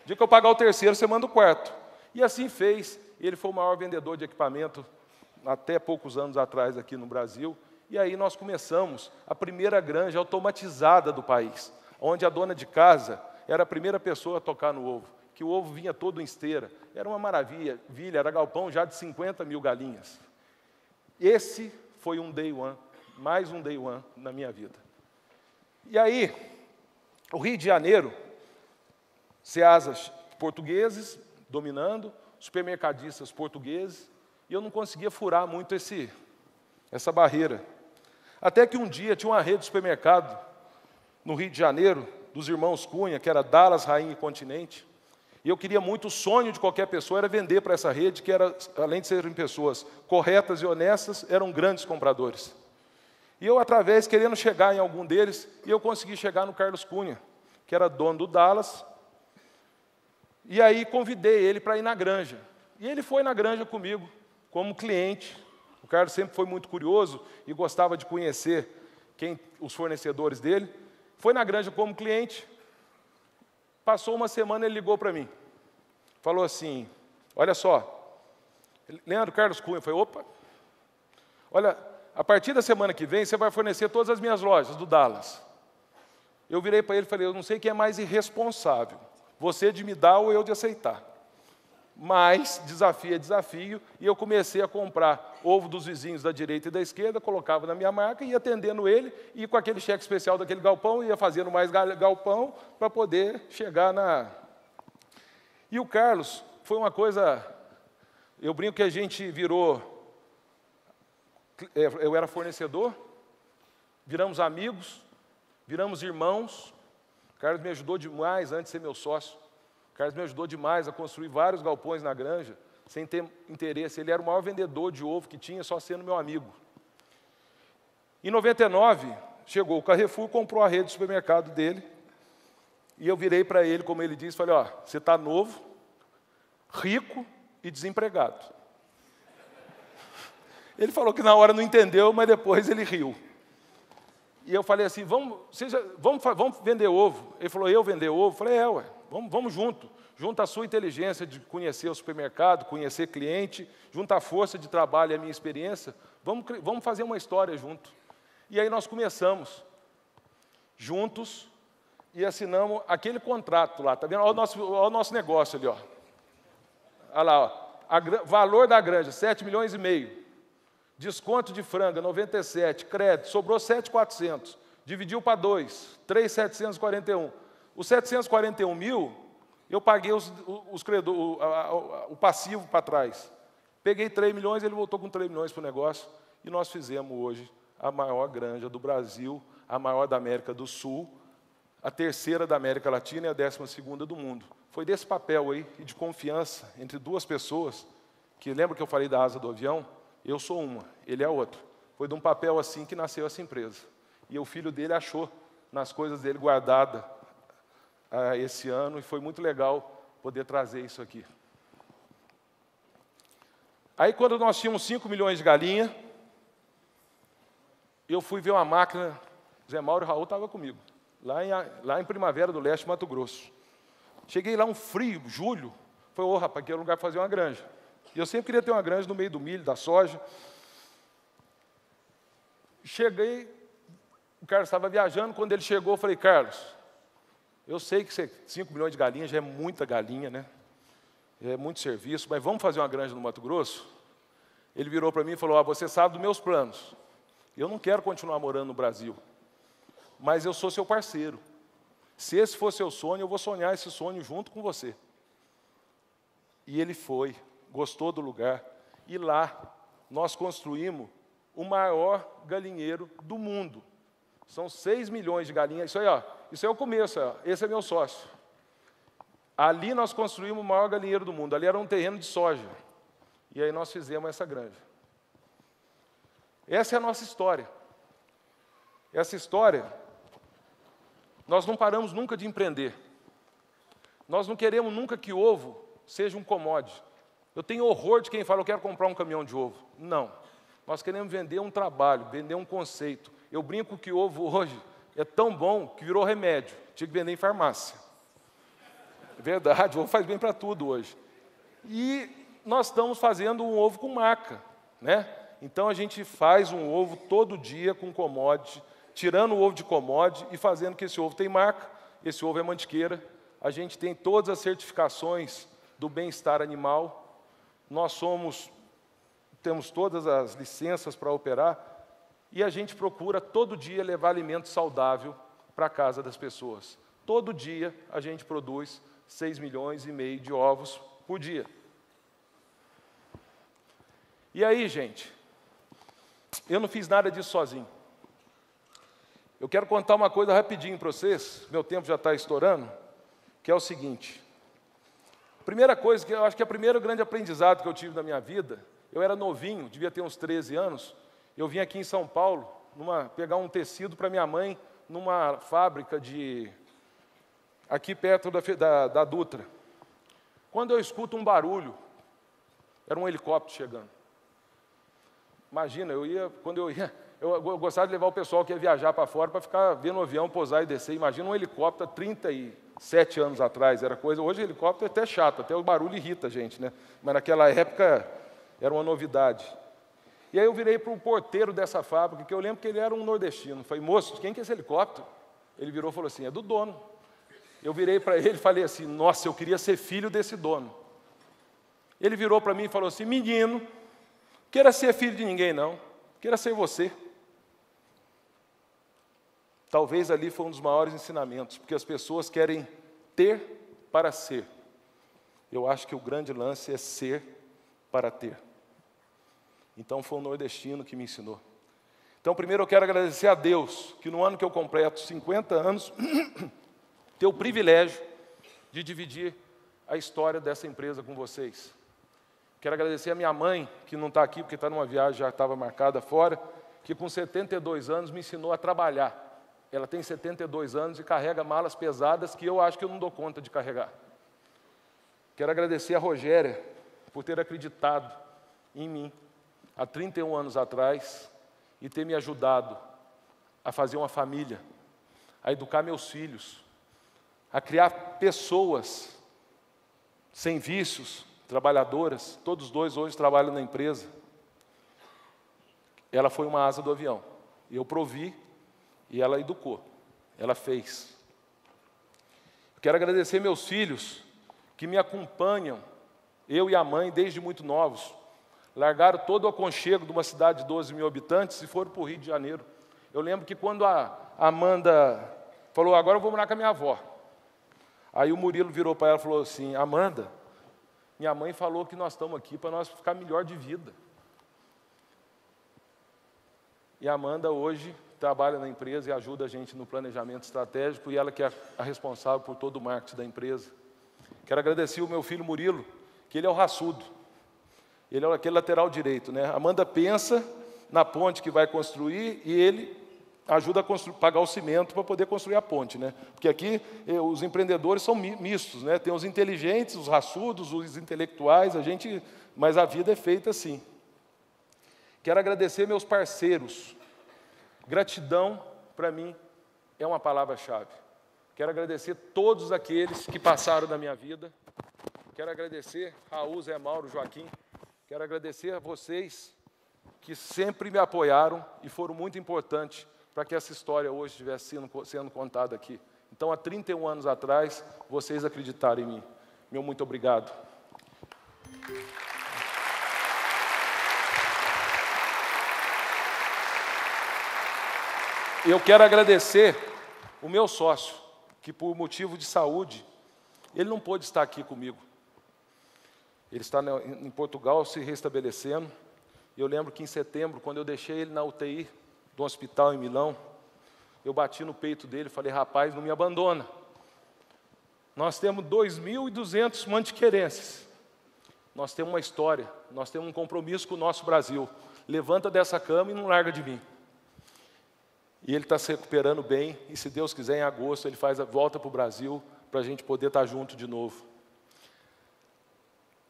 O dia que eu pagar o terceiro, você manda o quarto. E assim fez. Ele foi o maior vendedor de equipamento até poucos anos atrás aqui no Brasil. E aí nós começamos a primeira granja automatizada do país, onde a dona de casa era a primeira pessoa a tocar no ovo, que o ovo vinha todo em esteira. Era uma maravilha, vilha era galpão já de 50 mil galinhas. Esse foi um day one, mais um day one na minha vida. E aí, o Rio de Janeiro, seasas portugueses dominando, supermercadistas portugueses, e eu não conseguia furar muito esse, essa barreira. Até que um dia tinha uma rede de supermercado no Rio de Janeiro dos irmãos Cunha, que era Dallas, Rainha e Continente. E eu queria muito, o sonho de qualquer pessoa era vender para essa rede, que era, além de serem pessoas corretas e honestas, eram grandes compradores. E eu, através, querendo chegar em algum deles, e eu consegui chegar no Carlos Cunha, que era dono do Dallas. E aí convidei ele para ir na granja. E ele foi na granja comigo, como cliente. O Carlos sempre foi muito curioso e gostava de conhecer quem os fornecedores dele. Foi na granja como cliente. Passou uma semana, ele ligou para mim. Falou assim: Olha só, Leandro Carlos Cunha. Foi, opa. Olha, a partir da semana que vem você vai fornecer todas as minhas lojas do Dallas. Eu virei para ele e falei: Eu não sei quem é mais irresponsável, você de me dar ou eu de aceitar mas desafio é desafio, e eu comecei a comprar ovo dos vizinhos da direita e da esquerda, colocava na minha marca, ia atendendo ele, e com aquele cheque especial daquele galpão, ia fazendo mais galpão para poder chegar na. E o Carlos foi uma coisa. Eu brinco que a gente virou. É, eu era fornecedor, viramos amigos, viramos irmãos. O Carlos me ajudou demais antes de ser meu sócio o Carlos me ajudou demais a construir vários galpões na granja, sem ter interesse. Ele era o maior vendedor de ovo que tinha, só sendo meu amigo. Em 99, chegou o Carrefour, comprou a rede de supermercado dele. E eu virei para ele, como ele disse, falei: Ó, você está novo, rico e desempregado. Ele falou que na hora não entendeu, mas depois ele riu. E eu falei assim: vamos, seja, vamos, vamos vender ovo. Ele falou: eu vender ovo? Eu falei: é, ué. Vamos, vamos junto. Junta a sua inteligência de conhecer o supermercado, conhecer cliente, junta a força de trabalho e a minha experiência. Vamos, vamos fazer uma história junto. E aí nós começamos, juntos, e assinamos aquele contrato lá. Está vendo? Olha o, nosso, olha o nosso negócio ali. Ó. Olha lá, ó. A, valor da granja, 7 milhões e meio. Desconto de franga, 97. Crédito, sobrou 7,400. Dividiu para 2, 3,741. Os 741 mil, eu paguei os, os credor, o, a, o passivo para trás. Peguei 3 milhões, ele voltou com 3 milhões para o negócio. E nós fizemos hoje a maior granja do Brasil, a maior da América do Sul, a terceira da América Latina e a décima segunda do mundo. Foi desse papel aí, e de confiança entre duas pessoas, que lembra que eu falei da asa do avião? Eu sou uma, ele é outra. Foi de um papel assim que nasceu essa empresa. E o filho dele achou nas coisas dele guardada ah, esse ano e foi muito legal poder trazer isso aqui. Aí, quando nós tínhamos 5 milhões de galinha, eu fui ver uma máquina. Zé Mauro e Raul estavam comigo, lá em, lá em Primavera do Leste, Mato Grosso. Cheguei lá um frio, julho. Foi ô oh, rapaz, aqui é um lugar para fazer uma granja. E eu sempre queria ter uma granja no meio do milho, da soja. Cheguei, o Carlos estava viajando. Quando ele chegou, eu falei, Carlos, eu sei que 5 milhões de galinhas já é muita galinha, né? É muito serviço, mas vamos fazer uma granja no Mato Grosso? Ele virou para mim e falou: ah, Você sabe dos meus planos. Eu não quero continuar morando no Brasil, mas eu sou seu parceiro. Se esse for seu sonho, eu vou sonhar esse sonho junto com você. E ele foi, gostou do lugar, e lá nós construímos o maior galinheiro do mundo. São 6 milhões de galinhas. Isso aí, ó, isso é o começo, é, esse é meu sócio. Ali nós construímos o maior galinheiro do mundo. Ali era um terreno de soja. E aí nós fizemos essa grande. Essa é a nossa história. Essa história, nós não paramos nunca de empreender. Nós não queremos nunca que ovo seja um commodity. Eu tenho horror de quem fala, eu quero comprar um caminhão de ovo. Não. Nós queremos vender um trabalho, vender um conceito. Eu brinco que ovo hoje é tão bom que virou remédio. Tinha que vender em farmácia. Verdade, o ovo faz bem para tudo hoje. E nós estamos fazendo um ovo com maca, né? Então a gente faz um ovo todo dia com commodity, tirando o ovo de commodity e fazendo que esse ovo tem marca, esse ovo é mantiqueira. A gente tem todas as certificações do bem-estar animal. Nós somos temos todas as licenças para operar e a gente procura todo dia levar alimento saudável para a casa das pessoas. Todo dia a gente produz 6 milhões e meio de ovos por dia. E aí, gente, eu não fiz nada disso sozinho. Eu quero contar uma coisa rapidinho para vocês, meu tempo já está estourando, que é o seguinte. Primeira coisa, que eu acho que é o primeiro grande aprendizado que eu tive na minha vida, eu era novinho, devia ter uns 13 anos, eu vim aqui em São Paulo numa, pegar um tecido para minha mãe numa fábrica de. aqui perto da, da, da Dutra. Quando eu escuto um barulho, era um helicóptero chegando. Imagina, eu ia, quando eu ia, eu, eu gostava de levar o pessoal que ia viajar para fora para ficar vendo o avião pousar e descer. Imagina um helicóptero 37 anos atrás, era coisa. Hoje helicóptero é até chato, até o barulho irrita a gente, né? Mas naquela época era uma novidade. E aí eu virei para o porteiro dessa fábrica, que eu lembro que ele era um nordestino. Falei, moço, quem que é esse helicóptero? Ele virou e falou assim, é do dono. Eu virei para ele e falei assim, nossa, eu queria ser filho desse dono. Ele virou para mim e falou assim, menino, queira ser filho de ninguém não, queira ser você. Talvez ali foi um dos maiores ensinamentos, porque as pessoas querem ter para ser. Eu acho que o grande lance é ser para ter. Então foi um nordestino que me ensinou. Então, primeiro eu quero agradecer a Deus que no ano que eu completo 50 anos, ter o privilégio de dividir a história dessa empresa com vocês. Quero agradecer a minha mãe, que não está aqui porque está numa viagem, já estava marcada fora, que com 72 anos me ensinou a trabalhar. Ela tem 72 anos e carrega malas pesadas que eu acho que eu não dou conta de carregar. Quero agradecer a Rogéria por ter acreditado em mim há 31 anos atrás e ter me ajudado a fazer uma família, a educar meus filhos, a criar pessoas sem vícios, trabalhadoras, todos dois hoje trabalham na empresa. Ela foi uma asa do avião. Eu provi e ela educou, ela fez. Quero agradecer meus filhos que me acompanham, eu e a mãe, desde muito novos. Largaram todo o aconchego de uma cidade de 12 mil habitantes e foram para o Rio de Janeiro. Eu lembro que quando a Amanda falou, agora eu vou morar com a minha avó. Aí o Murilo virou para ela e falou assim: Amanda, minha mãe falou que nós estamos aqui para nós ficar melhor de vida. E a Amanda hoje trabalha na empresa e ajuda a gente no planejamento estratégico e ela que é a responsável por todo o marketing da empresa. Quero agradecer o meu filho Murilo, que ele é o raçudo. Ele é aquele lateral direito, né? Amanda pensa na ponte que vai construir e ele ajuda a pagar o cimento para poder construir a ponte, né? Porque aqui eh, os empreendedores são mi mistos, né? Tem os inteligentes, os raçudos, os intelectuais, a gente, mas a vida é feita assim. Quero agradecer meus parceiros. Gratidão para mim é uma palavra-chave. Quero agradecer todos aqueles que passaram da minha vida. Quero agradecer Raul, Zé Mauro, Joaquim, Quero agradecer a vocês que sempre me apoiaram e foram muito importantes para que essa história hoje estivesse sendo, sendo contada aqui. Então, há 31 anos atrás, vocês acreditaram em mim. Meu muito obrigado. Eu quero agradecer o meu sócio, que por motivo de saúde, ele não pôde estar aqui comigo. Ele está em Portugal se restabelecendo. Eu lembro que em setembro, quando eu deixei ele na UTI do hospital em Milão, eu bati no peito dele e falei: rapaz, não me abandona. Nós temos 2.200 mantiqueirenses. Nós temos uma história, nós temos um compromisso com o nosso Brasil. Levanta dessa cama e não larga de mim. E ele está se recuperando bem, e se Deus quiser, em agosto, ele faz a volta para o Brasil para a gente poder estar tá junto de novo.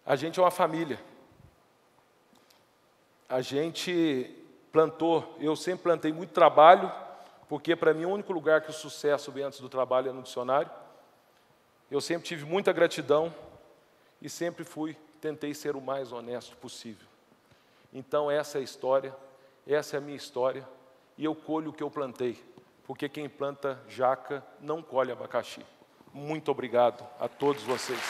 A gente é uma família. A gente plantou, eu sempre plantei muito trabalho, porque para mim o único lugar que o sucesso vem antes do trabalho é no dicionário. Eu sempre tive muita gratidão e sempre fui, tentei ser o mais honesto possível. Então essa é a história, essa é a minha história, e eu colho o que eu plantei, porque quem planta jaca não colhe abacaxi. Muito obrigado a todos vocês.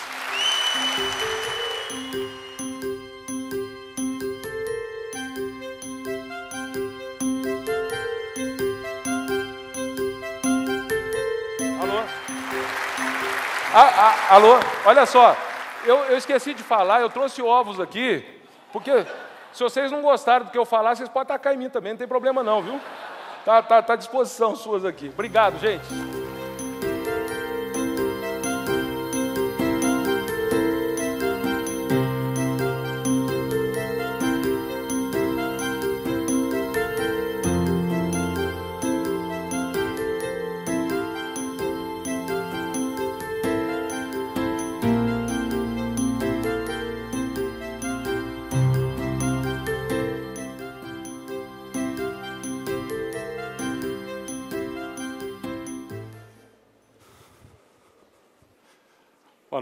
Alô? Ah, ah, alô? Olha só, eu, eu esqueci de falar, eu trouxe ovos aqui, porque se vocês não gostaram do que eu falar, vocês podem tacar em mim também, não tem problema não, viu? Tá, tá, tá à disposição suas aqui. Obrigado, gente.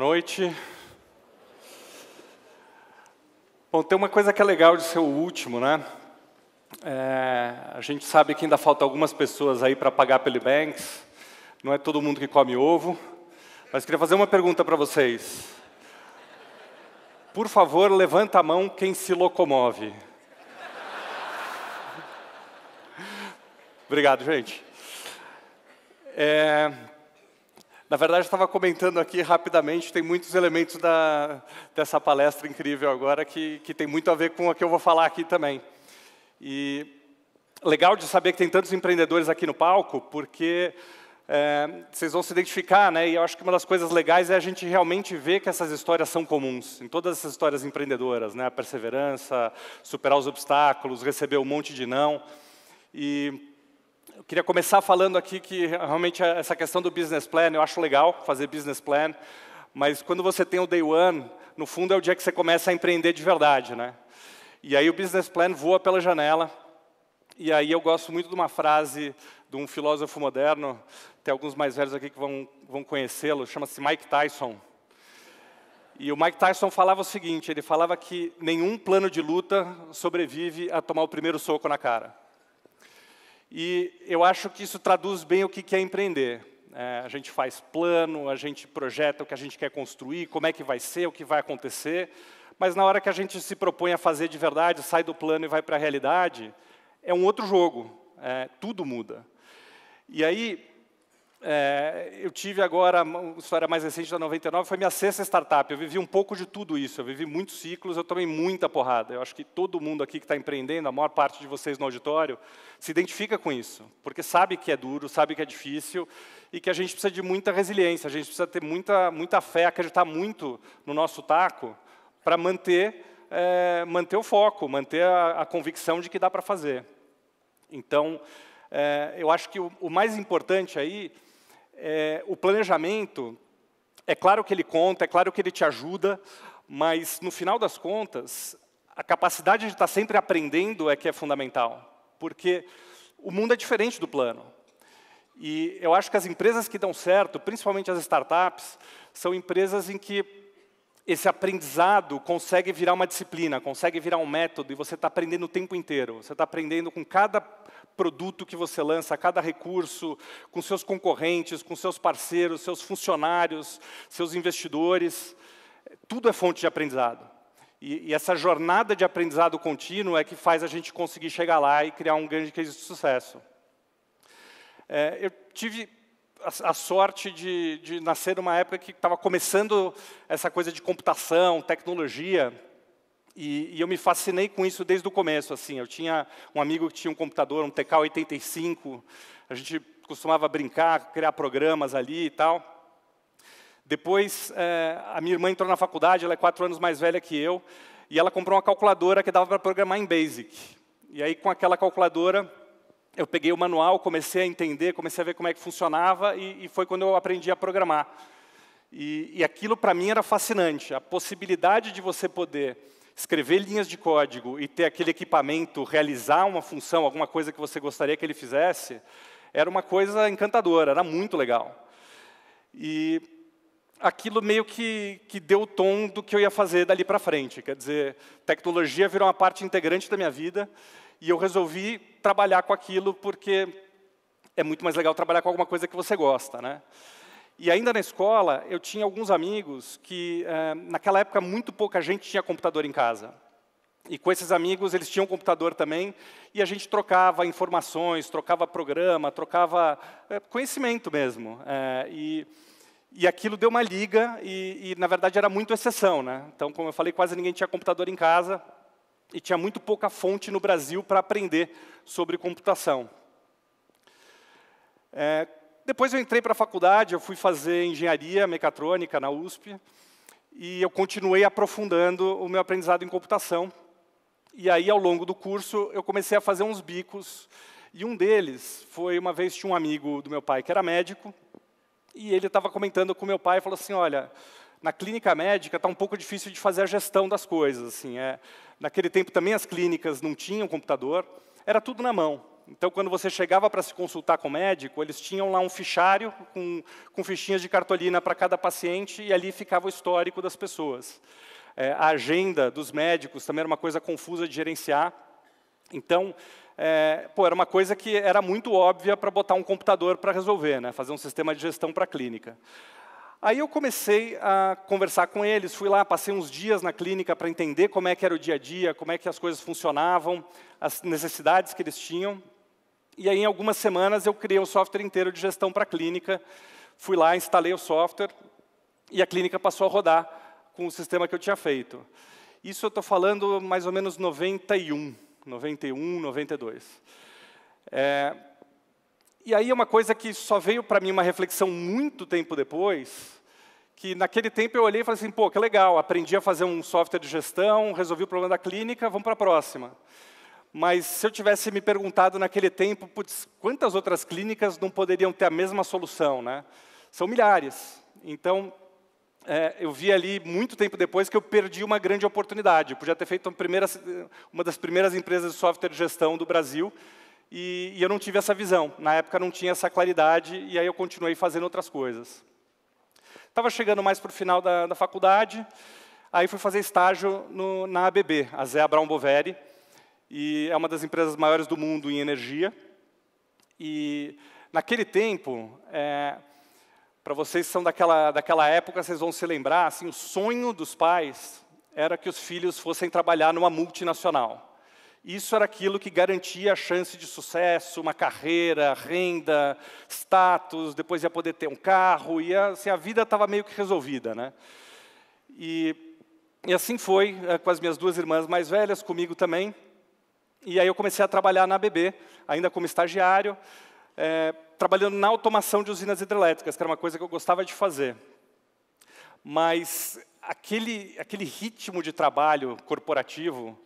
noite. Bom, tem uma coisa que é legal de ser o último, né? É, a gente sabe que ainda falta algumas pessoas aí para pagar pelo Banks. Não é todo mundo que come ovo. Mas queria fazer uma pergunta para vocês. Por favor, levanta a mão quem se locomove. Obrigado, gente. É, na verdade, eu estava comentando aqui rapidamente, tem muitos elementos da, dessa palestra incrível agora que, que tem muito a ver com o que eu vou falar aqui também. E legal de saber que tem tantos empreendedores aqui no palco, porque é, vocês vão se identificar, né? E eu acho que uma das coisas legais é a gente realmente ver que essas histórias são comuns, em todas essas histórias empreendedoras, né? A perseverança, superar os obstáculos, receber um monte de não. E eu queria começar falando aqui que realmente é essa questão do business plan, eu acho legal fazer business plan, mas quando você tem o day one, no fundo é o dia que você começa a empreender de verdade, né? E aí o business plan voa pela janela. E aí eu gosto muito de uma frase de um filósofo moderno, tem alguns mais velhos aqui que vão, vão conhecê-lo, chama-se Mike Tyson. E o Mike Tyson falava o seguinte, ele falava que nenhum plano de luta sobrevive a tomar o primeiro soco na cara. E eu acho que isso traduz bem o que é empreender. É, a gente faz plano, a gente projeta o que a gente quer construir, como é que vai ser, o que vai acontecer, mas na hora que a gente se propõe a fazer de verdade, sai do plano e vai para a realidade, é um outro jogo, é, tudo muda. E aí, é, eu tive agora, uma história mais recente da 99, foi minha sexta startup. Eu vivi um pouco de tudo isso, eu vivi muitos ciclos, eu tomei muita porrada. Eu acho que todo mundo aqui que está empreendendo, a maior parte de vocês no auditório, se identifica com isso, porque sabe que é duro, sabe que é difícil e que a gente precisa de muita resiliência, a gente precisa ter muita, muita fé, acreditar muito no nosso taco para manter, é, manter o foco, manter a, a convicção de que dá para fazer. Então, é, eu acho que o, o mais importante aí é, o planejamento, é claro que ele conta, é claro que ele te ajuda, mas no final das contas, a capacidade de estar sempre aprendendo é que é fundamental, porque o mundo é diferente do plano. E eu acho que as empresas que dão certo, principalmente as startups, são empresas em que esse aprendizado consegue virar uma disciplina, consegue virar um método, e você está aprendendo o tempo inteiro. Você está aprendendo com cada produto que você lança, a cada recurso, com seus concorrentes, com seus parceiros, seus funcionários, seus investidores. Tudo é fonte de aprendizado. E, e essa jornada de aprendizado contínuo é que faz a gente conseguir chegar lá e criar um grande case de sucesso. É, eu tive a, a sorte de, de nascer numa época que estava começando essa coisa de computação, tecnologia, e, e, eu me fascinei com isso desde o começo. Assim, eu tinha um amigo que tinha um computador, um TK85. A gente costumava brincar, criar programas ali e tal. Depois, é, a minha irmã entrou na faculdade. Ela é quatro anos mais velha que eu. E ela comprou uma calculadora que dava para programar em BASIC. E aí, com aquela calculadora, eu peguei o manual, comecei a entender, comecei a ver como é que funcionava. E, e foi quando eu aprendi a programar. e, e aquilo, para mim, era fascinante. A possibilidade de você poder escrever linhas de código e ter aquele equipamento realizar uma função, alguma coisa que você gostaria que ele fizesse, era uma coisa encantadora, era muito legal. E aquilo meio que, que deu o tom do que eu ia fazer dali para frente. Quer dizer, tecnologia virou uma parte integrante da minha vida e eu resolvi trabalhar com aquilo porque é muito mais legal trabalhar com alguma coisa que você gosta, né? E ainda na escola, eu tinha alguns amigos que, eh, naquela época, muito pouca gente tinha computador em casa. E com esses amigos, eles tinham computador também, e a gente trocava informações, trocava programa, trocava eh, conhecimento mesmo. Eh, e, e aquilo deu uma liga, e, e, na verdade era muito exceção. Né? Então, como eu falei, quase ninguém tinha computador em casa, e tinha muito pouca fonte no Brasil para aprender sobre computação. É, depois eu entrei para a faculdade, eu fui fazer engenharia mecatrônica na USP, e eu continuei aprofundando o meu aprendizado em computação. E aí, ao longo do curso, eu comecei a fazer uns bicos, e um deles foi, uma vez tinha um amigo do meu pai que era médico, e ele estava comentando com meu pai, falou assim, olha, na clínica médica está um pouco difícil de fazer a gestão das coisas. Assim, é. Naquele tempo também as clínicas não tinham computador, era tudo na mão. Então, quando você chegava para se consultar com o médico, eles tinham lá um fichário com, com fichinhas de cartolina para cada paciente e ali ficava o histórico das pessoas. É, a agenda dos médicos também era uma coisa confusa de gerenciar. Então, é, pô, era uma coisa que era muito óbvia para botar um computador para resolver, né? fazer um sistema de gestão para a clínica. Aí eu comecei a conversar com eles, fui lá, passei uns dias na clínica para entender como é que era o dia a dia, como é que as coisas funcionavam, as necessidades que eles tinham. E aí, em algumas semanas, eu criei um software inteiro de gestão para a clínica. Fui lá, instalei o software e a clínica passou a rodar com o sistema que eu tinha feito. Isso eu estou falando mais ou menos 91, 91, 92. É, e aí é uma coisa que só veio para mim uma reflexão muito tempo depois, que naquele tempo eu olhei e falei assim, pô, que legal, aprendi a fazer um software de gestão, resolvi o problema da clínica, vamos para a próxima mas se eu tivesse me perguntado naquele tempo, putz, quantas outras clínicas não poderiam ter a mesma solução, né? São milhares. Então, é, eu vi ali muito tempo depois que eu perdi uma grande oportunidade. Eu podia ter feito uma, primeira, uma das primeiras empresas de software de gestão do Brasil e, e eu não tive essa visão. Na época não tinha essa claridade e aí eu continuei fazendo outras coisas. Estava chegando mais para o final da, da, faculdade, aí fui fazer estágio no, na ABB, a Zé Abraão Boveri, e é uma das empresas maiores do mundo em energia. E naquele tempo, é, para vocês que são daquela, daquela época, vocês vão se lembrar, assim, o sonho dos pais era que os filhos fossem trabalhar numa multinacional. Isso era aquilo que garantia a chance de sucesso, uma carreira, renda, status, depois ia poder ter um carro, ia, assim, a vida estava meio que resolvida. Né? E, e assim foi é, com as minhas duas irmãs mais velhas, comigo também. E aí eu comecei a trabalhar na ABB, ainda como estagiário, é, trabalhando na automação de usinas hidrelétricas, que era uma coisa que eu gostava de fazer. Mas aquele, aquele ritmo de trabalho corporativo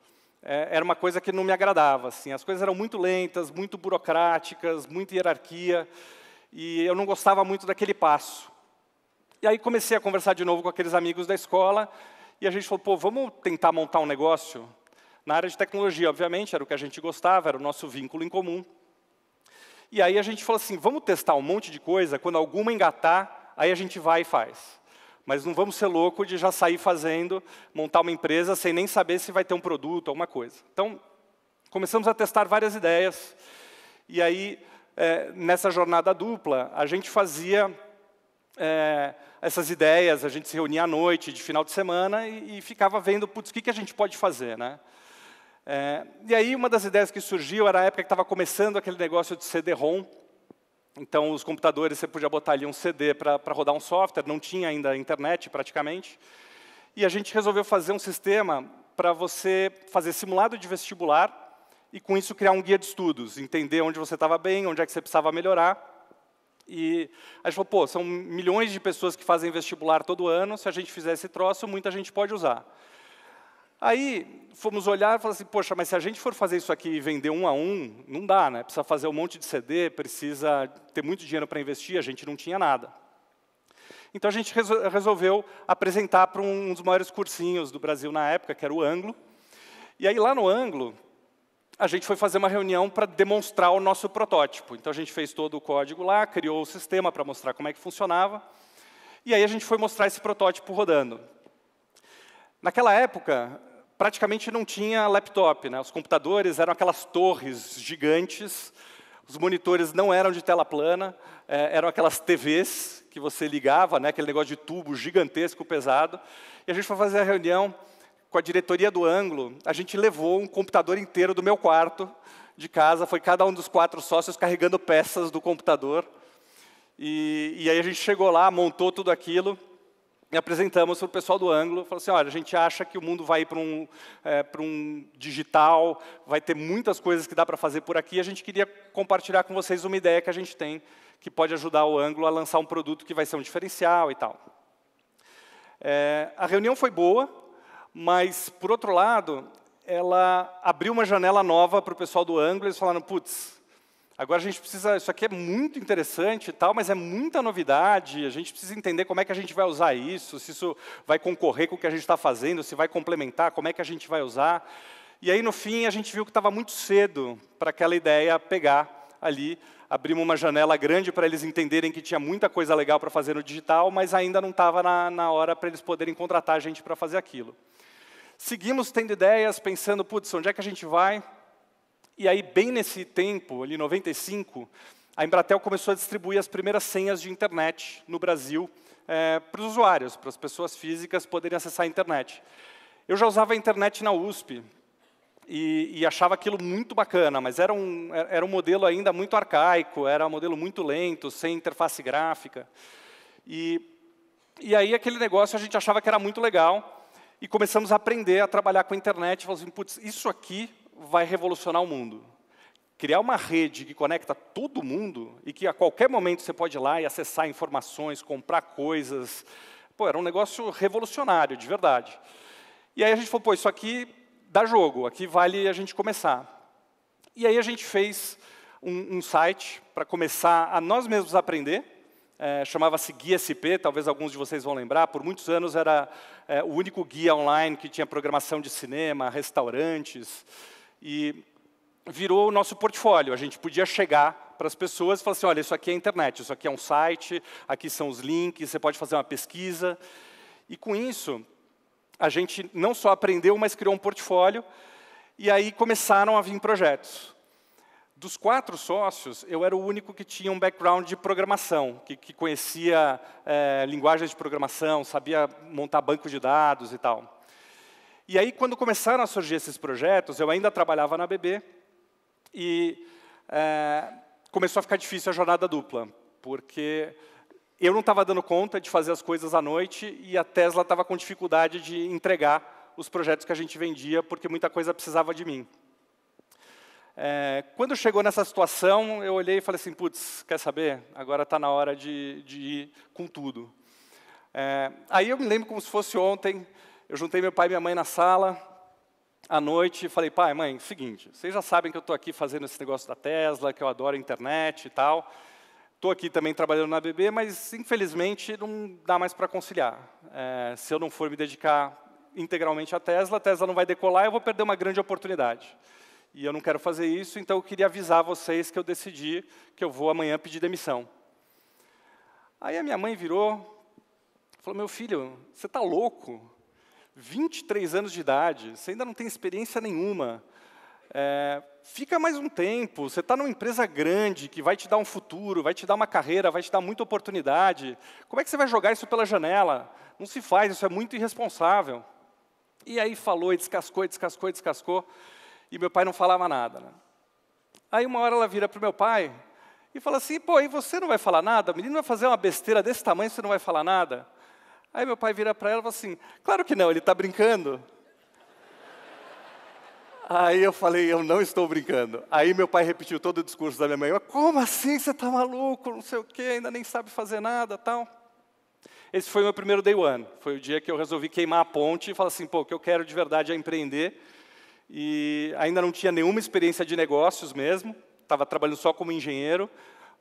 é, era uma coisa que não me agradava. Assim. As coisas eram muito lentas, muito burocráticas, muita hierarquia, e eu não gostava muito daquele passo. E aí comecei a conversar de novo com aqueles amigos da escola, e a gente falou, pô, vamos tentar montar um negócio na área de tecnologia, obviamente, era o que a gente gostava, era o nosso vínculo em comum. E aí a gente falou assim: vamos testar um monte de coisa, quando alguma engatar, aí a gente vai e faz. Mas não vamos ser louco de já sair fazendo, montar uma empresa sem nem saber se vai ter um produto, alguma coisa. Então, começamos a testar várias ideias. E aí, é, nessa jornada dupla, a gente fazia é, essas ideias, a gente se reunia à noite, de final de semana, e, e ficava vendo, putz, o que, que a gente pode fazer, né? É, e aí uma das ideias que surgiu era a época que estava começando aquele negócio de CD-ROM. Então os computadores você podia botar ali um CD para rodar um software, não tinha ainda internet praticamente. E a gente resolveu fazer um sistema para você fazer simulado de vestibular e com isso criar um guia de estudos, entender onde você estava bem, onde é que você precisava melhorar. E a gente falou, pô, são milhões de pessoas que fazem vestibular todo ano, se a gente fizer esse troço, muita gente pode usar. Aí fomos olhar e falar assim, poxa, mas se a gente for fazer isso aqui e vender um a um, não dá, né? Precisa fazer um monte de CD, precisa ter muito dinheiro para investir, a gente não tinha nada. Então a gente resolveu apresentar para um dos maiores cursinhos do Brasil na época, que era o Anglo. E aí lá no Anglo, a gente foi fazer uma reunião para demonstrar o nosso protótipo. Então a gente fez todo o código lá, criou o sistema para mostrar como é que funcionava. E aí a gente foi mostrar esse protótipo rodando. Naquela época, praticamente não tinha laptop. Né? Os computadores eram aquelas torres gigantes, os monitores não eram de tela plana, é, eram aquelas TVs que você ligava, né? aquele negócio de tubo gigantesco, pesado. E a gente foi fazer a reunião com a diretoria do Anglo, a gente levou um computador inteiro do meu quarto de casa, foi cada um dos quatro sócios carregando peças do computador. E, e aí a gente chegou lá, montou tudo aquilo, e apresentamos para o pessoal do Anglo, falou assim, olha, a gente acha que o mundo vai para um, é, para um digital, vai ter muitas coisas que dá para fazer por aqui, a gente queria compartilhar com vocês uma ideia que a gente tem, que pode ajudar o Anglo a lançar um produto que vai ser um diferencial e tal. É, a reunião foi boa, mas, por outro lado, ela abriu uma janela nova para o pessoal do Anglo, eles falaram, putz, Agora a gente precisa, isso aqui é muito interessante e tal, mas é muita novidade, a gente precisa entender como é que a gente vai usar isso, se isso vai concorrer com o que a gente está fazendo, se vai complementar, como é que a gente vai usar. E aí, no fim, a gente viu que estava muito cedo para aquela ideia pegar ali, abrimos uma janela grande para eles entenderem que tinha muita coisa legal para fazer no digital, mas ainda não estava na, na hora para eles poderem contratar a gente para fazer aquilo. Seguimos tendo ideias, pensando, putz, onde é que a gente vai? E aí, bem nesse tempo, ali 95, a Embratel começou a distribuir as primeiras senhas de internet no Brasil é, para os usuários, para as pessoas físicas poderem acessar a internet. Eu já usava a internet na USP e, e achava aquilo muito bacana, mas era um, era um modelo ainda muito arcaico, era um modelo muito lento, sem interface gráfica. E, e aí aquele negócio a gente achava que era muito legal e começamos a aprender a trabalhar com a internet. Falamos assim, putz, isso aqui vai revolucionar o mundo. Criar uma rede que conecta todo mundo e que a qualquer momento você pode ir lá e acessar informações, comprar coisas. Pô, era um negócio revolucionário, de verdade. E aí a gente falou, pô, isso aqui dá jogo, aqui vale a gente começar. E aí a gente fez um, um site para começar a nós mesmos aprender, é, chamava-se Guia SP, talvez alguns de vocês vão lembrar, por muitos anos era é, o único guia online que tinha programação de cinema, restaurantes, e virou o nosso portfólio. A gente podia chegar para as pessoas e falar assim, olha, isso aqui é internet, isso aqui é um site, aqui são os links, você pode fazer uma pesquisa. E com isso, a gente não só aprendeu, mas criou um portfólio, e aí começaram a vir projetos. Dos quatro sócios, eu era o único que tinha um background de programação, que, que conhecia é, linguagens de programação, sabia montar banco de dados e tal. E aí, quando começaram a surgir esses projetos, eu ainda trabalhava na BB e é, começou a ficar difícil a jornada dupla, porque eu não estava dando conta de fazer as coisas à noite e a Tesla estava com dificuldade de entregar os projetos que a gente vendia, porque muita coisa precisava de mim. É, quando chegou nessa situação, eu olhei e falei assim, putz, quer saber? Agora está na hora de, de, ir com tudo. É, aí eu me lembro como se fosse ontem, eu juntei meu pai e minha mãe na sala, à noite, e falei, pai, mãe, seguinte, vocês já sabem que eu estou aqui fazendo esse negócio da Tesla, que eu adoro a internet e tal. Estou aqui também trabalhando na BB, mas infelizmente não dá mais para conciliar. É, se eu não for me dedicar integralmente à Tesla, a Tesla não vai decolar e eu vou perder uma grande oportunidade. E eu não quero fazer isso, então eu queria avisar vocês que eu decidi que eu vou amanhã pedir demissão. Aí a minha mãe virou, falou: Meu filho, você está louco? 23 anos de idade, você ainda não tem experiência nenhuma, é, fica mais um tempo, você está numa empresa grande que vai te dar um futuro, vai te dar uma carreira, vai te dar muita oportunidade. Como é que você vai jogar isso pela janela? Não se faz, isso é muito irresponsável. E aí falou e descascou, e descascou, e descascou, e meu pai não falava nada. Né? Aí uma hora ela vira para o meu pai e fala assim, pô, e você não vai falar nada? O menino vai fazer uma besteira desse tamanho, você não vai falar nada? Aí meu pai vira para ela e fala assim: Claro que não, ele está brincando. Aí eu falei: Eu não estou brincando. Aí meu pai repetiu todo o discurso da minha mãe: Como assim você está maluco? Não sei o quê, ainda nem sabe fazer nada tal. Esse foi o meu primeiro day one. Foi o dia que eu resolvi queimar a ponte e falar assim: Pô, o que eu quero de verdade é empreender. E ainda não tinha nenhuma experiência de negócios mesmo, estava trabalhando só como engenheiro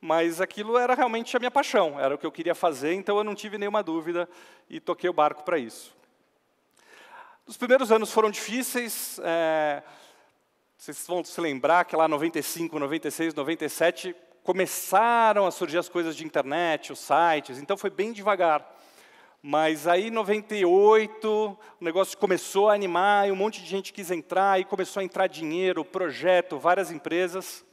mas aquilo era realmente a minha paixão, era o que eu queria fazer, então eu não tive nenhuma dúvida e toquei o barco para isso. Os primeiros anos foram difíceis, é, vocês vão se lembrar que lá 95, 96, 97 começaram a surgir as coisas de internet, os sites, então foi bem devagar. Mas aí, em 98, o negócio começou a animar, e um monte de gente quis entrar, e começou a entrar dinheiro, projeto, várias empresas.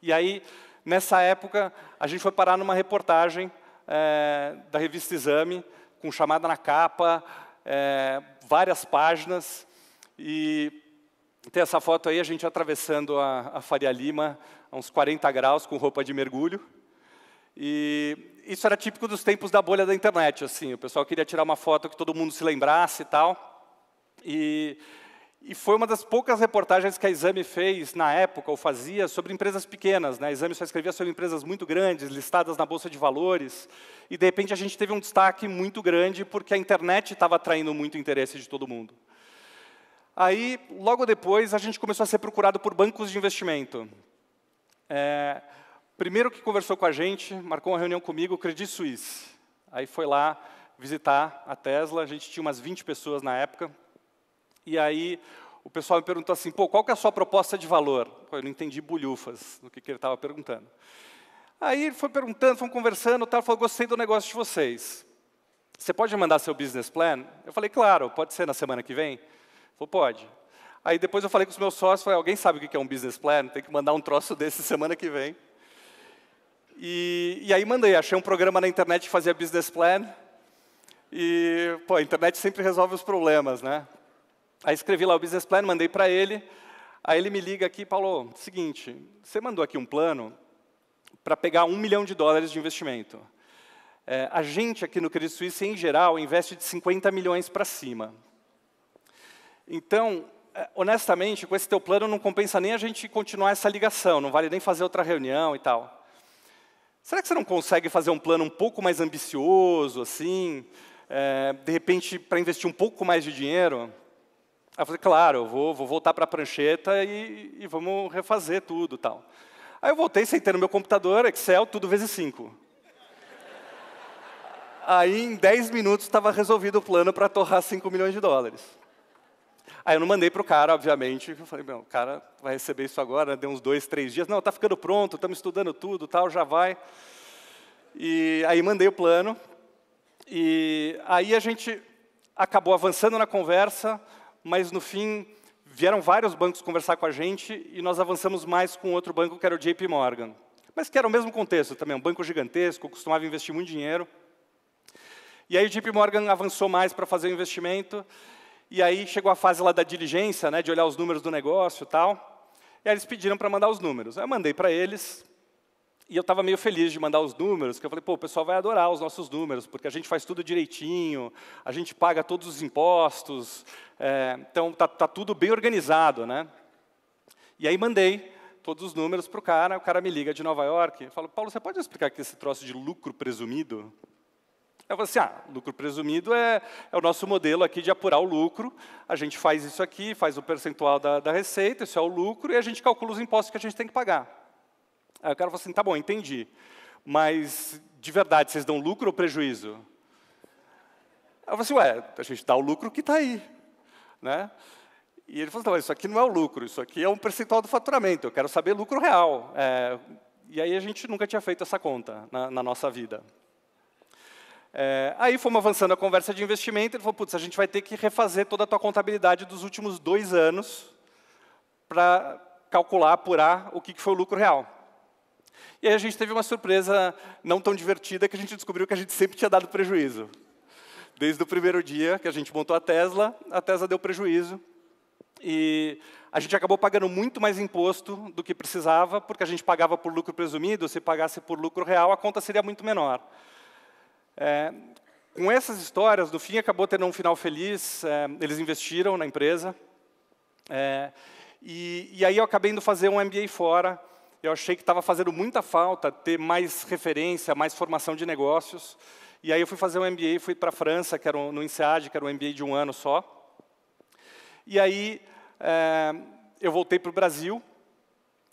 E aí, Nessa época, a gente foi parar numa reportagem é, da revista Exame, com chamada na capa, é, várias páginas, e tem essa foto aí, a gente atravessando a, a Faria Lima, a uns 40 graus, com roupa de mergulho. E isso era típico dos tempos da bolha da internet, assim, o pessoal queria tirar uma foto que todo mundo se lembrasse e tal. E e foi uma das poucas reportagens que a Exame fez na época, ou fazia, sobre empresas pequenas. Né? A Exame só escrevia sobre empresas muito grandes, listadas na Bolsa de Valores. E, de repente, a gente teve um destaque muito grande porque a internet estava atraindo muito interesse de todo mundo. Aí, logo depois, a gente começou a ser procurado por bancos de investimento. É, primeiro que conversou com a gente, marcou uma reunião comigo, o Credit Suisse. Aí foi lá visitar a Tesla, a gente tinha umas 20 pessoas na época, e aí o pessoal me perguntou assim, pô, qual que é a sua proposta de valor? Pô, eu não entendi bolhufas no que, que ele estava perguntando. Aí ele foi perguntando, foi conversando, tal, falou, gostei do negócio de vocês. Você pode mandar seu business plan? Eu falei, claro, pode ser na semana que vem? Ele falou, pode. Aí depois eu falei com os meus sócios, falei, alguém sabe o que é um business plan? Tem que mandar um troço desse semana que vem. E, e aí mandei, achei um programa na internet que fazia business plan. E, pô, a internet sempre resolve os problemas, né? Aí escrevi lá o business plan, mandei para ele. Aí ele me liga aqui, Paulo, seguinte, você mandou aqui um plano para pegar um milhão de dólares de investimento. É, a gente aqui no Credit Suisse, em geral, investe de 50 milhões para cima. Então, é, honestamente, com esse teu plano não compensa nem a gente continuar essa ligação, não vale nem fazer outra reunião e tal. Será que você não consegue fazer um plano um pouco mais ambicioso, assim, é, de repente, para investir um pouco mais de dinheiro? Aí eu falei, claro, eu vou, vou voltar para a prancheta e, e, vamos refazer tudo tal. Aí eu voltei, sentei no meu computador, Excel, tudo vezes 5. Aí em 10 minutos estava resolvido o plano para torrar 5 milhões de dólares. Aí eu não mandei para o cara, obviamente, eu falei, meu, o cara vai receber isso agora, deu uns dois, três dias. Não, está ficando pronto, estamos estudando tudo, tal, já vai. E aí mandei o plano. E aí a gente acabou avançando na conversa, mas no fim vieram vários bancos conversar com a gente e nós avançamos mais com outro banco, que era o JP Morgan. Mas que era o mesmo contexto também, um banco gigantesco, costumava investir muito dinheiro. E aí o JP Morgan avançou mais para fazer o investimento, e aí chegou a fase lá da diligência, né, de olhar os números do negócio e tal. E aí eles pediram para mandar os números. Eu mandei para eles, e eu estava meio feliz de mandar os números, porque eu falei, pô, o pessoal vai adorar os nossos números, porque a gente faz tudo direitinho, a gente paga todos os impostos, é, então tá, tá tudo bem organizado, né? E aí mandei todos os números para o cara, o cara me liga de Nova York, eu falo, Paulo, você pode explicar que esse troço de lucro presumido? Eu falo assim, ah, lucro presumido é, é o nosso modelo aqui de apurar o lucro, a gente faz isso aqui, faz o percentual da, da receita, isso é o lucro, e a gente calcula os impostos que a gente tem que pagar. Aí o cara falou assim, tá bom, entendi. Mas, de verdade, vocês dão lucro ou prejuízo? Aí eu falei assim, ué, a gente dá o lucro que está aí. Né? E ele falou, assim, isso aqui não é o lucro, isso aqui é um percentual do faturamento, eu quero saber lucro real. É, e aí a gente nunca tinha feito essa conta na, na nossa vida. É, aí fomos avançando a conversa de investimento, ele falou, putz, a gente vai ter que refazer toda a tua contabilidade dos últimos dois anos para calcular, apurar o que, que foi o lucro real. E aí a gente teve uma surpresa não tão divertida que a gente descobriu que a gente sempre tinha dado prejuízo. Desde o primeiro dia que a gente montou a Tesla, a Tesla deu prejuízo. E a gente acabou pagando muito mais imposto do que precisava, porque a gente pagava por lucro presumido, se pagasse por lucro real, a conta seria muito menor. É, com essas histórias, no fim, acabou tendo um final feliz, é, eles investiram na empresa, é, e, e, aí eu acabei indo fazer um MBA fora, eu achei que estava fazendo muita falta ter mais referência, mais formação de negócios. E aí eu fui fazer um MBA, fui para a França, que era um, no INSEAD, que era um MBA de um ano só. E aí é, eu voltei para o Brasil.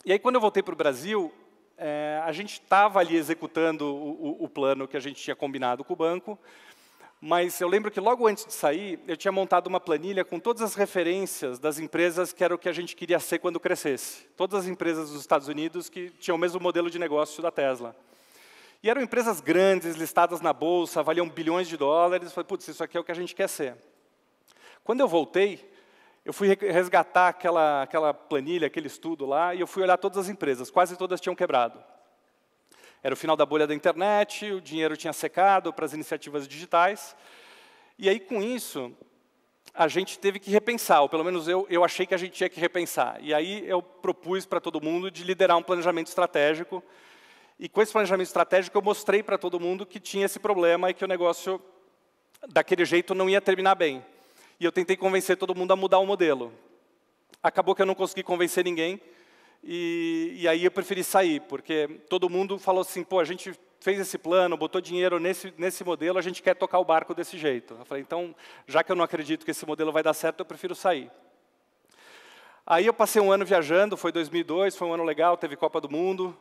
E aí quando eu voltei para o Brasil, é, a gente estava ali executando o, o, o plano que a gente tinha combinado com o banco. Mas eu lembro que logo antes de sair, eu tinha montado uma planilha com todas as referências das empresas que era o que a gente queria ser quando crescesse. Todas as empresas dos Estados Unidos que tinham o mesmo modelo de negócio da Tesla. E eram empresas grandes, listadas na bolsa, valiam bilhões de dólares. Eu falei, putz, isso aqui é o que a gente quer ser. Quando eu voltei, eu fui resgatar aquela, aquela planilha, aquele estudo lá, e eu fui olhar todas as empresas, quase todas tinham quebrado. Era o final da bolha da internet, o dinheiro tinha secado para as iniciativas digitais. E aí, com isso, a gente teve que repensar, ou pelo menos eu, eu achei que a gente tinha que repensar. E aí eu propus para todo mundo de liderar um planejamento estratégico. E com esse planejamento estratégico, eu mostrei para todo mundo que tinha esse problema e que o negócio, daquele jeito, não ia terminar bem. E eu tentei convencer todo mundo a mudar o modelo. Acabou que eu não consegui convencer ninguém, e, e aí eu preferi sair, porque todo mundo falou assim, pô, a gente fez esse plano, botou dinheiro nesse, nesse modelo, a gente quer tocar o barco desse jeito. Eu falei, então, já que eu não acredito que esse modelo vai dar certo, eu prefiro sair. Aí eu passei um ano viajando, foi 2002, foi um ano legal, teve Copa do Mundo,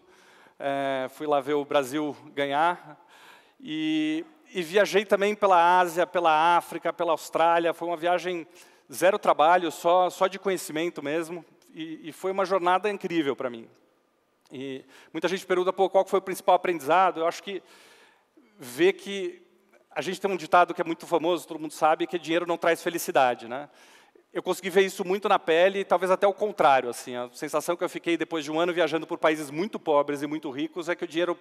é, fui lá ver o Brasil ganhar. E, e viajei também pela Ásia, pela África, pela Austrália, foi uma viagem zero trabalho, só, só de conhecimento mesmo, e, e foi uma jornada incrível para mim. E muita gente pergunta Pô, qual foi o principal aprendizado. Eu acho que ver que a gente tem um ditado que é muito famoso, todo mundo sabe, que é dinheiro não traz felicidade, né? Eu consegui ver isso muito na pele, talvez até o contrário, assim, a sensação que eu fiquei depois de um ano viajando por países muito pobres e muito ricos é que o dinheiro,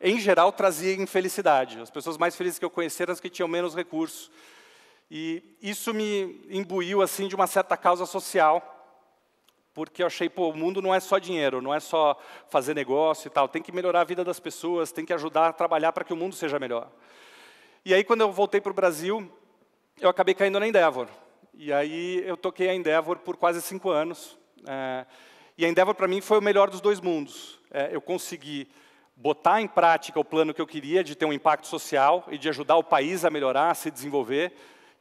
em geral, trazia infelicidade. As pessoas mais felizes que eu conheci eram as que tinham menos recursos. E isso me imbuiu assim de uma certa causa social porque eu achei, pô, o mundo não é só dinheiro, não é só fazer negócio e tal, tem que melhorar a vida das pessoas, tem que ajudar a trabalhar para que o mundo seja melhor. E aí, quando eu voltei para o Brasil, eu acabei caindo na Endeavor. E aí eu toquei a Endeavor por quase cinco anos. É, e a Endeavor, para mim, foi o melhor dos dois mundos. É, eu consegui botar em prática o plano que eu queria de ter um impacto social e de ajudar o país a melhorar, a se desenvolver.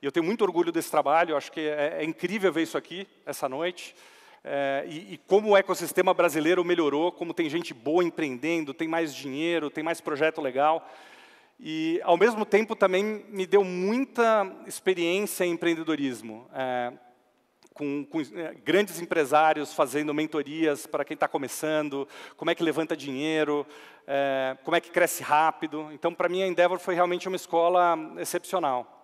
E eu tenho muito orgulho desse trabalho, acho que é, é incrível ver isso aqui, essa noite. É, e, e, como o ecossistema brasileiro melhorou, como tem gente boa empreendendo, tem mais dinheiro, tem mais projeto legal. E, ao mesmo tempo, também me deu muita experiência em empreendedorismo, é, com, com é, grandes empresários fazendo mentorias para quem está começando, como é que levanta dinheiro, é, como é que cresce rápido. Então, para mim, a Endeavor foi realmente uma escola excepcional.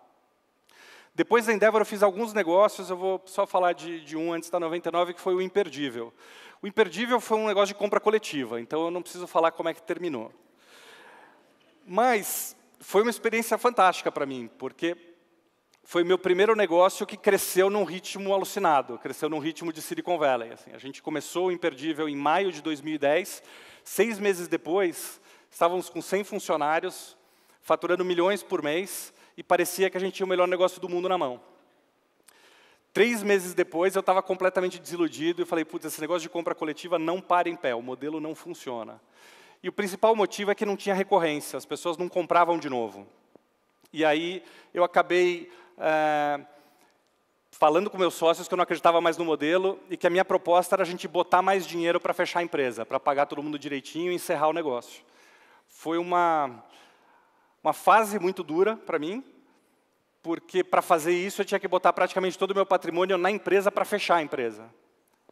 Depois da Endeavor eu fiz alguns negócios, eu vou só falar de, de um antes da 99, que foi o Imperdível. O Imperdível foi um negócio de compra coletiva, então eu não preciso falar como é que terminou. Mas foi uma experiência fantástica para mim, porque foi meu primeiro negócio que cresceu num ritmo alucinado, cresceu num ritmo de Silicon Valley. Assim, a gente começou o Imperdível em maio de 2010, seis meses depois, estávamos com 100 funcionários, faturando milhões por mês, e parecia que a gente tinha o melhor negócio do mundo na mão. Três meses depois, eu estava completamente desiludido e falei: putz, esse negócio de compra coletiva não para em pé, o modelo não funciona. E o principal motivo é que não tinha recorrência, as pessoas não compravam de novo. E aí eu acabei é, falando com meus sócios que eu não acreditava mais no modelo e que a minha proposta era a gente botar mais dinheiro para fechar a empresa, para pagar todo mundo direitinho e encerrar o negócio. Foi uma uma fase muito dura para mim, porque para fazer isso eu tinha que botar praticamente todo o meu patrimônio na empresa para fechar a empresa.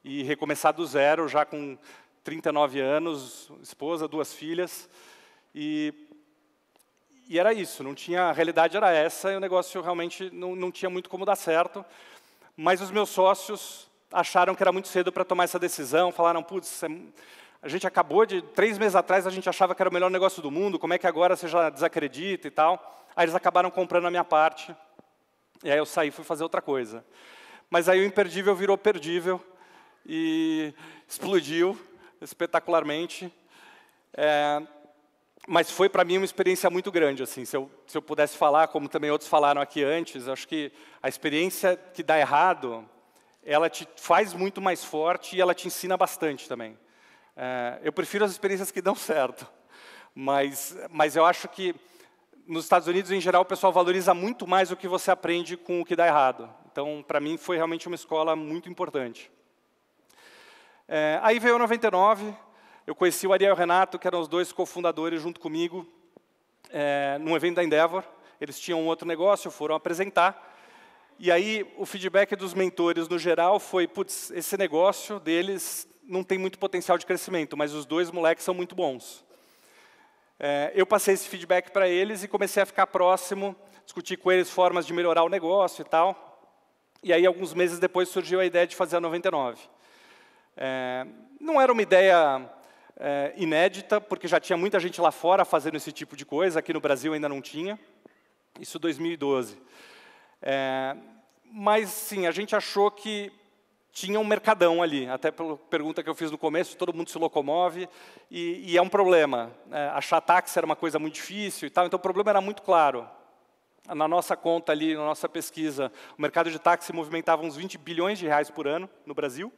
E recomeçar do zero, já com 39 anos, esposa, duas filhas. E, e era isso, não tinha, a realidade era essa, e o negócio realmente não, não tinha muito como dar certo. Mas os meus sócios acharam que era muito cedo para tomar essa decisão, falaram, putz, é, a gente acabou de. Três meses atrás a gente achava que era o melhor negócio do mundo, como é que agora você já desacredita e tal. Aí eles acabaram comprando a minha parte. E aí eu saí e fui fazer outra coisa. Mas aí o imperdível virou perdível e explodiu espetacularmente. É, mas foi para mim uma experiência muito grande. assim. Se eu, se eu pudesse falar, como também outros falaram aqui antes, acho que a experiência que dá errado, ela te faz muito mais forte e ela te ensina bastante também. É, eu prefiro as experiências que dão certo, mas, mas eu acho que nos Estados Unidos, em geral, o pessoal valoriza muito mais o que você aprende com o que dá errado. Então, para mim, foi realmente uma escola muito importante. É, aí veio 99, eu conheci o Ariel e o Renato, que eram os dois cofundadores junto comigo, é, num evento da Endeavor. Eles tinham um outro negócio, foram apresentar. E aí o feedback dos mentores no geral foi, putz, esse negócio deles não tem muito potencial de crescimento, mas os dois moleques são muito bons. É, eu passei esse feedback para eles e comecei a ficar próximo, discutir com eles formas de melhorar o negócio e tal. E aí, alguns meses depois, surgiu a ideia de fazer a 99. É, não era uma ideia é, inédita, porque já tinha muita gente lá fora fazendo esse tipo de coisa, aqui no Brasil ainda não tinha. Isso 2012. É, mas, sim, a gente achou que tinha um mercadão ali. Até pela pergunta que eu fiz no começo, todo mundo se locomove e, e é um problema. É, achar táxi era uma coisa muito difícil e tal, então o problema era muito claro. Na nossa conta ali, na nossa pesquisa, o mercado de táxi movimentava uns 20 bilhões de reais por ano no Brasil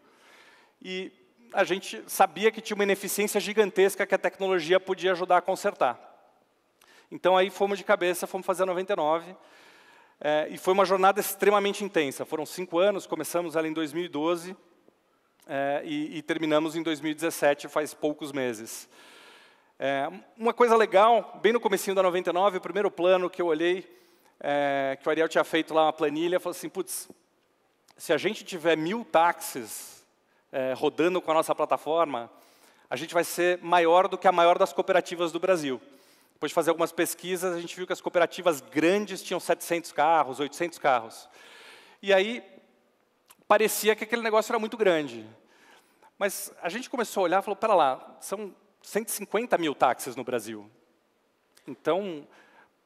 e a gente sabia que tinha uma ineficiência gigantesca que a tecnologia podia ajudar a consertar. Então aí fomos de cabeça, fomos fazer 99 é, e foi uma jornada extremamente intensa. Foram cinco anos, começamos ela em 2012 é, e, e, terminamos em 2017, faz poucos meses. É, uma coisa legal, bem no comecinho da 99, o primeiro plano que eu olhei, é, que o Ariel tinha feito lá uma planilha, falou assim, putz, se a gente tiver mil táxis é, rodando com a nossa plataforma, a gente vai ser maior do que a maior das cooperativas do Brasil. Depois de fazer algumas pesquisas, a gente viu que as cooperativas grandes tinham 700 carros, 800 carros. E aí, parecia que aquele negócio era muito grande. Mas a gente começou a olhar e falou, pera lá, são 150 mil táxis no Brasil. Então,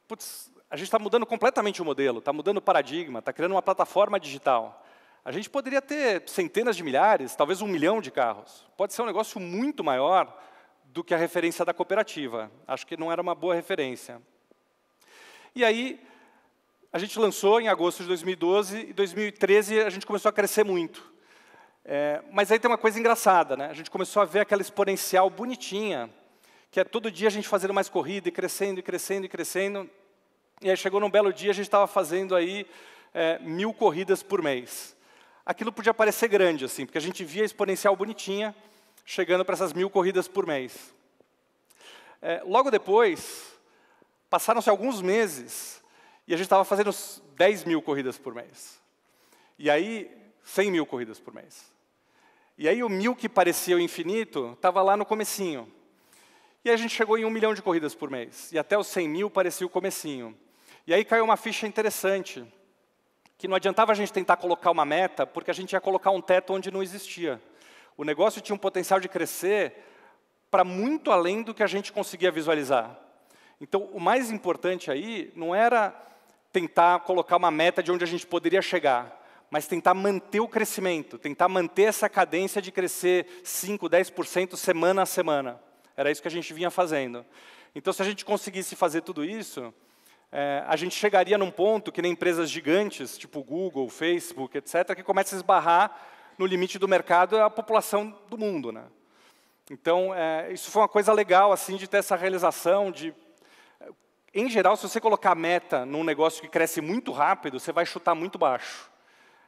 putz, a gente está mudando completamente o modelo, está mudando o paradigma, está criando uma plataforma digital. A gente poderia ter centenas de milhares, talvez um milhão de carros. Pode ser um negócio muito maior, do que a referência da cooperativa. Acho que não era uma boa referência. E aí, a gente lançou em agosto de 2012 e 2013 a gente começou a crescer muito. É, mas aí tem uma coisa engraçada, né? A gente começou a ver aquela exponencial bonitinha, que é todo dia a gente fazendo mais corrida e crescendo e crescendo e crescendo. E aí chegou num belo dia a gente estava fazendo aí é, mil corridas por mês. Aquilo podia parecer grande assim, porque a gente via a exponencial bonitinha, chegando para essas mil corridas por mês. É, logo depois, passaram-se alguns meses e a gente estava fazendo 10 mil corridas por mês. E aí, 100 mil corridas por mês. E aí o mil que parecia o infinito estava lá no comecinho. E aí a gente chegou em um milhão de corridas por mês. E até os 100 mil parecia o comecinho. E aí caiu uma ficha interessante, que não adiantava a gente tentar colocar uma meta, porque a gente ia colocar um teto onde não existia. O negócio tinha um potencial de crescer para muito além do que a gente conseguia visualizar. Então, o mais importante aí não era tentar colocar uma meta de onde a gente poderia chegar, mas tentar manter o crescimento, tentar manter essa cadência de crescer 5, 10% semana a semana. Era isso que a gente vinha fazendo. Então, se a gente conseguisse fazer tudo isso, é, a gente chegaria num ponto que nem empresas gigantes, tipo Google, Facebook, etc., que começam a esbarrar no limite do mercado é a população do mundo. Né? Então, é, isso foi uma coisa legal, assim, de ter essa realização de... Em geral, se você colocar meta num negócio que cresce muito rápido, você vai chutar muito baixo.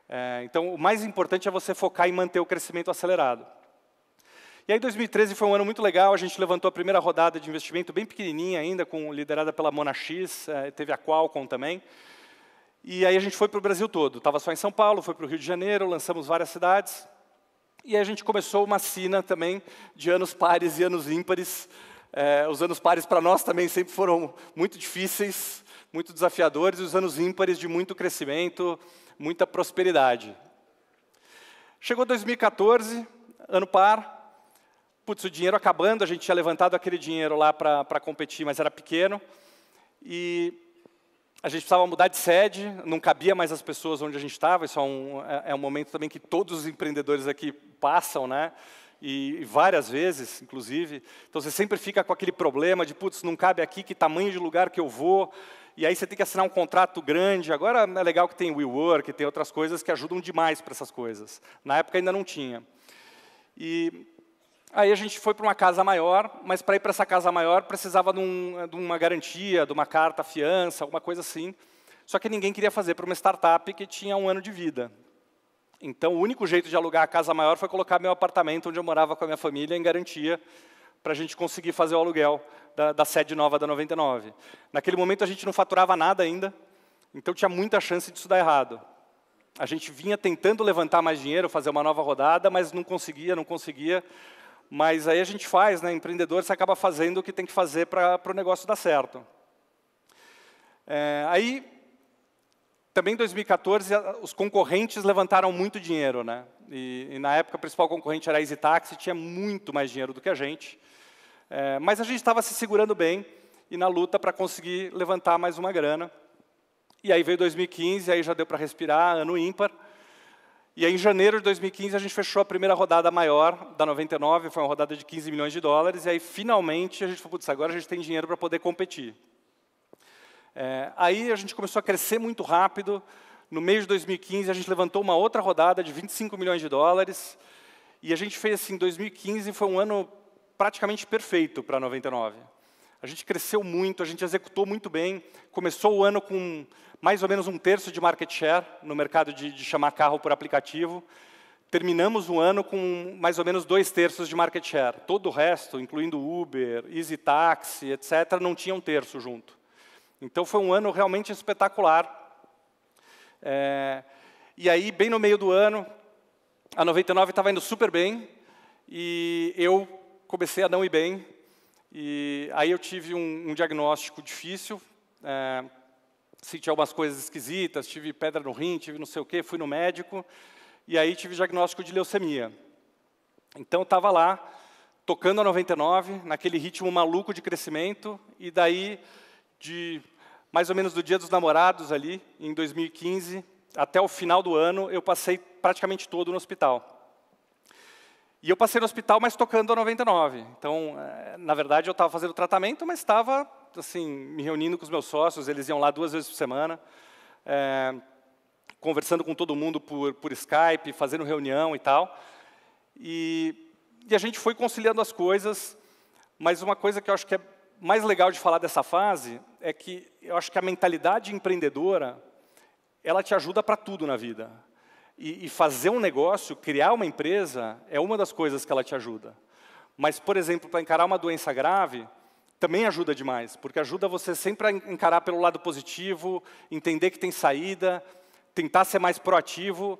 É, então, o mais importante é você focar em manter o crescimento acelerado. E aí 2013 foi um ano muito legal, a gente levantou a primeira rodada de investimento bem pequenininha ainda, com, liderada pela Mona X, é, teve a Qualcomm também. E aí a gente foi para o Brasil todo. Estava só em São Paulo, foi para o Rio de Janeiro, lançamos várias cidades. E aí a gente começou uma sina também de anos pares e anos ímpares. É, os anos pares para nós também sempre foram muito difíceis, muito desafiadores, e os anos ímpares de muito crescimento, muita prosperidade. Chegou 2014, ano par, putz, o dinheiro acabando, a gente tinha levantado aquele dinheiro lá para competir, mas era pequeno. E a gente precisava mudar de sede, não cabia mais as pessoas onde a gente estava. Isso é um, é, é um momento também que todos os empreendedores aqui passam, né? e várias vezes, inclusive. Então você sempre fica com aquele problema de, putz, não cabe aqui, que tamanho de lugar que eu vou. E aí você tem que assinar um contrato grande. Agora é legal que tem WeWork, tem outras coisas que ajudam demais para essas coisas. Na época ainda não tinha. E Aí a gente foi para uma casa maior, mas para ir para essa casa maior precisava de, um, de, uma garantia, de uma carta, fiança, alguma coisa assim. Só que ninguém queria fazer para uma startup que tinha um ano de vida. Então, o único jeito de alugar a casa maior foi colocar meu apartamento, onde eu morava com a minha família, em garantia, para a gente conseguir fazer o aluguel da, da sede nova da 99. Naquele momento, a gente não faturava nada ainda, então tinha muita chance disso dar errado. A gente vinha tentando levantar mais dinheiro, fazer uma nova rodada, mas não conseguia, não conseguia. Mas aí a gente faz, né, empreendedor, você acaba fazendo o que tem que fazer para o negócio dar certo. É, aí, também em 2014, os concorrentes levantaram muito dinheiro. Né? E, e, na época, o principal concorrente era a Easy Taxi, tinha muito mais dinheiro do que a gente. É, mas a gente estava se segurando bem e na luta para conseguir levantar mais uma grana. E aí veio 2015, aí já deu para respirar, ano ímpar. E aí, em janeiro de 2015, a gente fechou a primeira rodada maior da 99, foi uma rodada de 15 milhões de dólares, e aí, finalmente, a gente falou, putz, agora a gente tem dinheiro para poder competir. É, aí a gente começou a crescer muito rápido. No mês de 2015, a gente levantou uma outra rodada de 25 milhões de dólares. E a gente fez assim, 2015 foi um ano praticamente perfeito para a 99. A gente cresceu muito, a gente executou muito bem. Começou o ano com mais ou menos um terço de market share no mercado de, de chamar carro por aplicativo. Terminamos o ano com mais ou menos dois terços de market share. Todo o resto, incluindo Uber, Easy Taxi, etc., não tinha um terço junto. Então foi um ano realmente espetacular. É, e aí, bem no meio do ano, a 99 estava indo super bem e eu comecei a não ir bem. E aí eu tive um, um diagnóstico difícil, é, senti algumas coisas esquisitas, tive pedra no rim, tive não sei o quê, fui no médico, e aí tive diagnóstico de leucemia. Então estava lá, tocando a 99, naquele ritmo maluco de crescimento, e daí, de mais ou menos do Dia dos Namorados ali, em 2015, até o final do ano, eu passei praticamente todo no hospital. E eu passei no hospital, mas tocando a 99. Então, eh, na verdade, eu estava fazendo tratamento, mas estava assim, me reunindo com os meus sócios, eles iam lá duas vezes por semana, é, conversando com todo mundo por, por Skype, fazendo reunião e tal. E, e a gente foi conciliando as coisas, mas uma coisa que eu acho que é mais legal de falar dessa fase é que eu acho que a mentalidade empreendedora, ela te ajuda para tudo na vida. E, e fazer um negócio, criar uma empresa, é uma das coisas que ela te ajuda. Mas, por exemplo, para encarar uma doença grave, também ajuda demais, porque ajuda você sempre a encarar pelo lado positivo, entender que tem saída, tentar ser mais proativo.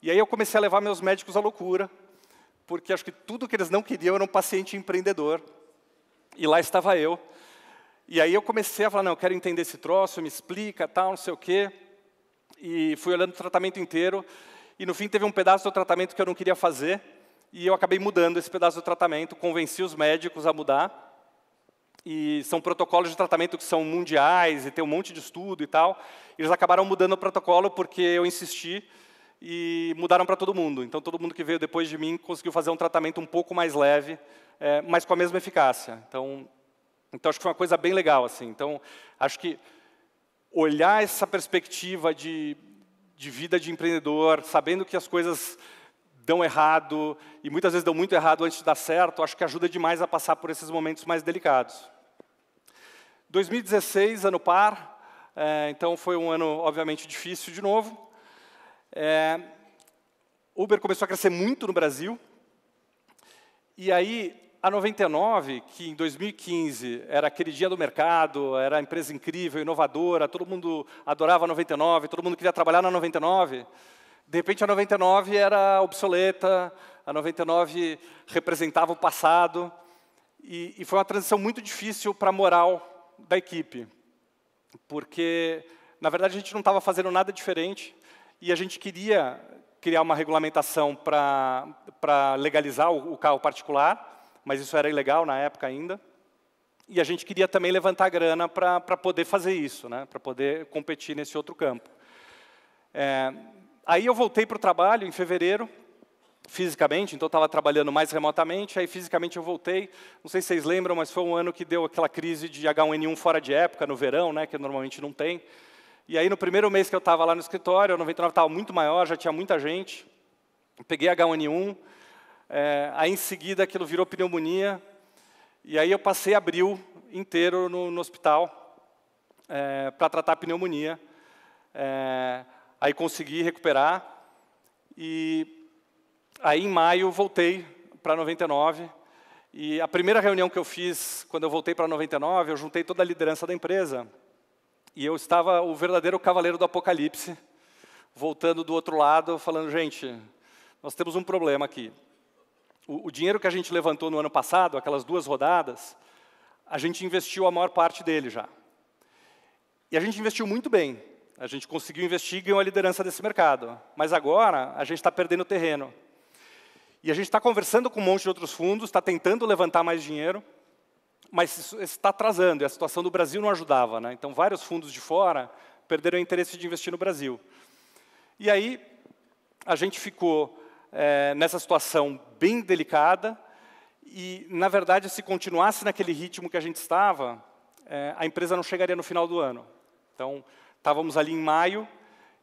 E aí eu comecei a levar meus médicos à loucura, porque acho que tudo que eles não queriam era um paciente empreendedor. E lá estava eu. E aí eu comecei a falar, não, eu quero entender esse troço, me explica, tal, não sei o quê e fui olhando o tratamento inteiro. E no fim teve um pedaço do tratamento que eu não queria fazer e eu acabei mudando esse pedaço do tratamento, convenci os médicos a mudar. E são protocolos de tratamento que são mundiais e tem um monte de estudo e tal. Eles acabaram mudando o protocolo porque eu insisti e mudaram para todo mundo. Então, todo mundo que veio depois de mim conseguiu fazer um tratamento um pouco mais leve, é, mas com a mesma eficácia. Então, então, acho que foi uma coisa bem legal. assim. Então, acho que olhar essa perspectiva de, de vida de empreendedor, sabendo que as coisas dão errado e muitas vezes dão muito errado antes de dar certo, acho que ajuda demais a passar por esses momentos mais delicados. 2016, ano par, é, então foi um ano, obviamente, difícil de novo. É, Uber começou a crescer muito no Brasil, e aí a 99, que em 2015 era aquele dia do mercado, era empresa incrível, inovadora, todo mundo adorava a 99, todo mundo queria trabalhar na 99, de repente a 99 era obsoleta, a 99 representava o passado, e, e foi uma transição muito difícil para a moral da equipe, porque, na verdade, a gente não estava fazendo nada diferente, e a gente queria criar uma regulamentação para legalizar o, o carro particular, mas isso era ilegal na época ainda. E a gente queria também levantar grana para poder fazer isso, né? para poder competir nesse outro campo. É, aí eu voltei para o trabalho em fevereiro, fisicamente, então estava trabalhando mais remotamente, aí fisicamente eu voltei. Não sei se vocês lembram, mas foi um ano que deu aquela crise de H1N1 fora de época, no verão, né, que normalmente não tem. E aí no primeiro mês que eu estava lá no escritório, o 99 estava muito maior, já tinha muita gente. peguei H1N1, é, aí em seguida aquilo virou pneumonia, e aí eu passei abril inteiro no, no hospital é, para tratar pneumonia. É, aí consegui recuperar, e aí em maio voltei para 99. E a primeira reunião que eu fiz, quando eu voltei para 99, eu juntei toda a liderança da empresa. E eu estava o verdadeiro cavaleiro do apocalipse, voltando do outro lado, falando: gente, nós temos um problema aqui. O, o dinheiro que a gente levantou no ano passado, aquelas duas rodadas, a gente investiu a maior parte dele já. E a gente investiu muito bem. A gente conseguiu investir e ganhou a liderança desse mercado. Mas agora a gente está perdendo terreno. E a gente está conversando com um monte de outros fundos, está tentando levantar mais dinheiro, mas está atrasando. E a situação do Brasil não ajudava. Né? Então, vários fundos de fora perderam o interesse de investir no Brasil. E aí, a gente ficou é, nessa situação bem delicada. E, na verdade, se continuasse naquele ritmo que a gente estava, é, a empresa não chegaria no final do ano. Então, estávamos ali em maio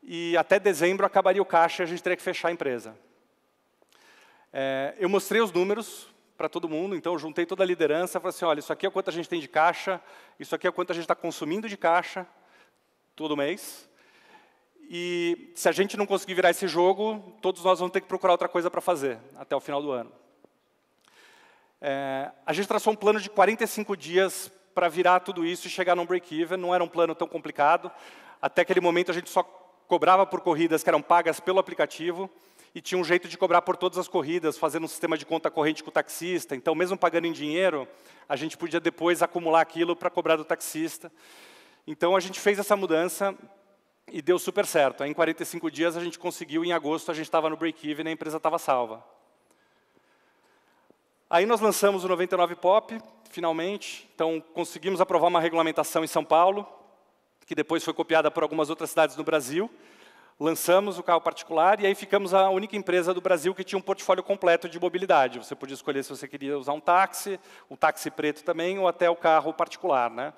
e até dezembro acabaria o caixa e a gente teria que fechar a empresa. É, eu mostrei os números para todo mundo, então juntei toda a liderança e falei assim, olha, isso aqui é quanto a gente tem de caixa, isso aqui é quanto a gente está consumindo de caixa todo mês, e se a gente não conseguir virar esse jogo, todos nós vamos ter que procurar outra coisa para fazer até o final do ano. É, a gente traçou um plano de 45 dias para virar tudo isso e chegar num break-even. Não era um plano tão complicado. Até aquele momento a gente só cobrava por corridas que eram pagas pelo aplicativo e tinha um jeito de cobrar por todas as corridas, fazendo um sistema de conta corrente com o taxista. Então, mesmo pagando em dinheiro, a gente podia depois acumular aquilo para cobrar do taxista. Então, a gente fez essa mudança e deu super certo. Aí, em 45 dias a gente conseguiu, em agosto a gente estava no break-even e a empresa estava salva. Aí nós lançamos o 99 Pop, finalmente. Então conseguimos aprovar uma regulamentação em São Paulo, que depois foi copiada por algumas outras cidades no Brasil. Lançamos o carro particular e aí ficamos a única empresa do Brasil que tinha um portfólio completo de mobilidade. Você podia escolher se você queria usar um táxi, um táxi preto também, ou até o carro particular, né?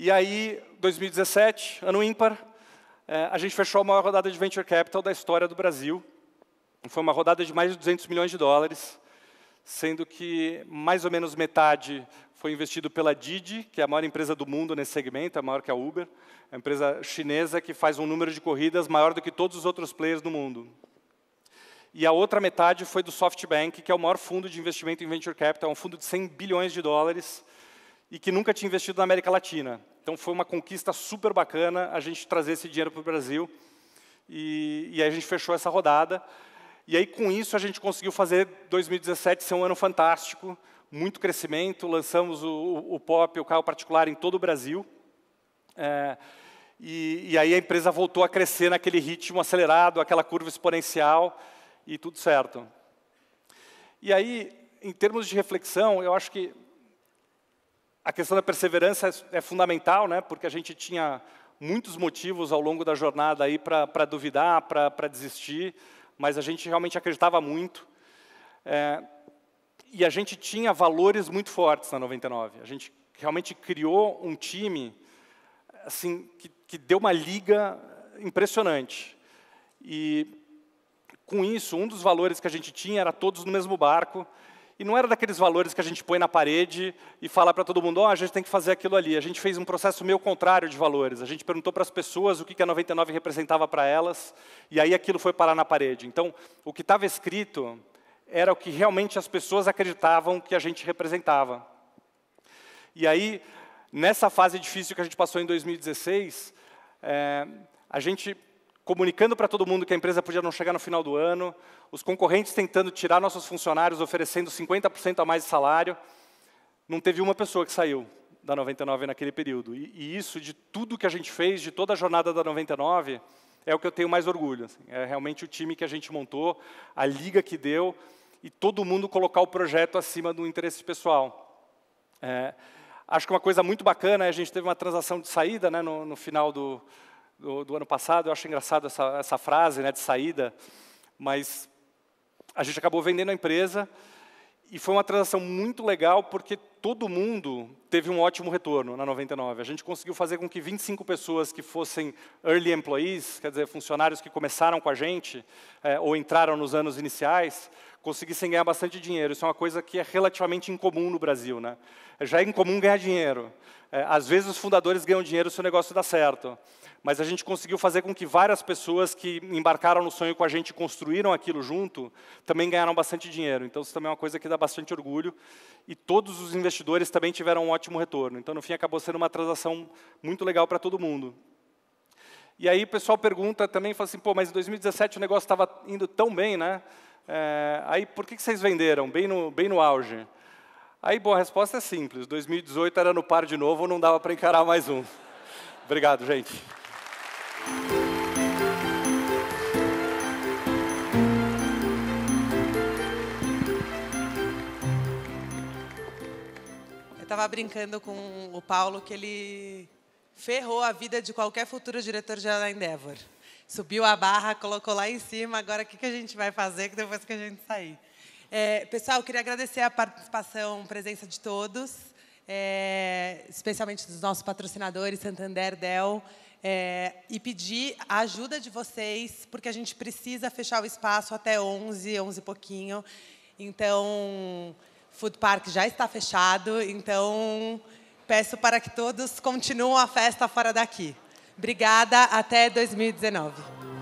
E aí, 2017, ano ímpar, é, a gente fechou a maior rodada de venture capital da história do Brasil. Foi uma rodada de mais de 200 milhões de dólares, sendo que mais ou menos metade foi investido pela Didi, que é a maior empresa do mundo nesse segmento, é maior que a Uber, é uma empresa chinesa que faz um número de corridas maior do que todos os outros players do mundo. E a outra metade foi do SoftBank, que é o maior fundo de investimento em venture capital, é um fundo de 100 bilhões de dólares, e que nunca tinha investido na América Latina. Então foi uma conquista super bacana a gente trazer esse dinheiro para o Brasil. E, e aí a gente fechou essa rodada. E aí com isso a gente conseguiu fazer 2017 ser um ano fantástico, muito crescimento. Lançamos o, o, o Pop, o carro particular em todo o Brasil. É, e, e aí a empresa voltou a crescer naquele ritmo acelerado, aquela curva exponencial e tudo certo. E aí, em termos de reflexão, eu acho que a questão da perseverança é, é fundamental, né? Porque a gente tinha muitos motivos ao longo da jornada aí para duvidar, para desistir, mas a gente realmente acreditava muito. É, e a gente tinha valores muito fortes na 99. A gente realmente criou um time assim que, que deu uma liga impressionante. E com isso, um dos valores que a gente tinha era todos no mesmo barco. E não era daqueles valores que a gente põe na parede e fala para todo mundo, oh, a gente tem que fazer aquilo ali. A gente fez um processo meio contrário de valores. A gente perguntou para as pessoas o que, que a 99 representava para elas, e aí aquilo foi parar na parede. Então, o que estava escrito era o que realmente as pessoas acreditavam que a gente representava. E aí, nessa fase difícil que a gente passou em 2016, é, eh, a gente comunicando para todo mundo que a empresa podia não chegar no final do ano, os concorrentes tentando tirar nossos funcionários, oferecendo 50% a mais de salário. Não teve uma pessoa que saiu da 99 naquele período. E, e, isso, de tudo que a gente fez, de toda a jornada da 99, é o que eu tenho mais orgulho. Assim. É realmente o time que a gente montou, a liga que deu, e todo mundo colocar o projeto acima do interesse pessoal. É, acho que uma coisa muito bacana é a gente teve uma transação de saída né, no, no final do, do, do ano passado. Eu acho engraçado essa, essa frase né, de saída, mas a gente acabou vendendo a empresa e foi uma transação muito legal porque todo mundo teve um ótimo retorno na 99. A gente conseguiu fazer com que 25 pessoas que fossem early employees, quer dizer, funcionários que começaram com a gente é, ou entraram nos anos iniciais, conseguissem ganhar bastante dinheiro. Isso é uma coisa que é relativamente incomum no Brasil. Né? Já é incomum ganhar dinheiro. É, às vezes os fundadores ganham dinheiro se o negócio dá certo mas a gente conseguiu fazer com que várias pessoas que embarcaram no sonho com a gente, construíram aquilo junto, também ganharam bastante dinheiro. Então isso também é uma coisa que dá bastante orgulho e todos os investidores também tiveram um ótimo retorno. Então no fim acabou sendo uma transação muito legal para todo mundo. E aí o pessoal pergunta também, fala assim, pô, mas em 2017 o negócio estava indo tão bem, né? É, aí por que, que vocês venderam bem no, bem no auge? Aí, bom, a resposta é simples. 2018 era no par de novo, não dava para encarar mais um. Obrigado, gente. Eu estava brincando com o Paulo que ele ferrou a vida de qualquer futuro diretor geral da Endeavor. Subiu a barra, colocou lá em cima, agora o que, que a gente vai fazer depois que a gente sair? É, pessoal, queria agradecer a participação, a presença de todos, é, especialmente dos nossos patrocinadores, Santander, Dell. É, e pedir a ajuda de vocês, porque a gente precisa fechar o espaço até 11, 11 e pouquinho. Então, Food Park já está fechado, então peço para que todos continuem a festa fora daqui. Obrigada, até 2019.